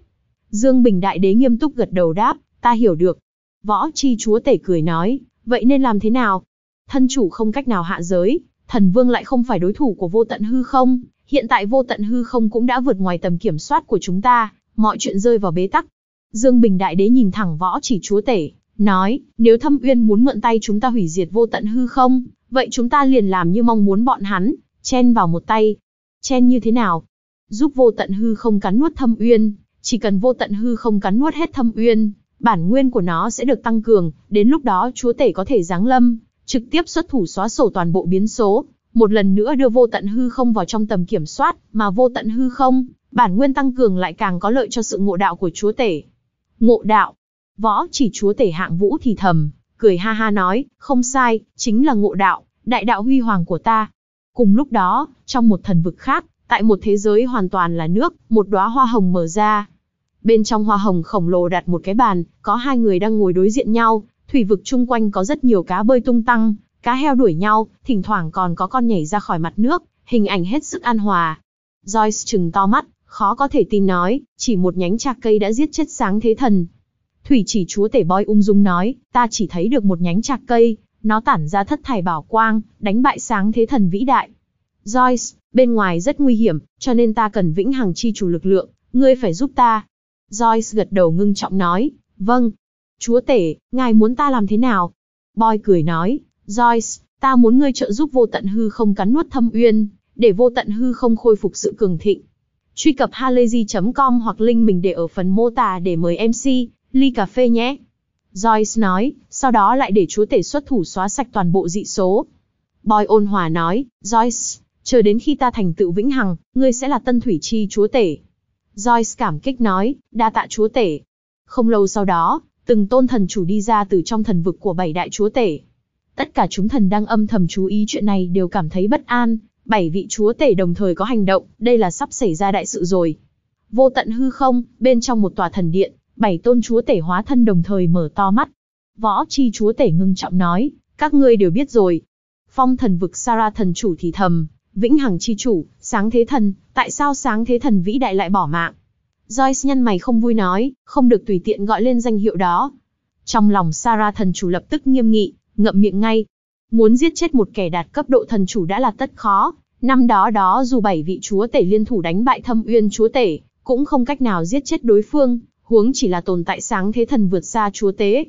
Dương Bình Đại Đế nghiêm túc gật đầu đáp, ta hiểu được. Võ Chi Chúa Tể cười nói, vậy nên làm thế nào? Thân chủ không cách nào hạ giới, thần vương lại không phải đối thủ của vô tận hư không. Hiện tại vô tận hư không cũng đã vượt ngoài tầm kiểm soát của chúng ta, mọi chuyện rơi vào bế tắc. Dương Bình Đại Đế nhìn thẳng Võ Chỉ Chúa Tể, nói, nếu thâm uyên muốn mượn tay chúng ta hủy diệt vô tận hư không, vậy chúng ta liền làm như mong muốn bọn hắn, chen vào một tay. Chen như thế nào? giúp vô tận hư không cắn nuốt thâm uyên, chỉ cần vô tận hư không cắn nuốt hết thâm uyên, bản nguyên của nó sẽ được tăng cường, đến lúc đó chúa tể có thể giáng lâm, trực tiếp xuất thủ xóa sổ toàn bộ biến số, một lần nữa đưa vô tận hư không vào trong tầm kiểm soát, mà vô tận hư không, bản nguyên tăng cường lại càng có lợi cho sự ngộ đạo của chúa tể. Ngộ đạo, võ chỉ chúa tể hạng vũ thì thầm, cười ha ha nói, không sai, chính là ngộ đạo, đại đạo huy hoàng của ta. Cùng lúc đó, trong một thần vực khác, tại một thế giới hoàn toàn là nước, một đóa hoa hồng mở ra. Bên trong hoa hồng khổng lồ đặt một cái bàn, có hai người đang ngồi đối diện nhau, thủy vực chung quanh có rất nhiều cá bơi tung tăng, cá heo đuổi nhau, thỉnh thoảng còn có con nhảy ra khỏi mặt nước, hình ảnh hết sức an hòa. Joyce trừng to mắt, khó có thể tin nói, chỉ một nhánh trà cây đã giết chết sáng thế thần. Thủy chỉ chúa tể boy ung dung nói, ta chỉ thấy được một nhánh trà cây, nó tản ra thất thải bảo quang, đánh bại sáng thế thần vĩ đại. Joyce, bên ngoài rất nguy hiểm, cho nên ta cần vĩnh hằng chi chủ lực lượng, ngươi phải giúp ta. Joyce gật đầu ngưng trọng nói, vâng. Chúa tể, ngài muốn ta làm thế nào? Boy cười nói, Joyce, ta muốn ngươi trợ giúp vô tận hư không cắn nuốt thâm uyên, để vô tận hư không khôi phục sự cường thịnh. Truy cập halayzi.com hoặc link mình để ở phần mô tả để mời MC, ly cà phê nhé. Joyce nói, sau đó lại để chúa tể xuất thủ xóa sạch toàn bộ dị số. Boy ôn hòa nói, Joyce, chờ đến khi ta thành tựu vĩnh hằng, ngươi sẽ là tân thủy chi chúa tể. Joyce cảm kích nói, đa tạ chúa tể. Không lâu sau đó, từng tôn thần chủ đi ra từ trong thần vực của bảy đại chúa tể. Tất cả chúng thần đang âm thầm chú ý chuyện này đều cảm thấy bất an, bảy vị chúa tể đồng thời có hành động, đây là sắp xảy ra đại sự rồi. Vô tận hư không, bên trong một tòa thần điện, bảy tôn chúa tể hóa thân đồng thời mở to mắt. Võ chi chúa tể ngưng trọng nói, các ngươi đều biết rồi. Phong thần vực Sara thần chủ thì thầm, vĩnh hằng chi chủ, sáng thế thần, tại sao sáng thế thần vĩ đại lại bỏ mạng? Joyce nhân mày không vui nói, không được tùy tiện gọi lên danh hiệu đó. Trong lòng Sarah thần chủ lập tức nghiêm nghị, ngậm miệng ngay. Muốn giết chết một kẻ đạt cấp độ thần chủ đã là tất khó, năm đó đó dù bảy vị chúa tể liên thủ đánh bại thâm uyên chúa tể, cũng không cách nào giết chết đối phương, huống chỉ là tồn tại sáng thế thần vượt xa chúa tế.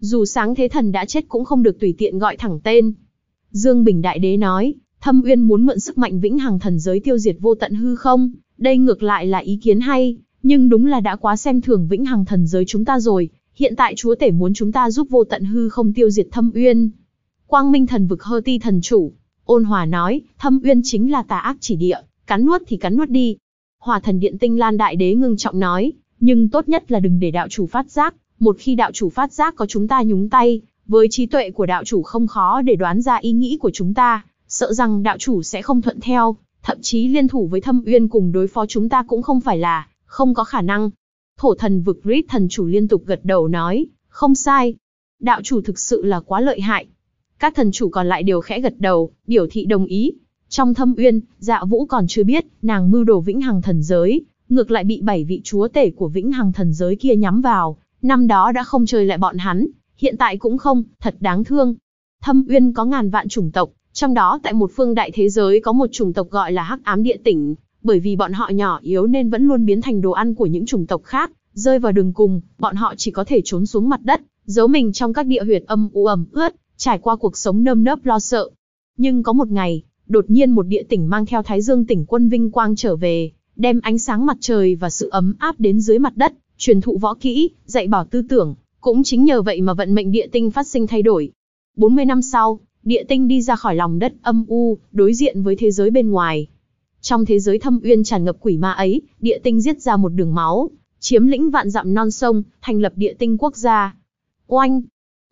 Dù sáng thế thần đã chết cũng không được tùy tiện gọi thẳng tên. Dương Bình Đại Đế nói, Thâm Uyên muốn mượn sức mạnh vĩnh hằng thần giới tiêu diệt vô tận hư không, đây ngược lại là ý kiến hay, nhưng đúng là đã quá xem thường vĩnh hằng thần giới chúng ta rồi, hiện tại chúa tể muốn chúng ta giúp vô tận hư không tiêu diệt Thâm Uyên. Quang Minh thần vực hơ ti thần chủ, ôn hòa nói, Thâm Uyên chính là tà ác chỉ địa, cắn nuốt thì cắn nuốt đi. Hòa thần điện tinh lan đại đế ngưng trọng nói, nhưng tốt nhất là đừng để đạo chủ phát giác, một khi đạo chủ phát giác có chúng ta nhúng tay, với trí tuệ của đạo chủ không khó để đoán ra ý nghĩ của chúng ta, sợ rằng đạo chủ sẽ không thuận theo, thậm chí liên thủ với thâm uyên cùng đối phó chúng ta cũng không phải là, không có khả năng. Thổ thần vực rít thần chủ liên tục gật đầu nói, không sai. Đạo chủ thực sự là quá lợi hại. Các thần chủ còn lại đều khẽ gật đầu, biểu thị đồng ý. Trong thâm uyên, dạ vũ còn chưa biết, nàng mưu đồ vĩnh hằng thần giới, ngược lại bị bảy vị chúa tể của vĩnh hằng thần giới kia nhắm vào. Năm đó đã không chơi lại bọn hắn, hiện tại cũng không, thật đáng thương. Thâm uyên có ngàn vạn chủng tộc, trong đó tại một phương đại thế giới có một chủng tộc gọi là Hắc Ám Địa Tỉnh, bởi vì bọn họ nhỏ yếu nên vẫn luôn biến thành đồ ăn của những chủng tộc khác, rơi vào đường cùng, bọn họ chỉ có thể trốn xuống mặt đất, giấu mình trong các địa huyệt âm u ẩm ướt, trải qua cuộc sống nơm nớp lo sợ. Nhưng có một ngày, đột nhiên một địa tỉnh mang theo Thái Dương tỉnh quân vinh quang trở về, đem ánh sáng mặt trời và sự ấm áp đến dưới mặt đất, truyền thụ võ kỹ, dạy bảo tư tưởng, cũng chính nhờ vậy mà vận mệnh địa tinh phát sinh thay đổi. 40 năm sau, địa tinh đi ra khỏi lòng đất âm u, đối diện với thế giới bên ngoài. Trong thế giới thâm uyên tràn ngập quỷ ma ấy, địa tinh giết ra một đường máu, chiếm lĩnh vạn dặm non sông, thành lập địa tinh quốc gia. Oanh!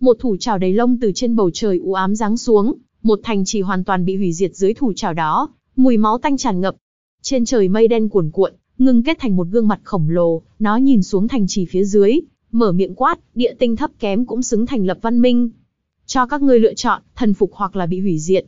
Một thủ trào đầy lông từ trên bầu trời u ám giáng xuống, một thành trì hoàn toàn bị hủy diệt dưới thủ trào đó, mùi máu tanh tràn ngập. Trên trời mây đen cuồn cuộn, ngưng kết thành một gương mặt khổng lồ, nó nhìn xuống thành trì phía dưới, mở miệng quát, địa tinh thấp kém cũng xứng thành lập văn minh. Cho các ngươi lựa chọn, thần phục hoặc là bị hủy diệt.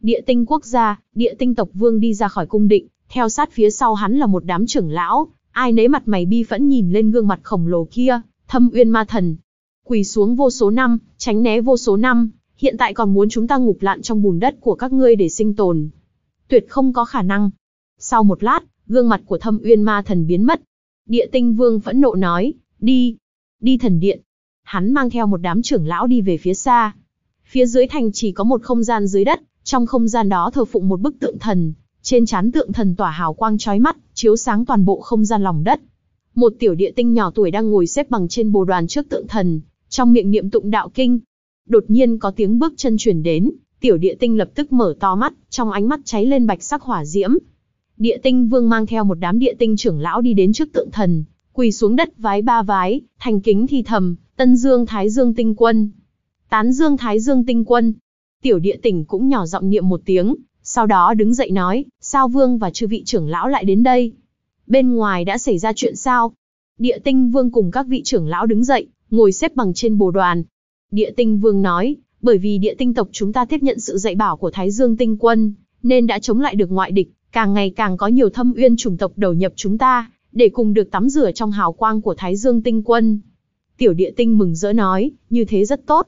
Địa tinh quốc gia, địa tinh tộc vương đi ra khỏi cung định, theo sát phía sau hắn là một đám trưởng lão, ai nấy mặt mày bi phẫn nhìn lên gương mặt khổng lồ kia, thâm uyên ma thần. Quỳ xuống vô số năm, tránh né vô số năm, hiện tại còn muốn chúng ta ngục lặn trong bùn đất của các ngươi để sinh tồn. Tuyệt không có khả năng. Sau một lát, gương mặt của thâm uyên ma thần biến mất. Địa tinh vương phẫn nộ nói, đi, đi thần điện, hắn mang theo một đám trưởng lão đi về phía xa. Phía dưới thành chỉ có một không gian dưới đất, trong không gian đó thờ phụng một bức tượng thần, trên trán tượng thần tỏa hào quang chói mắt, chiếu sáng toàn bộ không gian lòng đất. Một tiểu địa tinh nhỏ tuổi đang ngồi xếp bằng trên bồ đoàn trước tượng thần, trong miệng niệm tụng đạo kinh. Đột nhiên có tiếng bước chân truyền đến, tiểu địa tinh lập tức mở to mắt, trong ánh mắt cháy lên bạch sắc hỏa diễm. Địa tinh vương mang theo một đám địa tinh trưởng lão đi đến trước tượng thần, quỳ xuống đất vái ba vái, thành kính thi thầm, Tân Dương Thái Dương Tinh Quân, Tán Dương Thái Dương Tinh Quân. Tiểu địa tỉnh cũng nhỏ giọng niệm một tiếng, sau đó đứng dậy nói, sao vương và chư vị trưởng lão lại đến đây? Bên ngoài đã xảy ra chuyện sao? Địa tinh vương cùng các vị trưởng lão đứng dậy, ngồi xếp bằng trên bồ đoàn. Địa tinh vương nói, bởi vì địa tinh tộc chúng ta tiếp nhận sự dạy bảo của Thái Dương tinh quân, nên đã chống lại được ngoại địch, càng ngày càng có nhiều thâm uyên chủng tộc đầu nhập chúng ta, để cùng được tắm rửa trong hào quang của Thái Dương tinh quân. Tiểu địa tinh mừng rỡ nói, như thế rất tốt.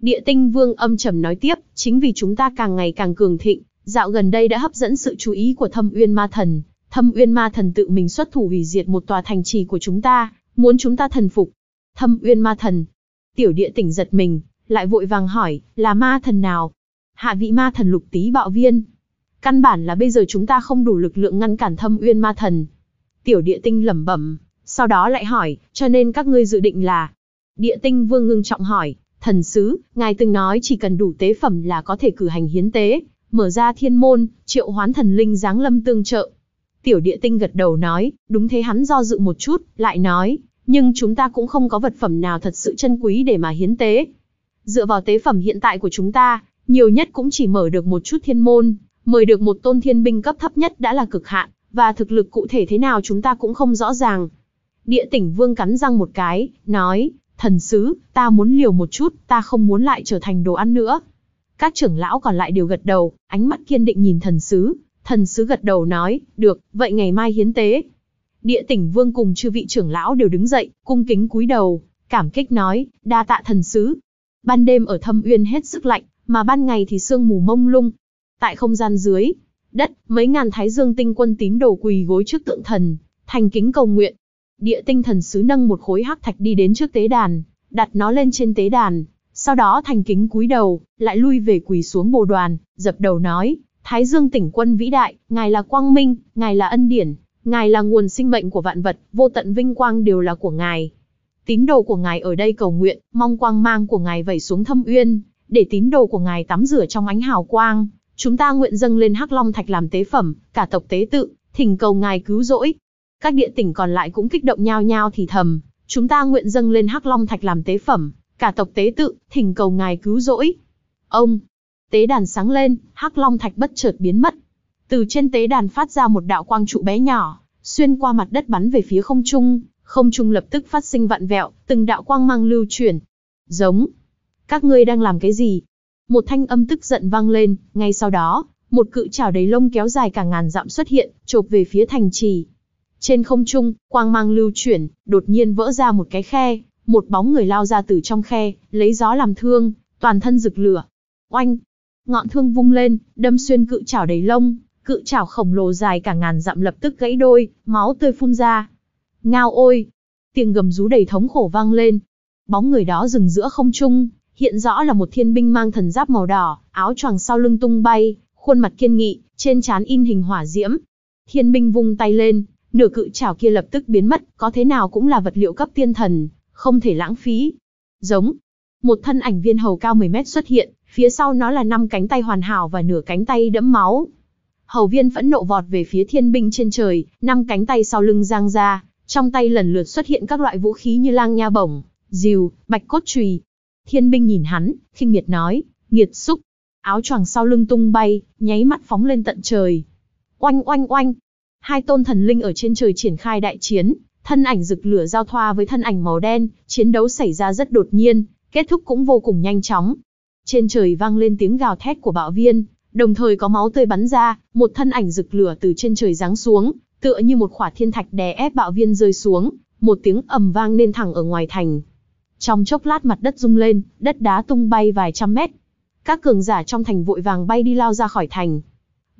Địa tinh vương âm trầm nói tiếp, chính vì chúng ta càng ngày càng cường thịnh, dạo gần đây đã hấp dẫn sự chú ý của thâm uyên ma thần. Thâm uyên ma thần tự mình xuất thủ hủy diệt một tòa thành trì của chúng ta, muốn chúng ta thần phục. Thâm uyên ma thần. Tiểu địa tỉnh giật mình, lại vội vàng hỏi, là ma thần nào? Hạ vị ma thần lục tý bạo viên. Căn bản là bây giờ chúng ta không đủ lực lượng ngăn cản thâm uyên ma thần. Tiểu địa tinh lẩm bẩm, sau đó lại hỏi, cho nên các ngươi dự định là... Địa tinh vương ngưng trọng hỏi, thần sứ, ngài từng nói chỉ cần đủ tế phẩm là có thể cử hành hiến tế, mở ra thiên môn, triệu hoán thần linh giáng lâm tương trợ. Tiểu địa tinh gật đầu nói, đúng thế hắn do dự một chút, lại nói, nhưng chúng ta cũng không có vật phẩm nào thật sự chân quý để mà hiến tế. Dựa vào tế phẩm hiện tại của chúng ta, nhiều nhất cũng chỉ mở được một chút thiên môn, mời được một tôn thiên binh cấp thấp nhất đã là cực hạn, và thực lực cụ thể thế nào chúng ta cũng không rõ ràng. Địa tỉnh vương cắn răng một cái, nói, thần sứ, ta muốn liều một chút, ta không muốn lại trở thành đồ ăn nữa. Các trưởng lão còn lại đều gật đầu, ánh mắt kiên định nhìn thần sứ. Thần sứ gật đầu nói, được, vậy ngày mai hiến tế. Địa tỉnh vương cùng chư vị trưởng lão đều đứng dậy, cung kính cúi đầu, cảm kích nói, đa tạ thần sứ. Ban đêm ở thâm uyên hết sức lạnh, mà ban ngày thì sương mù mông lung. Tại không gian dưới, đất, mấy ngàn thái dương tinh quân tín đồ quỳ gối trước tượng thần, thành kính cầu nguyện, địa tinh thần sứ nâng một khối hắc thạch đi đến trước tế đàn, đặt nó lên trên tế đàn, sau đó thành kính cúi đầu, lại lui về quỳ xuống bồ đoàn, dập đầu nói, Thái Dương tỉnh quân vĩ đại, ngài là quang minh, ngài là ân điển, ngài là nguồn sinh mệnh của vạn vật, vô tận vinh quang đều là của ngài. Tín đồ của ngài ở đây cầu nguyện, mong quang mang của ngài vẩy xuống thâm uyên, để tín đồ của ngài tắm rửa trong ánh hào quang. Chúng ta nguyện dâng lên Hắc Long Thạch làm tế phẩm, cả tộc tế tự, thỉnh cầu ngài cứu rỗi, các địa tỉnh còn lại cũng kích động nhao nhao thì thầm, chúng ta nguyện dâng lên Hắc Long Thạch làm tế phẩm, cả tộc tế tự, thỉnh cầu ngài cứu rỗi. Ông, tế đàn sáng lên, Hắc Long Thạch bất chợt biến mất. Từ trên tế đàn phát ra một đạo quang trụ bé nhỏ, xuyên qua mặt đất bắn về phía không trung, không trung lập tức phát sinh vạn vẹo, từng đạo quang mang lưu chuyển. Giống, các ngươi đang làm cái gì? Một thanh âm tức giận vang lên, ngay sau đó, một cự trảo đầy lông kéo dài cả ngàn dặm xuất hiện, chộp về phía thành trì, trên không trung, quang mang lưu chuyển, đột nhiên vỡ ra một cái khe, một bóng người lao ra từ trong khe, lấy gió làm thương, toàn thân rực lửa. Oanh! Ngọn thương vung lên, đâm xuyên cự chảo đầy lông, cự chảo khổng lồ dài cả ngàn dặm lập tức gãy đôi, máu tươi phun ra. Ngao ôi! Tiếng gầm rú đầy thống khổ vang lên. Bóng người đó dừng giữa không trung, hiện rõ là một thiên binh mang thần giáp màu đỏ, áo choàng sau lưng tung bay, khuôn mặt kiên nghị, trên trán in hình hỏa diễm. Thiên binh vung tay lên, nửa cự chảo kia lập tức biến mất, có thế nào cũng là vật liệu cấp tiên thần, không thể lãng phí. Giống, một thân ảnh viên hầu cao 10 mét xuất hiện, phía sau nó là năm cánh tay hoàn hảo và nửa cánh tay đẫm máu. Hầu viên phẫn nộ vọt về phía thiên binh trên trời, năm cánh tay sau lưng giang ra, trong tay lần lượt xuất hiện các loại vũ khí như lang nha bổng, dìu, bạch cốt chùy. Thiên binh nhìn hắn, khinh miệt nói, nghiệt xúc. Áo choàng sau lưng tung bay, nháy mắt phóng lên tận trời. Oanh oanh oanh, Hai tôn thần linh ở trên trời triển khai đại chiến, thân ảnh rực lửa giao thoa với thân ảnh màu đen, chiến đấu xảy ra rất đột nhiên, kết thúc cũng vô cùng nhanh chóng. Trên trời vang lên tiếng gào thét của bạo viên, đồng thời có máu tươi bắn ra, một thân ảnh rực lửa từ trên trời giáng xuống, tựa như một quả thiên thạch đè ép bạo viên rơi xuống, một tiếng ầm vang lên thẳng ở ngoài thành. Trong chốc lát mặt đất rung lên, đất đá tung bay vài trăm mét. Các cường giả trong thành vội vàng bay đi lao ra khỏi thành.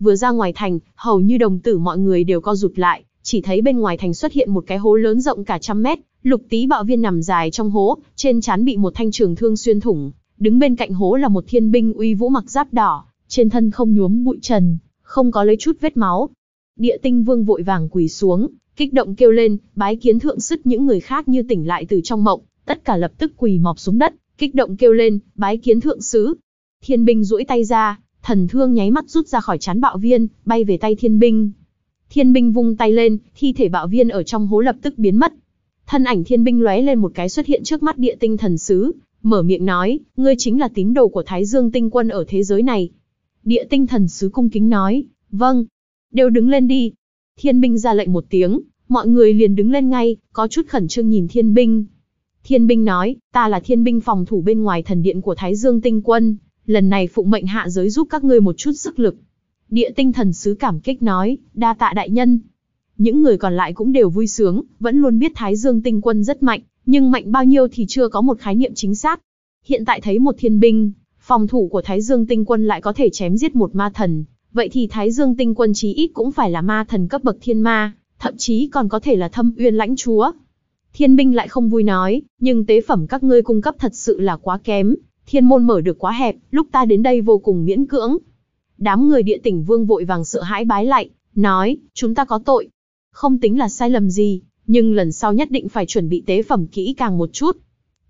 Vừa ra ngoài thành, hầu như đồng tử mọi người đều co rụt lại, chỉ thấy bên ngoài thành xuất hiện một cái hố lớn rộng cả trăm mét, lục tý bạo viên nằm dài trong hố, trên trán bị một thanh trường thương xuyên thủng, đứng bên cạnh hố là một thiên binh uy vũ mặc giáp đỏ, trên thân không nhuốm bụi trần, không có lấy chút vết máu. Địa tinh vương vội vàng quỳ xuống, kích động kêu lên, bái kiến thượng sức những người khác như tỉnh lại từ trong mộng, tất cả lập tức quỳ mọp xuống đất, kích động kêu lên, bái kiến thượng sứ. Thiên binh duỗi tay ra, Thần thương nháy mắt rút ra khỏi chán bạo viên, bay về tay thiên binh. Thiên binh vung tay lên, thi thể bạo viên ở trong hố lập tức biến mất. Thân ảnh thiên binh lóe lên một cái xuất hiện trước mắt địa tinh thần sứ, mở miệng nói, ngươi chính là tín đồ của Thái Dương tinh quân ở thế giới này. Địa tinh thần sứ cung kính nói, vâng, đều đứng lên đi. Thiên binh ra lệnh một tiếng, mọi người liền đứng lên ngay, có chút khẩn trương nhìn thiên binh. Thiên binh nói, ta là thiên binh phòng thủ bên ngoài thần điện của Thái Dương tinh quân, lần này phụ mệnh hạ giới giúp các ngươi một chút sức lực. Địa tinh thần sứ cảm kích nói, đa tạ đại nhân. Những người còn lại cũng đều vui sướng, vẫn luôn biết Thái Dương tinh quân rất mạnh, nhưng mạnh bao nhiêu thì chưa có một khái niệm chính xác. Hiện tại thấy một thiên binh, phòng thủ của Thái Dương tinh quân lại có thể chém giết một ma thần, vậy thì Thái Dương tinh quân chí ít cũng phải là ma thần cấp bậc thiên ma, thậm chí còn có thể là thâm uyên lãnh chúa. Thiên binh lại không vui nói, nhưng tế phẩm các ngươi cung cấp thật sự là quá kém, thiên môn mở được quá hẹp, lúc ta đến đây vô cùng miễn cưỡng. Đám người địa tỉnh vương vội vàng sợ hãi bái lại, nói, chúng ta có tội. Không tính là sai lầm gì, nhưng lần sau nhất định phải chuẩn bị tế phẩm kỹ càng một chút.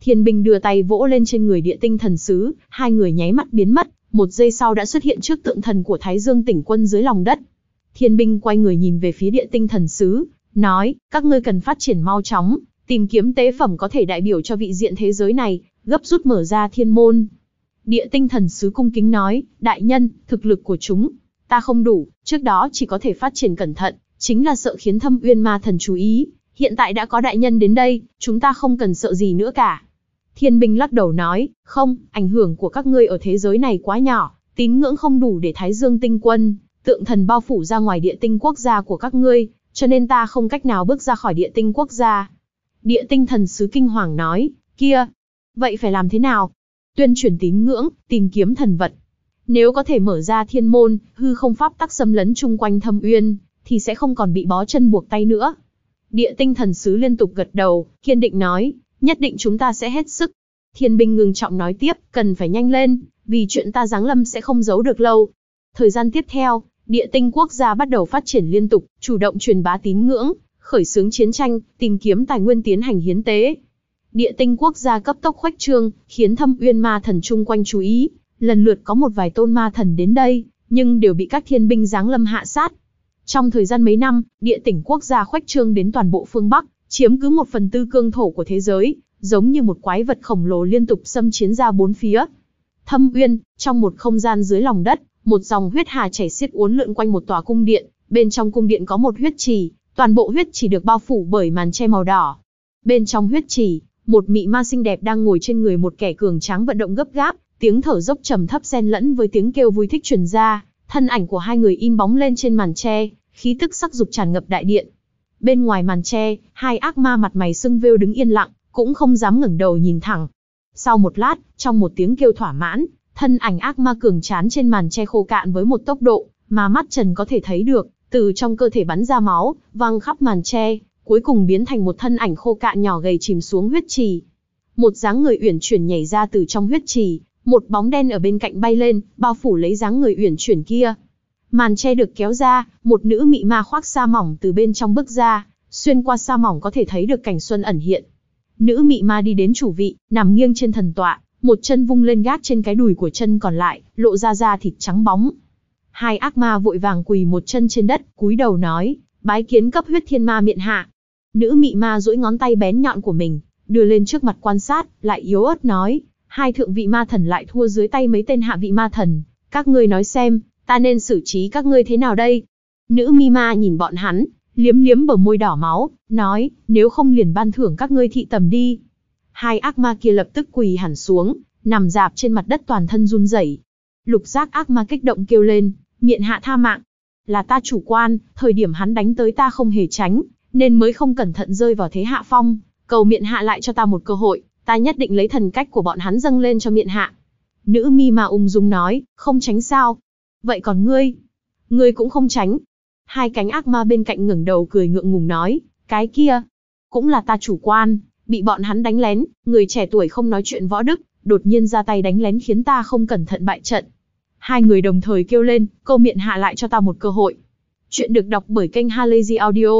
Thiên binh đưa tay vỗ lên trên người địa tinh thần sứ, hai người nháy mắt biến mất, một giây sau đã xuất hiện trước tượng thần của Thái Dương tỉnh quân dưới lòng đất. Thiên binh quay người nhìn về phía địa tinh thần sứ, nói, các ngươi cần phát triển mau chóng, tìm kiếm tế phẩm có thể đại biểu cho vị diện thế giới này, gấp rút mở ra thiên môn. Địa tinh thần sứ cung kính nói, đại nhân, thực lực của chúng, ta không đủ, trước đó chỉ có thể phát triển cẩn thận, chính là sợ khiến thâm uyên ma thần chú ý, hiện tại đã có đại nhân đến đây, chúng ta không cần sợ gì nữa cả. Thiên binh lắc đầu nói, không, ảnh hưởng của các ngươi ở thế giới này quá nhỏ, tín ngưỡng không đủ để thái dương tinh quân, tượng thần bao phủ ra ngoài địa tinh quốc gia của các ngươi, cho nên ta không cách nào bước ra khỏi địa tinh quốc gia. Địa tinh thần sứ kinh hoàng nói, kia, Vậy phải làm thế nào? Tuyên truyền tín ngưỡng, tìm kiếm thần vật. Nếu có thể mở ra thiên môn, hư không pháp tắc xâm lấn chung quanh thâm uyên, thì sẽ không còn bị bó chân buộc tay nữa. Địa tinh thần sứ liên tục gật đầu, kiên định nói, nhất định chúng ta sẽ hết sức. Thiên binh ngừng trọng nói tiếp, cần phải nhanh lên, vì chuyện ta giáng lâm sẽ không giấu được lâu. Thời gian tiếp theo, địa tinh quốc gia bắt đầu phát triển liên tục, chủ động truyền bá tín ngưỡng, khởi xướng chiến tranh, tìm kiếm tài nguyên tiến hành hiến tế, Địa tinh quốc gia cấp tốc khoách trương, khiến thâm uyên ma thần chung quanh chú ý, lần lượt có một vài tôn ma thần đến đây, nhưng đều bị các thiên binh giáng lâm hạ sát. Trong thời gian mấy năm, địa tỉnh quốc gia khoách trương đến toàn bộ phương Bắc, chiếm cứ một phần tư cương thổ của thế giới, giống như một quái vật khổng lồ liên tục xâm chiến ra bốn phía. Thâm uyên, trong một không gian dưới lòng đất, một dòng huyết hà chảy xiết uốn lượn quanh một tòa cung điện, bên trong cung điện có một huyết trì, toàn bộ huyết trì được bao phủ bởi màn che màu đỏ. Bên trong huyết trì, một mị ma xinh đẹp đang ngồi trên người một kẻ cường tráng vận động gấp gáp, tiếng thở dốc trầm thấp xen lẫn với tiếng kêu vui thích truyền ra, thân ảnh của hai người im bóng lên trên màn tre, khí tức sắc dục tràn ngập đại điện. Bên ngoài màn tre, hai ác ma mặt mày sưng vêu đứng yên lặng, cũng không dám ngẩng đầu nhìn thẳng. Sau một lát, trong một tiếng kêu thỏa mãn, thân ảnh ác ma cường chán trên màn tre khô cạn với một tốc độ mà mắt trần có thể thấy được, từ trong cơ thể bắn ra máu, văng khắp màn tre cuối cùng biến thành một thân ảnh khô cạn nhỏ gầy chìm xuống huyết trì. Một dáng người uyển chuyển nhảy ra từ trong huyết trì, một bóng đen ở bên cạnh bay lên, bao phủ lấy dáng người uyển chuyển kia. Màn che được kéo ra, một nữ mị ma khoác sa mỏng từ bên trong bước ra, xuyên qua sa mỏng có thể thấy được cảnh xuân ẩn hiện. Nữ mị ma đi đến chủ vị, nằm nghiêng trên thần tọa, một chân vung lên gác trên cái đùi của chân còn lại, lộ ra da thịt trắng bóng. Hai ác ma vội vàng quỳ một chân trên đất, cúi đầu nói, bái kiến cấp huyết thiên ma miện hạ. Nữ mị ma duỗi ngón tay bén nhọn của mình, đưa lên trước mặt quan sát, lại yếu ớt nói, hai thượng vị ma thần lại thua dưới tay mấy tên hạ vị ma thần, các ngươi nói xem, ta nên xử trí các ngươi thế nào đây? Nữ mi ma nhìn bọn hắn, liếm liếm bờ môi đỏ máu, nói, nếu không liền ban thưởng các ngươi thị tầm đi. Hai ác ma kia lập tức quỳ hẳn xuống, nằm dạp trên mặt đất toàn thân run rẩy. Lục giác ác ma kích động kêu lên, miệng hạ tha mạng. Là ta chủ quan, thời điểm hắn đánh tới ta không hề tránh, nên mới không cẩn thận rơi vào thế hạ phong, cầu miện hạ lại cho ta một cơ hội, ta nhất định lấy thần cách của bọn hắn dâng lên cho miện hạ. Nữ mi mà ung dung nói, không tránh sao. Vậy còn ngươi? Ngươi cũng không tránh. Hai cánh ác ma bên cạnh ngẩng đầu cười ngượng ngùng nói, cái kia. Cũng là ta chủ quan, bị bọn hắn đánh lén, người trẻ tuổi không nói chuyện võ đức, đột nhiên ra tay đánh lén khiến ta không cẩn thận bại trận. Hai người đồng thời kêu lên, câu miệng hạ lại cho ta một cơ hội. Chuyện được đọc bởi kênh Halazy Audio.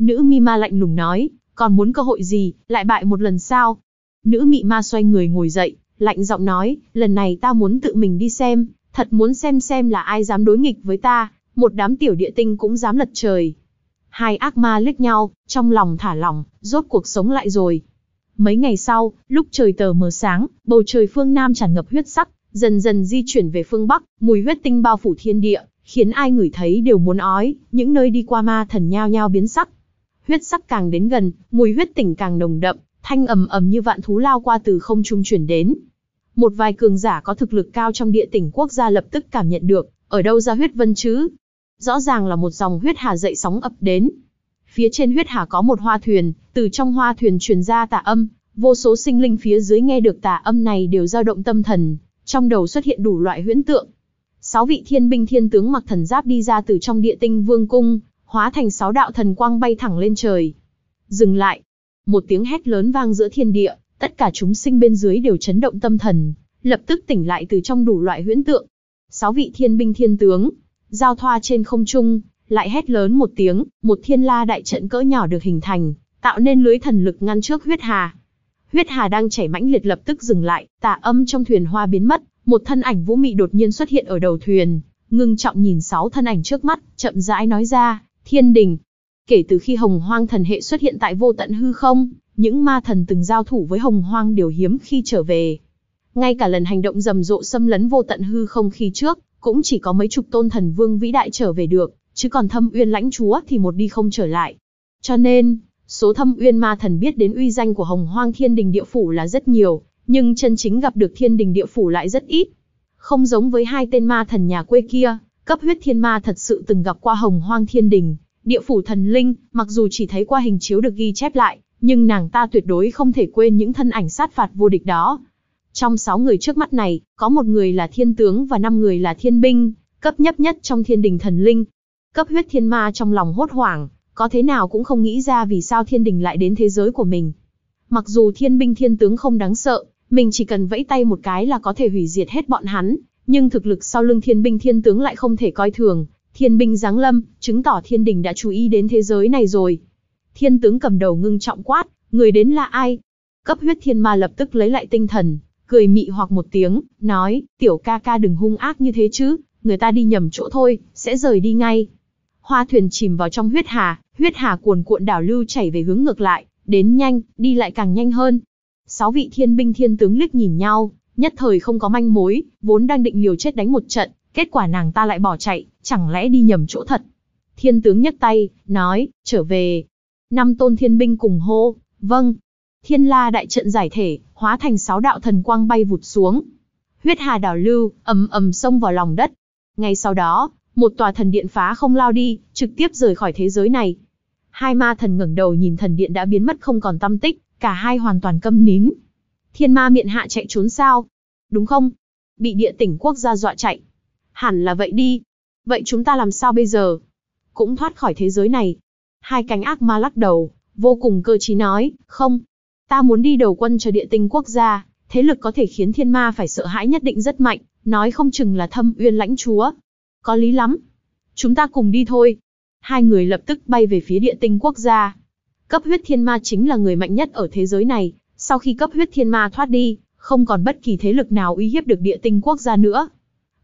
Nữ mi ma lạnh lùng nói, còn muốn cơ hội gì, lại bại một lần sao? Nữ mị ma xoay người ngồi dậy, lạnh giọng nói, lần này ta muốn tự mình đi xem, thật muốn xem xem là ai dám đối nghịch với ta, một đám tiểu địa tinh cũng dám lật trời. Hai ác ma liếc nhau, trong lòng thả lỏng, rốt cuộc sống lại rồi. Mấy ngày sau, lúc trời tờ mờ sáng, bầu trời phương Nam tràn ngập huyết sắc, dần dần di chuyển về phương Bắc, mùi huyết tinh bao phủ thiên địa, khiến ai ngửi thấy đều muốn ói, những nơi đi qua ma thần nhao nhao biến sắc huyết sắc càng đến gần, mùi huyết tỉnh càng nồng đậm, thanh ầm ầm như vạn thú lao qua từ không trung chuyển đến. Một vài cường giả có thực lực cao trong địa tỉnh quốc gia lập tức cảm nhận được, ở đâu ra huyết vân chứ? Rõ ràng là một dòng huyết hà dậy sóng ập đến. Phía trên huyết hà có một hoa thuyền, từ trong hoa thuyền truyền ra tà âm, vô số sinh linh phía dưới nghe được tà âm này đều dao động tâm thần, trong đầu xuất hiện đủ loại huyễn tượng. Sáu vị thiên binh thiên tướng mặc thần giáp đi ra từ trong địa tinh vương cung, hóa thành sáu đạo thần quang bay thẳng lên trời. Dừng lại, một tiếng hét lớn vang giữa thiên địa, tất cả chúng sinh bên dưới đều chấn động tâm thần, lập tức tỉnh lại từ trong đủ loại huyễn tượng. Sáu vị thiên binh thiên tướng, giao thoa trên không trung, lại hét lớn một tiếng, một thiên la đại trận cỡ nhỏ được hình thành, tạo nên lưới thần lực ngăn trước huyết hà. Huyết hà đang chảy mãnh liệt lập tức dừng lại, tà âm trong thuyền hoa biến mất, một thân ảnh vũ mị đột nhiên xuất hiện ở đầu thuyền, ngưng trọng nhìn sáu thân ảnh trước mắt, chậm rãi nói ra, Thiên đình. Kể từ khi hồng hoang thần hệ xuất hiện tại vô tận hư không, những ma thần từng giao thủ với hồng hoang đều hiếm khi trở về. Ngay cả lần hành động rầm rộ xâm lấn vô tận hư không khi trước, cũng chỉ có mấy chục tôn thần vương vĩ đại trở về được, chứ còn thâm uyên lãnh chúa thì một đi không trở lại. Cho nên, số thâm uyên ma thần biết đến uy danh của hồng hoang thiên đình địa phủ là rất nhiều, nhưng chân chính gặp được thiên đình địa phủ lại rất ít. Không giống với hai tên ma thần nhà quê kia, Cấp huyết thiên ma thật sự từng gặp qua hồng hoang thiên đình, địa phủ thần linh, mặc dù chỉ thấy qua hình chiếu được ghi chép lại, nhưng nàng ta tuyệt đối không thể quên những thân ảnh sát phạt vô địch đó. Trong 6 người trước mắt này, có một người là thiên tướng và 5 người là thiên binh, cấp nhấp nhất trong thiên đình thần linh. Cấp huyết thiên ma trong lòng hốt hoảng, có thế nào cũng không nghĩ ra vì sao thiên đình lại đến thế giới của mình. Mặc dù thiên binh thiên tướng không đáng sợ, mình chỉ cần vẫy tay một cái là có thể hủy diệt hết bọn hắn, nhưng thực lực sau lưng thiên binh thiên tướng lại không thể coi thường, thiên binh giáng lâm, chứng tỏ thiên đình đã chú ý đến thế giới này rồi. Thiên tướng cầm đầu ngưng trọng quát, người đến là ai? Cấp huyết thiên ma lập tức lấy lại tinh thần, cười mị hoặc một tiếng, nói, tiểu ca ca đừng hung ác như thế chứ, người ta đi nhầm chỗ thôi, sẽ rời đi ngay. Hoa thuyền chìm vào trong huyết hà, huyết hà cuồn cuộn đảo lưu chảy về hướng ngược lại, đến nhanh, đi lại càng nhanh hơn. Sáu vị thiên binh thiên tướng liếc nhìn nhau, nhất thời không có manh mối, vốn đang định liều chết đánh một trận, kết quả nàng ta lại bỏ chạy, chẳng lẽ đi nhầm chỗ thật. Thiên tướng nhấc tay, nói, trở về. Năm tôn thiên binh cùng hô, vâng. Thiên la đại trận giải thể, hóa thành sáu đạo thần quang bay vụt xuống. Huyết hà đảo lưu, ầm ầm xông vào lòng đất. Ngay sau đó, một tòa thần điện phá không lao đi, trực tiếp rời khỏi thế giới này. Hai ma thần ngẩng đầu nhìn thần điện đã biến mất không còn tâm tích, cả hai hoàn toàn câm nín, Thiên ma miện hạ chạy trốn sao? Đúng không? Bị địa tỉnh quốc gia dọa chạy. Hẳn là vậy đi. Vậy chúng ta làm sao bây giờ? Cũng thoát khỏi thế giới này. Hai cánh ác ma lắc đầu, vô cùng cơ trí nói, không. Ta muốn đi đầu quân cho địa tinh quốc gia, thế lực có thể khiến thiên ma phải sợ hãi nhất định rất mạnh, nói không chừng là thâm uyên lãnh chúa. Có lý lắm. Chúng ta cùng đi thôi. Hai người lập tức bay về phía địa tinh quốc gia. Cấp huyết thiên ma chính là người mạnh nhất ở thế giới này, sau khi cấp huyết thiên ma thoát đi, không còn bất kỳ thế lực nào uy hiếp được địa tinh quốc gia nữa.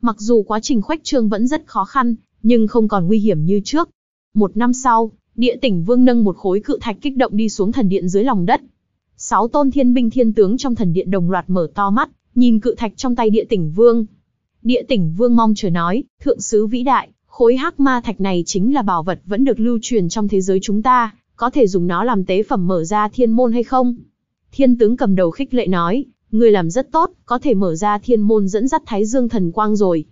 Mặc dù quá trình khoách trương vẫn rất khó khăn, nhưng không còn nguy hiểm như trước. Một năm sau, địa tỉnh vương nâng một khối cự thạch kích động đi xuống thần điện dưới lòng đất. Sáu tôn thiên binh thiên tướng trong thần điện đồng loạt mở to mắt, nhìn cự thạch trong tay địa tỉnh vương. Địa tỉnh vương mong chờ nói, thượng sứ vĩ đại, khối hắc ma thạch này chính là bảo vật vẫn được lưu truyền trong thế giới chúng ta, có thể dùng nó làm tế phẩm mở ra thiên môn hay không? Thiên tướng cầm đầu khích lệ nói, người làm rất tốt, có thể mở ra thiên môn dẫn dắt Thái Dương thần quang rồi.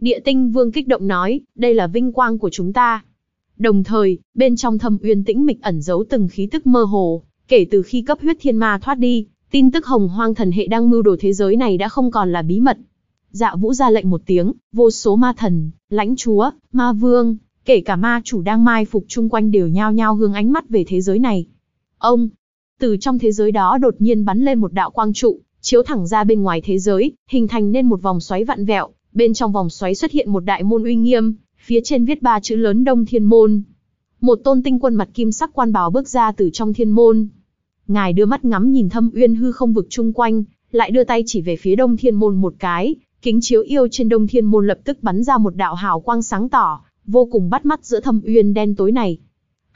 Địa tinh vương kích động nói, đây là vinh quang của chúng ta. Đồng thời, bên trong thâm uyên tĩnh mịch ẩn giấu từng khí tức mơ hồ, kể từ khi cấp huyết thiên ma thoát đi, tin tức hồng hoang thần hệ đang mưu đồ thế giới này đã không còn là bí mật. Dạ vũ ra lệnh một tiếng, vô số ma thần, lãnh chúa, ma vương, kể cả ma chủ đang mai phục chung quanh đều nhao nhao hướng ánh mắt về thế giới này. Ông, từ trong thế giới đó đột nhiên bắn lên một đạo quang trụ, chiếu thẳng ra bên ngoài thế giới, hình thành nên một vòng xoáy vặn vẹo, bên trong vòng xoáy xuất hiện một đại môn uy nghiêm, phía trên viết ba chữ lớn Đông Thiên Môn. Một tôn tinh quân mặt kim sắc quan bào bước ra từ trong thiên môn. Ngài đưa mắt ngắm nhìn thâm uyên hư không vực chung quanh, lại đưa tay chỉ về phía Đông Thiên Môn một cái, kính chiếu yêu trên Đông Thiên Môn lập tức bắn ra một đạo hào quang sáng tỏ, vô cùng bắt mắt giữa thâm uyên đen tối này,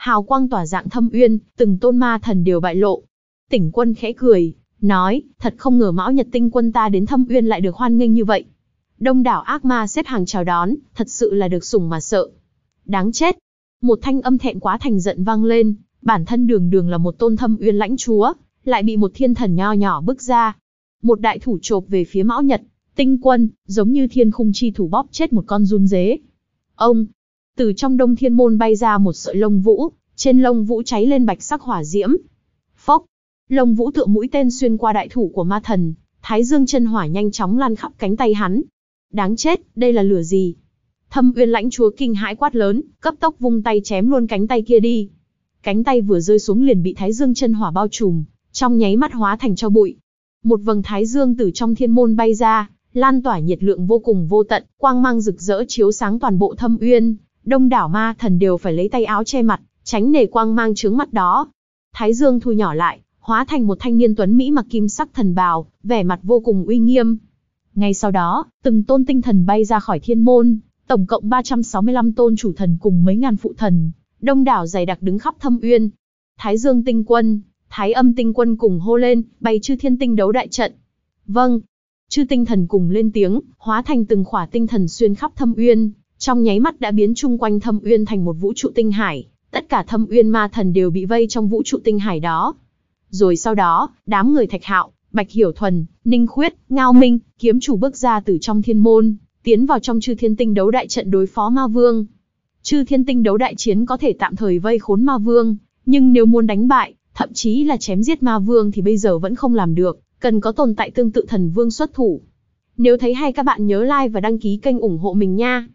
hào quang tỏa dạng thâm uyên, từng tôn ma thần đều bại lộ. Tỉnh quân khẽ cười, nói, thật không ngờ mão nhật tinh quân ta đến thâm uyên lại được hoan nghênh như vậy. Đông đảo ác ma xếp hàng chào đón, thật sự là được sủng mà sợ. Đáng chết. Một thanh âm thẹn quá thành giận vang lên, bản thân đường đường là một tôn thâm uyên lãnh chúa, lại bị một thiên thần nho nhỏ bước ra. Một đại thủ chộp về phía mão nhật, tinh quân, giống như thiên khung chi thủ bóp chết một con run dế. Ông, từ trong đông thiên môn bay ra một sợi lông vũ, trên lông vũ cháy lên bạch sắc hỏa diễm. Phốc, lông vũ tựa mũi tên xuyên qua đại thủ của ma thần, thái dương chân hỏa nhanh chóng lan khắp cánh tay hắn. Đáng chết, đây là lửa gì? Thâm uyên lãnh chúa kinh hãi quát lớn, cấp tốc vung tay chém luôn cánh tay kia đi. Cánh tay vừa rơi xuống liền bị thái dương chân hỏa bao trùm, trong nháy mắt hóa thành cho bụi. Một vầng thái dương từ trong thiên môn bay ra, lan tỏa nhiệt lượng vô cùng vô tận, quang mang rực rỡ chiếu sáng toàn bộ thâm uyên, đông đảo ma thần đều phải lấy tay áo che mặt, tránh nề quang mang chướng mặt đó. Thái Dương thu nhỏ lại, hóa thành một thanh niên tuấn Mỹ mặc kim sắc thần bào, vẻ mặt vô cùng uy nghiêm. Ngay sau đó, từng tôn tinh thần bay ra khỏi thiên môn, tổng cộng 365 tôn chủ thần cùng mấy ngàn phụ thần, đông đảo dày đặc đứng khắp thâm uyên. Thái Dương tinh quân, Thái âm tinh quân cùng hô lên, bay chư thiên tinh đấu đại trận. Vâng, chư tinh thần cùng lên tiếng, hóa thành từng khỏa tinh thần xuyên khắp thâm uyên, trong nháy mắt đã biến chung quanh thâm uyên thành một vũ trụ tinh hải, tất cả thâm uyên ma thần đều bị vây trong vũ trụ tinh hải đó. Rồi sau đó, đám người Thạch Hạo, Bạch Hiểu Thuần, Ninh Khuyết, Ngao Minh, kiếm chủ bước ra từ trong thiên môn, tiến vào trong chư thiên tinh đấu đại trận đối phó ma vương. Chư thiên tinh đấu đại chiến có thể tạm thời vây khốn ma vương, nhưng nếu muốn đánh bại, thậm chí là chém giết ma vương thì bây giờ vẫn không làm được, cần có tồn tại tương tự thần vương xuất thủ. Nếu thấy hay các bạn nhớ like và đăng ký kênh ủng hộ mình nha.